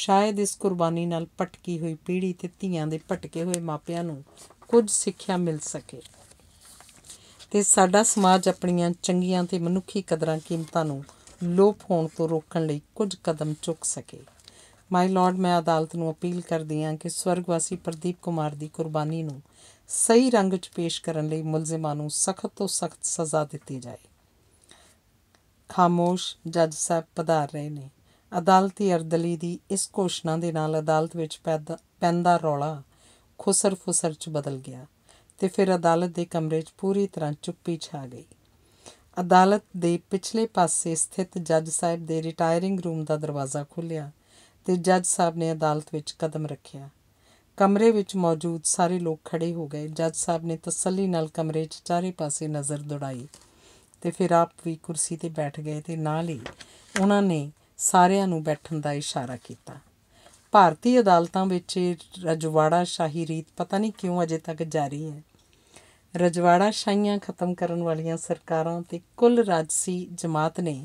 ਸ਼ਾਇਦ ਇਸ ਕੁਰਬਾਨੀ ਨਾਲ ਪਟਕੀ ਹੋਈ ਪੀੜ੍ਹੀ ਤੇ ਧੀਆਂ ਦੇ ਪਟਕੇ ਹੋਏ ਮਾਪਿਆਂ ਨੂੰ ਕੁਝ ਸਿੱਖਿਆ ਮਿਲ ਸਕੇ ਤੇ ਸਾਡਾ ਸਮਾਜ ਆਪਣੀਆਂ ਚੰਗੀਆਂ ਤੇ ਮਨੁੱਖੀ ਕਦਰਾਂ ਕੀਮਤਾਂ ਨੂੰ ਲੋਪ ਹੋਣ ਤੋਂ ਰੋਕਣ ਲਈ ਕੁਝ ਕਦਮ ਚੁੱਕ ਸਕੇ ਮਾਈ ਲਾਰਡ ਮੈਂ ਅਦਾਲਤ ਨੂੰ ਅਪੀਲ ਕਰਦੀ ਹਾਂ ਕਿ ਸਵਰਗਵਾਸੀ ਪ੍ਰਦੀਪ ਕੁਮਾਰ ਦੀ ਕੁਰਬਾਨੀ ਨੂੰ ਸਹੀ ਰੰਗ ਵਿੱਚ ਪੇਸ਼ ਕਰਨ ਲਈ ਮੁਲਜ਼ਮਾਂ ਨੂੰ ਸਖਤ ਤੋਂ ਸਖਤ ਸਜ਼ਾ ਦਿੱਤੀ ਜਾਏ ਖਾਮੋਸ਼ ਜੱਜ ਸਾਹਿਬ ਪਧਾਰ ਰਹੇ ਨੇ ਅਦਾਲਤੀ ਅਰਦਲੀ ਦੀ ਇਸ ਘੋਸ਼ਣਾ ਦੇ ਨਾਲ ਅਦਾਲਤ ਵਿੱਚ ਪੈਂਦਾ ਰੌਲਾ ਖੁਸਰ-ਫੁਸਰ ਚ ਬਦਲ ਗਿਆ ਤੇ ਫਿਰ ਅਦਾਲਤ ਦੇ ਕਮਰੇ 'ਚ ਪੂਰੀ ਤਰ੍ਹਾਂ ਚੁੱਪੀ ਛਾ ਗਈ ਅਦਾਲਤ ਦੇ ਪਿਛਲੇ ਪਾਸੇ ਸਥਿਤ ਜੱਜ ਸਾਹਿਬ ਦੇ ਰਿਟਾਇਰਿੰਗ ਰੂਮ ਦਾ ਦਰਵਾਜ਼ਾ ਖੁੱਲਿਆ ਤੇ ਜੱਜ ਸਾਹਿਬ ਨੇ ਅਦਾਲਤ ਵਿੱਚ ਕਦਮ ਰੱਖਿਆ ਕਮਰੇ ਵਿੱਚ ਮੌਜੂਦ ਸਾਰੇ ਲੋਕ ਖੜੇ ਹੋ ਗਏ ਜੱਜ ਸਾਹਿਬ ਨੇ ਤਸੱਲੀ ਨਾਲ ਕਮਰੇ 'ਚ ਚਾਰੇ ਪਾਸੇ ਨਜ਼ਰ ਦੁੜਾਈ ਤੇ ਫਿਰ ਆਪ ਵੀ ਕੁਰਸੀ ਤੇ ਬੈਠ ਗਏ ਤੇ ਨਾਲ ਹੀ ਉਹਨਾਂ ਨੇ ਸਾਰਿਆਂ ਨੂੰ ਬੈਠਣ ਦਾ ਇਸ਼ਾਰਾ ਕੀਤਾ ਭਾਰਤੀ ਅਦਾਲਤਾਂ ਵਿੱਚ ਰਜਵਾੜਾ ਸ਼ਾਹੀ ਰੀਤ ਪਤਾ ਨਹੀਂ ਕਿਉਂ ਅਜੇ ਤੱਕ ਜਾਰੀ ਹੈ ਰਜਵਾੜਾ ਸ਼ਾਹੀਆਂ ਖਤਮ ਕਰਨ ਵਾਲੀਆਂ ਸਰਕਾਰਾਂ ਤੇ ਕੁੱਲ ਰਾਜਸੀ ਜਮਾਤ ਨੇ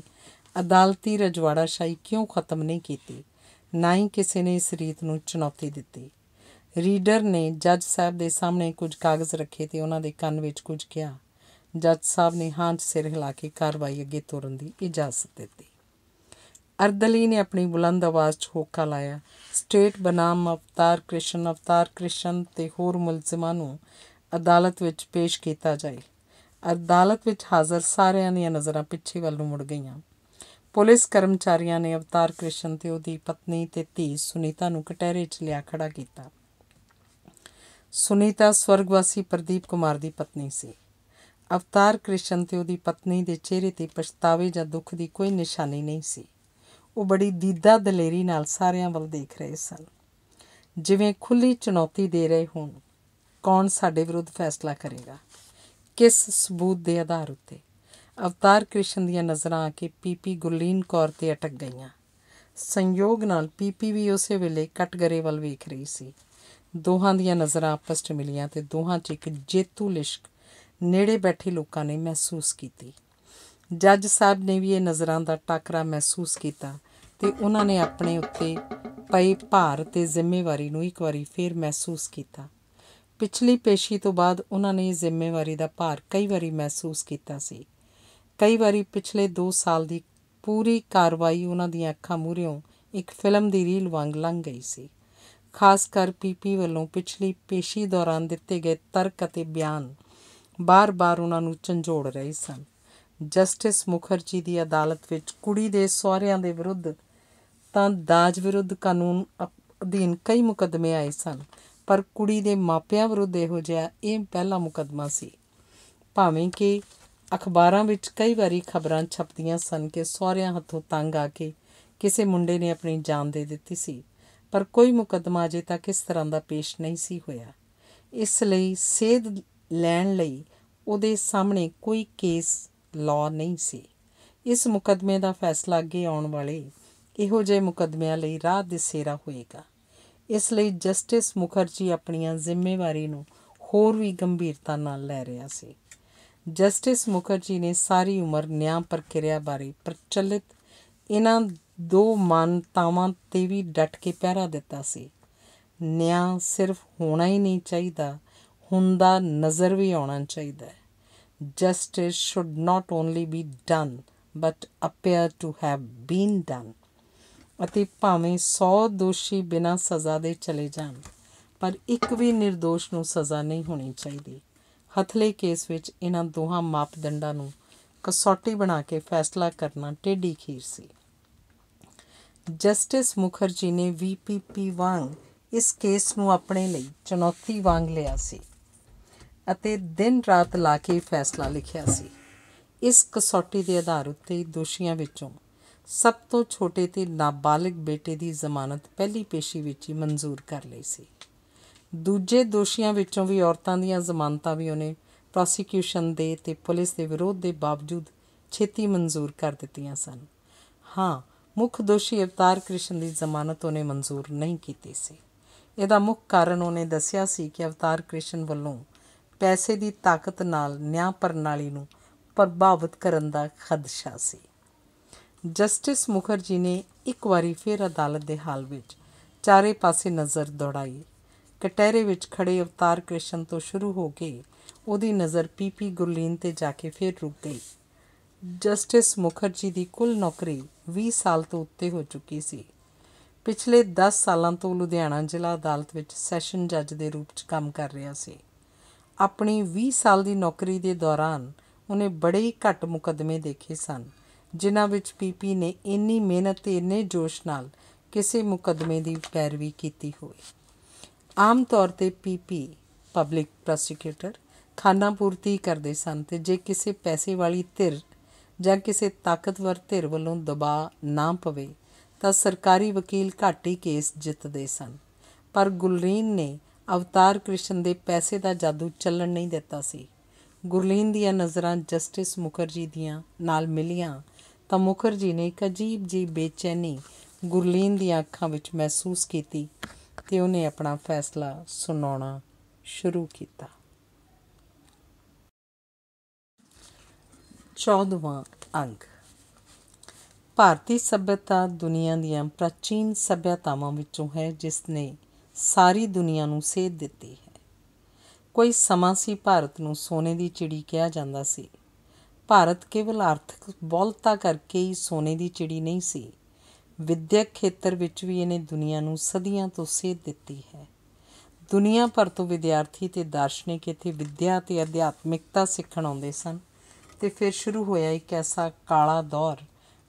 ਅਦਾਲਤੀ ਰਜਵਾੜਾ ਸ਼ਾਹੀ ਕਿਉਂ ਖਤਮ ਨਹੀਂ ਕੀਤੀ ਨਾ ਹੀ ਕਿਸੇ ਨੇ ਇਸ ਰੀਤ ਨੂੰ ਚੁਣੌਤੀ ਦਿੱਤੀ ਰੀਡਰ ਨੇ ਜੱਜ ਸਾਹਿਬ ਦੇ ਸਾਹਮਣੇ ਕੁਝ ਕਾਗਜ਼ ਰੱਖੇ ਤੇ ਉਹਨਾਂ ਦੇ ਕੰਨ ਵਿੱਚ ਕੁਝ ਕਿਹਾ ਜੱਜ ਸਾਹਿਬ ਨੇ ਹਾਂਜ ਸਿਰ ਹਿਲਾ ਕੇ ਕਾਰਵਾਈ ਅੱਗੇ ਤੋਰਨ ਦੀ ਇਜਾਜ਼ਤ ਦਿੱਤੀ ਅਰਦਲੀ ਨੇ ਆਪਣੀ ਬੁਲੰਦ ਆਵਾਜ਼ 'ਚ ਹੋਕਾ ਲਾਇਆ ਸਟੇਟ ਬਨਾਮ ਅਵਤਾਰ ਕ੍ਰਿਸ਼ਨ ਅਵਤਾਰ ਕ੍ਰਿਸ਼ਨ ਤੇ ਹੋਰ ਮੁਲਜ਼ਮਾਂ ਨੂੰ ਅਦਾਲਤ ਵਿੱਚ ਪੇਸ਼ ਕੀਤਾ ਜਾਏ ਅਦਾਲਤ ਵਿੱਚ ਹਾਜ਼ਰ ਸਾਰਿਆਂ ਦੀਆਂ ਨਜ਼ਰਾਂ ਪਿੱਛੇ ਵੱਲ ਨੂੰ ਮੁੜ ਗਈਆਂ ਪੁਲਿਸ ਕਰਮਚਾਰੀਆਂ ਨੇ ਅਵਤਾਰ ਕ੍ਰਿਸ਼ਨ ਤੇ ਉਹਦੀ ਪਤਨੀ ਤੇ ਧੀ ਸੁਨੀਤਾ ਨੂੰ ਕਟਹਿਰੇ 'ਚ ਲਿਆ ਖੜਾ ਕੀਤਾ ਸੁਨੀਤਾ ਸਵਰਗਵਾਸੀ ਪ੍ਰਦੀਪ ਕੁਮਾਰ ਦੀ ਪਤਨੀ ਸੀ ਅਵਤਾਰ ਕ੍ਰਿਸ਼ਨ ਤੇ ਉਹਦੀ ਪਤਨੀ ਦੇ ਚਿਹਰੇ ਤੇ ਪਛਤਾਵੇ ਜਾਂ ਦੁੱਖ ਦੀ ਕੋਈ ਨਿਸ਼ਾਨੀ ਨਹੀਂ ਸੀ ਉਹ ਬੜੀ ਦੀਦਾ ਦਲੇਰੀ ਨਾਲ ਸਾਰਿਆਂ ਵੱਲ ਦੇਖ ਰਹੇ ਸਨ ਜਿਵੇਂ ਖੁੱਲੀ ਚੁਣੌਤੀ ਦੇ ਰਹੇ ਹੋਣ ਕੌਣ ਸਾਡੇ ਵਿਰੁੱਧ ਫੈਸਲਾ ਕਰੇਗਾ ਕਿਸ ਸਬੂਤ ਦੇ ਆਧਾਰ ਉੱਤੇ ਅਵਤਾਰ ਕ੍ਰਿਸ਼ਨ ਦੀਆਂ ਨਜ਼ਰਾਂ ਆ ਕੇ ਪੀਪੀ ਗੁਰਲੀਨ ਕੌਰ ਤੇ اٹਕ ਗਈਆਂ ਸੰਯੋਗ ਨਾਲ ਪੀਪੀ ਵੀ ਉਸੇ ਵੇਲੇ ਕਟਗਰੇ ਵੱਲ ਵੇਖ ਰਹੀ ਸੀ ਦੋਹਾਂ ਦੀਆਂ ਨਜ਼ਰਾਂ ਆਪਸ ਵਿੱਚ ਮਿਲੀਆਂ ਤੇ ਦੋਹਾਂ 'ਚ ਇੱਕ ਜੇਤੂ ਲਿਸ਼ਕ ਨੇੜੇ ਬੈਠੇ ਲੋਕਾਂ ਨੇ ਮਹਿਸੂਸ ਕੀਤੀ ਜੱਜ ਸਾਹਿਬ ਨੇ ਵੀ ਇਹ ਨਜ਼ਰਾਂ ਦਾ ਟਾਕਰਾ ਮਹਿਸੂਸ ਕੀਤਾ ਤੇ ਉਹਨਾਂ ਨੇ ਆਪਣੇ ਉੱਤੇ ਪਈ ਭਾਰ ਤੇ ਜ਼ਿੰਮੇਵਾਰੀ ਨੂੰ ਇੱਕ ਵਾਰੀ ਫੇਰ ਮਹਿਸੂਸ ਕੀਤਾ ਪਿਛਲੀ ਪੇਸ਼ੀ ਤੋਂ ਬਾਅਦ ਉਹਨਾਂ ਨੇ ਜ਼ਿੰਮੇਵਾਰੀ ਦਾ ਭਾਰ ਕਈ ਵਾਰੀ ਮਹਿਸੂਸ ਕੀਤਾ ਸੀ ਕਈ ਵਾਰੀ ਪਿਛਲੇ 2 ਸਾਲ ਦੀ ਪੂਰੀ ਕਾਰਵਾਈ ਉਹਨਾਂ ਦੀਆਂ ਅੱਖਾਂ ਮੂਹਰਿਓਂ ਇੱਕ ਫਿਲਮ ਦੀ ਰੀਲ ਵਾਂਗ ਲੰਘ ਗਈ ਸੀ ਖਾਸ ਕਰ ਪੀਪੀ ਵੱਲੋਂ ਪਿਛਲੀ ਪੇਸ਼ੀ ਦੌਰਾਨ ਦਿੱਤੇ ਗਏ ਤਰਕ ਅਤੇ ਬਿਆਨ ਬਾਰ-ਬਾਰ ਉਹਨਾਂ ਨੂੰ ਝੰਜੋੜ ਰਹੇ ਸਨ ਜਸਟਿਸ ਮੁਖਰਜੀ ਦੀ ਅਦਾਲਤ ਵਿੱਚ ਕੁੜੀ ਦੇ ਸਹੁਰਿਆਂ ਦੇ ਵਿਰੁੱਧ ਤਾਂ ਦਾਜ ਵਿਰੁੱਧ ਕਾਨੂੰਨ ਅਧੀਨ ਕਈ ਮੁਕਦਮੇ ਆਏ ਸਨ ਪਰ ਕੁੜੀ ਦੇ ਮਾਪਿਆਂ ਵਿਰੁੱਧ ਇਹੋ ਜਿਹਾ ਇਹ ਪਹਿਲਾ ਮੁਕਦਮਾ ਸੀ ਭਾਵੇਂ ਕਿ ਅਖਬਾਰਾਂ ਵਿੱਚ ਕਈ ਵਾਰੀ ਖਬਰਾਂ ਛਪਦੀਆਂ ਸਨ ਕਿ ਸਹੁਰਿਆਂ ਹੱਥੋਂ ਤੰਗ ਆ ਕੇ ਕਿਸੇ ਮੁੰਡੇ ਨੇ ਆਪਣੀ ਜਾਨ ਦੇ ਦਿੱਤੀ ਸੀ ਪਰ ਕੋਈ ਮੁਕਦਮਾ ਅਜੇ ਤੱਕ ਇਸ ਤਰ੍ਹਾਂ ਦਾ ਪੇਸ਼ ਨਹੀਂ ਸੀ ਹੋਇਆ ਇਸ ਲਈ ਸੇਧ ਲੈਣ ਲਈ ਉਹਦੇ ਸਾਹਮਣੇ ਕੋਈ ਕੇਸ ਲਾਅ ਨਹੀਂ ਸੀ ਇਸ ਮੁਕਦਮੇ ਦਾ ਫੈਸਲਾ ਅੱਗੇ ਆਉਣ ਵਾਲੇ ਇਹੋ ਜਿਹੇ ਮੁਕਦਮਿਆਂ ਲਈ ਰਾਹ ਦਿਸੇਰਾ ਹੋਏਗਾ ਇਸ ਲਈ ਜਸਟਿਸ ਮੁਖਰਜੀ ਆਪਣੀਆਂ ਜ਼ਿੰਮੇਵਾਰੀ ਨੂੰ ਹੋਰ ਵੀ ਗੰਭੀਰਤਾ ਨਾਲ ਲੈ ਰਿਹਾ ਸੀ ਜਸਟਿਸ ਮੁਖਰਜੀ ਨੇ ਸਾਰੀ ਉਮਰ ਨਿਆਂ ਪ੍ਰਕਿਰਿਆ ਬਾਰੇ ਪ੍ਰਚਲਿਤ ਇਹਨਾਂ ਦੋ ਮੰਨਤਾਵਾਂ ਤੇ ਵੀ ਡਟ ਕੇ ਪਹਿਰਾ ਦਿੱਤਾ ਸੀ ਨਿਆਂ ਸਿਰਫ ਹੋਣਾ ਹੀ ਨਹੀਂ ਚਾਹੀਦਾ ਹੁੰਦਾ ਨਜ਼ਰ ਵੀ ਆਉਣਾ ਚਾਹੀਦਾ ਹੈ justice should not only be done but appear to have been done ਅਤੇ ਭਾਵੇਂ 100 ਦੋਸ਼ੀ ਬਿਨਾਂ ਸਜ਼ਾ ਦੇ ਚਲੇ ਜਾਣ ਪਰ ਇੱਕ ਵੀ નિર્ਦੋਸ਼ ਨੂੰ ਸਜ਼ਾ ਨਹੀਂ ਹੋਣੀ ਚਾਹੀਦੀ ਹਥਲੇ ਕੇਸ ਵਿੱਚ ਇਹਨਾਂ ਦੋਹਾਂ ਮਾਪਦੰਡਾਂ ਨੂੰ ਕਸੌਟੀ ਬਣਾ ਕੇ ਫੈਸਲਾ ਕਰਨਾ ਟੇਢੀ ਖੀਰ ਸੀ ਜਸਟਿਸ ਮੁਖਰਜੀ ਨੇ ਵੀਪੀਪੀ ਵਾਂਗ ਇਸ ਕੇਸ ਨੂੰ ਆਪਣੇ ਲਈ ਚੁਣੌਤੀ ਵਾਂਗ ਲਿਆ ਸੀ ਅਤੇ ਦਿਨ ਰਾਤ ਲਾ ਕੇ ਫੈਸਲਾ ਲਿਖਿਆ ਸੀ ਇਸ ਕਸੌਟੀ ਦੇ ਆਧਾਰ ਉੱਤੇ ਦੋਸ਼ੀਆਂ ਵਿੱਚੋਂ ਸਭ ਤੋਂ ਛੋਟੇ ਤੇ ਨਾਬਾਲਗ ਬੇਟੇ ਦੀ ਜ਼ਮਾਨਤ ਪਹਿਲੀ ਪੇਸ਼ੀ ਵਿੱਚ ਹੀ ਮਨਜ਼ੂਰ ਕਰ ਲਈ ਸੀ ਦੂਜੇ ਦੋਸ਼ੀਆਂ ਵਿੱਚੋਂ ਵੀ ਔਰਤਾਂ ਦੀਆਂ ਜ਼ਮਾਨਤਾਂ ਵੀ ਉਹਨੇ ਪ੍ਰੋਸੀਕਿਊਸ਼ਨ ਦੇ ਤੇ ਪੁਲਿਸ ਦੇ ਵਿਰੋਧ ਦੇ ਬਾਵਜੂਦ ਛੇਤੀ ਮਨਜ਼ੂਰ ਕਰ ਦਿੱਤੀਆਂ ਸਨ ਹਾਂ ਮੁੱਖ ਦੋਸ਼ੀ ਅਵਤਾਰ ਕ੍ਰਿਸ਼ਨ ਦੀ ਜ਼ਮਾਨਤ ਉਹਨੇ ਮਨਜ਼ੂਰ ਨਹੀਂ ਕੀਤੀ ਸੀ ਇਹਦਾ ਮੁੱਖ ਕਾਰਨ ਉਹਨੇ ਦੱਸਿਆ ਸੀ ਕਿ ਅਵਤਾਰ ਕ੍ਰਿਸ਼ਨ ਵੱਲੋਂ ਪੈਸੇ ਦੀ ਤਾਕਤ ਨਾਲ ਨਿਆਂ ਪ੍ਰਣਾਲੀ ਨੂੰ ਪ੍ਰਭਾਵਿਤ ਕਰਨ ਦਾ ਖਦਸ਼ਾ ਸੀ ਜਸਟਿਸ ਮੁਖਰਜੀ ਨੇ ਇੱਕ ਵਾਰੀ ਫਿਰ ਅਦਾਲਤ ਦੇ ਹਾਲ ਵਿੱਚ ਚਾਰੇ ਪਾਸੇ ਨਜ਼ਰ ਦੌੜਾਈ ਕਟਹਿਰੇ ਵਿੱਚ ਖੜੇ ਅਵਤਾਰ ਕ੍ਰਿਸ਼ਨ ਤੋਂ ਸ਼ੁਰੂ ਹੋ ਕੇ ਉਹਦੀ ਨਜ਼ਰ ਪੀਪੀ ਗੁਰਲੀਨ ਤੇ ਜਾ ਕੇ ਫਿਰ ਰੁਕ ਗਈ ਜਸਟਿਸ ਮੁਖਰਜੀ ਦੀ ਕੁੱਲ ਨੌਕਰੀ 20 ਸਾਲ ਤੋਂ ਉੱਤੇ ਹੋ ਚੁੱਕੀ ਸੀ ਪਿਛਲੇ 10 ਸਾਲਾਂ ਤੋਂ ਲੁਧਿਆਣਾ ਜ਼ਿਲ੍ਹਾ ਅਦਾਲਤ ਵਿੱਚ ਸੈਸ਼ਨ ਜੱਜ ਦੇ ਰੂਪ 'ਚ ਕੰਮ ਕਰ ਰਿਹਾ ਸੀ ਆਪਣੀ 20 ਸਾਲ ਦੀ ਨੌਕਰੀ ਦੇ ਦੌਰਾਨ ਉਹਨੇ ਬੜੇ ਹੀ ਘੱਟ ਮੁਕਦਮੇ ਦੇਖੇ ਸਨ ਜਿਨ੍ਹਾਂ ਵਿੱਚ ਪੀਪੀ ਨੇ ਇੰਨੀ ਮਿਹਨਤ ਤੇ ਇੰਨੇ ਜੋਸ਼ ਨਾਲ ਕਿਸੇ ਮੁਕਦਮੇ ਦੀ ਪੈਰਵੀ ਕੀਤੀ ਹੋਵੇ ਆਮ ਤੌਰ ਤੇ ਪੀਪੀ ਪਬਲਿਕ ਪ੍ਰੋਸੀਕਿਊਟਰ ਖਾਨਾ ਪੂਰਤੀ ਕਰਦੇ ਸਨ ਤੇ ਜੇ ਕਿਸੇ ਪੈਸੇ ਵਾਲੀ ਧਿਰ ਜਾਂ ਕਿਸੇ ਤਾਕਤਵਰ ਧਿਰ ਵੱਲੋਂ ਦਬਾਅ ਨਾ ਪਵੇ ਤਾਂ ਸਰਕਾਰੀ ਵਕੀਲ ਘੱਟ ਹੀ ਕੇਸ ਜਿੱਤਦੇ ਸਨ ਪਰ ਗੁਲਰੀਨ ਨੇ ਅਵਤਾਰ ਕ੍ਰਿਸ਼ਨ ਦੇ ਪੈਸੇ ਦਾ ਜਾਦੂ ਚੱਲਣ ਨਹੀਂ ਦਿੱਤਾ ਸੀ ਗੁਰਲੀਨ ਦੀਆਂ ਨਜ਼ਰਾਂ ਜਸਟਿਸ ਮੁਖਰਜੀ ਦੀਆਂ ਨਾਲ ਮਿਲੀਆਂ ਤਾਂ ਮੁਖਰਜੀ ਨੇ ਇੱਕ ਅਜੀਬ ਜੀ ਬੇਚੈਨੀ ਗੁਰਲੀਨ ਦੀਆਂ ਅੱਖਾਂ ਵਿੱਚ ਮਹਿਸੂਸ ਕੀਤੀ ਤੇ ਉਹਨੇ ਆਪਣਾ ਫੈਸਲਾ ਸੁਣਾਉਣਾ ਸ਼ੁਰੂ ਕੀਤਾ 14ਵਾਂ ਅੰਗ ਭਾਰਤੀ ਸਭਿਅਤਾ ਦੁਨੀਆ ਦੀਆਂ ਪ੍ਰਾਚੀਨ ਸਭਿਅਤਾਵਾਂ ਵਿੱਚੋਂ ਹੈ ਜਿਸ ਨੇ ਸਾਰੀ ਦੁਨੀਆ ਨੂੰ ਸੇਧ ਦਿੱਤੀ ਹੈ ਕੋਈ ਸਮਾਂ ਸੀ ਭਾਰਤ ਨੂੰ ਸੋਨੇ ਦੀ ਚਿੜੀ ਕਿਹਾ ਜਾਂਦਾ ਸੀ ਭਾਰਤ ਕੇਵਲ ਆਰਥਿਕ ਬੋਲਤਾ ਕਰਕੇ ਹੀ ਸੋਨੇ ਦੀ ਚਿੜੀ ਨਹੀਂ ਸੀ ਵਿਦਿਅਕ ਖੇਤਰ ਵਿੱਚ ਵੀ ਇਹਨੇ ਦੁਨੀਆ ਨੂੰ ਸਦੀਆਂ ਤੋਂ ਸੇਧ ਦਿੱਤੀ ਹੈ ਦੁਨੀਆ ਭਰ ਤੋਂ ਵਿਦਿਆਰਥੀ ਤੇ ਦਾਰਸ਼ਨਿਕ ਇੱਥੇ ਵਿਦਿਆ ਤੇ ਅਧਿਆਤਮਿਕਤਾ ਸਿੱਖਣ ਆਉਂਦੇ ਸਨ ਤੇ ਫਿਰ ਸ਼ੁਰੂ ਹੋਇਆ ਇੱਕ ਐਸਾ ਕਾਲਾ ਦੌਰ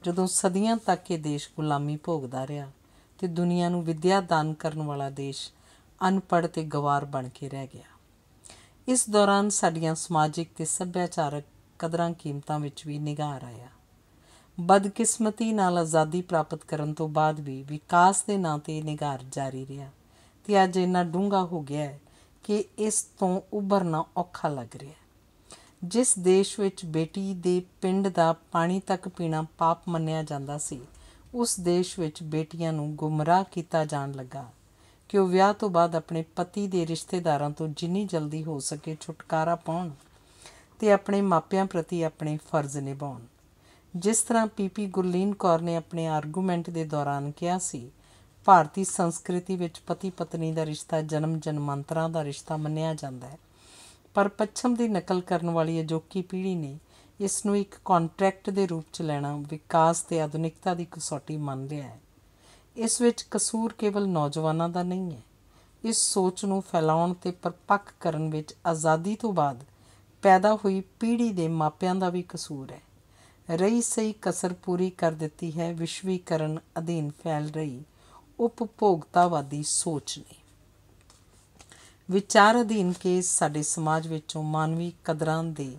ਜਦੋਂ ਸਦੀਆਂ ਤੱਕ ਇਹ ਦੇਸ਼ ਗੁਲਾਮੀ ਭੋਗਦਾ ਰਿਹਾ ਤੇ ਦੁਨੀਆ ਨੂੰ ਵਿਦਿਆ ਦਾਨ ਕਰਨ ਵਾਲਾ ਦੇਸ਼ ਅਨਪੜ੍ਹ ਤੇ ਗਵਾਰ ਬਣ ਕੇ ਰਹਿ ਗਿਆ ਇਸ ਦੌਰਾਨ ਸਾਡੀਆਂ ਸਮਾਜਿਕ ਤੇ ਸੱਭਿਆਚਾਰਕ ਕਦਰਾਂ ਕੀਮਤਾਂ ਵਿੱਚ ਵੀ ਨਿਗਾਰ ਆਇਆ ਬਦਕਿਸਮਤੀ ਨਾਲ ਆਜ਼ਾਦੀ ਪ੍ਰਾਪਤ ਕਰਨ ਤੋਂ ਬਾਅਦ ਵੀ ਵਿਕਾਸ ਦੇ ਨਾਂ ਤੇ ਨਿਗਾਰ ਜਾਰੀ ਰਿਹਾ ਤੇ ਅੱਜ ਇੰਨਾ ਡੂੰਘਾ ਹੋ ਗਿਆ ਹੈ ਕਿ ਇਸ ਤੋਂ ਉੱਭਰਨਾ ਔਖਾ ਲੱਗ ਰਿਹਾ ਜਿਸ ਦੇਸ਼ ਵਿੱਚ ਬੇਟੀ ਦੇ ਪਿੰਡ ਦਾ ਪਾਣੀ ਤੱਕ ਪੀਣਾ ਪਾਪ ਮੰਨਿਆ ਜਾਂਦਾ ਸੀ ਉਸ ਦੇਸ਼ ਵਿੱਚ ਬੇਟੀਆਂ ਨੂੰ ਗੁੰਮਰਾਹ ਕੀਤਾ ਜਾਣ ਲੱਗਾ ਕਿ ਉਹ ਵਿਆਹ ਤੋਂ ਬਾਅਦ ਆਪਣੇ ਪਤੀ ਦੇ ਰਿਸ਼ਤੇਦਾਰਾਂ ਤੋਂ ਜਿੰਨੀ ਜਲਦੀ ਹੋ ਸਕੇ ਛੁਟਕਾਰਾ ਪਾਉਣ ਤੇ ਆਪਣੇ ਮਾਪਿਆਂ ਪ੍ਰਤੀ ਆਪਣੇ ਫਰਜ਼ ਨਿਭਾਉਣ ਜਿਸ ਤਰ੍ਹਾਂ ਪੀਪੀ ਗੁਰਲੀਨ ਕੌਰ ਨੇ ਆਪਣੇ ਆਰਗੂਮੈਂਟ ਦੇ ਦੌਰਾਨ ਕਿਹਾ ਸੀ ਭਾਰਤੀ ਸੰਸਕ੍ਰਿਤੀ ਵਿੱਚ ਪਤੀ ਪਤਨੀ ਦਾ ਰਿਸ਼ਤਾ ਜਨਮ ਜਨਮਾਂਤਰਾਂ ਦਾ ਰਿਸ਼ਤਾ ਮੰਨਿਆ ਜਾਂਦਾ ਹੈ ਪਰ ਪੱਛਮ ਦੀ ਨਕਲ ਕਰਨ ਵਾਲੀ ਅਜੋਕੀ ਪੀੜ੍ਹੀ ਨੇ ਇਸ ਨੂੰ ਇੱਕ ਕੰਟਰੈਕਟ ਦੇ ਰੂਪ 'ਚ ਲੈਣਾ ਵਿਕਾਸ ਤੇ ਆਧੁਨਿਕਤਾ ਦੀ ਕਸੌਟੀ ਮੰਨ ਲਿਆ ਹੈ ਇਸ ਵਿੱਚ ਕਸੂਰ ਕੇਵਲ ਨੌਜਵਾਨਾਂ ਦਾ ਨਹੀਂ ਹੈ ਇਸ ਸੋਚ ਨੂੰ ਫੈਲਾਉਣ ਤੇ ਪਰਪੱਕ ਕਰਨ ਵਿੱਚ ਆਜ਼ਾਦੀ ਤੋਂ ਬਾਅਦ ਪੈਦਾ ਹੋਈ ਪੀੜ੍ਹੀ ਦੇ ਮਾਪਿਆਂ ਦਾ ਵੀ ਕਸੂਰ ਹੈ ਰਹੀ ਸਹੀ ਕਸਰ ਪੂਰੀ ਕਰ ਦਿੱਤੀ ਹੈ ਵਿਸ਼ਵੀਕਰਨ ਅਧੀਨ ਫੈਲ ਰਹੀ ਉਪਭੋਗਤਾਵਾਦੀ ਸੋਚ ਨੇ ਵਿਚਾਰ ਅਧੀਨ ਕੇ ਸਾਡੇ ਸਮਾਜ ਵਿੱਚੋਂ ਮਾਨਵੀ ਕਦਰਾਂ ਦੇ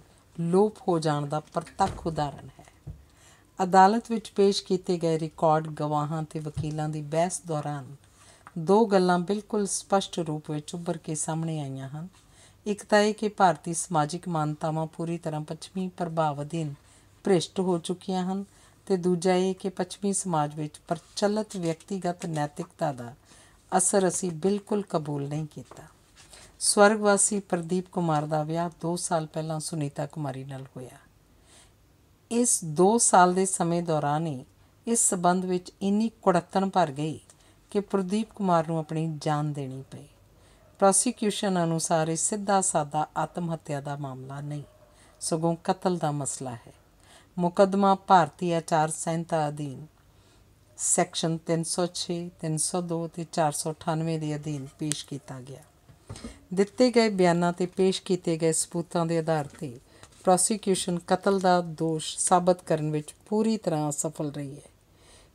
ਲੋਪ ਹੋ ਜਾਣ ਦਾ ਪ੍ਰਤੱਖ ਉਦਾਹਰਣ ਹੈ ਅਦਾਲਤ ਵਿੱਚ ਪੇਸ਼ ਕੀਤੇ ਗਏ ਰਿਕਾਰਡ ਗਵਾਹਾਂ ਤੇ ਵਕੀਲਾਂ ਦੀ ਬਹਿਸ ਦੌਰਾਨ ਦੋ ਗੱਲਾਂ ਬਿਲਕੁਲ ਸਪਸ਼ਟ ਰੂਪ ਵਿੱਚ ਉੱਭਰ ਕੇ ਸਾਹਮਣੇ ਆਈਆਂ ਹਨ ਇੱਕ ਤਾਂ ਇਹ ਕਿ ਭਾਰਤੀ ਸਮਾਜਿਕ ਮਾਨਤਾਵਾਂ ਪੂਰੀ ਤਰ੍ਹਾਂ ਪੱਛਮੀ ਪ੍ਰਭਾਵ ਅਧੀਨ ਭ੍ਰਿਸ਼ਟ ਹੋ ਚੁੱਕੀਆਂ ਹਨ ਤੇ ਦੂਜਾ ਇਹ ਕਿ ਪੱਛਮੀ ਸਮਾਜ ਵਿੱਚ ਪ੍ਰਚਲਿਤ ਵਿਅਕਤੀਗਤ ਨੈਤਿਕਤਾ ਦਾ ਅਸਰ ਅਸੀਂ ਬਿਲਕੁਲ ਕਬੂਲ ਨਹੀਂ ਕੀਤਾ ਸਵਰਗਵਾਸੀ ਪ੍ਰਦੀਪ ਕੁਮਾਰ ਦਾ ਵਿਆਹ 2 ਸਾਲ ਪਹਿਲਾਂ ਸੁਨੀਤਾ ਕੁਮਾਰੀ ਨਾਲ ਹੋਇਆ ਇਸ 2 ਸਾਲ ਦੇ ਸਮੇਂ ਦੌਰਾਨ ਹੀ ਇਸ ਸਬੰਧ ਵਿੱਚ ਇੰਨੀ ਕੁੜੱਤਨ ਭਰ ਗਈ ਕਿ ਪ੍ਰਦੀਪ ਕੁਮਾਰ ਨੂੰ ਆਪਣੀ ਜਾਨ ਦੇਣੀ ਪਈ ਪ੍ਰੋਸੀਕਿਊਸ਼ਨ ਅਨੁਸਾਰ ਇਹ ਸਿੱਧਾ ਸਾਦਾ ਆਤਮ ਹੱਤਿਆ ਦਾ ਮਾਮਲਾ ਨਹੀਂ ਸਗੋਂ ਕਤਲ ਦਾ ਮਸਲਾ ਹੈ ਮੁਕਦਮਾ ਭਾਰਤੀ ਆਚਾਰ ਸੰਹਿਤਾ ਅਧੀਨ ਸੈਕਸ਼ਨ 306 302 ਤੇ 498 ਦੇ ਅਧੀਨ ਪੇਸ਼ ਕੀਤਾ ਗਿਆ ਦਿੱਤੇ ਗਏ ਬਿਆਨਾਂ ਤੇ ਪੇਸ਼ ਕੀਤੇ ਗਏ ਸਬੂਤਾਂ ਦੇ ਆਧਾਰ ਤੇ ਪ੍ਰੋਸੀਕਿਊਸ਼ਨ ਕਤਲ ਦਾ ਦੋਸ਼ ਸਾਬਤ ਕਰਨ ਵਿੱਚ ਪੂਰੀ ਤਰ੍ਹਾਂ ਸਫਲ ਰਹੀ ਹੈ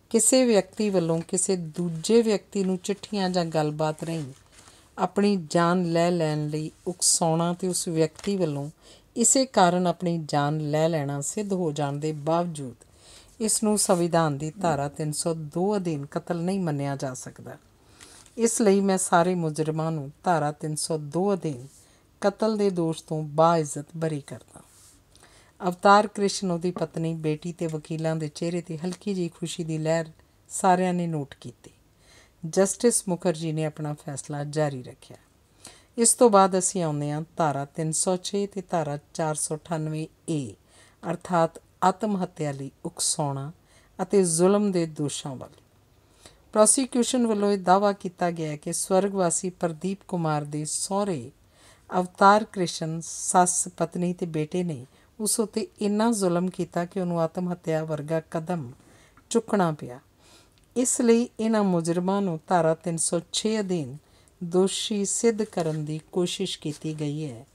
ਕਿਸੇ ਵਿਅਕਤੀ ਵੱਲੋਂ ਕਿਸੇ ਦੂਜੇ ਵਿਅਕਤੀ ਨੂੰ ਚਿੱਠੀਆਂ ਜਾਂ ਗੱਲਬਾਤ ਰਹੀ ਆਪਣੀ ਜਾਨ ਲੈ ਲੈਣ ਲਈ ਉਕਸਾਉਣਾ ਤੇ ਉਸ ਵਿਅਕਤੀ ਵੱਲੋਂ ਇਸੇ ਕਾਰਨ ਆਪਣੀ ਜਾਨ ਲੈ ਲੈਣਾ ਸਿੱਧ ਹੋ ਜਾਣ ਦੇ ਬਾਵਜੂਦ ਇਸ ਨੂੰ ਸੰਵਿਧਾਨ ਦੀ ਧਾਰਾ 302 ਅਧੀਨ ਕਤਲ ਨਹੀਂ ਮੰਨਿਆ ਜਾ ਸਕਦਾ ਇਸ ਲਈ ਮੈਂ ਸਾਰੇ ਮੁਜਰਮਾਂ ਨੂੰ ਧਾਰਾ 302 ਅਧੀਨ ਕਤਲ ਦੇ ਦੋਸ਼ ਤੋਂ ਬਾਇਜ਼ਤ ਬਰੀ ਕਰਦਾ ਅਵਤਾਰ ਕ੍ਰਿਸ਼ਨ ਉਹਦੀ ਪਤਨੀ ਬੇਟੀ ਤੇ ਵਕੀਲਾਂ ਦੇ ਚਿਹਰੇ ਤੇ ਹਲਕੀ ਜਿਹੀ ਖੁਸ਼ੀ ਦੀ ਲਹਿਰ ਸਾਰਿਆਂ ਨੇ ਨੋਟ ਕੀਤੀ ਜਸਟਿਸ ਮੁਖਰਜੀ ਨੇ ਆਪਣਾ ਫੈਸਲਾ ਜਾਰੀ ਰੱਖਿਆ ਇਸ ਤੋਂ ਬਾਅਦ ਅਸੀਂ ਆਉਂਦੇ ਹਾਂ ਧਾਰਾ 306 ਤੇ ਧਾਰਾ 498 ਏ ਅਰਥਾਤ ਆਤਮ ਹੱਤਿਆ ਲਈ ਉਕਸਾਉਣਾ ਅਤੇ ਜ਼ੁਲਮ ਦੇ ਦੋਸ਼ਾਂ ਵੱਲ ਪ੍ਰੋਸੀਕਿਊਸ਼ਨ ਵੱਲੋਂ ਇਹ ਦਾਵਾ ਕੀਤਾ ਗਿਆ ਹੈ ਕਿ ਸਵਰਗਵਾਸੀ ਪ੍ਰਦੀਪ ਕੁਮਾਰ ਦੇ ਸਹੁਰੇ ਅਵਤਾਰ ਕ੍ਰਿਸ਼ਨ ਸੱਸ ਪਤਨੀ ਤੇ ਬੇਟੇ ਨੇ ਉਸ ਉਤੇ ਇੰਨਾ ਜ਼ੁਲਮ ਕੀਤਾ ਕਿ ਉਹਨੂੰ ਆਤਮ ਹੱਤਿਆ ਵਰਗਾ ਕਦਮ ਚੁੱਕਣਾ ਪਿਆ ਇਸ ਲਈ ਇਹਨਾਂ ਮੁਜਰਮਾਂ ਨੂੰ ਧਾਰਾ 306 ਅਧੀਨ ਦੋਸ਼ੀ ਸਿੱਧ ਕਰਨ ਦੀ ਕੋਸ਼ਿਸ਼ ਕੀਤੀ ਗਈ ਹੈ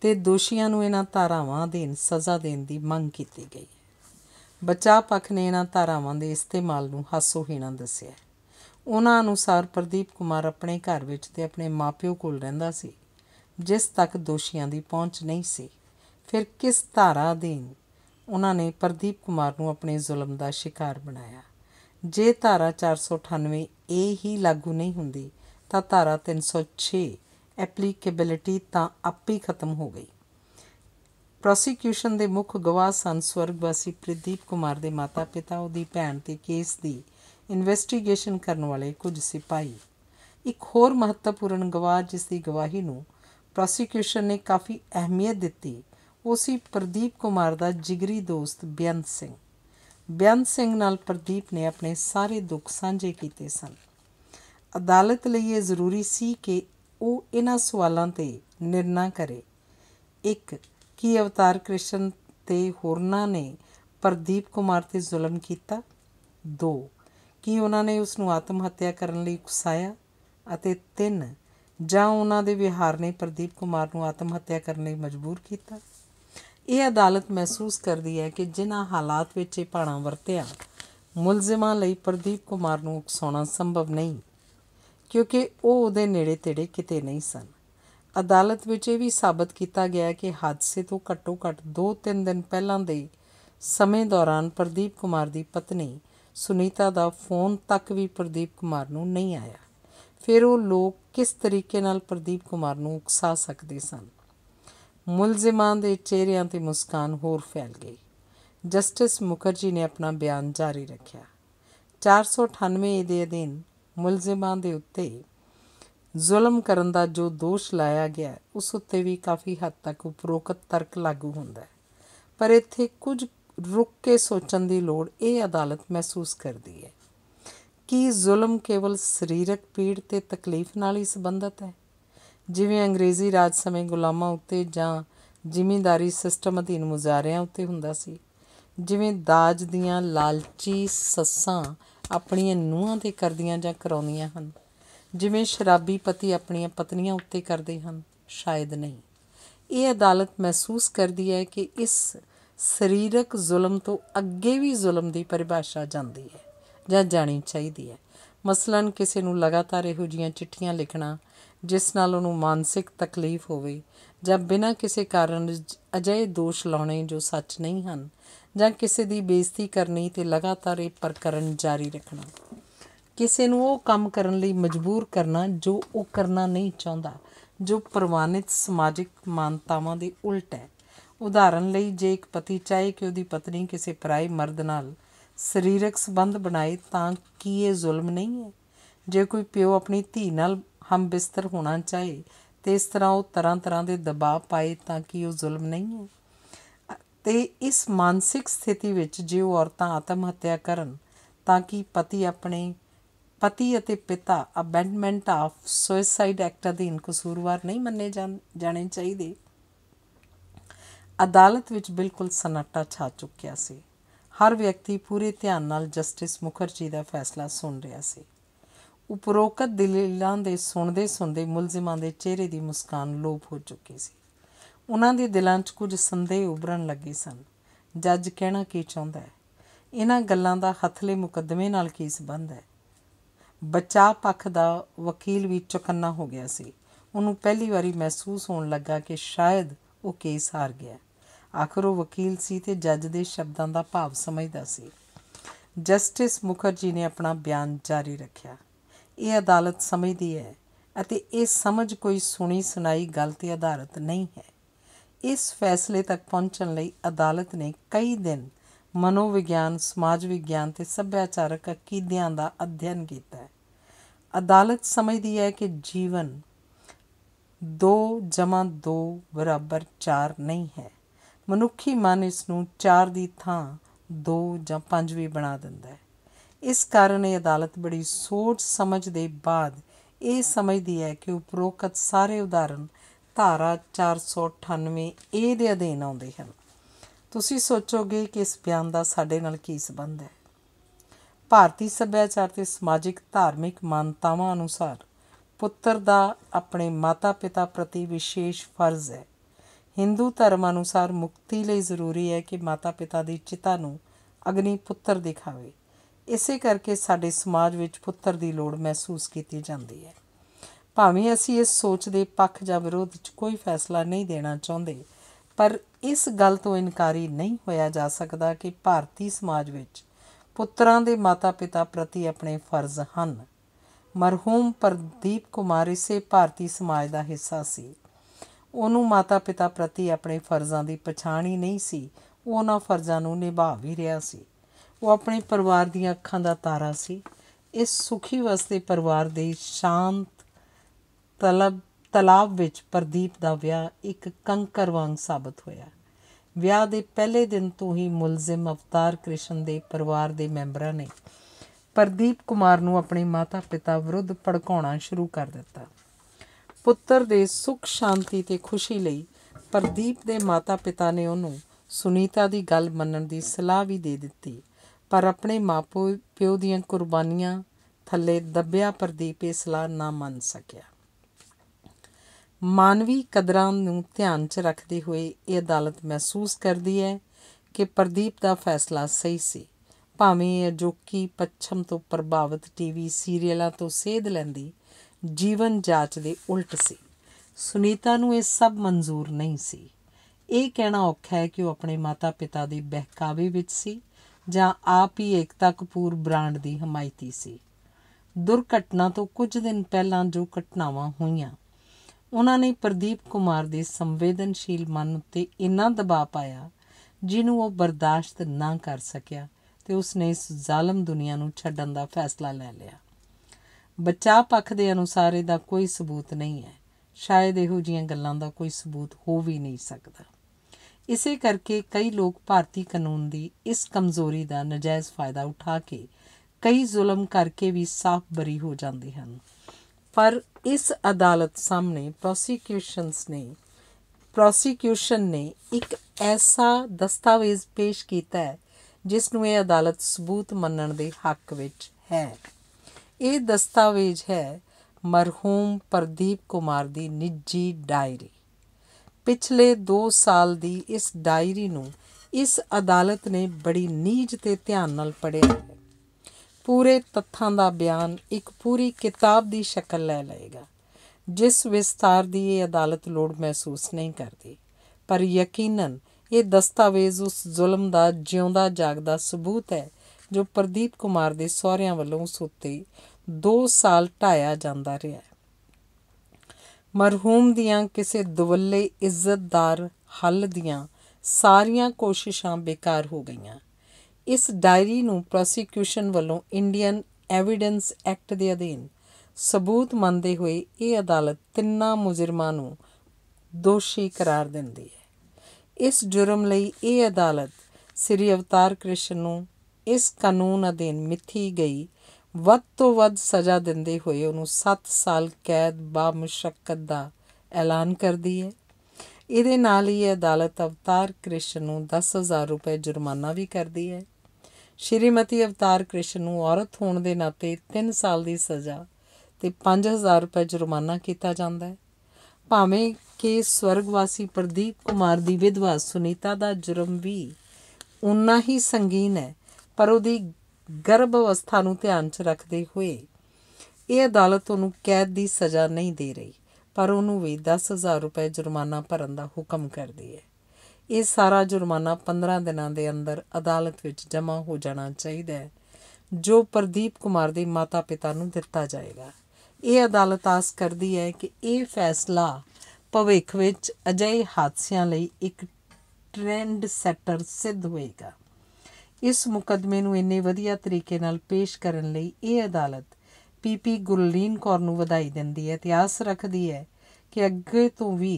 ਤੇ ਦੋਸ਼ੀਆਂ ਨੂੰ ਇਹਨਾਂ ਧਾਰਾਵਾਂ ਅਧੀਨ ਸਜ਼ਾ ਦੇਣ ਦੀ ਮੰਗ ਕੀਤੀ ਗਈ ਹੈ ਬਚਾ ਪੱਖ ਨੇ ਇਹਨਾਂ ਧਾਰਾਵਾਂ ਦੇ ਇਸਤੇਮਾਲ ਨੂੰ ਹਾਸੋਹੀਣਾ ਦੱਸਿਆ ਉਹਨਾਂ ਅਨੁਸਾਰ ਪ੍ਰਦੀਪ ਕੁਮਾਰ ਆਪਣੇ ਘਰ ਵਿੱਚ ਤੇ ਆਪਣੇ ਮਾਪਿਓ ਕੋਲ ਰਹਿੰਦਾ ਸੀ ਜਿਸ ਤੱਕ ਦੋਸ਼ੀਆਂ ਦੀ ਪਹੁੰਚ ਨਹੀਂ ਸੀ ਫਿਰ ਕਿਸ ਧਾਰਾ ਅਧੀਨ ਉਹਨਾਂ ਨੇ ਪ੍ਰਦੀਪ ਕੁਮਾਰ ਨੂੰ ਆਪਣੇ ਜ਼ੁਲਮ ਦਾ ਸ਼ਿਕਾਰ ਬਣਾਇਆ ਜੇ ਧਾਰਾ 498 ਏ ਹੀ ਲਾਗੂ ਨਹੀਂ ਹੁੰਦੀ ਤਾਂ ਧਾਰਾ 306 ਐਪਲੀਕੇਬਿਲਿਟੀ ਤਾਂ ਆਪੇ ਖਤਮ ਹੋ ਗਈ ਪ੍ਰੋਸੀਕਿਊਸ਼ਨ ਦੇ ਮੁੱਖ ਗਵਾਹ ਸਨ ਸਵਰਗਵਾਸੀ ਪ੍ਰਦੀਪ ਕੁਮਾਰ ਦੇ ਮਾਤਾ-ਪਿਤਾ ਉਹਦੀ ਭੈਣ ਤੇ ਕੇਸ ਦੀ ਇਨਵੈਸਟੀਗੇਸ਼ਨ ਕਰਨ ਵਾਲੇ ਕੁਝ ਸਿਪਾਹੀ ਇੱਕ ਹੋਰ ਮਹੱਤਵਪੂਰਨ ਗਵਾਹ ਜਿਸ ਦੀ ਗਵਾਹੀ ਨੂੰ ਪ੍ਰੋਸੀਕਿਊਸ਼ਨ ਨੇ ਕਾਫੀ ਅਹਿਮੀਅਤ ਦਿੱਤੀ ਉਹ ਸੀ ਪ੍ਰਦੀਪ ਕੁਮਾਰ ਦਾ ਜਿਗਰੀ ਦੋਸਤ ਬਿਆਨ ਸਿੰਘ ਬਿਆਨ ਸਿੰਘ ਨਾਲ ਪ੍ਰਦੀਪ ਨੇ ਆਪਣੇ ਸਾਰੇ ਦੁੱਖ ਸਾਂਝੇ ਕੀਤੇ ਸਨ ਅਦਾਲਤ ਲਈ ਇਹ ਜ਼ਰੂਰੀ ਸੀ ਕਿ ਉਹ ਇਹਨਾਂ ਸਵਾਲਾਂ ਤੇ ਨਿਰਣਾ ਕਰੇ ਇੱਕ ਕੀ ਅਵਤਾਰ ਕ੍ਰਿਸ਼ਨ ਤੇ ਹੋਰਨਾਂ ਨੇ ਪ੍ਰਦੀਪ ਕੁਮਾਰ ਤੇ ਜ਼ੁਲਮ ਕੀਤਾ 2 ਕੀ ਉਹਨਾਂ ਨੇ ਉਸ ਨੂੰ ਆਤਮ ਹੱਤਿਆ ਕਰਨ ਲਈ ਉਕਸਾਇਆ ਅਤੇ 3 ਜਾਂ ਉਹਨਾਂ ਦੇ ਵਿਹਾਰ ਨੇ ਪ੍ਰਦੀਪ ਕੁਮਾਰ ਨੂੰ ਆਤਮ ਹੱਤਿਆ ਕਰਨ ਲਈ ਮਜਬੂਰ ਕੀਤਾ ਇਹ ਅਦਾਲਤ ਮਹਿਸੂਸ ਕਰਦੀ ਹੈ ਕਿ ਜਿਨ੍ਹਾਂ ਹਾਲਾਤ ਵਿੱਚ ਇਹ ਪਾਣਾ ਵਰਤਿਆ ਮੁਲਜ਼ਮਾਂ ਲਈ ਪ੍ਰਦੀਪ ਕੁਮਾਰ ਨੂੰ ਉਕਸਾਉਣਾ ਸੰਭਵ ਨਹੀਂ ਕਿਉਂਕਿ ਉਹ ਉਹਦੇ ਨੇੜੇ-ਤੇੜੇ ਕਿਤੇ ਨਹੀਂ ਸਨ ਅਦਾਲਤ ਵਿੱਚ ਇਹ ਵੀ ਸਾਬਤ ਕੀਤਾ ਗਿਆ ਕਿ ਹਾਦਸੇ ਤੋਂ ਘੱਟੋ-ਘੱਟ 2-3 ਦਿਨ ਪਹਿਲਾਂ ਦੇ ਸਮੇਂ ਦੌਰਾਨ ਪ੍ਰਦੀਪ ਕੁਮਾਰ ਦੀ ਪਤਨੀ ਸੁਨੀਤਾ ਦਾ ਫੋਨ ਤੱਕ ਵੀ ਪ੍ਰਦੀਪ ਕੁਮਾਰ ਨੂੰ ਨਹੀਂ ਆਇਆ ਫਿਰ ਉਹ ਲੋਕ ਕਿਸ ਤਰੀਕੇ ਨਾਲ ਪ੍ਰਦੀਪ ਕੁਮਾਰ ਨੂੰ ਉਕਸਾ ਸਕਦੇ ਸਨ ਮੁਲਜ਼ਮਾਂ ਦੇ ਚਿਹਰਿਆਂ ਤੇ ਮੁਸਕਾਨ ਹੋਰ ਫੈਲ ਗਈ ਜਸਟਿਸ ਮੁਖਰਜੀ ਨੇ ਆਪਣਾ ਬਿਆਨ ਜਾਰੀ ਰੱਖਿਆ 498 ਦੇ ਅਧੀਨ ਮੁਲਜ਼ਮਾਂ ਦੇ ਉੱਤੇ ਜ਼ੁਲਮ ਕਰਨ ਦਾ ਜੋ ਦੋਸ਼ ਲਾਇਆ ਗਿਆ ਉਸ ਉੱਤੇ ਵੀ ਕਾਫੀ ਹੱਦ ਤੱਕ ਉਪਰੋਕਤ ਤਰਕ ਲਾਗੂ ਹੁੰਦਾ ਹੈ ਪਰ ਇੱਥੇ ਕੁਝ ਰੁਕ ਕੇ ਸੋਚਣ ਦੀ ਲੋੜ ਇਹ ਅਦਾਲਤ ਮਹਿਸੂਸ ਕਰਦੀ ਹੈ ਕਿ ਜ਼ੁਲਮ ਕੇਵਲ ਸਰੀਰਕ ਪੀੜ ਤੇ ਤਕਲੀਫ ਨਾਲ ਹੀ ਸੰਬੰਧਤ ਹੈ ਜਿਵੇਂ ਅੰਗਰੇਜ਼ੀ ਰਾਜ ਸਮੇਂ ਗੁਲਾਮਾਂ ਉੱਤੇ ਜਾਂ ਜ਼ਿਮੀਂਦਾਰੀ ਸਿਸਟਮ ਅਧੀਨ ਮੁਜ਼ਾਰਿਆਂ ਉੱਤੇ ਹੁੰਦਾ ਸੀ ਜਿਵੇਂ ਦਾਜ ਦੀਆਂ ਲਾਲਚੀ ਸੱਸਾਂ ਆਪਣੀਆਂ ਨੂੰਹਾਂ ਤੇ ਕਰਦੀਆਂ ਜਾਂ ਕਰਾਉਂਦੀਆਂ ਹਨ ਜਿਵੇਂ ਸ਼ਰਾਬੀ ਪਤੀ ਆਪਣੀਆਂ ਪਤਨੀਆਂ ਉੱਤੇ ਕਰਦੇ ਹਨ ਸ਼ਾਇਦ ਨਹੀਂ ਇਹ ਅਦਾਲਤ ਮਹਿਸੂਸ ਕਰਦੀ ਹੈ ਕਿ ਇਸ ਸਰੀਰਕ ਜ਼ੁਲਮ ਤੋਂ ਅੱਗੇ ਵੀ ਜ਼ੁਲਮ ਦੀ ਪਰਿਭਾਸ਼ਾ ਜਾਂਦੀ ਹੈ ਜਾਂ ਜਾਣੀ ਚਾਹੀਦੀ ਹੈ ਮਸਲਨ ਕਿਸੇ ਨੂੰ ਲਗਾਤਾਰ ਇਹੋ ਜੀਆਂ ਚਿੱਠੀਆਂ ਲਿਖਣਾ ਜਿਸ ਨਾਲ ਉਹਨੂੰ ਮਾਨਸਿਕ ਤਕਲੀਫ ਹੋਵੇ ਜਾਂ ਬਿਨਾਂ ਕਿਸੇ ਕਾਰਨ ਅਜੇ ਦੋਸ਼ ਲਾਉਣੇ ਜੋ ਸੱਚ ਨਹੀਂ ਹਨ ਜਾਂ ਕਿਸੇ ਦੀ ਬੇਇੱਜ਼ਤੀ ਕਰਨੀ ਤੇ ਲਗਾਤਾਰ ਇਹ ਪ੍ਰਕਰਨ ਜਾਰੀ ਰੱਖਣਾ ਕਿਸੇ ਨੂੰ ਉਹ ਕੰਮ ਕਰਨ ਲਈ ਮਜਬੂਰ ਕਰਨਾ ਜੋ ਉਹ ਕਰਨਾ ਨਹੀਂ ਚਾਹੁੰਦਾ ਜੋ ਪ੍ਰਵਾਨਿਤ ਸਮਾਜਿਕ ਮਾਨਤਾਵਾਂ ਦੇ ਉਲਟ ਹੈ ਉਦਾਹਰਨ ਲਈ ਜੇ ਇੱਕ ਪਤੀ ਚਾਹੇ ਕਿ ਉਹਦੀ ਪਤਨੀ ਕਿਸੇ ਪਰਾਏ ਮਰਦ ਨਾਲ ਸਰੀਰਕ ਸਬੰਧ ਬਣਾਏ ਤਾਂ ਕੀ ਇਹ ਜ਼ੁਲਮ ਨਹੀਂ ਹੈ ਜੇ ਕੋਈ ਪਿਓ ਆਪਣੀ ਧੀ ਨਾਲ ਹਮ ਬਿਸਤਰ ਹੋਣਾ ਚਾਹੇ ਤੇ ਇਸ ਤਰ੍ਹਾਂ ਉਹ ਤਰ੍ਹਾਂ ਤਰ੍ਹਾਂ ਦੇ ਦਬਾਅ ਪਾਏ ਤਾਂ ਕਿ ਉਹ ਜ਼ੁਲਮ ਨਹੀਂ ਹੈ ਤੇ ਇਸ ਮਾਨਸਿਕ ਸਥਿਤੀ ਵਿੱਚ ਜੇ ਉਹ ਔਰਤਾਂ ਆਤਮ ਹੱਤਿਆ ਕਰਨ ਤਾਂ ਕਿ ਪਤੀ ਆਪਣੇ ਪਤੀ ਅਤੇ ਪਿਤਾ ਅਬੈਂਡਮੈਂਟ ਆਫ ਸੁਇਸਾਈਡ ਐਕਟ ਦੇ ਕਸੂਰਵਾਰ ਨਹੀਂ ਮੰਨੇ ਜਾਣੇ ਚਾਹੀਦੇ ਅਦਾਲਤ ਵਿੱਚ ਬਿਲਕੁਲ ਸਨਾਟਾ ਛਾ ਚੁੱਕਿਆ ਸੀ ਹਰ ਵਿਅਕਤੀ ਪੂਰੇ ਧਿਆਨ ਨਾਲ ਜਸਟਿਸ ਮੁਖਰਜੀ ਦਾ ਫੈਸਲਾ ਸੁਣ ਰਿਹਾ ਸੀ ਉਪਰੋਕਤ ਦਲੀਲਾਂ ਦੇ ਸੁਣਦੇ ਸੁਣਦੇ ਮੁਲਜ਼ਮਾਂ ਦੇ ਚਿਹਰੇ ਦੀ ਮੁਸਕਾਨ ਲੋਪ ਹੋ ਚੁੱਕੀ ਸੀ ਉਹਨਾਂ ਦੇ ਦਿਲਾਂ 'ਚ ਕੁਝ ਸੰਦੇਹ ਉਭਰਨ ਲੱਗੇ ਸਨ ਜੱਜ ਕਹਿਣਾ ਕੀ ਚਾਹੁੰਦਾ ਹੈ ਇਹਨਾਂ ਗੱਲਾਂ ਦਾ ਹੱਥਲੇ ਮੁਕੱਦਮੇ ਨਾਲ ਕੀ ਸੰਬੰਧ ਹੈ ਬਚਾ ਪੱਖ ਦਾ ਵਕੀਲ ਵੀ ਚੁਕੰਨਾ ਹੋ ਗਿਆ ਸੀ ਉਹਨੂੰ ਪਹਿਲੀ ਵਾਰੀ ਮਹਿਸੂਸ ਹੋਣ ਲੱਗਾ ਕਿ ਸ਼ਾਇਦ ਉਹ ਕੇਸ ਹਾਰ ਗਿਆ ਆਖਰ ਉਹ ਵਕੀਲ ਸੀ ਤੇ ਜੱਜ ਦੇ ਸ਼ਬਦਾਂ ਦਾ ਭਾਵ ਸਮਝਦਾ ਸੀ ਜਸਟਿਸ ਮੁਖਰਜੀ ਨੇ ਆਪਣਾ ਬਿਆਨ ਜਾਰੀ ਰੱਖਿਆ ਇਹ ਅਦਾਲਤ ਸਮਝਦੀ ਹੈ ਅਤੇ ਇਹ ਸਮਝ ਕੋਈ ਸੁਣੀ ਸੁਣਾਈ ਗੱਲ ਤੇ ਆਧਾਰਿਤ ਨਹੀਂ ਹੈ ਇਸ ਫੈਸਲੇ ਤੱਕ ਪਹੁੰਚਣ ਲਈ ਅਦਾਲਤ ਨੇ ਕਈ ਦਿਨ ਮਨੋਵਿਗਿਆਨ ਸਮਾਜ ਵਿਗਿਆਨ ਤੇ ਸੱਭਿਆਚਾਰਕ ਅਕੀਦਿਆਂ ਦਾ ਅਧਿਐਨ ਕੀਤਾ ਹੈ ਅਦਾਲਤ ਸਮਝਦੀ ਹੈ ਕਿ ਜੀਵਨ 2 2 4 ਨਹੀਂ ਹੈ ਮਨੁੱਖੀ ਮਨ ਇਸ ਨੂੰ 4 ਦੀ ਥਾਂ 2 ਜਾਂ 5 ਵੀ ਬਣਾ ਦਿੰਦਾ ਹੈ ਇਸ ਕਾਰਨ ਇਹ ਅਦਾਲਤ ਬੜੀ ਸੋਚ ਸਮਝ ਦੇ ਬਾਅਦ ਇਹ ਸਮਝਦੀ ਹੈ ਕਿ ਉਪਰੋਕਤ ਸਾਰੇ ਉਦਾਹਰਨ ਧਾਰਾ 498 ਏ ਦੇ ਅਧੀਨ ਆਉਂਦੇ ਹਨ ਤੁਸੀਂ ਸੋਚੋਗੇ ਕਿ ਇਸ ਬਿਆਨ ਦਾ ਸਾਡੇ ਨਾਲ ਕੀ ਸਬੰਧ ਹੈ ਭਾਰਤੀ ਸੱਭਿਆਚਾਰ ਤੇ ਸਮਾਜਿਕ ਧਾਰਮਿਕ ਮਾਨਤਾਵਾਂ ਅਨੁਸਾਰ ਪੁੱਤਰ ਦਾ ਆਪਣੇ ਮਾਤਾ-ਪਿਤਾ ਪ੍ਰਤੀ ਵਿਸ਼ੇਸ਼ ਫਰਜ਼ ਹੈ Hindu ਧਰਮ ਅਨੁਸਾਰ ਮੁਕਤੀ ਲਈ ਜ਼ਰੂਰੀ ਹੈ ਕਿ ਮਾਤਾ-ਪਿਤਾ ਦੀ ਚਿਤਾ ਨੂੰ ਅਗਨੀ ਪੁੱਤਰ ਦਿਖਾਵੇ ਇਸੇ ਕਰਕੇ ਸਾਡੇ ਸਮਾਜ ਵਿੱਚ ਪੁੱਤਰ ਦੀ ਲੋੜ ਮਹਿਸੂਸ ਕੀਤੀ ਜਾਂਦੀ ਹੈ ਭਾਵੇਂ ਅਸੀਂ ਇਸ ਸੋਚ ਦੇ ਪੱਖ ਜਾਂ ਵਿਰੋਧ ਵਿੱਚ ਕੋਈ ਫੈਸਲਾ ਨਹੀਂ ਦੇਣਾ ਚਾਹੁੰਦੇ ਪਰ ਇਸ ਗੱਲ ਤੋਂ ਇਨਕਾਰੀ ਨਹੀਂ ਹੋਇਆ ਜਾ ਸਕਦਾ ਕਿ ਭਾਰਤੀ ਸਮਾਜ ਵਿੱਚ ਪੁੱਤਰਾਂ ਦੇ ਮਾਤਾ-ਪਿਤਾ ਪ੍ਰਤੀ ਆਪਣੇ ਫਰਜ਼ ਹਨ ਮਰਹੂਮ ਪ੍ਰਦੀਪ ਕੁਮਾਰ ਇਸੇ ਭਾਰਤੀ ਸਮਾਜ ਦਾ ਹਿੱਸਾ ਸੀ ਉਹਨੂੰ ਮਾਤਾ-ਪਿਤਾ ਪ੍ਰਤੀ ਆਪਣੇ ਫਰਜ਼ਾਂ ਦੀ ਪਛਾਣ ਹੀ ਨਹੀਂ ਸੀ ਉਹ ਉਹਨਾਂ ਫਰਜ਼ਾਂ ਨੂੰ ਨਿਭਾ ਵੀ ਰਿਹਾ ਸੀ ਉਹ ਆਪਣੇ ਪਰਿਵਾਰ ਦੀਆਂ ਅੱਖਾਂ ਦਾ ਤਾਰਾ ਸੀ ਇਸ ਸੁਖੀ ਵਸਦੇ ਪਰਿਵਾਰ ਦੇ ਸ਼ਾਂਤ ਤਲਬ ਤਲਾਬ ਵਿੱਚ ਪ੍ਰਦੀਪ ਦਾ ਵਿਆਹ ਇੱਕ ਕੰਕਰ ਵਾਂਗ ਸਾਬਤ ਹੋਇਆ ਵਿਆਹ ਦੇ ਪਹਿਲੇ ਦਿਨ ਤੋਂ ਹੀ ਮੁਲਜ਼ਮ ਅਵਤਾਰ ਕ੍ਰਿਸ਼ਨ ਦੇ ਪਰਿਵਾਰ ਦੇ ਮੈਂਬਰਾਂ ਨੇ ਪ੍ਰਦੀਪ ਕੁਮਾਰ ਨੂੰ ਆਪਣੇ ਮਾਤਾ-ਪਿਤਾ ਵਿਰੁੱਧ ਭੜਕਾਉਣਾ ਸ਼ੁਰੂ ਕਰ ਦਿੱਤਾ ਪੁੱਤਰ ਦੇ ਸੁਖ ਸ਼ਾਂਤੀ ਤੇ ਖੁਸ਼ੀ ਲਈ ਪ੍ਰਦੀਪ ਦੇ ਮਾਤਾ-ਪਿਤਾ ਨੇ ਉਹਨੂੰ ਸੁਨੀਤਾ ਦੀ ਗੱਲ ਮੰਨਣ ਦੀ ਸਲਾਹ ਵੀ ਦੇ ਦਿੱਤੀ ਪਰ ਆਪਣੇ ਮਾਪੋ ਪਿਓ ਦੀਆਂ ਕੁਰਬਾਨੀਆਂ ਥੱਲੇ ਦੱਬਿਆ ਪ੍ਰਦੀਪ ਇਹ ਸਲਾਹ ਨਾ ਮੰਨ ਸਕਿਆ ਮਾਨਵੀ ਕਦਰਾਂ ਨੂੰ ਧਿਆਨ 'ਚ ਰੱਖਦੇ ਹੋਏ ਇਹ ਅਦਾਲਤ ਮਹਿਸੂਸ ਕਰਦੀ ਹੈ ਕਿ ਪ੍ਰਦੀਪ ਦਾ ਫੈਸਲਾ ਸਹੀ ਸੀ ਭਾਵੇਂ ਜੋਕੀ ਪੱਛਮ ਤੋਂ ਪ੍ਰਭਾਵਿਤ ਟੀਵੀ ਸੀਰੀਅਲਾਂ ਤੋਂ ਸੇਧ ਲੈਂਦੀ ਜੀਵਨ ਜਾਂਚ ਦੇ ਉਲਟ ਸੀ ਸੁਨੀਤਾ ਨੂੰ ਇਹ ਸਭ ਮਨਜ਼ੂਰ ਨਹੀਂ ਸੀ ਇਹ ਕਹਿਣਾ ਔਖਾ ਹੈ ਕਿ ਉਹ ਆਪਣੇ ਮਾਤਾ-ਪਿਤਾ ਦੇ ਬਹਿਕਾਵੇ ਵਿੱਚ ਸੀ ਜਾਂ ਆਪ ਹੀ ਏਕਤਾ ਕਪੂਰ ਬ੍ਰਾਂਡ ਦੀ ਹਮਾਇਤੀ ਸੀ ਦੁਰਘਟਨਾ ਤੋਂ ਕੁਝ ਦਿਨ ਪਹਿਲਾਂ ਜੋ ਘਟਨਾਵਾਂ ਹੋਈਆਂ ਉਹਨਾਂ ਨੇ ਪ੍ਰਦੀਪ ਕੁਮਾਰ ਦੇ ਸੰਵੇਦਨਸ਼ੀਲ ਮਨ ਉੱਤੇ ਇੰਨਾ ਦਬਾਅ ਪਾਇਆ ਜਿਹਨੂੰ ਉਹ ਬਰਦਾਸ਼ਤ ਨਾ ਕਰ ਸਕਿਆ ਤੇ ਉਸਨੇ ਇਸ ਜ਼ਾਲਮ ਦੁਨੀਆ ਨੂੰ ਛੱਡਣ ਦਾ ਫੈਸਲਾ ਲੈ ਲਿਆ ਬਚਾ ਪੱਖ ਦੇ ਅਨੁਸਾਰ ਇਹਦਾ ਕੋਈ ਸਬੂਤ ਨਹੀਂ ਹੈ ਸ਼ਾਇਦ ਇਹੋ ਜੀਆਂ ਗੱਲਾਂ ਦਾ ਕੋਈ ਸਬੂਤ ਹੋ ਵੀ ਨਹੀਂ ਸਕਦਾ ਇਸੇ ਕਰਕੇ ਕਈ ਲੋਕ ਭਾਰਤੀ ਕਾਨੂੰਨ ਦੀ ਇਸ ਕਮਜ਼ੋਰੀ ਦਾ ਨਜਾਇਜ਼ ਫਾਇਦਾ ਉਠਾ ਕੇ ਕਈ ਜ਼ੁਲਮ ਕਰਕੇ ਵੀ ਸਾਫ਼ ਬਰੀ ਹੋ ਜਾਂਦੇ ਹਨ ਪਰ ਇਸ ਅਦਾਲਤ ਸਾਹਮਣੇ ਪ੍ਰੋਸੀਕਿਊਸ਼ਨਸ ਨੇ ਪ੍ਰੋਸੀਕਿਊਸ਼ਨ ਨੇ ਇੱਕ ਐਸਾ ਦਸਤਾਵੇਜ਼ ਪੇਸ਼ ਕੀਤਾ ਹੈ ਜਿਸ ਨੂੰ ਇਹ ਅਦਾਲਤ ਸਬੂਤ ਮੰਨਣ ਦੇ ਹੱਕ ਵਿੱਚ ਹੈ ਇਹ ਦਸਤਾਵੇਜ਼ ਹੈ ਮਰਹੂਮ ਪ੍ਰਦੀਪ ਕੁਮਾਰ ਦੀ ਨਿੱਜੀ ਡਾਇਰੀ ਪਿਛਲੇ 2 ਸਾਲ ਦੀ ਇਸ ਡਾਇਰੀ ਨੂੰ ਇਸ ਅਦਾਲਤ ਨੇ ਬੜੀ ਨੀਜ ਤੇ ਧਿਆਨ ਨਾਲ ਪੜ੍ਹਿਆ ਪੂਰੇ ਤੱਥਾਂ ਦਾ ਬਿਆਨ ਇੱਕ ਪੂਰੀ ਕਿਤਾਬ ਦੀ ਸ਼ਕਲ ਲੈ ਲਏਗਾ ਜਿਸ ਵਿਸਤਾਰ ਦੀ ਇਹ ਅਦਾਲਤ ਲੋੜ ਮਹਿਸੂਸ ਨਹੀਂ ਕਰਦੀ ਪਰ ਯਕੀਨਨ ਇਹ ਦਸਤਾਵੇਜ਼ ਉਸ ਜ਼ੁਲਮ ਦਾ ਜਿਉਂਦਾ ਜਾਗਦਾ ਸਬੂਤ ਹੈ ਜੋ ਪ੍ਰਦੀਪ ਕੁਮਾਰ ਦੇ ਸਹੁਰਿਆਂ ਵੱਲੋਂ ਉਸ ਉੱਤੇ 2 ਸਾਲ ਢਾਇਆ ਜਾਂਦਾ ਰਿਹਾ ਮਰਹੂਮ ਦੀਆਂ ਕਿਸੇ ਦਵੱਲੇ ਇੱਜ਼ਤਦਾਰ ਹੱਲ ਦੀਆਂ ਸਾਰੀਆਂ ਕੋਸ਼ਿਸ਼ਾਂ ਬੇਕਾਰ ਹੋ ਗਈਆਂ ਇਸ ਡਾਇਰੀ ਨੂੰ ਪ੍ਰੋਸੀਕਿਊਸ਼ਨ ਵੱਲੋਂ ਇੰਡੀਅਨ ਐਵੀਡੈਂਸ ਐਕਟ ਦੇ ਅਧੀਨ ਸਬੂਤ ਮੰਨਦੇ ਹੋਏ ਇਹ ਅਦਾਲਤ ਤਿੰਨਾਂ ਮੁਜਰਮਾਂ ਨੂੰ ਦੋਸ਼ੀ ਕਰਾਰ ਦਿੰਦੀ ਹੈ ਇਸ ਜੁਰਮ ਲਈ ਇਹ ਅਦਾਲਤ ਸ੍ਰੀ ਅਵਤਾਰ ਕ੍ਰਿਸ਼ਨ ਨੂੰ ਇਸ ਕਾਨੂੰਨ ਅਧੀਨ ਮਿੱਥੀ ਗਈ ਵੱਧ ਤੋਂ ਵੱਧ ਸਜ਼ਾ ਦਿੰਦੇ ਹੋਏ ਉਹਨੂੰ 7 ਸਾਲ ਕੈਦ ਬਾ ਮੁਸ਼ੱਕਤ ਦਾ ਐਲਾਨ ਕਰਦੀ ਹੈ ਇਹਦੇ ਨਾਲ ਹੀ ਅਦਾਲਤ ਅਵਤਾਰ ਕ੍ਰਿਸ਼ਨ ਨੂੰ 10000 ਰੁਪਏ ਜੁਰਮਾਨਾ ਵੀ ਕਰਦੀ ਹੈ ਸ਼੍ਰੀਮਤੀ ਅਵਤਾਰ ਕ੍ਰਿਸ਼ਨ ਨੂੰ ਔਰਤ ਹੋਣ ਦੇ ਨਾਤੇ 3 ਸਾਲ ਦੀ ਸਜ਼ਾ ਤੇ 5000 ਰੁਪਏ ਜੁਰਮਾਨਾ ਕੀਤਾ ਜਾਂਦਾ ਹੈ ਭਾਵੇਂ ਕਿ ਸਵਰਗਵਾਸੀ ਪ੍ਰਦੀਪ ਕੁਮਾਰ ਦੀ ਵਿਧਵਾ ਸੁਨੀਤਾ ਦਾ ਜੁਰਮ ਵੀ ਉਨਾ ਹੀ ਸੰਗੀਨ ਹੈ ਪਰ ਉਹਦੀ ਗਰਭ ਅਵਸਥਾ ਨੂੰ ਧਿਆਨ 'ਚ ਰੱਖਦੇ ਹੋਏ ਇਹ ਅਦਾਲਤ ਉਹਨੂੰ ਕੈਦ ਦੀ ਸਜ਼ਾ ਨਹੀਂ ਦੇ ਰਹੀ ਪਰ ਉਹਨੂੰ ਵੀ 10000 ਰੁਪਏ ਜੁਰਮਾਨਾ ਭਰਨ ਦਾ ਹੁਕਮ ਕਰਦੀ ਹੈ ਇਹ ਸਾਰਾ ਜੁਰਮਾਨਾ 15 ਦਿਨਾਂ ਦੇ ਅੰਦਰ ਅਦਾਲਤ ਵਿੱਚ ਜਮ੍ਹਾਂ ਹੋ ਜਾਣਾ ਚਾਹੀਦਾ ਹੈ ਜੋ ਪ੍ਰਦੀਪ ਕੁਮਾਰ ਦੇ ਮਾਤਾ-ਪਿਤਾ ਨੂੰ ਦਿੱਤਾ ਜਾਏਗਾ ਇਹ ਅਦਾਲਤ ਆਸ ਕਰਦੀ ਹੈ ਕਿ ਇਹ ਫੈਸਲਾ ਭਵਿੱਖ ਵਿੱਚ ਅਜਿਹੇ ਹਾਦਸਿਆਂ ਲਈ ਇੱਕ ਟ੍ਰੈਂਡ ਸੈਟਰ ਸਿੱਧ ਹੋਏਗਾ ਇਸ ਮੁਕਦਮੇ ਨੂੰ ਇੰਨੇ ਵਧੀਆ ਤਰੀਕੇ ਨਾਲ ਪੇਸ਼ ਕਰਨ ਲਈ ਇਹ ਅਦਾਲਤ ਪੀਪੀ ਗੁਰਲੀਨ ਕੌਰ ਨੂੰ ਵਧਾਈ ਦਿੰਦੀ ਹੈ ਤੇ ਆਸ ਰੱਖਦੀ ਹੈ ਕਿ ਅੱਗੇ ਤੋਂ ਵੀ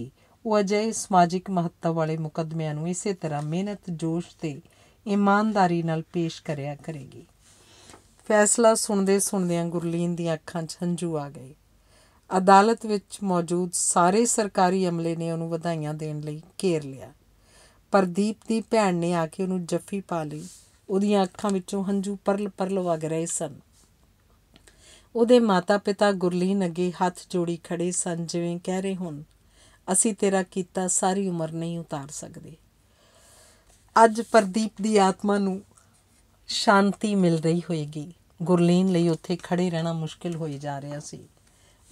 ਉਹ ਅਜਿਹੇ ਸਮਾਜਿਕ ਮਹੱਤਵ ਵਾਲੇ ਮੁਕਦਮਿਆਂ ਨੂੰ ਇਸੇ ਤਰ੍ਹਾਂ ਮਿਹਨਤ ਜੋਸ਼ ਤੇ ਇਮਾਨਦਾਰੀ ਨਾਲ ਪੇਸ਼ ਕਰਿਆ ਕਰੇਗੀ ਫੈਸਲਾ ਸੁਣਦੇ ਸੁਣਦਿਆਂ ਗੁਰਲੀਨ ਦੀਆਂ ਅੱਖਾਂ 'ਚ ਹੰਝੂ ਆ ਗਏ ਅਦਾਲਤ ਵਿੱਚ ਮੌਜੂਦ ਸਾਰੇ ਸਰਕਾਰੀ ਅਮਲੇ ਨੇ ਉਹਨੂੰ ਵਧਾਈਆਂ ਦੇਣ ਲਈ ਘੇਰ ਲਿਆ ਪਰਦੀਪ ਦੀ ਭੈਣ ਨੇ ਆ ਕੇ ਉਹਨੂੰ ਜੱਫੀ ਪਾ ਲਈ ਉਹਦੀਆਂ ਅੱਖਾਂ ਵਿੱਚੋਂ ਹੰਝੂ ਪਰਲ ਪਰਲ ਵਗ ਰਹੇ ਸਨ ਉਹਦੇ ਮਾਤਾ-ਪਿਤਾ ਗੁਰਲੀਨ ਅੱਗੇ ਹੱਥ ਜੋੜੀ ਖੜੇ ਸਨ ਜਿਵੇਂ ਕਹਿ ਰਹੇ ਹੋਣ ਅਸੀਂ ਤੇਰਾ ਕੀਤਾ ਸਾਰੀ ਉਮਰ ਨਹੀਂ ਉਤਾਰ ਸਕਦੇ ਅੱਜ ਪ੍ਰਦੀਪ ਦੀ ਆਤਮਾ ਨੂੰ ਸ਼ਾਂਤੀ ਮਿਲ ਰਹੀ ਹੋਏਗੀ ਗੁਰਲੀਨ ਲਈ ਉੱਥੇ ਖੜੇ ਰਹਿਣਾ ਮੁਸ਼ਕਿਲ ਹੋਈ ਜਾ ਰਿਹਾ ਸੀ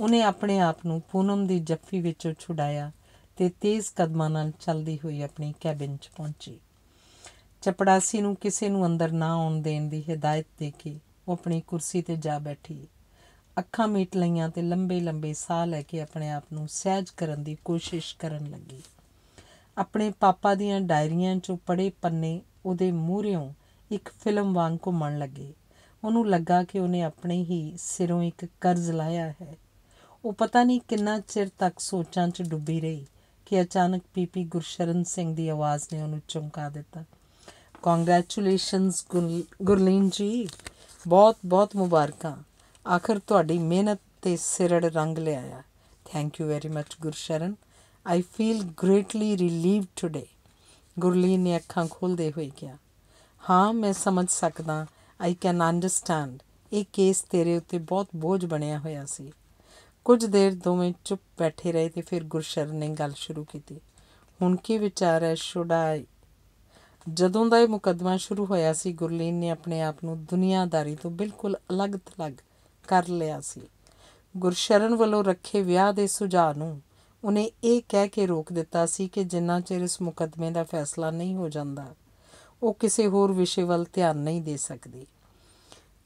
ਉਹਨੇ ਆਪਣੇ ਆਪ ਨੂੰ ਪੂਨਮ ਦੀ ਜੱਫੀ ਵਿੱਚੋਂ ਛੁਡਾਇਆ ਤੇ ਤੇਜ਼ ਕਦਮਾਂ ਨਾਲ ਚੱਲਦੀ ਹੋਈ ਆਪਣੀ ਕੈਬਿਨ 'ਚ ਪਹੁੰਚੀ ਚਪੜਾਸੀ ਨੂੰ ਕਿਸੇ ਨੂੰ ਅੰਦਰ ਨਾ ਆਉਣ ਦੇਣ ਦੀ ਹਦਾਇਤ ਦੇ ਕੇ ਉਹ ਆਪਣੀ ਕੁਰਸੀ ਤੇ ਜਾ ਬੈਠੀ ਅੱਖਾਂ ਮੀਟ ਲਈਆਂ ਤੇ ਲੰਬੇ ਲੰਬੇ ਸਾਹ ਲੈ ਕੇ ਆਪਣੇ ਆਪ ਨੂੰ ਸਹਿਜ ਕਰਨ ਦੀ ਕੋਸ਼ਿਸ਼ ਕਰਨ ਲੱਗੀ ਆਪਣੇ ਪਾਪਾ ਦੀਆਂ ਡਾਇਰੀਆਂ 'ਚੋਂ ਪੜੇ ਪੰਨੇ ਉਹਦੇ ਮੂਹਰਿਓਂ ਇੱਕ ਫਿਲਮ ਵਾਂਗ ਘੁੰਮਣ ਲੱਗੇ ਉਹਨੂੰ ਲੱਗਾ ਕਿ ਉਹਨੇ ਆਪਣੇ ਹੀ ਸਿਰੋਂ ਇੱਕ ਕਰਜ਼ ਲਾਇਆ ਹੈ ਉਹ ਪਤਾ ਨਹੀਂ ਕਿੰਨਾ ਚਿਰ ਤੱਕ ਸੋਚਾਂ 'ਚ ਡੁੱਬੀ ਰਹੀ ਕਿ ਅਚਾਨਕ ਪੀਪੀ ਗੁਰਸ਼ਰਨ ਸਿੰਘ ਦੀ ਆਵਾਜ਼ ਨੇ ਉਹਨੂੰ ਚਮਕਾ ਦਿੱਤਾ ਕੰਗ੍ਰੈਚੁਲੇਸ਼ਨਸ ਗੁਰਲੀਨ ਜੀ ਬਹੁਤ ਬਹੁਤ ਮੁਬਾਰਕਾਂ ਆਖਰ ਤੁਹਾਡੀ ਮਿਹਨਤ ਤੇ ਸਿਰੜ ਰੰਗ ਲਿਆਇਆ thank you very much Gursharan I feel greatly relieved today Gurleen ਨੇ ਅੱਖਾਂ ਖੋਲਦੇ ਹੋਏ ਕਿਹਾ ਹਾਂ ਮੈਂ ਸਮਝ ਸਕਦਾ ਆਈ ਕੈਨ ਅੰਡਰਸਟੈਂਡ ਇਹ ਕੇਸ ਤੇਰੇ ਉੱਤੇ ਬਹੁਤ ਬੋਝ ਬਣਿਆ ਹੋਇਆ ਸੀ ਕੁਝ ਦੇਰ ਦੋਵੇਂ ਚੁੱਪ ਬੈਠੇ ਰਹੇ ਤੇ ਫਿਰ ਗੁਰਸ਼ਰਨ ਨੇ ਗੱਲ ਸ਼ੁਰੂ ਕੀਤੀ ਹੁਣ ਕੀ ਵਿਚਾਰ ਹੈ ਸ਼ੁਡ ਆਈ ਜਦੋਂ ਦਾ ਇਹ ਮੁਕੱਦਮਾ ਸ਼ੁਰੂ ਹੋਇਆ ਸੀ ਗੁਰਲੀਨ ਨੇ ਆਪਣੇ ਆਪ ਨੂੰ ਦੁਨੀਆਦਾਰੀ ਤੋਂ ਬਿਲਕੁਲ ਅਲੱਗ-ਥਲੱਗ ਕਰ ਲਿਆ ਸੀ ਗੁਰਸ਼ਰਨ ਵੱਲੋਂ ਰੱਖੇ ਵਿਆਹ ਦੇ ਸੁਝਾਅ ਨੂੰ ਉਹਨੇ ਇਹ ਕਹਿ ਕੇ ਰੋਕ ਦਿੱਤਾ ਸੀ ਕਿ ਜਿੰਨਾ ਚਿਰ ਇਸ ਮੁਕੱਦਮੇ ਦਾ ਫੈਸਲਾ ਨਹੀਂ ਹੋ ਜਾਂਦਾ ਉਹ ਕਿਸੇ ਹੋਰ ਵਿਸ਼ੇ ਵੱਲ ਧਿਆਨ ਨਹੀਂ ਦੇ ਸਕਦੀ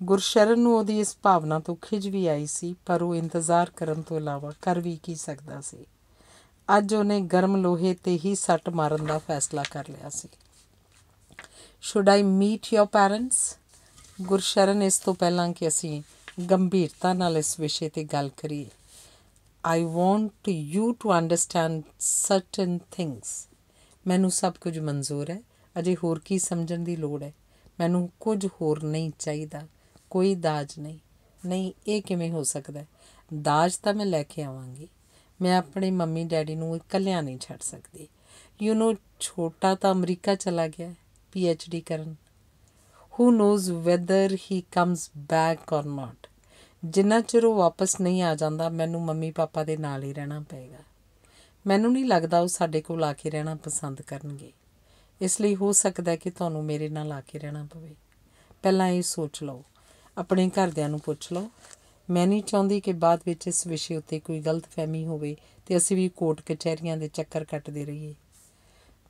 ਗੁਰਸ਼ਰਨ ਨੂੰ ਉਹਦੀ ਇਸ ਭਾਵਨਾ ਤੋਂ ਖਿਜ ਵੀ ਆਈ ਸੀ ਪਰ ਉਹ ਇੰਤਜ਼ਾਰ ਕਰਨ ਤੋਂ ਇਲਾਵਾ ਕਰ ਵੀ ਕੀ ਸਕਦਾ ਸੀ ਅੱਜ ਉਹਨੇ ਗਰਮ ਲੋਹੇ ਤੇ ਹੀ ਸੱਟ ਮਾਰਨ ਦਾ ਫੈਸਲਾ ਕਰ ਲਿਆ ਸੀ should I meet your parents Gursharan ਇਸ ਤੋਂ ਪਹਿਲਾਂ ਕਿ ਅਸੀਂ ਗੰਭੀਰਤਾ ਨਾਲ ਇਸ ਵਿਸ਼ੇ ਤੇ ਗੱਲ ਕਰੀਏ I want you to understand certain things ਮੈਨੂੰ ਸਭ ਕੁਝ ਮਨਜ਼ੂਰ ਹੈ ਅਜੇ ਹੋਰ ਕੀ ਸਮਝਣ ਦੀ ਲੋੜ ਹੈ ਮੈਨੂੰ ਕੁਝ ਹੋਰ ਨਹੀਂ ਚਾਹੀਦਾ ਕੋਈ ਦਾਜ ਨਹੀਂ ਨਹੀਂ ਇਹ ਕਿਵੇਂ ਹੋ ਸਕਦਾ ਦਾਜ ਤਾਂ ਮੈਂ ਲੈ ਕੇ ਆਵਾਂਗੀ ਮੈਂ ਆਪਣੇ ਮੰਮੀ ਡੈਡੀ ਨੂੰ ਇਕੱਲਿਆਂ ਨਹੀਂ ਛੱਡ ਸਕਦੀ ਯੂ نو ਛੋਟਾ ਤਾਂ ਅਮਰੀਕਾ ਚਲਾ ਗਿਆ PhD ਕਰਨ who knows whether he comes back or not ਜਿੰਨਾ ਚਿਰ ਉਹ ਵਾਪਸ ਨਹੀਂ ਆ ਜਾਂਦਾ ਮੈਨੂੰ ਮੰਮੀ ਪਾਪਾ ਦੇ ਨਾਲ ਹੀ ਰਹਿਣਾ ਪਏਗਾ ਮੈਨੂੰ ਨਹੀਂ ਲੱਗਦਾ ਉਹ ਸਾਡੇ ਕੋਲ ਆ ਕੇ ਰਹਿਣਾ ਪਸੰਦ ਕਰਨਗੇ ਇਸ ਲਈ ਹੋ ਸਕਦਾ ਹੈ ਕਿ ਤੁਹਾਨੂੰ ਮੇਰੇ ਨਾਲ ਆ ਕੇ ਰਹਿਣਾ ਪਵੇ ਪਹਿਲਾਂ ਇਹ ਸੋਚ ਲਓ ਆਪਣੇ ਘਰਦਿਆਂ ਨੂੰ ਪੁੱਛ ਲਓ ਮੈਂ ਨਹੀਂ ਚਾਹੁੰਦੀ ਕਿ ਬਾਅਦ ਵਿੱਚ ਇਸ ਵਿਸ਼ੇ ਉੱਤੇ ਕੋਈ ਗਲਤਫਹਿਮੀ ਹੋਵੇ ਤੇ ਅਸੀਂ ਵੀ ਕੋਰਟ ਕਚਹਿਰੀਆਂ ਦੇ ਚੱਕਰ ਕੱਟਦੇ ਰਹੀਏ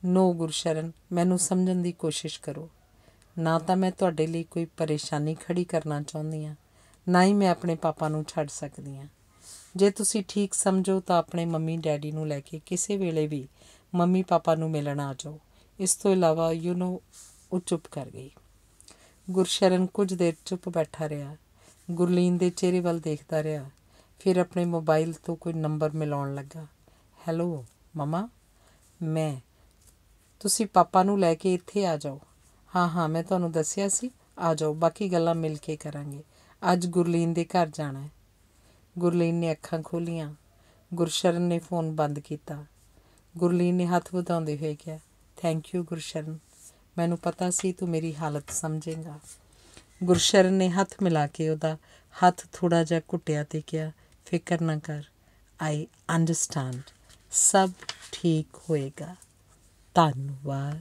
ਨੋ ਗੁਰਸ਼ਰਨ ਮੈਨੂੰ ਸਮਝਣ ਦੀ ਕੋਸ਼ਿਸ਼ ਕਰੋ ਨਾ ਤਾਂ ਮੈਂ ਤੁਹਾਡੇ ਲਈ ਕੋਈ ਪਰੇਸ਼ਾਨੀ ਖੜੀ ਕਰਨਾ ਚਾਹੁੰਦੀ ਆ ਨਾ ਹੀ ਮੈਂ ਆਪਣੇ ਪਾਪਾ ਨੂੰ ਛੱਡ ਸਕਦੀ ਆ ਜੇ ਤੁਸੀਂ ਠੀਕ ਸਮਝੋ ਤਾਂ ਆਪਣੇ ਮੰਮੀ ਡੈਡੀ ਨੂੰ ਲੈ ਕੇ ਕਿਸੇ ਵੇਲੇ ਵੀ ਮੰਮੀ ਪਾਪਾ ਨੂੰ ਮਿਲਣ ਆ ਜਾਓ ਇਸ ਤੋਂ ਇਲਾਵਾ ਯੂ نو ਉਹ ਚੁੱਪ ਕਰ ਗਈ ਗੁਰਸ਼ਰਨ ਕੁਝ ਦੇਰ ਚੁੱਪ ਬੈਠਾ ਰਿਹਾ ਗੁਰਲੀਨ ਦੇ ਚਿਹਰੇ ਵੱਲ ਦੇਖਦਾ ਰਿਹਾ ਫਿਰ ਆਪਣੇ ਮੋਬਾਈਲ ਤੋਂ ਕੋਈ ਨੰਬਰ ਮਿਲਾਉਣ ਲੱਗਾ ਹੈਲੋ ਮਮਾ ਮੈਂ ਤੁਸੀਂ ਪਾਪਾ ਨੂੰ ਲੈ ਕੇ ਇੱਥੇ ਆ ਜਾਓ ਹਾਂ ਹਾਂ ਮੈਂ ਤੁਹਾਨੂੰ ਦੱਸਿਆ ਸੀ ਆ ਜਾਓ ਬਾਕੀ ਗੱਲਾਂ ਮਿਲ ਕੇ ਕਰਾਂਗੇ ਅੱਜ ਗੁਰਲੀਨ ਦੇ ਘਰ ਜਾਣਾ ਹੈ ਗੁਰਲੀਨ ਨੇ ਅੱਖਾਂ ਖੋਲੀਆਂ ਗੁਰਸ਼ਰਨ ਨੇ ਫੋਨ ਬੰਦ ਕੀਤਾ ਗੁਰਲੀਨ ਨੇ ਹੱਥ ਵਧਾਉਂਦੇ ਹੋਏ ਕਿਹਾ ਥੈਂਕ ਯੂ ਗੁਰਸ਼ਰਨ ਮੈਨੂੰ ਪਤਾ ਸੀ ਤੂੰ ਮੇਰੀ ਹਾਲਤ ਸਮਝੇਗਾ ਗੁਰਸ਼ਰਨ ਨੇ ਹੱਥ ਮਿਲਾ ਕੇ ਉਹਦਾ ਹੱਥ ਥੋੜਾ ਜਿਹਾ ਘੁੱਟਿਆ ਤੇ ਕਿਹਾ ਫਿਕਰ ਨਾ ਕਰ ਆਈ ਅੰਡਰਸਟੈਂਡ ਸਭ ਠੀਕ ਹੋਏਗਾ ตันวัด